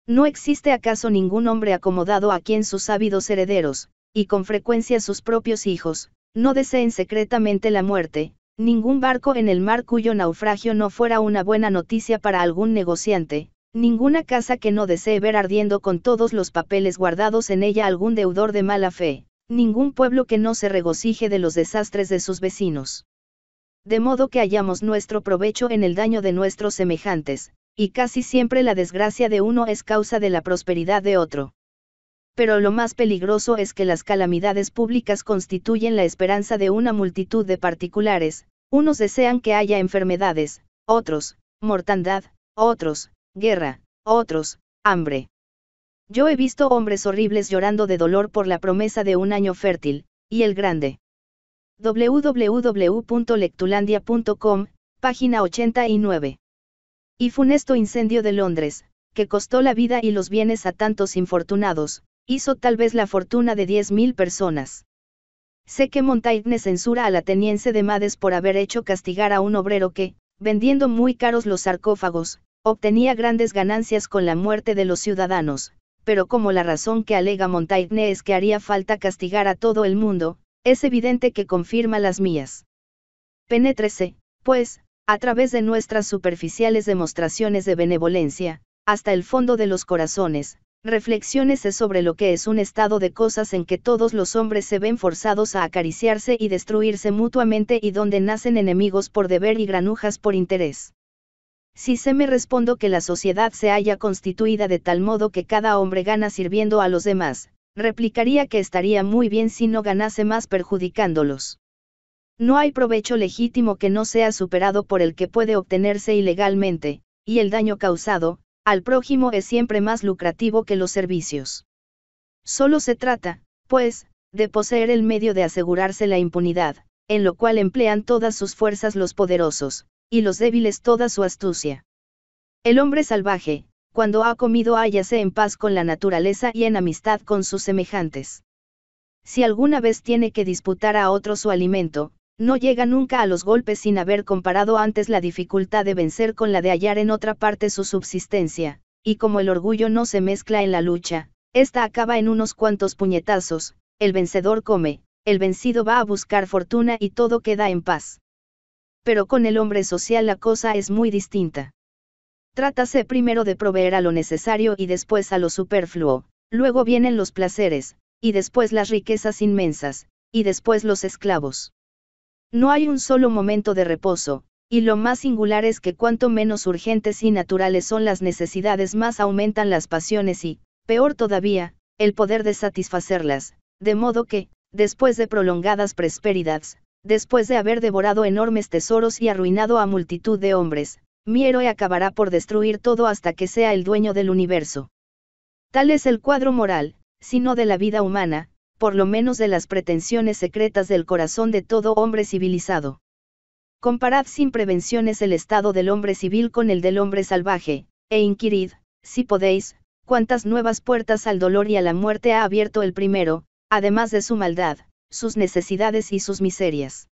¿No existe acaso ningún hombre acomodado a quien sus ávidos herederos, y con frecuencia sus propios hijos, no deseen secretamente la muerte, ningún barco en el mar cuyo naufragio no fuera una buena noticia para algún negociante, Ninguna casa que no desee ver ardiendo con todos los papeles guardados en ella algún deudor de mala fe, ningún pueblo que no se regocije de los desastres de sus vecinos. De modo que hallamos nuestro provecho en el daño de nuestros semejantes, y casi siempre la desgracia de uno es causa de la prosperidad de otro. Pero lo más peligroso es que las calamidades públicas constituyen la esperanza de una multitud de particulares, unos desean que haya enfermedades, otros, mortandad, otros, guerra, otros, hambre. Yo he visto hombres horribles llorando de dolor por la promesa de un año fértil, y el grande. www.lectulandia.com, página 89. Y funesto incendio de Londres, que costó la vida y los bienes a tantos infortunados, hizo tal vez la fortuna de 10.000 personas. Sé que Montaigne censura al ateniense de Mades por haber hecho castigar a un obrero que, vendiendo muy caros los sarcófagos, Obtenía grandes ganancias con la muerte de los ciudadanos, pero como la razón que alega Montaigne es que haría falta castigar a todo el mundo, es evidente que confirma las mías. Penétrese, pues, a través de nuestras superficiales demostraciones de benevolencia, hasta el fondo de los corazones, reflexiónese sobre lo que es un estado de cosas en que todos los hombres se ven forzados a acariciarse y destruirse mutuamente y donde nacen enemigos por deber y granujas por interés. Si se me respondo que la sociedad se haya constituida de tal modo que cada hombre gana sirviendo a los demás, replicaría que estaría muy bien si no ganase más perjudicándolos. No hay provecho legítimo que no sea superado por el que puede obtenerse ilegalmente, y el daño causado, al prójimo es siempre más lucrativo que los servicios. Solo se trata, pues, de poseer el medio de asegurarse la impunidad, en lo cual emplean todas sus fuerzas los poderosos, y los débiles toda su astucia. El hombre salvaje, cuando ha comido hállase en paz con la naturaleza y en amistad con sus semejantes. Si alguna vez tiene que disputar a otro su alimento, no llega nunca a los golpes sin haber comparado antes la dificultad de vencer con la de hallar en otra parte su subsistencia, y como el orgullo no se mezcla en la lucha, esta acaba en unos cuantos puñetazos, el vencedor come, el vencido va a buscar fortuna y todo queda en paz pero con el hombre social la cosa es muy distinta. Trátase primero de proveer a lo necesario y después a lo superfluo, luego vienen los placeres, y después las riquezas inmensas, y después los esclavos. No hay un solo momento de reposo, y lo más singular es que cuanto menos urgentes y naturales son las necesidades más aumentan las pasiones y, peor todavía, el poder de satisfacerlas, de modo que, después de prolongadas prosperidades, Después de haber devorado enormes tesoros y arruinado a multitud de hombres, mi héroe acabará por destruir todo hasta que sea el dueño del universo. Tal es el cuadro moral, sino de la vida humana, por lo menos de las pretensiones secretas del corazón de todo hombre civilizado. Comparad sin prevenciones el estado del hombre civil con el del hombre salvaje, e inquirid, si podéis, cuántas nuevas puertas al dolor y a la muerte ha abierto el primero, además de su maldad, sus necesidades y sus miserias.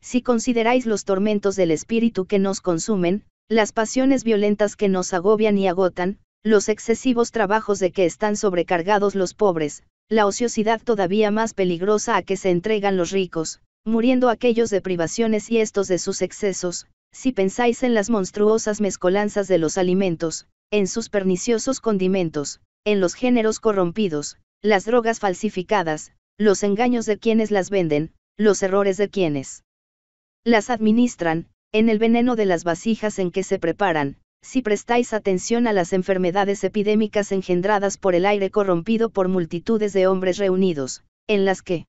Si consideráis los tormentos del espíritu que nos consumen, las pasiones violentas que nos agobian y agotan, los excesivos trabajos de que están sobrecargados los pobres, la ociosidad todavía más peligrosa a que se entregan los ricos, muriendo aquellos de privaciones y estos de sus excesos, si pensáis en las monstruosas mezcolanzas de los alimentos, en sus perniciosos condimentos, en los géneros corrompidos, las drogas falsificadas, los engaños de quienes las venden, los errores de quienes las administran, en el veneno de las vasijas en que se preparan, si prestáis atención a las enfermedades epidémicas engendradas por el aire corrompido por multitudes de hombres reunidos, en las que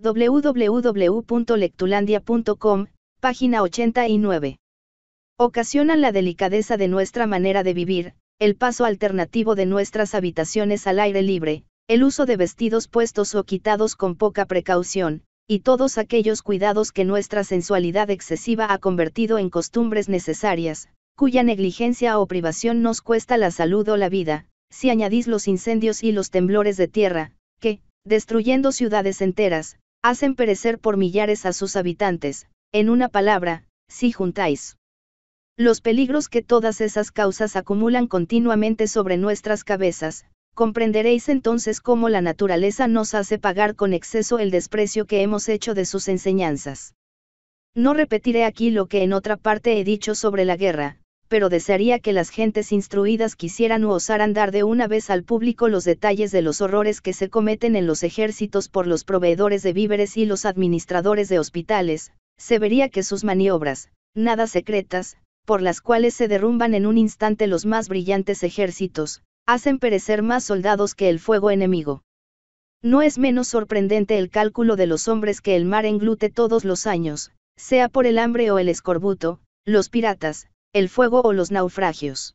www.lectulandia.com, página 89. Ocasionan la delicadeza de nuestra manera de vivir, el paso alternativo de nuestras habitaciones al aire libre, el uso de vestidos puestos o quitados con poca precaución, y todos aquellos cuidados que nuestra sensualidad excesiva ha convertido en costumbres necesarias, cuya negligencia o privación nos cuesta la salud o la vida, si añadís los incendios y los temblores de tierra, que, destruyendo ciudades enteras, hacen perecer por millares a sus habitantes, en una palabra, si juntáis los peligros que todas esas causas acumulan continuamente sobre nuestras cabezas, comprenderéis entonces cómo la naturaleza nos hace pagar con exceso el desprecio que hemos hecho de sus enseñanzas. No repetiré aquí lo que en otra parte he dicho sobre la guerra, pero desearía que las gentes instruidas quisieran o osaran dar de una vez al público los detalles de los horrores que se cometen en los ejércitos por los proveedores de víveres y los administradores de hospitales, se vería que sus maniobras, nada secretas, por las cuales se derrumban en un instante los más brillantes ejércitos, hacen perecer más soldados que el fuego enemigo. No es menos sorprendente el cálculo de los hombres que el mar englute todos los años, sea por el hambre o el escorbuto, los piratas, el fuego o los naufragios.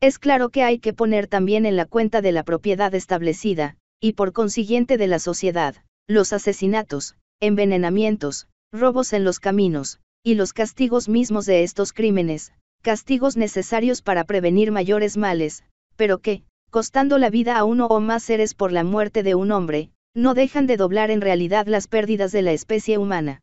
Es claro que hay que poner también en la cuenta de la propiedad establecida, y por consiguiente de la sociedad, los asesinatos, envenenamientos, robos en los caminos, y los castigos mismos de estos crímenes, castigos necesarios para prevenir mayores males, pero que, costando la vida a uno o más seres por la muerte de un hombre, no dejan de doblar en realidad las pérdidas de la especie humana.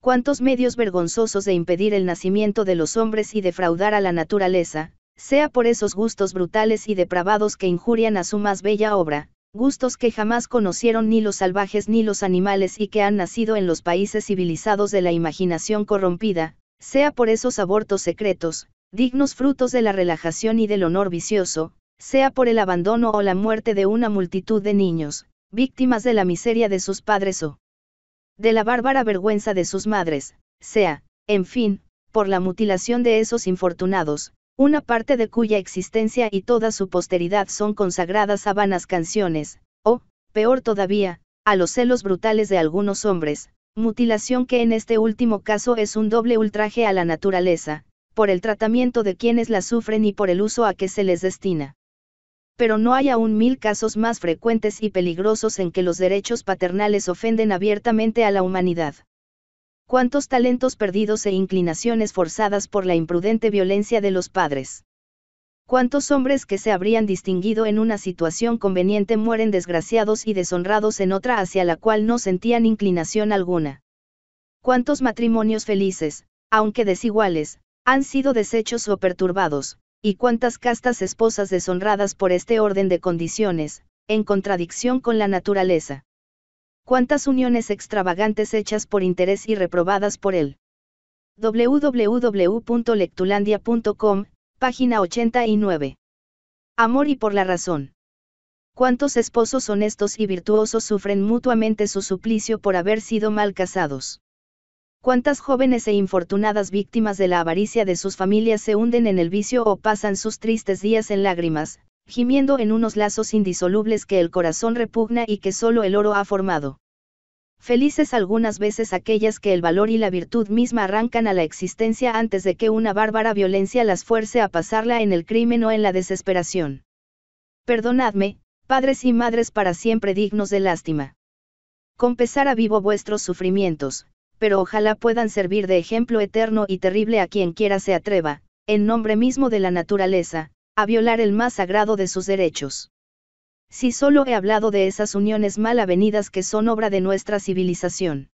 Cuántos medios vergonzosos de impedir el nacimiento de los hombres y defraudar a la naturaleza, sea por esos gustos brutales y depravados que injurian a su más bella obra, gustos que jamás conocieron ni los salvajes ni los animales y que han nacido en los países civilizados de la imaginación corrompida, sea por esos abortos secretos, dignos frutos de la relajación y del honor vicioso, sea por el abandono o la muerte de una multitud de niños, víctimas de la miseria de sus padres o de la bárbara vergüenza de sus madres, sea, en fin, por la mutilación de esos infortunados, una parte de cuya existencia y toda su posteridad son consagradas a vanas canciones, o, peor todavía, a los celos brutales de algunos hombres, mutilación que en este último caso es un doble ultraje a la naturaleza, por el tratamiento de quienes la sufren y por el uso a que se les destina. Pero no hay aún mil casos más frecuentes y peligrosos en que los derechos paternales ofenden abiertamente a la humanidad. Cuántos talentos perdidos e inclinaciones forzadas por la imprudente violencia de los padres. Cuántos hombres que se habrían distinguido en una situación conveniente mueren desgraciados y deshonrados en otra hacia la cual no sentían inclinación alguna. Cuántos matrimonios felices, aunque desiguales, han sido deshechos o perturbados, y cuántas castas esposas deshonradas por este orden de condiciones, en contradicción con la naturaleza. Cuántas uniones extravagantes hechas por interés y reprobadas por él. www.lectulandia.com, página 89. Amor y por la razón. Cuántos esposos honestos y virtuosos sufren mutuamente su suplicio por haber sido mal casados cuántas jóvenes e infortunadas víctimas de la avaricia de sus familias se hunden en el vicio o pasan sus tristes días en lágrimas, gimiendo en unos lazos indisolubles que el corazón repugna y que solo el oro ha formado. Felices algunas veces aquellas que el valor y la virtud misma arrancan a la existencia antes de que una bárbara violencia las fuerce a pasarla en el crimen o en la desesperación. Perdonadme, padres y madres para siempre dignos de lástima. Con a vivo vuestros sufrimientos, pero ojalá puedan servir de ejemplo eterno y terrible a quien quiera se atreva, en nombre mismo de la naturaleza, a violar el más sagrado de sus derechos. Si solo he hablado de esas uniones mal avenidas que son obra de nuestra civilización.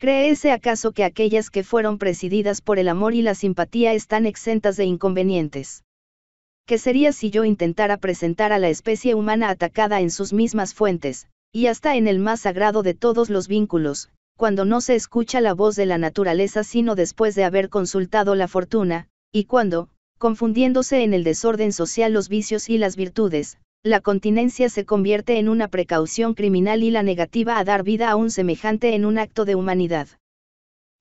¿Creese acaso que aquellas que fueron presididas por el amor y la simpatía están exentas de inconvenientes? ¿Qué sería si yo intentara presentar a la especie humana atacada en sus mismas fuentes, y hasta en el más sagrado de todos los vínculos, cuando no se escucha la voz de la naturaleza sino después de haber consultado la fortuna, y cuando, confundiéndose en el desorden social los vicios y las virtudes, la continencia se convierte en una precaución criminal y la negativa a dar vida a un semejante en un acto de humanidad.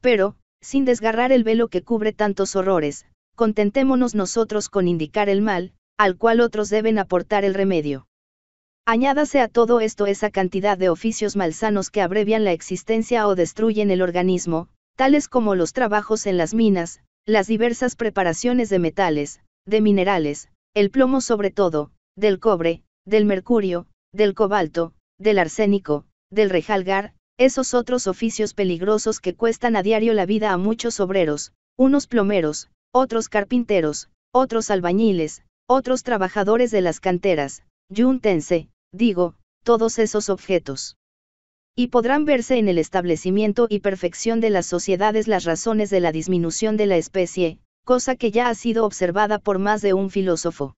Pero, sin desgarrar el velo que cubre tantos horrores, contentémonos nosotros con indicar el mal, al cual otros deben aportar el remedio. Añádase a todo esto esa cantidad de oficios malsanos que abrevian la existencia o destruyen el organismo, tales como los trabajos en las minas, las diversas preparaciones de metales, de minerales, el plomo sobre todo, del cobre, del mercurio, del cobalto, del arsénico, del rejalgar, esos otros oficios peligrosos que cuestan a diario la vida a muchos obreros, unos plomeros, otros carpinteros, otros albañiles, otros trabajadores de las canteras, yuntense, digo, todos esos objetos. Y podrán verse en el establecimiento y perfección de las sociedades las razones de la disminución de la especie, cosa que ya ha sido observada por más de un filósofo.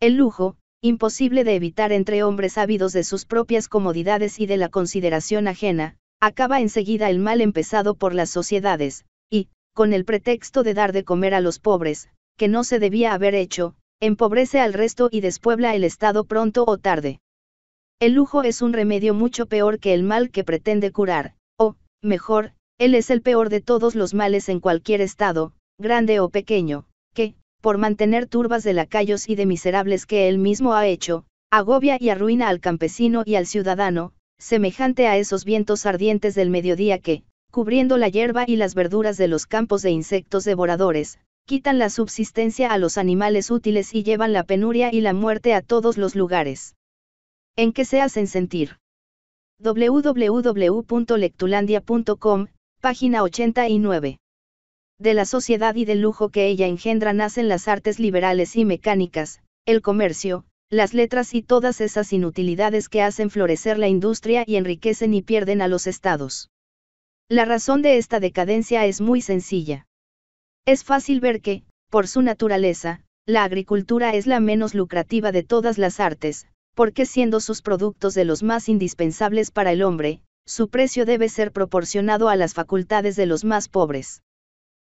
El lujo, imposible de evitar entre hombres ávidos de sus propias comodidades y de la consideración ajena, acaba enseguida el mal empezado por las sociedades, y, con el pretexto de dar de comer a los pobres, que no se debía haber hecho, empobrece al resto y despuebla el Estado pronto o tarde. El lujo es un remedio mucho peor que el mal que pretende curar, o, mejor, él es el peor de todos los males en cualquier estado, grande o pequeño, que, por mantener turbas de lacayos y de miserables que él mismo ha hecho, agobia y arruina al campesino y al ciudadano, semejante a esos vientos ardientes del mediodía que, cubriendo la hierba y las verduras de los campos de insectos devoradores, quitan la subsistencia a los animales útiles y llevan la penuria y la muerte a todos los lugares en que se hacen sentir. www.lectulandia.com, página 89. De la sociedad y del lujo que ella engendra nacen las artes liberales y mecánicas, el comercio, las letras y todas esas inutilidades que hacen florecer la industria y enriquecen y pierden a los estados. La razón de esta decadencia es muy sencilla. Es fácil ver que, por su naturaleza, la agricultura es la menos lucrativa de todas las artes, porque siendo sus productos de los más indispensables para el hombre, su precio debe ser proporcionado a las facultades de los más pobres.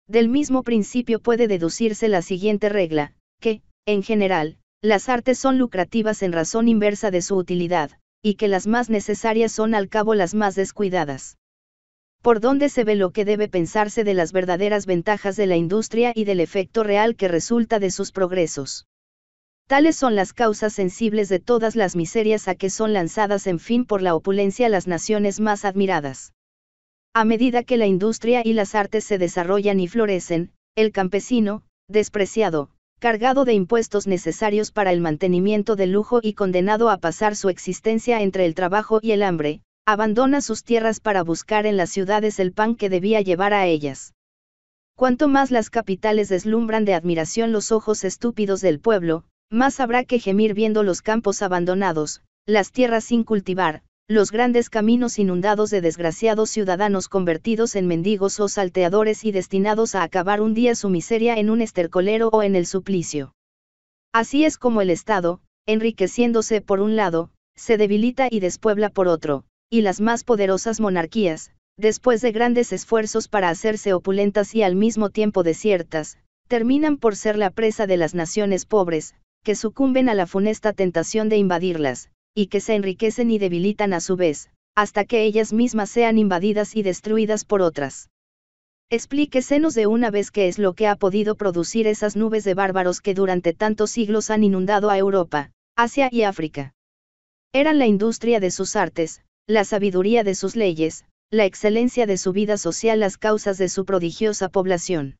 Del mismo principio puede deducirse la siguiente regla, que, en general, las artes son lucrativas en razón inversa de su utilidad, y que las más necesarias son al cabo las más descuidadas. Por donde se ve lo que debe pensarse de las verdaderas ventajas de la industria y del efecto real que resulta de sus progresos. Tales son las causas sensibles de todas las miserias a que son lanzadas en fin por la opulencia las naciones más admiradas. A medida que la industria y las artes se desarrollan y florecen, el campesino, despreciado, cargado de impuestos necesarios para el mantenimiento del lujo y condenado a pasar su existencia entre el trabajo y el hambre, abandona sus tierras para buscar en las ciudades el pan que debía llevar a ellas. Cuanto más las capitales deslumbran de admiración los ojos estúpidos del pueblo, más habrá que gemir viendo los campos abandonados, las tierras sin cultivar, los grandes caminos inundados de desgraciados ciudadanos convertidos en mendigos o salteadores y destinados a acabar un día su miseria en un estercolero o en el suplicio. Así es como el Estado, enriqueciéndose por un lado, se debilita y despuebla por otro, y las más poderosas monarquías, después de grandes esfuerzos para hacerse opulentas y al mismo tiempo desiertas, terminan por ser la presa de las naciones pobres, que sucumben a la funesta tentación de invadirlas, y que se enriquecen y debilitan a su vez, hasta que ellas mismas sean invadidas y destruidas por otras. Explíquesenos de una vez qué es lo que ha podido producir esas nubes de bárbaros que durante tantos siglos han inundado a Europa, Asia y África. Eran la industria de sus artes, la sabiduría de sus leyes, la excelencia de su vida social las causas de su prodigiosa población.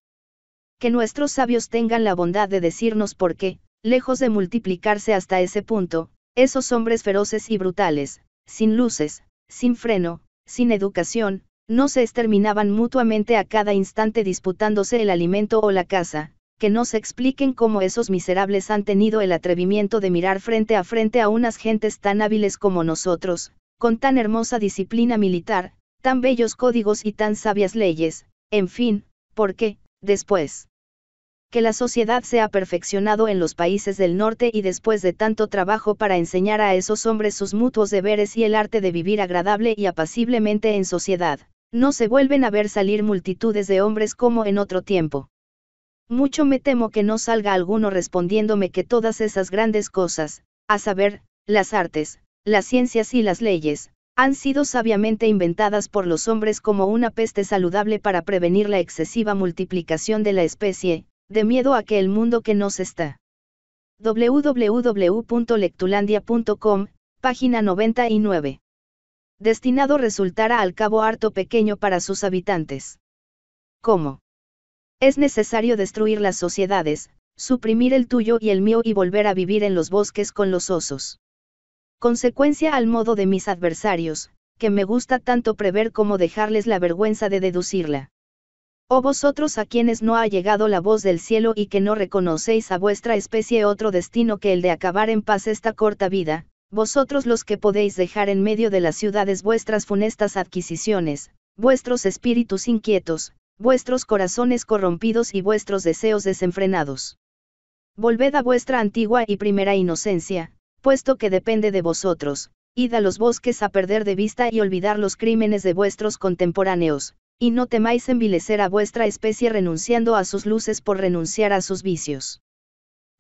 Que nuestros sabios tengan la bondad de decirnos por qué, Lejos de multiplicarse hasta ese punto, esos hombres feroces y brutales, sin luces, sin freno, sin educación, no se exterminaban mutuamente a cada instante disputándose el alimento o la casa, que no se expliquen cómo esos miserables han tenido el atrevimiento de mirar frente a frente a unas gentes tan hábiles como nosotros, con tan hermosa disciplina militar, tan bellos códigos y tan sabias leyes, en fin, ¿por qué?, después que la sociedad se ha perfeccionado en los países del norte y después de tanto trabajo para enseñar a esos hombres sus mutuos deberes y el arte de vivir agradable y apaciblemente en sociedad, no se vuelven a ver salir multitudes de hombres como en otro tiempo. Mucho me temo que no salga alguno respondiéndome que todas esas grandes cosas, a saber, las artes, las ciencias y las leyes, han sido sabiamente inventadas por los hombres como una peste saludable para prevenir la excesiva multiplicación de la especie, de miedo a que el mundo que nos está. www.lectulandia.com, página 99. Destinado resultará al cabo harto pequeño para sus habitantes. ¿Cómo? Es necesario destruir las sociedades, suprimir el tuyo y el mío y volver a vivir en los bosques con los osos. Consecuencia al modo de mis adversarios, que me gusta tanto prever como dejarles la vergüenza de deducirla. Oh vosotros a quienes no ha llegado la voz del cielo y que no reconocéis a vuestra especie otro destino que el de acabar en paz esta corta vida, vosotros los que podéis dejar en medio de las ciudades vuestras funestas adquisiciones, vuestros espíritus inquietos, vuestros corazones corrompidos y vuestros deseos desenfrenados. Volved a vuestra antigua y primera inocencia, puesto que depende de vosotros, id a los bosques a perder de vista y olvidar los crímenes de vuestros contemporáneos, y no temáis envilecer a vuestra especie renunciando a sus luces por renunciar a sus vicios.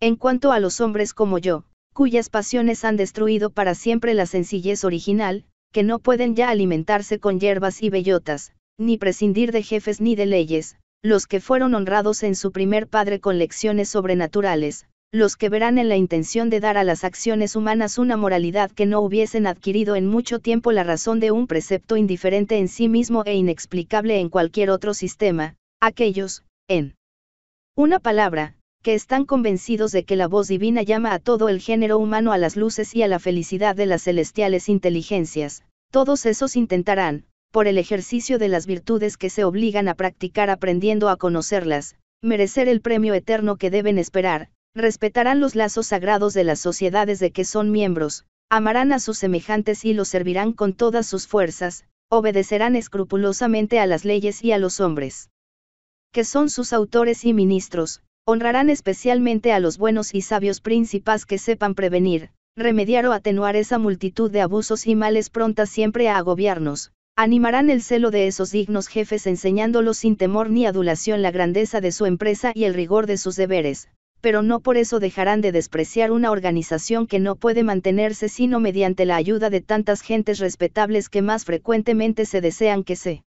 En cuanto a los hombres como yo, cuyas pasiones han destruido para siempre la sencillez original, que no pueden ya alimentarse con hierbas y bellotas, ni prescindir de jefes ni de leyes, los que fueron honrados en su primer padre con lecciones sobrenaturales, los que verán en la intención de dar a las acciones humanas una moralidad que no hubiesen adquirido en mucho tiempo la razón de un precepto indiferente en sí mismo e inexplicable en cualquier otro sistema, aquellos, en una palabra, que están convencidos de que la voz divina llama a todo el género humano a las luces y a la felicidad de las celestiales inteligencias, todos esos intentarán, por el ejercicio de las virtudes que se obligan a practicar aprendiendo a conocerlas, merecer el premio eterno que deben esperar, respetarán los lazos sagrados de las sociedades de que son miembros, amarán a sus semejantes y los servirán con todas sus fuerzas, obedecerán escrupulosamente a las leyes y a los hombres que son sus autores y ministros, honrarán especialmente a los buenos y sabios príncipes que sepan prevenir, remediar o atenuar esa multitud de abusos y males prontas siempre a agobiarnos, animarán el celo de esos dignos jefes enseñándolos sin temor ni adulación la grandeza de su empresa y el rigor de sus deberes, pero no por eso dejarán de despreciar una organización que no puede mantenerse sino mediante la ayuda de tantas gentes respetables que más frecuentemente se desean que se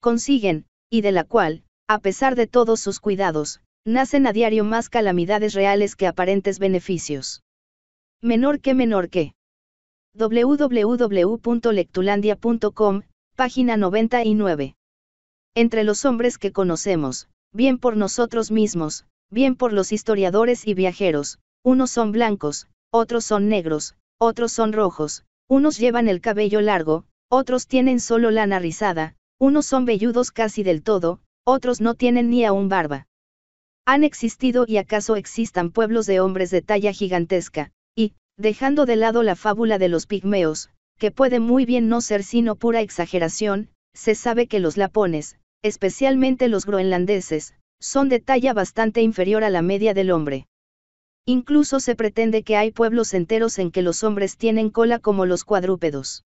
consiguen, y de la cual, a pesar de todos sus cuidados, nacen a diario más calamidades reales que aparentes beneficios. Menor que menor que. www.lectulandia.com, página 99. Entre los hombres que conocemos, bien por nosotros mismos, bien por los historiadores y viajeros, unos son blancos, otros son negros, otros son rojos, unos llevan el cabello largo, otros tienen solo lana rizada, unos son velludos casi del todo, otros no tienen ni aún barba. Han existido y acaso existan pueblos de hombres de talla gigantesca, y, dejando de lado la fábula de los pigmeos, que puede muy bien no ser sino pura exageración, se sabe que los lapones, especialmente los groenlandeses, son de talla bastante inferior a la media del hombre. Incluso se pretende que hay pueblos enteros en que los hombres tienen cola como los cuadrúpedos.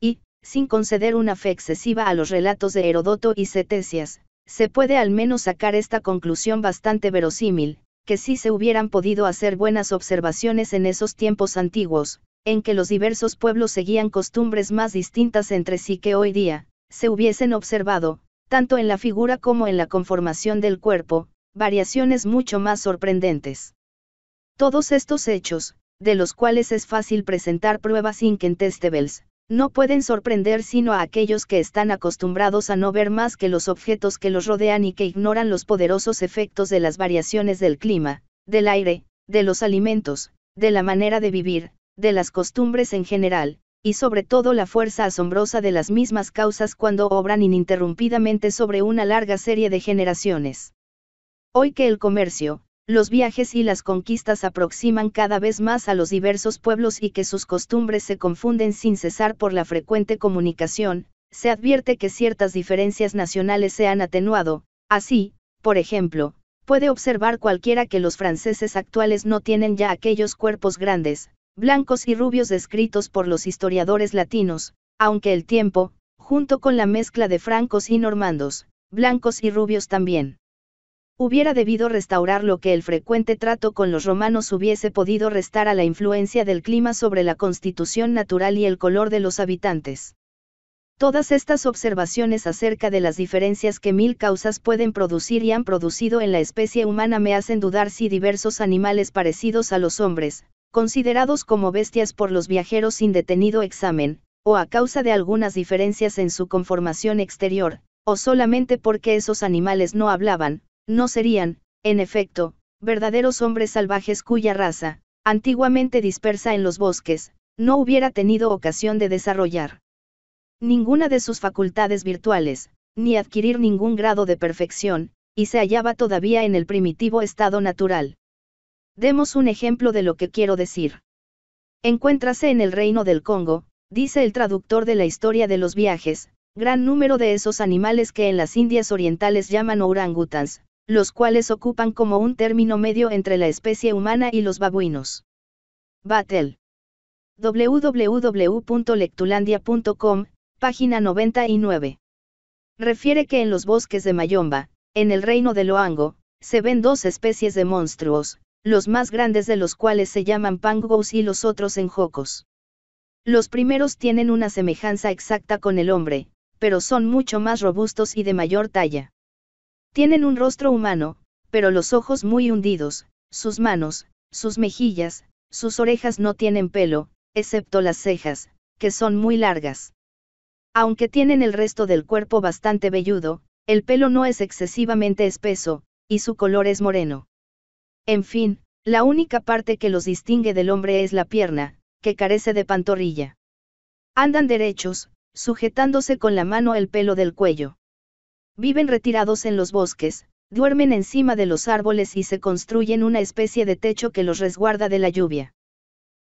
Y, sin conceder una fe excesiva a los relatos de Heródoto y Cetesias, se puede al menos sacar esta conclusión bastante verosímil, que si se hubieran podido hacer buenas observaciones en esos tiempos antiguos, en que los diversos pueblos seguían costumbres más distintas entre sí que hoy día, se hubiesen observado, tanto en la figura como en la conformación del cuerpo, variaciones mucho más sorprendentes. Todos estos hechos, de los cuales es fácil presentar pruebas incontestables, no pueden sorprender sino a aquellos que están acostumbrados a no ver más que los objetos que los rodean y que ignoran los poderosos efectos de las variaciones del clima, del aire, de los alimentos, de la manera de vivir, de las costumbres en general, y sobre todo la fuerza asombrosa de las mismas causas cuando obran ininterrumpidamente sobre una larga serie de generaciones. Hoy que el comercio, los viajes y las conquistas aproximan cada vez más a los diversos pueblos y que sus costumbres se confunden sin cesar por la frecuente comunicación, se advierte que ciertas diferencias nacionales se han atenuado, así, por ejemplo, puede observar cualquiera que los franceses actuales no tienen ya aquellos cuerpos grandes, blancos y rubios descritos por los historiadores latinos, aunque el tiempo, junto con la mezcla de francos y normandos, blancos y rubios también. Hubiera debido restaurar lo que el frecuente trato con los romanos hubiese podido restar a la influencia del clima sobre la constitución natural y el color de los habitantes. Todas estas observaciones acerca de las diferencias que mil causas pueden producir y han producido en la especie humana me hacen dudar si diversos animales parecidos a los hombres, considerados como bestias por los viajeros sin detenido examen, o a causa de algunas diferencias en su conformación exterior, o solamente porque esos animales no hablaban, no serían, en efecto, verdaderos hombres salvajes cuya raza, antiguamente dispersa en los bosques, no hubiera tenido ocasión de desarrollar ninguna de sus facultades virtuales, ni adquirir ningún grado de perfección, y se hallaba todavía en el primitivo estado natural. Demos un ejemplo de lo que quiero decir. Encuéntrase en el reino del Congo, dice el traductor de la historia de los viajes, gran número de esos animales que en las Indias orientales llaman orangutans, los cuales ocupan como un término medio entre la especie humana y los babuinos. Battle. www.lectulandia.com, página 99. Refiere que en los bosques de Mayomba, en el reino de Loango, se ven dos especies de monstruos, los más grandes de los cuales se llaman pangos y los otros enjocos. Los primeros tienen una semejanza exacta con el hombre, pero son mucho más robustos y de mayor talla. Tienen un rostro humano, pero los ojos muy hundidos, sus manos, sus mejillas, sus orejas no tienen pelo, excepto las cejas, que son muy largas. Aunque tienen el resto del cuerpo bastante velludo, el pelo no es excesivamente espeso, y su color es moreno. En fin, la única parte que los distingue del hombre es la pierna, que carece de pantorrilla. Andan derechos, sujetándose con la mano el pelo del cuello. Viven retirados en los bosques, duermen encima de los árboles y se construyen una especie de techo que los resguarda de la lluvia.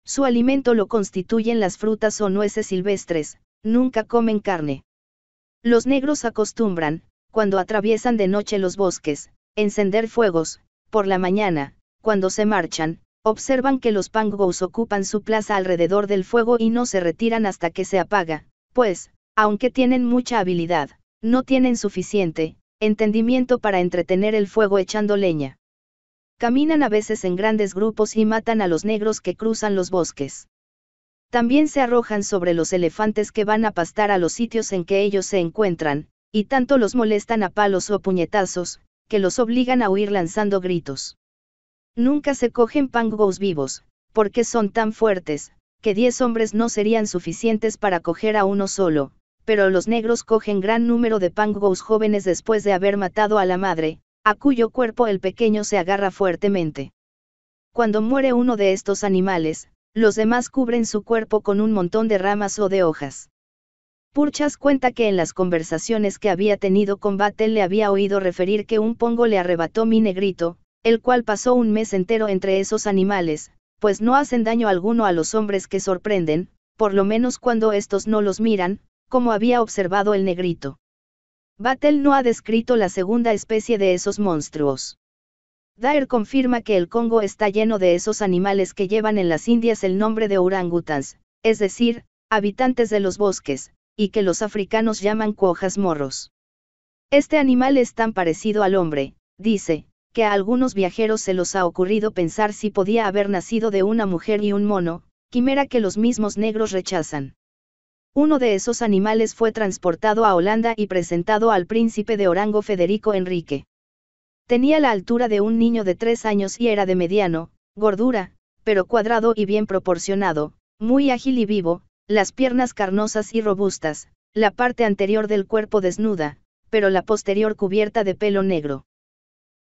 Su alimento lo constituyen las frutas o nueces silvestres, nunca comen carne. Los negros acostumbran, cuando atraviesan de noche los bosques, encender fuegos, por la mañana, cuando se marchan, observan que los pangos ocupan su plaza alrededor del fuego y no se retiran hasta que se apaga, pues, aunque tienen mucha habilidad, no tienen suficiente entendimiento para entretener el fuego echando leña. Caminan a veces en grandes grupos y matan a los negros que cruzan los bosques. También se arrojan sobre los elefantes que van a pastar a los sitios en que ellos se encuentran, y tanto los molestan a palos o puñetazos, que los obligan a huir lanzando gritos. Nunca se cogen pangos vivos, porque son tan fuertes, que diez hombres no serían suficientes para coger a uno solo, pero los negros cogen gran número de pangos jóvenes después de haber matado a la madre, a cuyo cuerpo el pequeño se agarra fuertemente. Cuando muere uno de estos animales, los demás cubren su cuerpo con un montón de ramas o de hojas. Purchas cuenta que en las conversaciones que había tenido con Battle le había oído referir que un pongo le arrebató mi negrito, el cual pasó un mes entero entre esos animales, pues no hacen daño alguno a los hombres que sorprenden, por lo menos cuando estos no los miran, como había observado el negrito. Battle no ha descrito la segunda especie de esos monstruos. Daer confirma que el Congo está lleno de esos animales que llevan en las Indias el nombre de orangutans, es decir, habitantes de los bosques, y que los africanos llaman cuojas morros. Este animal es tan parecido al hombre, dice, que a algunos viajeros se los ha ocurrido pensar si podía haber nacido de una mujer y un mono, quimera que los mismos negros rechazan. Uno de esos animales fue transportado a Holanda y presentado al príncipe de Orango Federico Enrique. Tenía la altura de un niño de tres años y era de mediano, gordura, pero cuadrado y bien proporcionado, muy ágil y vivo, las piernas carnosas y robustas, la parte anterior del cuerpo desnuda, pero la posterior cubierta de pelo negro.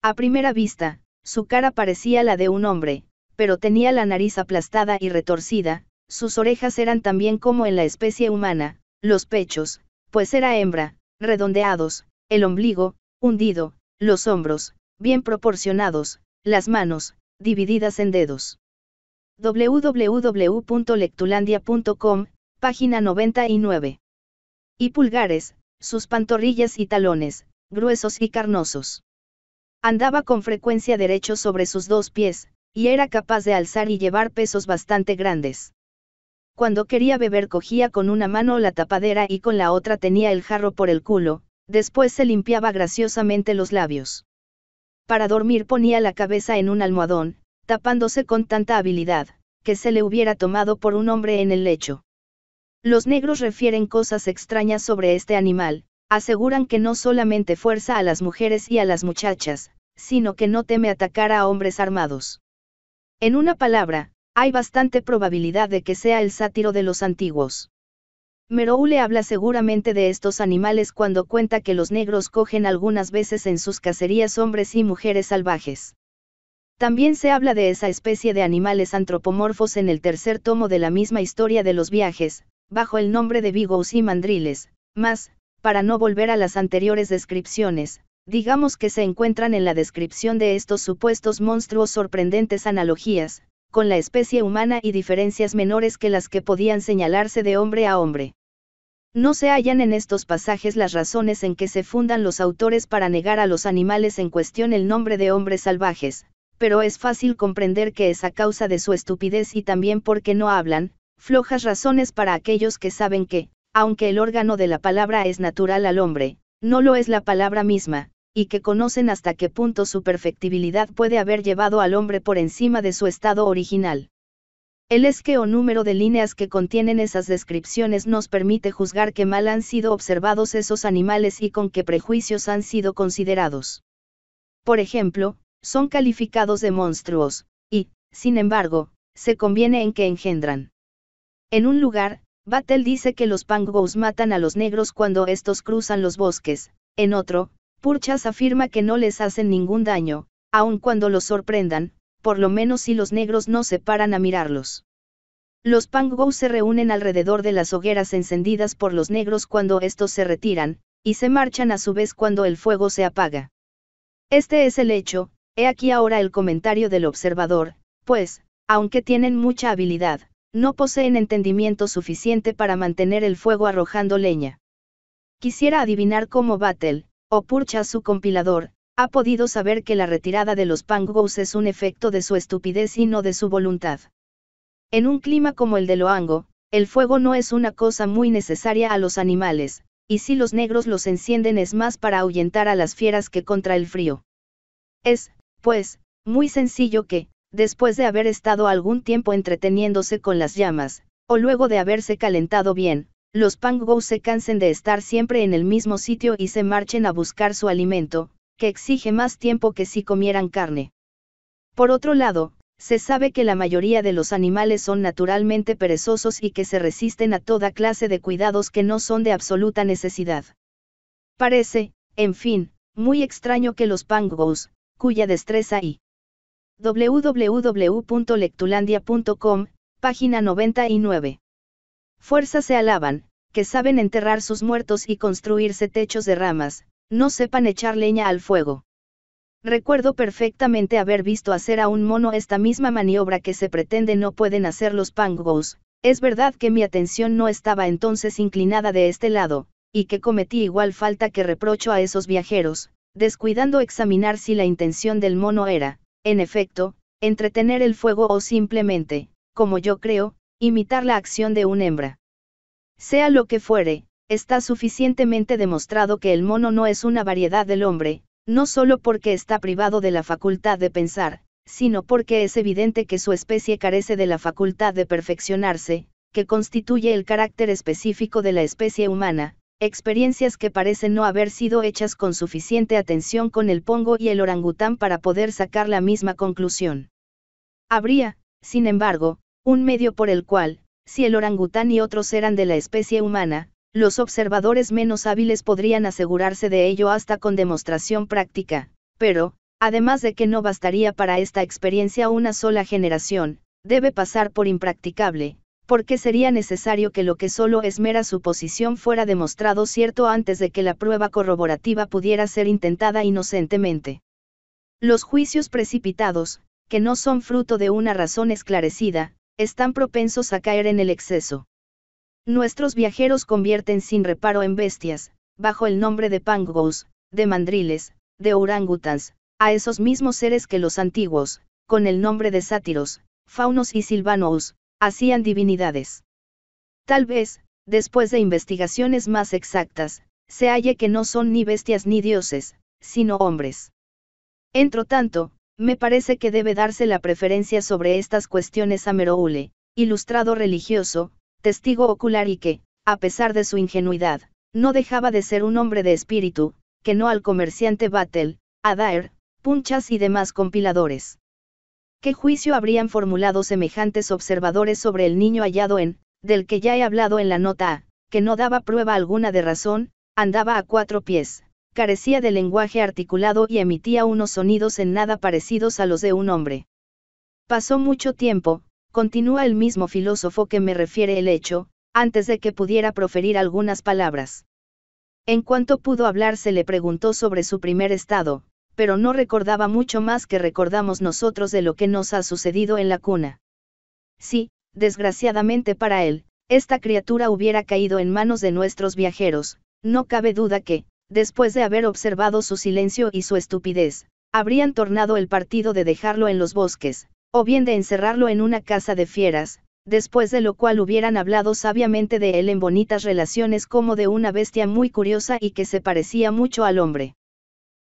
A primera vista, su cara parecía la de un hombre, pero tenía la nariz aplastada y retorcida, sus orejas eran también como en la especie humana, los pechos, pues era hembra, redondeados, el ombligo, hundido, los hombros, bien proporcionados, las manos, divididas en dedos. www.lectulandia.com Página 99. Y pulgares, sus pantorrillas y talones, gruesos y carnosos. Andaba con frecuencia derecho sobre sus dos pies, y era capaz de alzar y llevar pesos bastante grandes. Cuando quería beber cogía con una mano la tapadera y con la otra tenía el jarro por el culo, después se limpiaba graciosamente los labios. Para dormir ponía la cabeza en un almohadón, tapándose con tanta habilidad, que se le hubiera tomado por un hombre en el lecho. Los negros refieren cosas extrañas sobre este animal, aseguran que no solamente fuerza a las mujeres y a las muchachas, sino que no teme atacar a hombres armados. En una palabra, hay bastante probabilidad de que sea el sátiro de los antiguos. Meroule habla seguramente de estos animales cuando cuenta que los negros cogen algunas veces en sus cacerías hombres y mujeres salvajes. También se habla de esa especie de animales antropomorfos en el tercer tomo de la misma historia de los viajes, bajo el nombre de bigos y Mandriles, más, para no volver a las anteriores descripciones, digamos que se encuentran en la descripción de estos supuestos monstruos sorprendentes analogías, con la especie humana y diferencias menores que las que podían señalarse de hombre a hombre. No se hallan en estos pasajes las razones en que se fundan los autores para negar a los animales en cuestión el nombre de hombres salvajes, pero es fácil comprender que es a causa de su estupidez y también porque no hablan, flojas razones para aquellos que saben que, aunque el órgano de la palabra es natural al hombre, no lo es la palabra misma, y que conocen hasta qué punto su perfectibilidad puede haber llevado al hombre por encima de su estado original. El esque o número de líneas que contienen esas descripciones nos permite juzgar qué mal han sido observados esos animales y con qué prejuicios han sido considerados. Por ejemplo, son calificados de monstruos, y, sin embargo, se conviene en que engendran. En un lugar, Battle dice que los pangos matan a los negros cuando estos cruzan los bosques, en otro, Purchas afirma que no les hacen ningún daño, aun cuando los sorprendan, por lo menos si los negros no se paran a mirarlos. Los pangos se reúnen alrededor de las hogueras encendidas por los negros cuando estos se retiran, y se marchan a su vez cuando el fuego se apaga. Este es el hecho, he aquí ahora el comentario del observador, pues, aunque tienen mucha habilidad, no poseen entendimiento suficiente para mantener el fuego arrojando leña. Quisiera adivinar cómo Battle, o Purcha su compilador, ha podido saber que la retirada de los Pangos es un efecto de su estupidez y no de su voluntad. En un clima como el de Loango, el fuego no es una cosa muy necesaria a los animales, y si los negros los encienden es más para ahuyentar a las fieras que contra el frío. Es, pues, muy sencillo que, después de haber estado algún tiempo entreteniéndose con las llamas, o luego de haberse calentado bien, los pangos se cansen de estar siempre en el mismo sitio y se marchen a buscar su alimento, que exige más tiempo que si comieran carne. Por otro lado, se sabe que la mayoría de los animales son naturalmente perezosos y que se resisten a toda clase de cuidados que no son de absoluta necesidad. Parece, en fin, muy extraño que los pangos, cuya destreza y www.lectulandia.com, página 99. Fuerzas se alaban, que saben enterrar sus muertos y construirse techos de ramas, no sepan echar leña al fuego. Recuerdo perfectamente haber visto hacer a un mono esta misma maniobra que se pretende no pueden hacer los pangos, es verdad que mi atención no estaba entonces inclinada de este lado, y que cometí igual falta que reprocho a esos viajeros, descuidando examinar si la intención del mono era, en efecto, entretener el fuego o simplemente, como yo creo, imitar la acción de una hembra. Sea lo que fuere, está suficientemente demostrado que el mono no es una variedad del hombre, no solo porque está privado de la facultad de pensar, sino porque es evidente que su especie carece de la facultad de perfeccionarse, que constituye el carácter específico de la especie humana, experiencias que parecen no haber sido hechas con suficiente atención con el pongo y el orangután para poder sacar la misma conclusión. Habría, sin embargo, un medio por el cual, si el orangután y otros eran de la especie humana, los observadores menos hábiles podrían asegurarse de ello hasta con demostración práctica, pero, además de que no bastaría para esta experiencia una sola generación, debe pasar por impracticable, porque sería necesario que lo que solo es mera suposición fuera demostrado cierto antes de que la prueba corroborativa pudiera ser intentada inocentemente. Los juicios precipitados, que no son fruto de una razón esclarecida, están propensos a caer en el exceso. Nuestros viajeros convierten sin reparo en bestias, bajo el nombre de pangos, de mandriles, de orangutans, a esos mismos seres que los antiguos, con el nombre de sátiros, faunos y silvanos, hacían divinidades. Tal vez, después de investigaciones más exactas, se halle que no son ni bestias ni dioses, sino hombres. Entretanto, me parece que debe darse la preferencia sobre estas cuestiones a Meroule, ilustrado religioso, testigo ocular y que, a pesar de su ingenuidad, no dejaba de ser un hombre de espíritu, que no al comerciante Battle, Adair, Punchas y demás compiladores. ¿Qué juicio habrían formulado semejantes observadores sobre el niño hallado en, del que ya he hablado en la nota A, que no daba prueba alguna de razón, andaba a cuatro pies, carecía de lenguaje articulado y emitía unos sonidos en nada parecidos a los de un hombre? Pasó mucho tiempo, continúa el mismo filósofo que me refiere el hecho, antes de que pudiera proferir algunas palabras. En cuanto pudo hablar se le preguntó sobre su primer estado, pero no recordaba mucho más que recordamos nosotros de lo que nos ha sucedido en la cuna. Sí, desgraciadamente para él, esta criatura hubiera caído en manos de nuestros viajeros, no cabe duda que, después de haber observado su silencio y su estupidez, habrían tornado el partido de dejarlo en los bosques, o bien de encerrarlo en una casa de fieras, después de lo cual hubieran hablado sabiamente de él en bonitas relaciones como de una bestia muy curiosa y que se parecía mucho al hombre.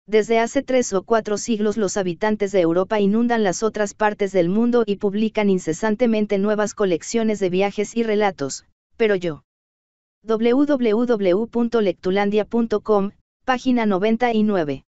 Desde hace tres o cuatro siglos los habitantes de Europa inundan las otras partes del mundo y publican incesantemente nuevas colecciones de viajes y relatos, pero yo. www.lectulandia.com, página 99.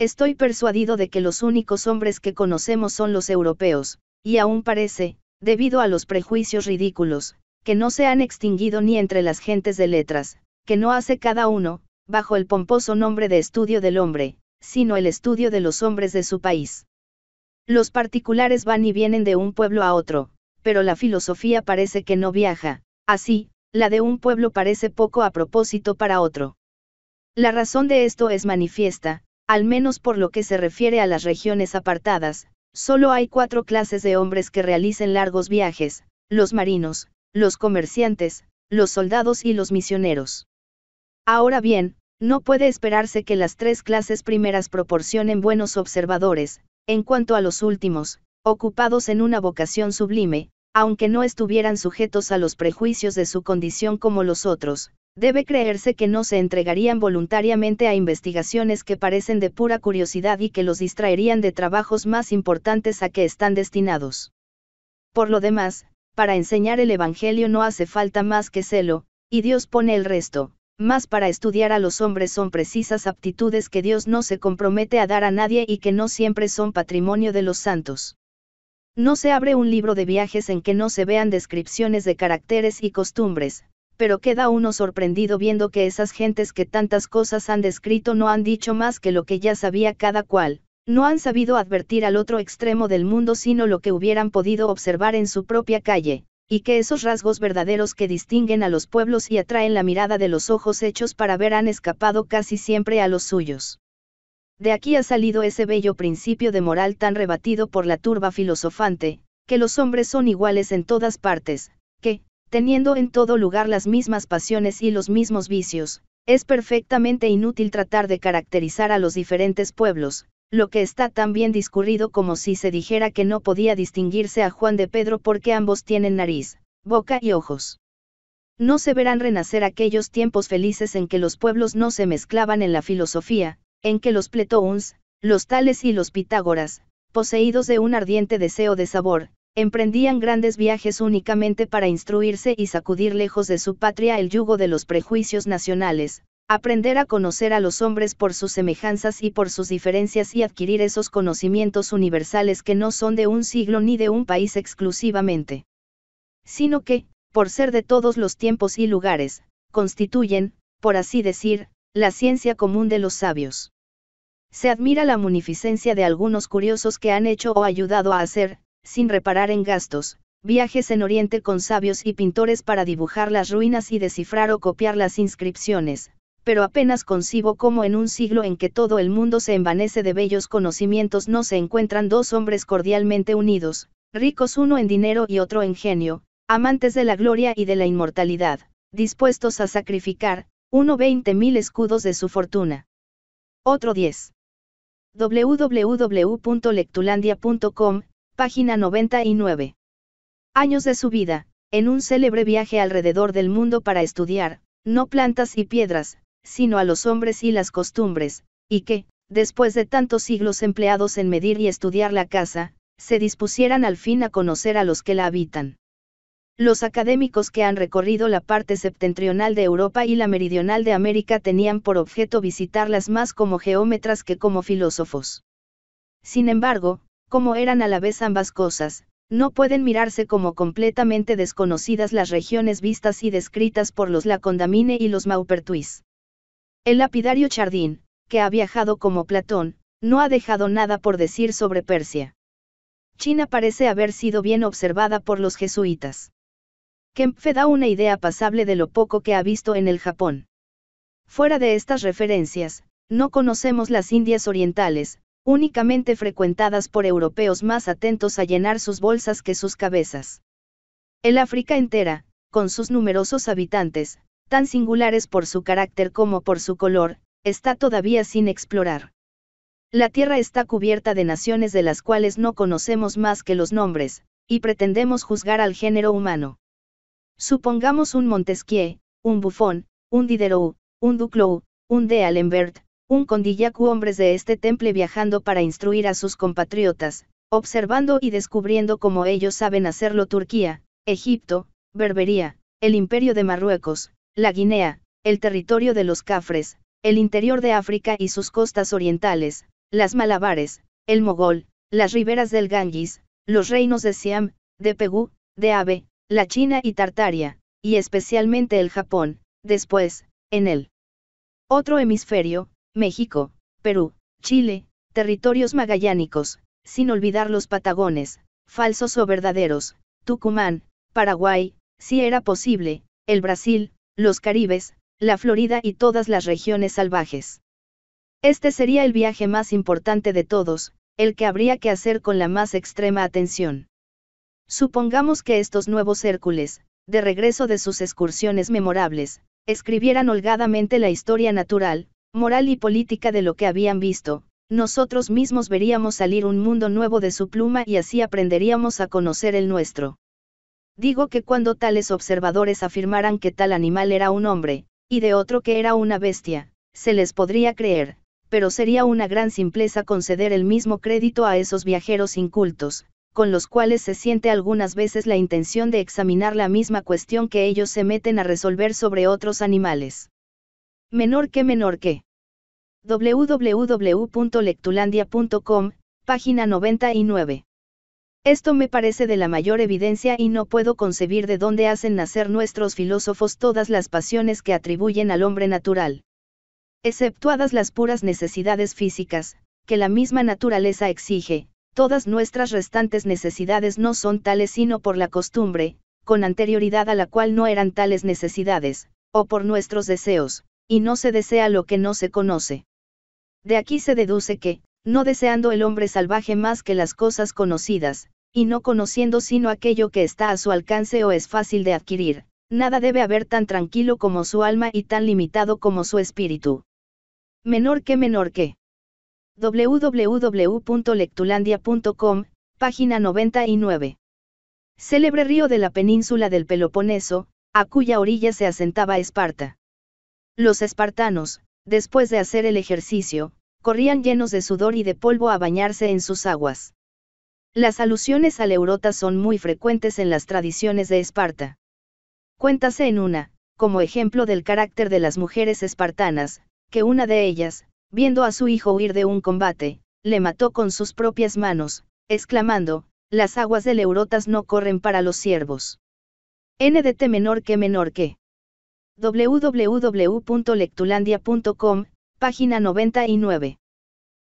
Estoy persuadido de que los únicos hombres que conocemos son los europeos, y aún parece, debido a los prejuicios ridículos, que no se han extinguido ni entre las gentes de letras, que no hace cada uno, bajo el pomposo nombre de Estudio del Hombre, sino el estudio de los hombres de su país. Los particulares van y vienen de un pueblo a otro, pero la filosofía parece que no viaja, así, la de un pueblo parece poco a propósito para otro. La razón de esto es manifiesta, al menos por lo que se refiere a las regiones apartadas, solo hay cuatro clases de hombres que realicen largos viajes, los marinos, los comerciantes, los soldados y los misioneros. Ahora bien, no puede esperarse que las tres clases primeras proporcionen buenos observadores, en cuanto a los últimos, ocupados en una vocación sublime, aunque no estuvieran sujetos a los prejuicios de su condición como los otros, debe creerse que no se entregarían voluntariamente a investigaciones que parecen de pura curiosidad y que los distraerían de trabajos más importantes a que están destinados. Por lo demás, para enseñar el Evangelio no hace falta más que celo, y Dios pone el resto, más para estudiar a los hombres son precisas aptitudes que Dios no se compromete a dar a nadie y que no siempre son patrimonio de los santos. No se abre un libro de viajes en que no se vean descripciones de caracteres y costumbres, pero queda uno sorprendido viendo que esas gentes que tantas cosas han descrito no han dicho más que lo que ya sabía cada cual, no han sabido advertir al otro extremo del mundo sino lo que hubieran podido observar en su propia calle y que esos rasgos verdaderos que distinguen a los pueblos y atraen la mirada de los ojos hechos para ver han escapado casi siempre a los suyos. De aquí ha salido ese bello principio de moral tan rebatido por la turba filosofante, que los hombres son iguales en todas partes, que, teniendo en todo lugar las mismas pasiones y los mismos vicios, es perfectamente inútil tratar de caracterizar a los diferentes pueblos, lo que está tan bien discurrido como si se dijera que no podía distinguirse a Juan de Pedro porque ambos tienen nariz, boca y ojos. No se verán renacer aquellos tiempos felices en que los pueblos no se mezclaban en la filosofía, en que los Pletoons, los Tales y los Pitágoras, poseídos de un ardiente deseo de sabor, emprendían grandes viajes únicamente para instruirse y sacudir lejos de su patria el yugo de los prejuicios nacionales, aprender a conocer a los hombres por sus semejanzas y por sus diferencias y adquirir esos conocimientos universales que no son de un siglo ni de un país exclusivamente, sino que, por ser de todos los tiempos y lugares, constituyen, por así decir, la ciencia común de los sabios. Se admira la munificencia de algunos curiosos que han hecho o ayudado a hacer, sin reparar en gastos, viajes en Oriente con sabios y pintores para dibujar las ruinas y descifrar o copiar las inscripciones, pero apenas concibo cómo en un siglo en que todo el mundo se envanece de bellos conocimientos no se encuentran dos hombres cordialmente unidos, ricos uno en dinero y otro en genio, amantes de la gloria y de la inmortalidad, dispuestos a sacrificar, uno veinte mil escudos de su fortuna. Otro 10. www.lectulandia.com, página 99. Años de su vida, en un célebre viaje alrededor del mundo para estudiar, no plantas y piedras, sino a los hombres y las costumbres, y que, después de tantos siglos empleados en medir y estudiar la casa, se dispusieran al fin a conocer a los que la habitan. Los académicos que han recorrido la parte septentrional de Europa y la meridional de América tenían por objeto visitarlas más como geómetras que como filósofos. Sin embargo, como eran a la vez ambas cosas, no pueden mirarse como completamente desconocidas las regiones vistas y descritas por los Lacondamine y los Maupertuis. El lapidario Chardín, que ha viajado como Platón, no ha dejado nada por decir sobre Persia. China parece haber sido bien observada por los jesuitas. Kempfe da una idea pasable de lo poco que ha visto en el Japón. Fuera de estas referencias, no conocemos las Indias orientales, únicamente frecuentadas por europeos más atentos a llenar sus bolsas que sus cabezas. El África entera, con sus numerosos habitantes, tan singulares por su carácter como por su color, está todavía sin explorar. La Tierra está cubierta de naciones de las cuales no conocemos más que los nombres, y pretendemos juzgar al género humano. Supongamos un Montesquieu, un Buffon, un Diderot, un Duclos, un de un Condillac hombres de este temple viajando para instruir a sus compatriotas, observando y descubriendo cómo ellos saben hacerlo Turquía, Egipto, Berbería, el Imperio de Marruecos, la Guinea, el territorio de los Cafres, el interior de África y sus costas orientales, las Malabares, el Mogol, las riberas del Ganges, los reinos de Siam, de Pegu, de Ave, la China y Tartaria, y especialmente el Japón, después, en el otro hemisferio, México, Perú, Chile, territorios magallánicos, sin olvidar los Patagones, falsos o verdaderos, Tucumán, Paraguay, si era posible, el Brasil, los Caribes, la Florida y todas las regiones salvajes. Este sería el viaje más importante de todos, el que habría que hacer con la más extrema atención. Supongamos que estos nuevos Hércules, de regreso de sus excursiones memorables, escribieran holgadamente la historia natural, moral y política de lo que habían visto, nosotros mismos veríamos salir un mundo nuevo de su pluma y así aprenderíamos a conocer el nuestro. Digo que cuando tales observadores afirmaran que tal animal era un hombre, y de otro que era una bestia, se les podría creer, pero sería una gran simpleza conceder el mismo crédito a esos viajeros incultos, con los cuales se siente algunas veces la intención de examinar la misma cuestión que ellos se meten a resolver sobre otros animales. Menor que menor que. www.lectulandia.com, página 99. Esto me parece de la mayor evidencia y no puedo concebir de dónde hacen nacer nuestros filósofos todas las pasiones que atribuyen al hombre natural. Exceptuadas las puras necesidades físicas, que la misma naturaleza exige, todas nuestras restantes necesidades no son tales sino por la costumbre, con anterioridad a la cual no eran tales necesidades, o por nuestros deseos, y no se desea lo que no se conoce. De aquí se deduce que, no deseando el hombre salvaje más que las cosas conocidas, y no conociendo sino aquello que está a su alcance o es fácil de adquirir, nada debe haber tan tranquilo como su alma y tan limitado como su espíritu. Menor que menor que. www.lectulandia.com, página 99. Célebre río de la península del Peloponeso, a cuya orilla se asentaba Esparta. Los espartanos, después de hacer el ejercicio, corrían llenos de sudor y de polvo a bañarse en sus aguas. Las alusiones a leurotas son muy frecuentes en las tradiciones de Esparta. Cuéntase en una, como ejemplo del carácter de las mujeres espartanas, que una de ellas, viendo a su hijo huir de un combate, le mató con sus propias manos, exclamando, las aguas de Eurotas no corren para los siervos. NDT menor que menor que. www.lectulandia.com, Página 99.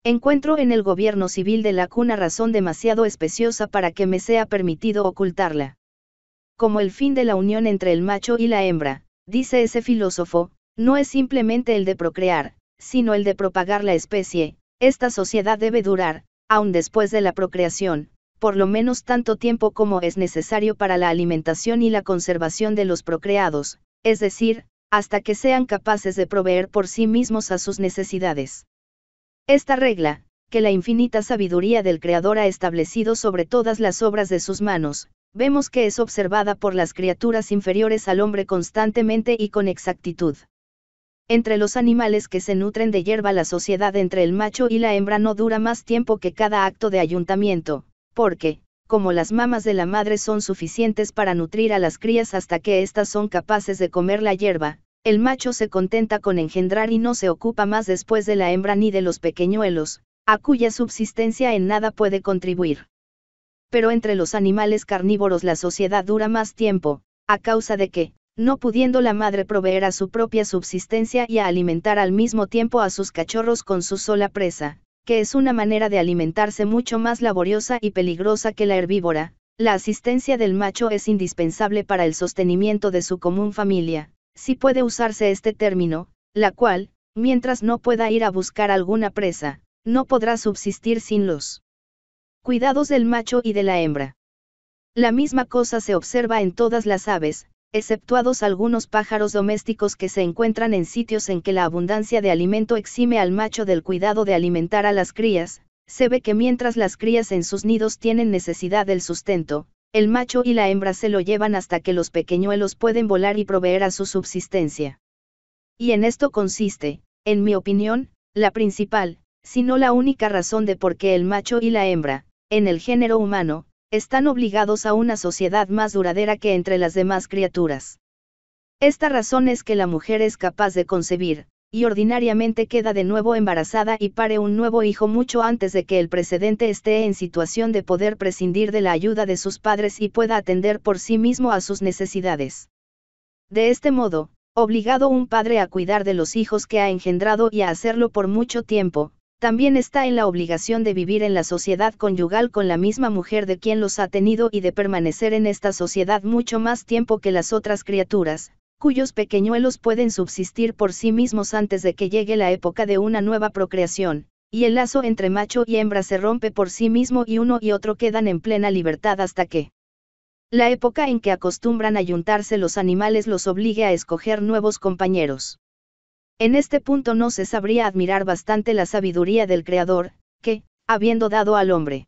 Encuentro en el gobierno civil de la cuna razón demasiado especiosa para que me sea permitido ocultarla. Como el fin de la unión entre el macho y la hembra, dice ese filósofo, no es simplemente el de procrear, sino el de propagar la especie, esta sociedad debe durar, aun después de la procreación, por lo menos tanto tiempo como es necesario para la alimentación y la conservación de los procreados, es decir, hasta que sean capaces de proveer por sí mismos a sus necesidades. Esta regla, que la infinita sabiduría del Creador ha establecido sobre todas las obras de sus manos, vemos que es observada por las criaturas inferiores al hombre constantemente y con exactitud. Entre los animales que se nutren de hierba la sociedad entre el macho y la hembra no dura más tiempo que cada acto de ayuntamiento, porque, como las mamas de la madre son suficientes para nutrir a las crías hasta que éstas son capaces de comer la hierba, el macho se contenta con engendrar y no se ocupa más después de la hembra ni de los pequeñuelos, a cuya subsistencia en nada puede contribuir. Pero entre los animales carnívoros la sociedad dura más tiempo, a causa de que, no pudiendo la madre proveer a su propia subsistencia y a alimentar al mismo tiempo a sus cachorros con su sola presa, que es una manera de alimentarse mucho más laboriosa y peligrosa que la herbívora, la asistencia del macho es indispensable para el sostenimiento de su común familia, si puede usarse este término, la cual, mientras no pueda ir a buscar alguna presa, no podrá subsistir sin los cuidados del macho y de la hembra. La misma cosa se observa en todas las aves, exceptuados algunos pájaros domésticos que se encuentran en sitios en que la abundancia de alimento exime al macho del cuidado de alimentar a las crías, se ve que mientras las crías en sus nidos tienen necesidad del sustento, el macho y la hembra se lo llevan hasta que los pequeñuelos pueden volar y proveer a su subsistencia. Y en esto consiste, en mi opinión, la principal, si no la única razón de por qué el macho y la hembra, en el género humano, están obligados a una sociedad más duradera que entre las demás criaturas. Esta razón es que la mujer es capaz de concebir, y ordinariamente queda de nuevo embarazada y pare un nuevo hijo mucho antes de que el precedente esté en situación de poder prescindir de la ayuda de sus padres y pueda atender por sí mismo a sus necesidades. De este modo, obligado un padre a cuidar de los hijos que ha engendrado y a hacerlo por mucho tiempo, también está en la obligación de vivir en la sociedad conyugal con la misma mujer de quien los ha tenido y de permanecer en esta sociedad mucho más tiempo que las otras criaturas, cuyos pequeñuelos pueden subsistir por sí mismos antes de que llegue la época de una nueva procreación, y el lazo entre macho y hembra se rompe por sí mismo y uno y otro quedan en plena libertad hasta que la época en que acostumbran a los animales los obligue a escoger nuevos compañeros. En este punto no se sabría admirar bastante la sabiduría del Creador, que, habiendo dado al hombre.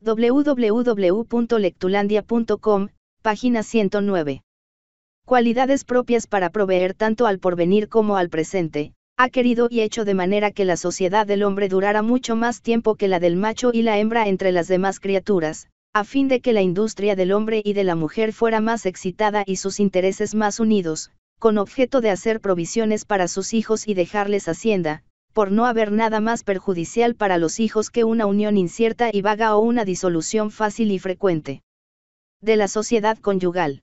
www.lectulandia.com, página 109. Cualidades propias para proveer tanto al porvenir como al presente, ha querido y hecho de manera que la sociedad del hombre durara mucho más tiempo que la del macho y la hembra entre las demás criaturas, a fin de que la industria del hombre y de la mujer fuera más excitada y sus intereses más unidos, con objeto de hacer provisiones para sus hijos y dejarles hacienda, por no haber nada más perjudicial para los hijos que una unión incierta y vaga o una disolución fácil y frecuente. De la sociedad conyugal.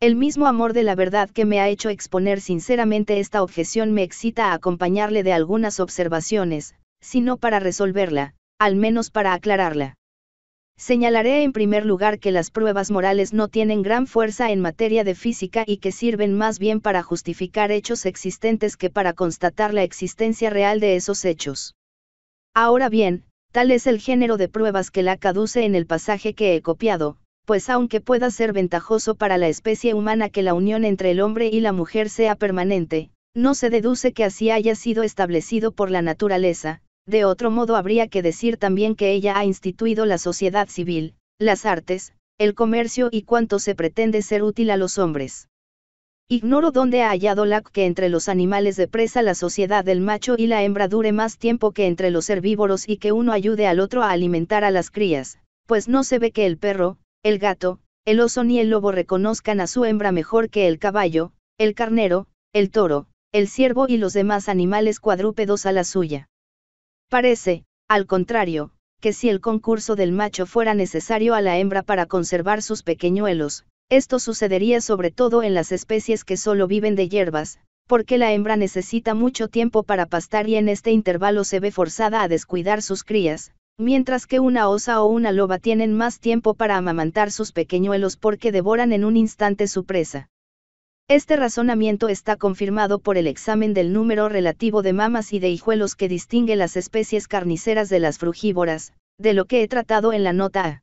El mismo amor de la verdad que me ha hecho exponer sinceramente esta objeción me excita a acompañarle de algunas observaciones, si no para resolverla, al menos para aclararla. Señalaré en primer lugar que las pruebas morales no tienen gran fuerza en materia de física y que sirven más bien para justificar hechos existentes que para constatar la existencia real de esos hechos. Ahora bien, tal es el género de pruebas que la caduce en el pasaje que he copiado, pues aunque pueda ser ventajoso para la especie humana que la unión entre el hombre y la mujer sea permanente, no se deduce que así haya sido establecido por la naturaleza, de otro modo habría que decir también que ella ha instituido la sociedad civil, las artes, el comercio y cuanto se pretende ser útil a los hombres. Ignoro dónde ha hallado Lac que entre los animales de presa la sociedad del macho y la hembra dure más tiempo que entre los herbívoros y que uno ayude al otro a alimentar a las crías, pues no se ve que el perro, el gato, el oso ni el lobo reconozcan a su hembra mejor que el caballo, el carnero, el toro, el ciervo y los demás animales cuadrúpedos a la suya. Parece, al contrario, que si el concurso del macho fuera necesario a la hembra para conservar sus pequeñuelos, esto sucedería sobre todo en las especies que solo viven de hierbas, porque la hembra necesita mucho tiempo para pastar y en este intervalo se ve forzada a descuidar sus crías, mientras que una osa o una loba tienen más tiempo para amamantar sus pequeñuelos porque devoran en un instante su presa. Este razonamiento está confirmado por el examen del número relativo de mamas y de hijuelos que distingue las especies carniceras de las frugívoras, de lo que he tratado en la nota A.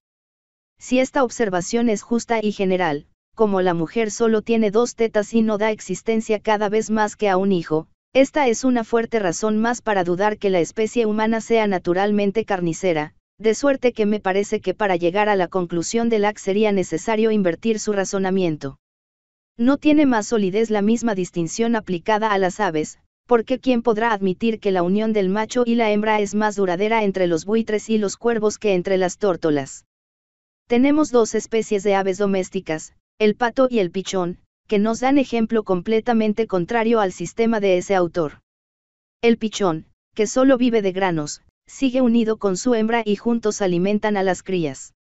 Si esta observación es justa y general, como la mujer solo tiene dos tetas y no da existencia cada vez más que a un hijo, esta es una fuerte razón más para dudar que la especie humana sea naturalmente carnicera, de suerte que me parece que para llegar a la conclusión del LAC sería necesario invertir su razonamiento. No tiene más solidez la misma distinción aplicada a las aves, porque ¿quién podrá admitir que la unión del macho y la hembra es más duradera entre los buitres y los cuervos que entre las tórtolas? Tenemos dos especies de aves domésticas, el pato y el pichón, que nos dan ejemplo completamente contrario al sistema de ese autor. El pichón, que solo vive de granos, sigue unido con su hembra y juntos alimentan a las crías.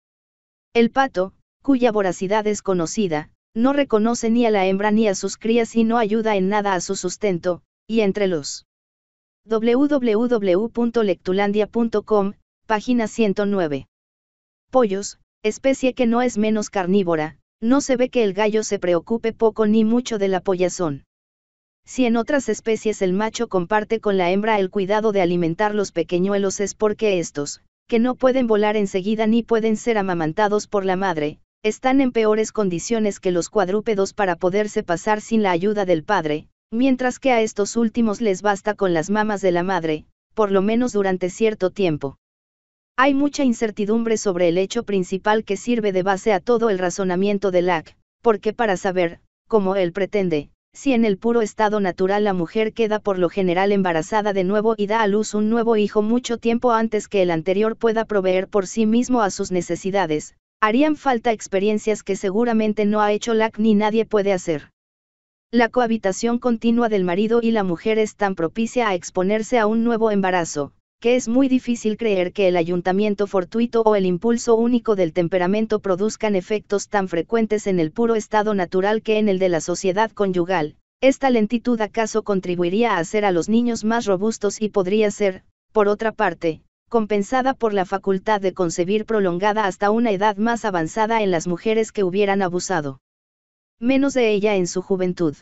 El pato, cuya voracidad es conocida, no reconoce ni a la hembra ni a sus crías y no ayuda en nada a su sustento, y entre los www.lectulandia.com, página 109. Pollos, especie que no es menos carnívora, no se ve que el gallo se preocupe poco ni mucho de la pollazón. Si en otras especies el macho comparte con la hembra el cuidado de alimentar los pequeñuelos es porque estos, que no pueden volar enseguida ni pueden ser amamantados por la madre, están en peores condiciones que los cuadrúpedos para poderse pasar sin la ayuda del padre, mientras que a estos últimos les basta con las mamas de la madre, por lo menos durante cierto tiempo. Hay mucha incertidumbre sobre el hecho principal que sirve de base a todo el razonamiento de Lack, porque para saber, como él pretende, si en el puro estado natural la mujer queda por lo general embarazada de nuevo y da a luz un nuevo hijo mucho tiempo antes que el anterior pueda proveer por sí mismo a sus necesidades, harían falta experiencias que seguramente no ha hecho LAC ni nadie puede hacer. La cohabitación continua del marido y la mujer es tan propicia a exponerse a un nuevo embarazo, que es muy difícil creer que el ayuntamiento fortuito o el impulso único del temperamento produzcan efectos tan frecuentes en el puro estado natural que en el de la sociedad conyugal. Esta lentitud acaso contribuiría a hacer a los niños más robustos y podría ser, por otra parte, compensada por la facultad de concebir prolongada hasta una edad más avanzada en las mujeres que hubieran abusado. Menos de ella en su juventud.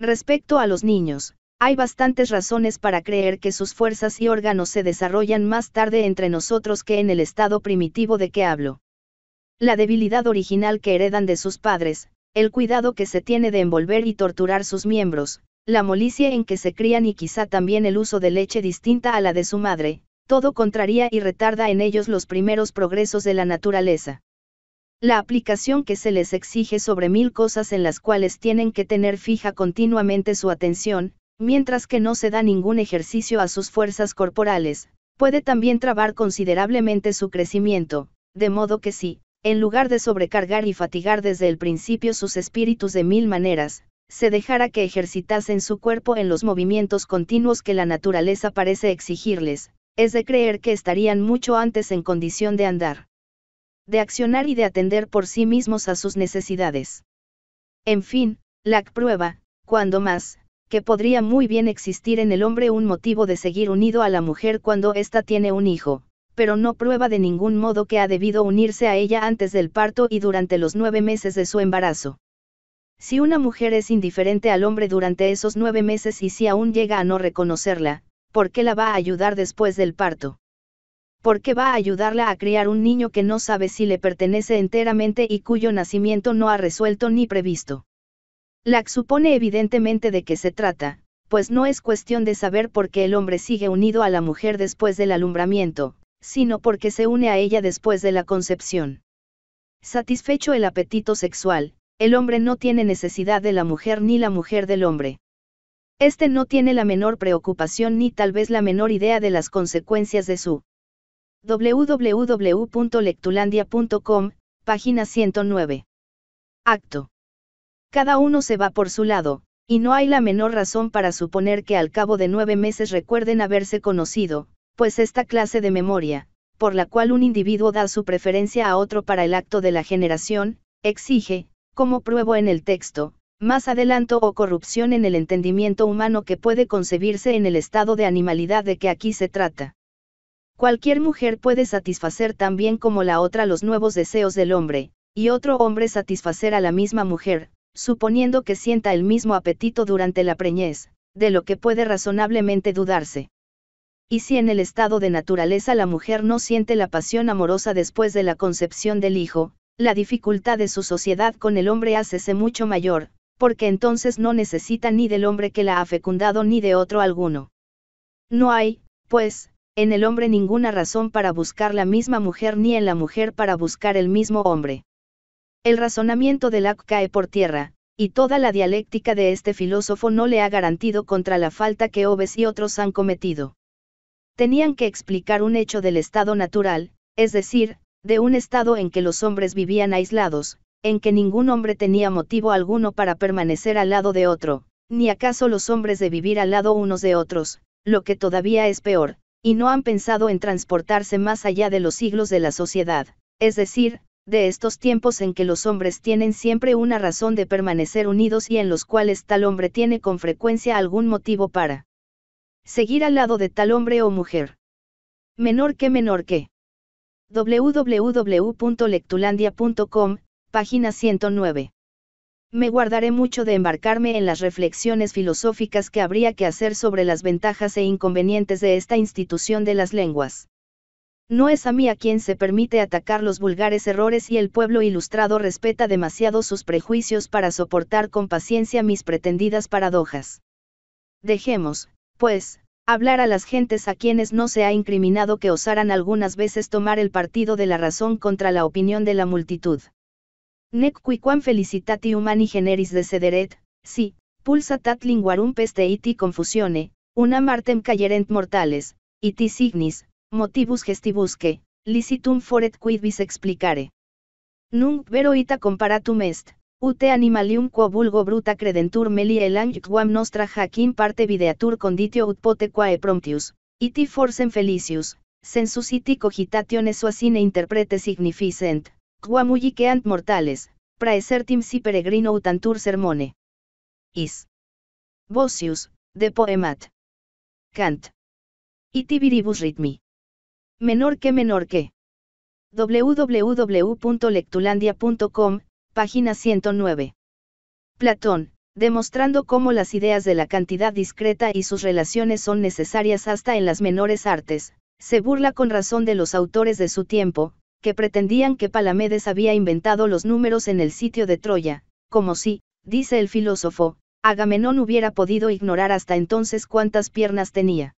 Respecto a los niños, hay bastantes razones para creer que sus fuerzas y órganos se desarrollan más tarde entre nosotros que en el estado primitivo de que hablo. La debilidad original que heredan de sus padres, el cuidado que se tiene de envolver y torturar sus miembros, la molicia en que se crían y quizá también el uso de leche distinta a la de su madre, todo contraría y retarda en ellos los primeros progresos de la naturaleza. La aplicación que se les exige sobre mil cosas en las cuales tienen que tener fija continuamente su atención, mientras que no se da ningún ejercicio a sus fuerzas corporales, puede también trabar considerablemente su crecimiento, de modo que si, en lugar de sobrecargar y fatigar desde el principio sus espíritus de mil maneras, se dejara que ejercitasen su cuerpo en los movimientos continuos que la naturaleza parece exigirles, es de creer que estarían mucho antes en condición de andar, de accionar y de atender por sí mismos a sus necesidades. En fin, la prueba, cuando más, que podría muy bien existir en el hombre un motivo de seguir unido a la mujer cuando ésta tiene un hijo, pero no prueba de ningún modo que ha debido unirse a ella antes del parto y durante los nueve meses de su embarazo. Si una mujer es indiferente al hombre durante esos nueve meses y si aún llega a no reconocerla, ¿por qué la va a ayudar después del parto? ¿Por qué va a ayudarla a criar un niño que no sabe si le pertenece enteramente y cuyo nacimiento no ha resuelto ni previsto? La supone evidentemente de qué se trata, pues no es cuestión de saber por qué el hombre sigue unido a la mujer después del alumbramiento, sino porque se une a ella después de la concepción. Satisfecho el apetito sexual, el hombre no tiene necesidad de la mujer ni la mujer del hombre. Este no tiene la menor preocupación ni tal vez la menor idea de las consecuencias de su www.lectulandia.com, página 109. Acto. Cada uno se va por su lado, y no hay la menor razón para suponer que al cabo de nueve meses recuerden haberse conocido, pues esta clase de memoria, por la cual un individuo da su preferencia a otro para el acto de la generación, exige, como pruebo en el texto, más adelanto o corrupción en el entendimiento humano que puede concebirse en el estado de animalidad de que aquí se trata. Cualquier mujer puede satisfacer tan bien como la otra los nuevos deseos del hombre, y otro hombre satisfacer a la misma mujer, suponiendo que sienta el mismo apetito durante la preñez, de lo que puede razonablemente dudarse. Y si en el estado de naturaleza la mujer no siente la pasión amorosa después de la concepción del hijo, la dificultad de su sociedad con el hombre hacese mucho mayor, porque entonces no necesita ni del hombre que la ha fecundado ni de otro alguno. No hay, pues, en el hombre ninguna razón para buscar la misma mujer ni en la mujer para buscar el mismo hombre. El razonamiento de Locke cae por tierra, y toda la dialéctica de este filósofo no le ha garantido contra la falta que Oves y otros han cometido. Tenían que explicar un hecho del estado natural, es decir, de un estado en que los hombres vivían aislados, en que ningún hombre tenía motivo alguno para permanecer al lado de otro, ni acaso los hombres de vivir al lado unos de otros, lo que todavía es peor, y no han pensado en transportarse más allá de los siglos de la sociedad, es decir, de estos tiempos en que los hombres tienen siempre una razón de permanecer unidos y en los cuales tal hombre tiene con frecuencia algún motivo para seguir al lado de tal hombre o mujer. Menor que menor que www.lectulandia.com página 109. Me guardaré mucho de embarcarme en las reflexiones filosóficas que habría que hacer sobre las ventajas e inconvenientes de esta institución de las lenguas. No es a mí a quien se permite atacar los vulgares errores y el pueblo ilustrado respeta demasiado sus prejuicios para soportar con paciencia mis pretendidas paradojas. Dejemos, pues, hablar a las gentes a quienes no se ha incriminado que osaran algunas veces tomar el partido de la razón contra la opinión de la multitud. Nec QUAM felicitati humani generis decederet. si, TAT linguarum peste iti confusione, una martem CAYERENT mortales, iti signis, motivus gestibusque, licitum foret quid VIS explicare. Nunc vero ita comparatum est, ute animalium quo vulgo bruta credentur meli elang quam nostra JAQUIM parte videatur conditio ut pote quae promptius, iti forcem felicius, sensus iti cogitationes suasine interprete significent, Quamulique que ant mortales, praesertim si peregrino utantur sermone. Is. Vocius, de poemat. Cant. Itibiribus ritmi. Menor que menor que. www.lectulandia.com, página 109. Platón, demostrando cómo las ideas de la cantidad discreta y sus relaciones son necesarias hasta en las menores artes, se burla con razón de los autores de su tiempo, que pretendían que Palamedes había inventado los números en el sitio de Troya, como si, dice el filósofo, Agamenón hubiera podido ignorar hasta entonces cuántas piernas tenía.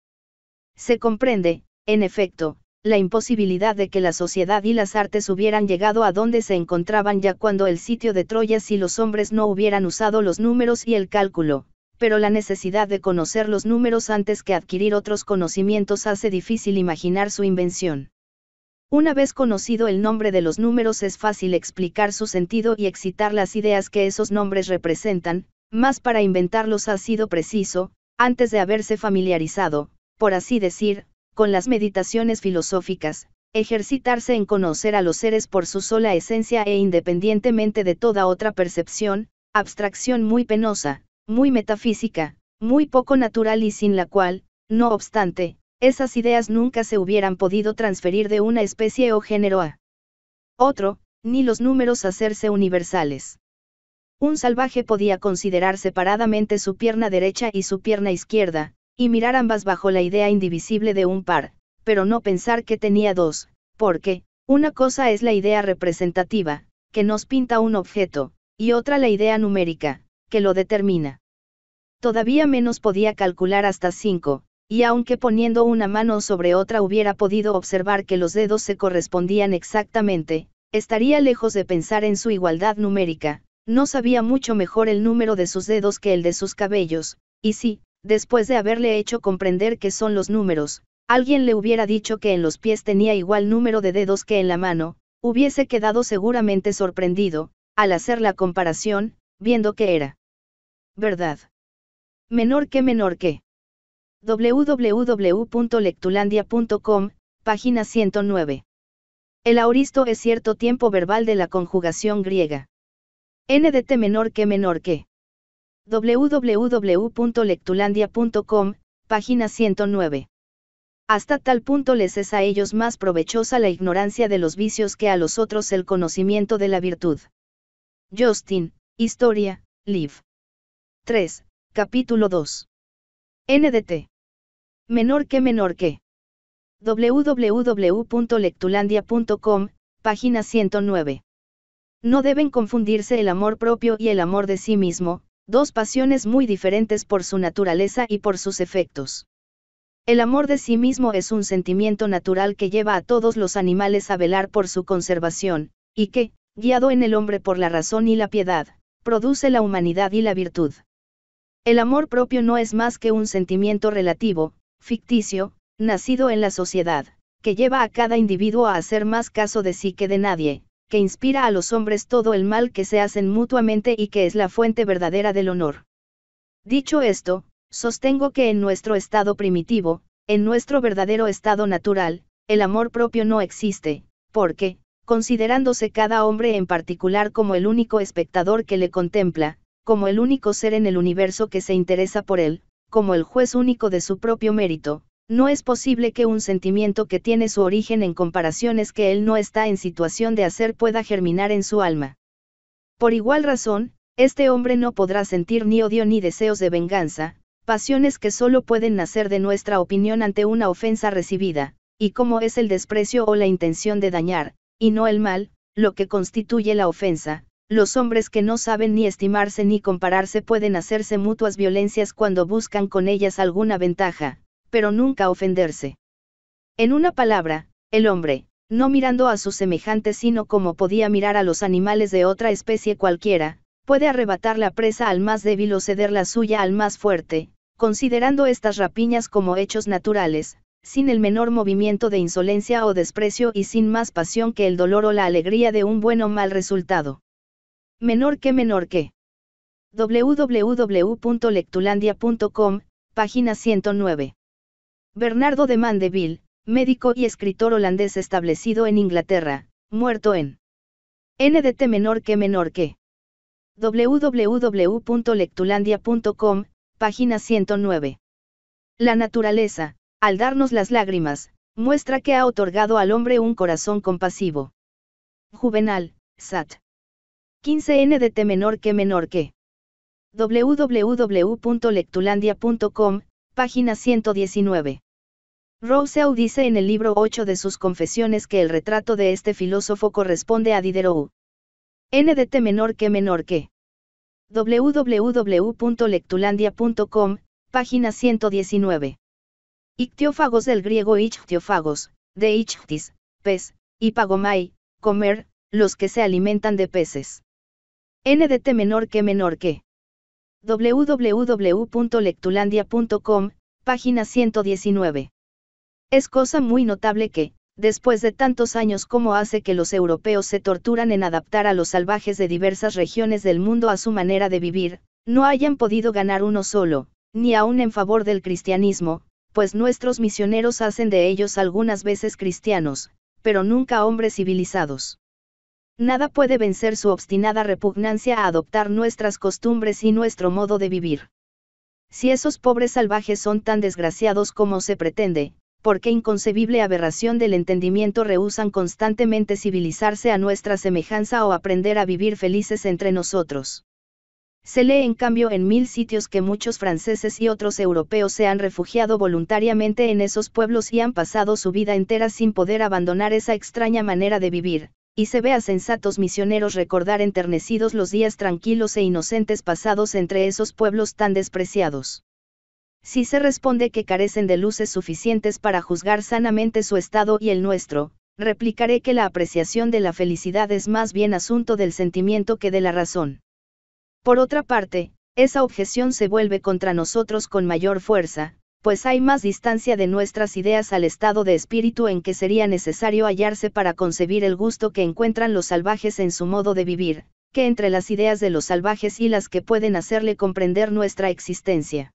Se comprende, en efecto, la imposibilidad de que la sociedad y las artes hubieran llegado a donde se encontraban ya cuando el sitio de Troya si los hombres no hubieran usado los números y el cálculo, pero la necesidad de conocer los números antes que adquirir otros conocimientos hace difícil imaginar su invención. Una vez conocido el nombre de los números es fácil explicar su sentido y excitar las ideas que esos nombres representan, más para inventarlos ha sido preciso, antes de haberse familiarizado, por así decir, con las meditaciones filosóficas, ejercitarse en conocer a los seres por su sola esencia e independientemente de toda otra percepción, abstracción muy penosa, muy metafísica, muy poco natural y sin la cual, no obstante, esas ideas nunca se hubieran podido transferir de una especie o género a otro, ni los números hacerse universales. Un salvaje podía considerar separadamente su pierna derecha y su pierna izquierda, y mirar ambas bajo la idea indivisible de un par, pero no pensar que tenía dos, porque, una cosa es la idea representativa, que nos pinta un objeto, y otra la idea numérica, que lo determina. Todavía menos podía calcular hasta cinco y aunque poniendo una mano sobre otra hubiera podido observar que los dedos se correspondían exactamente, estaría lejos de pensar en su igualdad numérica, no sabía mucho mejor el número de sus dedos que el de sus cabellos, y si, después de haberle hecho comprender que son los números, alguien le hubiera dicho que en los pies tenía igual número de dedos que en la mano, hubiese quedado seguramente sorprendido, al hacer la comparación, viendo que era verdad. Menor que menor que www.lectulandia.com, página 109. El auristo es cierto tiempo verbal de la conjugación griega. NDT menor que menor que. www.lectulandia.com, página 109. Hasta tal punto les es a ellos más provechosa la ignorancia de los vicios que a los otros el conocimiento de la virtud. Justin, Historia, Liv. 3, capítulo 2. NDT. Menor que menor que. www.lectulandia.com, página 109. No deben confundirse el amor propio y el amor de sí mismo, dos pasiones muy diferentes por su naturaleza y por sus efectos. El amor de sí mismo es un sentimiento natural que lleva a todos los animales a velar por su conservación, y que, guiado en el hombre por la razón y la piedad, produce la humanidad y la virtud. El amor propio no es más que un sentimiento relativo, ficticio, nacido en la sociedad, que lleva a cada individuo a hacer más caso de sí que de nadie, que inspira a los hombres todo el mal que se hacen mutuamente y que es la fuente verdadera del honor. Dicho esto, sostengo que en nuestro estado primitivo, en nuestro verdadero estado natural, el amor propio no existe, porque, considerándose cada hombre en particular como el único espectador que le contempla, como el único ser en el universo que se interesa por él, como el juez único de su propio mérito, no es posible que un sentimiento que tiene su origen en comparaciones que él no está en situación de hacer pueda germinar en su alma. Por igual razón, este hombre no podrá sentir ni odio ni deseos de venganza, pasiones que solo pueden nacer de nuestra opinión ante una ofensa recibida, y como es el desprecio o la intención de dañar, y no el mal, lo que constituye la ofensa, los hombres que no saben ni estimarse ni compararse pueden hacerse mutuas violencias cuando buscan con ellas alguna ventaja, pero nunca ofenderse. En una palabra, el hombre, no mirando a sus semejantes sino como podía mirar a los animales de otra especie cualquiera, puede arrebatar la presa al más débil o ceder la suya al más fuerte, considerando estas rapiñas como hechos naturales, sin el menor movimiento de insolencia o desprecio y sin más pasión que el dolor o la alegría de un buen o mal resultado. Menor que menor que. www.lectulandia.com, página 109. Bernardo de Mandeville, médico y escritor holandés establecido en Inglaterra, muerto en. NDT menor que menor que. www.lectulandia.com, página 109. La naturaleza, al darnos las lágrimas, muestra que ha otorgado al hombre un corazón compasivo. Juvenal, Sat. 15N de T menor que menor que. www.lectulandia.com, página 119. Rousseau dice en el libro 8 de sus confesiones que el retrato de este filósofo corresponde a Diderot. N de T menor que menor que. www.lectulandia.com, página 119. Ictiófagos del griego ichtiófagos, de ichtis, pez, y pagomai, comer, los que se alimentan de peces. NDT menor que menor que. www.lectulandia.com, página 119. Es cosa muy notable que, después de tantos años como hace que los europeos se torturan en adaptar a los salvajes de diversas regiones del mundo a su manera de vivir, no hayan podido ganar uno solo, ni aun en favor del cristianismo, pues nuestros misioneros hacen de ellos algunas veces cristianos, pero nunca hombres civilizados. Nada puede vencer su obstinada repugnancia a adoptar nuestras costumbres y nuestro modo de vivir. Si esos pobres salvajes son tan desgraciados como se pretende, ¿por qué inconcebible aberración del entendimiento rehusan constantemente civilizarse a nuestra semejanza o aprender a vivir felices entre nosotros? Se lee en cambio en mil sitios que muchos franceses y otros europeos se han refugiado voluntariamente en esos pueblos y han pasado su vida entera sin poder abandonar esa extraña manera de vivir, y se ve a sensatos misioneros recordar enternecidos los días tranquilos e inocentes pasados entre esos pueblos tan despreciados. Si se responde que carecen de luces suficientes para juzgar sanamente su estado y el nuestro, replicaré que la apreciación de la felicidad es más bien asunto del sentimiento que de la razón. Por otra parte, esa objeción se vuelve contra nosotros con mayor fuerza, pues hay más distancia de nuestras ideas al estado de espíritu en que sería necesario hallarse para concebir el gusto que encuentran los salvajes en su modo de vivir, que entre las ideas de los salvajes y las que pueden hacerle comprender nuestra existencia.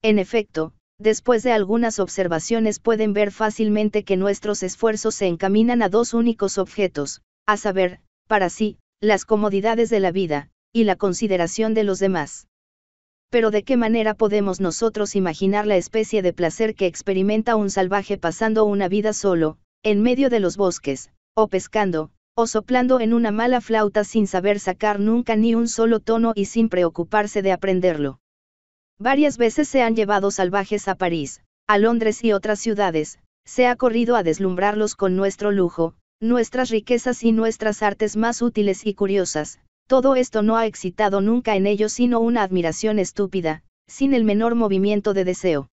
En efecto, después de algunas observaciones pueden ver fácilmente que nuestros esfuerzos se encaminan a dos únicos objetos, a saber, para sí, las comodidades de la vida, y la consideración de los demás pero ¿de qué manera podemos nosotros imaginar la especie de placer que experimenta un salvaje pasando una vida solo, en medio de los bosques, o pescando, o soplando en una mala flauta sin saber sacar nunca ni un solo tono y sin preocuparse de aprenderlo? Varias veces se han llevado salvajes a París, a Londres y otras ciudades, se ha corrido a deslumbrarlos con nuestro lujo, nuestras riquezas y nuestras artes más útiles y curiosas, todo esto no ha excitado nunca en ellos sino una admiración estúpida, sin el menor movimiento de deseo.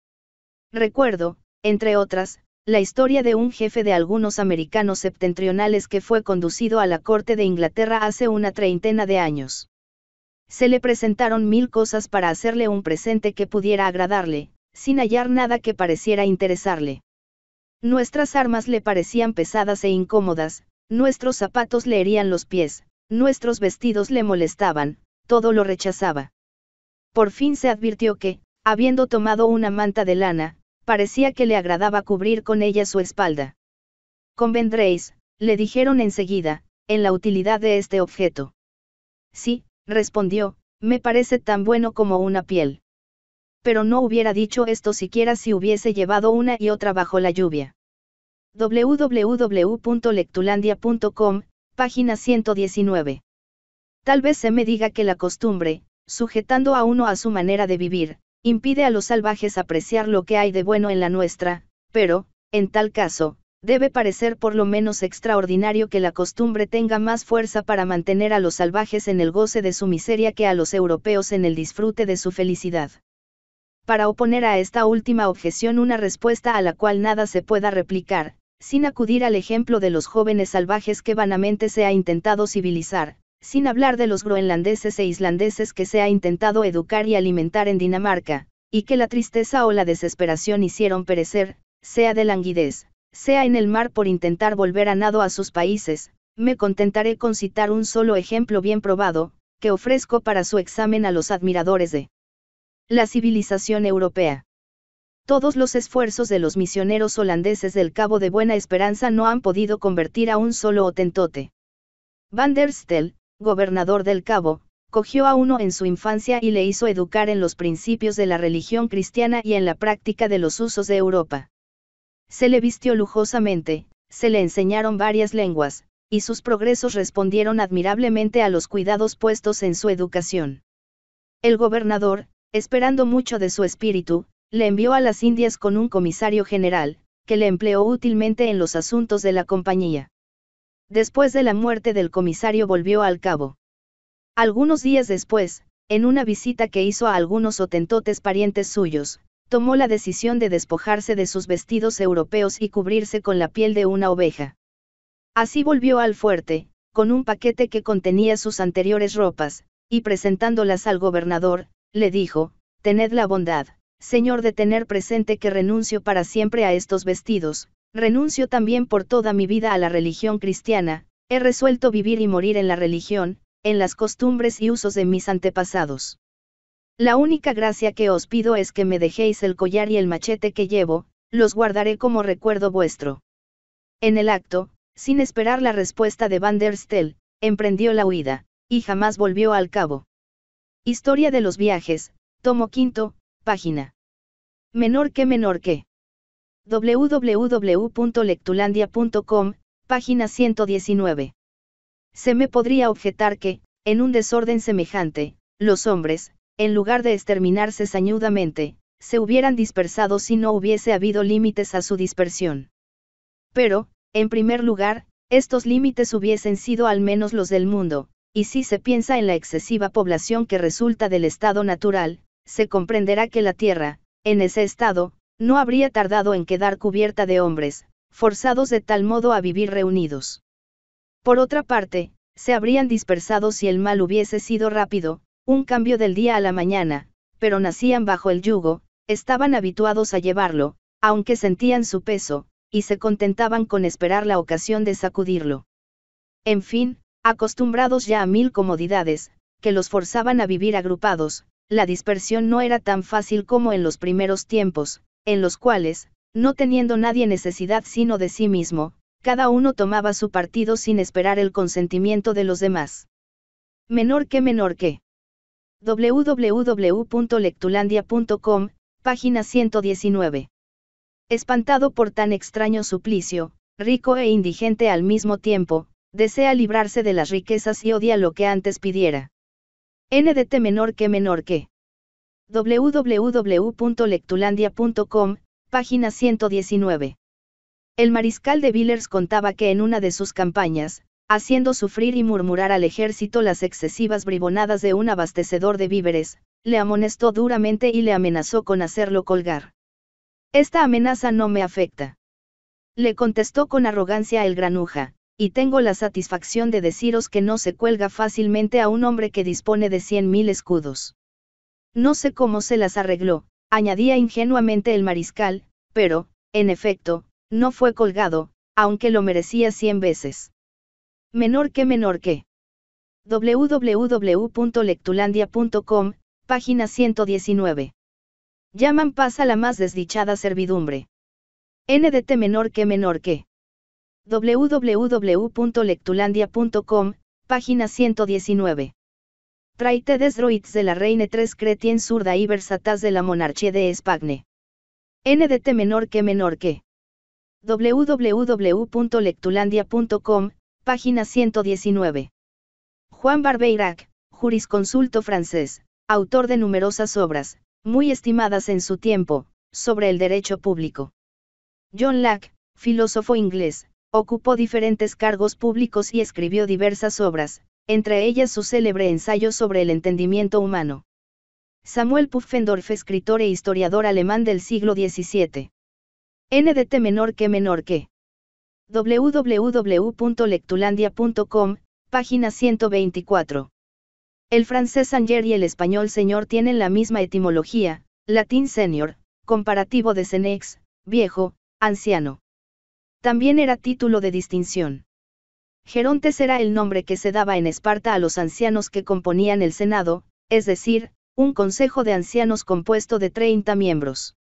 Recuerdo, entre otras, la historia de un jefe de algunos americanos septentrionales que fue conducido a la corte de Inglaterra hace una treintena de años. Se le presentaron mil cosas para hacerle un presente que pudiera agradarle, sin hallar nada que pareciera interesarle. Nuestras armas le parecían pesadas e incómodas, nuestros zapatos le herían los pies, Nuestros vestidos le molestaban, todo lo rechazaba. Por fin se advirtió que, habiendo tomado una manta de lana, parecía que le agradaba cubrir con ella su espalda. Convendréis, le dijeron enseguida, en la utilidad de este objeto. Sí, respondió, me parece tan bueno como una piel. Pero no hubiera dicho esto siquiera si hubiese llevado una y otra bajo la lluvia. www.lectulandia.com Página 119. Tal vez se me diga que la costumbre, sujetando a uno a su manera de vivir, impide a los salvajes apreciar lo que hay de bueno en la nuestra, pero, en tal caso, debe parecer por lo menos extraordinario que la costumbre tenga más fuerza para mantener a los salvajes en el goce de su miseria que a los europeos en el disfrute de su felicidad. Para oponer a esta última objeción una respuesta a la cual nada se pueda replicar, sin acudir al ejemplo de los jóvenes salvajes que vanamente se ha intentado civilizar, sin hablar de los groenlandeses e islandeses que se ha intentado educar y alimentar en Dinamarca, y que la tristeza o la desesperación hicieron perecer, sea de languidez, sea en el mar por intentar volver a nado a sus países, me contentaré con citar un solo ejemplo bien probado, que ofrezco para su examen a los admiradores de la civilización europea todos los esfuerzos de los misioneros holandeses del Cabo de Buena Esperanza no han podido convertir a un solo otentote. Van der Stel, gobernador del Cabo, cogió a uno en su infancia y le hizo educar en los principios de la religión cristiana y en la práctica de los usos de Europa. Se le vistió lujosamente, se le enseñaron varias lenguas, y sus progresos respondieron admirablemente a los cuidados puestos en su educación. El gobernador, esperando mucho de su espíritu, le envió a las Indias con un comisario general, que le empleó útilmente en los asuntos de la compañía. Después de la muerte del comisario volvió al cabo. Algunos días después, en una visita que hizo a algunos otentotes parientes suyos, tomó la decisión de despojarse de sus vestidos europeos y cubrirse con la piel de una oveja. Así volvió al fuerte, con un paquete que contenía sus anteriores ropas, y presentándolas al gobernador, le dijo, Tened la bondad, Señor de tener presente que renuncio para siempre a estos vestidos, renuncio también por toda mi vida a la religión cristiana, he resuelto vivir y morir en la religión, en las costumbres y usos de mis antepasados. La única gracia que os pido es que me dejéis el collar y el machete que llevo, los guardaré como recuerdo vuestro. En el acto, sin esperar la respuesta de Van der Stel, emprendió la huida, y jamás volvió al cabo. Historia de los viajes, tomo quinto, página Menor que menor que. www.lectulandia.com, página 119. Se me podría objetar que, en un desorden semejante, los hombres, en lugar de exterminarse sañudamente, se hubieran dispersado si no hubiese habido límites a su dispersión. Pero, en primer lugar, estos límites hubiesen sido al menos los del mundo, y si se piensa en la excesiva población que resulta del estado natural, se comprenderá que la Tierra, en ese estado, no habría tardado en quedar cubierta de hombres, forzados de tal modo a vivir reunidos. Por otra parte, se habrían dispersado si el mal hubiese sido rápido, un cambio del día a la mañana, pero nacían bajo el yugo, estaban habituados a llevarlo, aunque sentían su peso, y se contentaban con esperar la ocasión de sacudirlo. En fin, acostumbrados ya a mil comodidades, que los forzaban a vivir agrupados, la dispersión no era tan fácil como en los primeros tiempos, en los cuales, no teniendo nadie necesidad sino de sí mismo, cada uno tomaba su partido sin esperar el consentimiento de los demás. Menor que menor que. www.lectulandia.com, página 119. Espantado por tan extraño suplicio, rico e indigente al mismo tiempo, desea librarse de las riquezas y odia lo que antes pidiera. NDT menor que menor que. www.lectulandia.com, página 119. El mariscal de Villers contaba que en una de sus campañas, haciendo sufrir y murmurar al ejército las excesivas bribonadas de un abastecedor de víveres, le amonestó duramente y le amenazó con hacerlo colgar. Esta amenaza no me afecta. Le contestó con arrogancia el granuja y tengo la satisfacción de deciros que no se cuelga fácilmente a un hombre que dispone de cien mil escudos. No sé cómo se las arregló, añadía ingenuamente el mariscal, pero, en efecto, no fue colgado, aunque lo merecía cien veces. Menor que menor que. www.lectulandia.com, página 119. Llaman paz a la más desdichada servidumbre. NDT menor que menor que www.lectulandia.com, página 119. des droits de la reine 3 cretien surda y Versatas de la monarchía de Espagne. NDT menor que menor que. www.lectulandia.com, página 119. Juan Barbeirac, jurisconsulto francés, autor de numerosas obras, muy estimadas en su tiempo, sobre el derecho público. John Locke, filósofo inglés, Ocupó diferentes cargos públicos y escribió diversas obras, entre ellas su célebre ensayo sobre el entendimiento humano. Samuel Pufendorf, escritor e historiador alemán del siglo XVII. NDT menor que menor que. www.lectulandia.com, página 124. El francés Sanger y el español señor tienen la misma etimología, latín senior, comparativo de senex, viejo, anciano. También era título de distinción. Gerontes era el nombre que se daba en Esparta a los ancianos que componían el Senado, es decir, un consejo de ancianos compuesto de 30 miembros.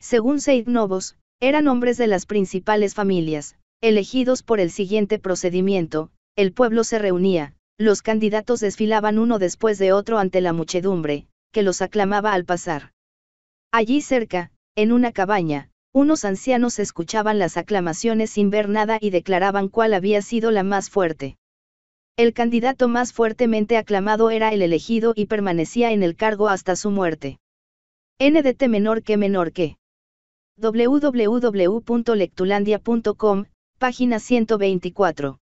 Según Seid Novos, eran hombres de las principales familias, elegidos por el siguiente procedimiento, el pueblo se reunía, los candidatos desfilaban uno después de otro ante la muchedumbre, que los aclamaba al pasar. Allí cerca, en una cabaña, unos ancianos escuchaban las aclamaciones sin ver nada y declaraban cuál había sido la más fuerte. El candidato más fuertemente aclamado era el elegido y permanecía en el cargo hasta su muerte. NDT menor que menor que. www.lectulandia.com, página 124.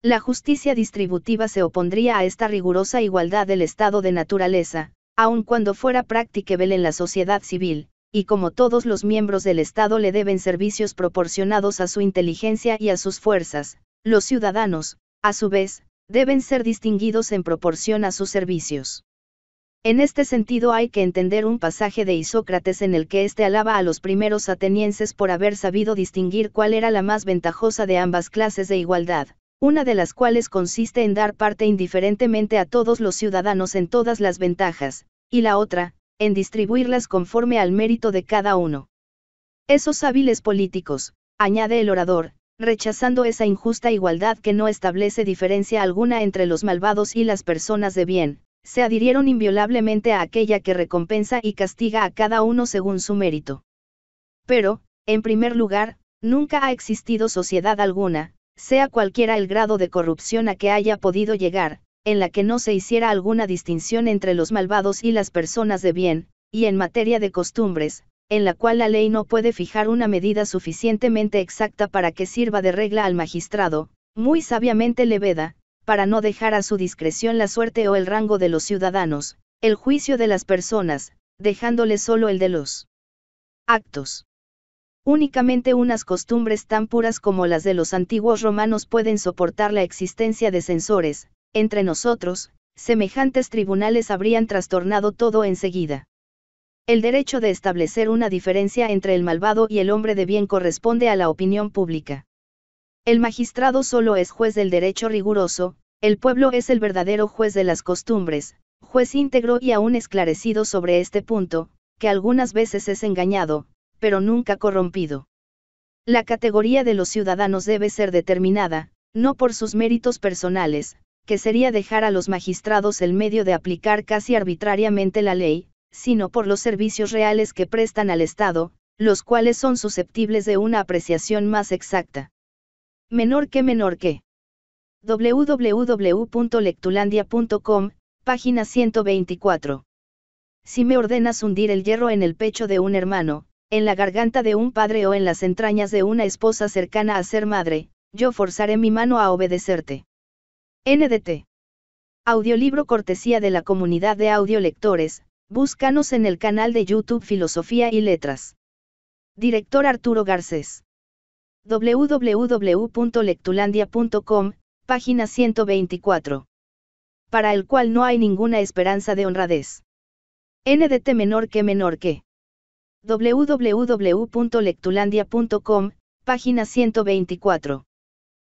La justicia distributiva se opondría a esta rigurosa igualdad del estado de naturaleza, aun cuando fuera practicable en la sociedad civil, y como todos los miembros del Estado le deben servicios proporcionados a su inteligencia y a sus fuerzas, los ciudadanos, a su vez, deben ser distinguidos en proporción a sus servicios. En este sentido hay que entender un pasaje de Isócrates en el que éste alaba a los primeros atenienses por haber sabido distinguir cuál era la más ventajosa de ambas clases de igualdad, una de las cuales consiste en dar parte indiferentemente a todos los ciudadanos en todas las ventajas, y la otra, en distribuirlas conforme al mérito de cada uno. Esos hábiles políticos, añade el orador, rechazando esa injusta igualdad que no establece diferencia alguna entre los malvados y las personas de bien, se adhirieron inviolablemente a aquella que recompensa y castiga a cada uno según su mérito. Pero, en primer lugar, nunca ha existido sociedad alguna, sea cualquiera el grado de corrupción a que haya podido llegar, en la que no se hiciera alguna distinción entre los malvados y las personas de bien, y en materia de costumbres, en la cual la ley no puede fijar una medida suficientemente exacta para que sirva de regla al magistrado, muy sabiamente le veda, para no dejar a su discreción la suerte o el rango de los ciudadanos, el juicio de las personas, dejándole solo el de los actos. Únicamente unas costumbres tan puras como las de los antiguos romanos pueden soportar la existencia de censores, entre nosotros, semejantes tribunales habrían trastornado todo enseguida. El derecho de establecer una diferencia entre el malvado y el hombre de bien corresponde a la opinión pública. El magistrado solo es juez del derecho riguroso, el pueblo es el verdadero juez de las costumbres, juez íntegro y aún esclarecido sobre este punto, que algunas veces es engañado, pero nunca corrompido. La categoría de los ciudadanos debe ser determinada, no por sus méritos personales, que sería dejar a los magistrados el medio de aplicar casi arbitrariamente la ley, sino por los servicios reales que prestan al Estado, los cuales son susceptibles de una apreciación más exacta. Menor que menor que. www.lectulandia.com, página 124. Si me ordenas hundir el hierro en el pecho de un hermano, en la garganta de un padre o en las entrañas de una esposa cercana a ser madre, yo forzaré mi mano a obedecerte. NDT. Audiolibro cortesía de la comunidad de audiolectores, búscanos en el canal de YouTube Filosofía y Letras. Director Arturo Garcés. www.lectulandia.com, página 124. Para el cual no hay ninguna esperanza de honradez. NDT menor que menor que. www.lectulandia.com, página 124.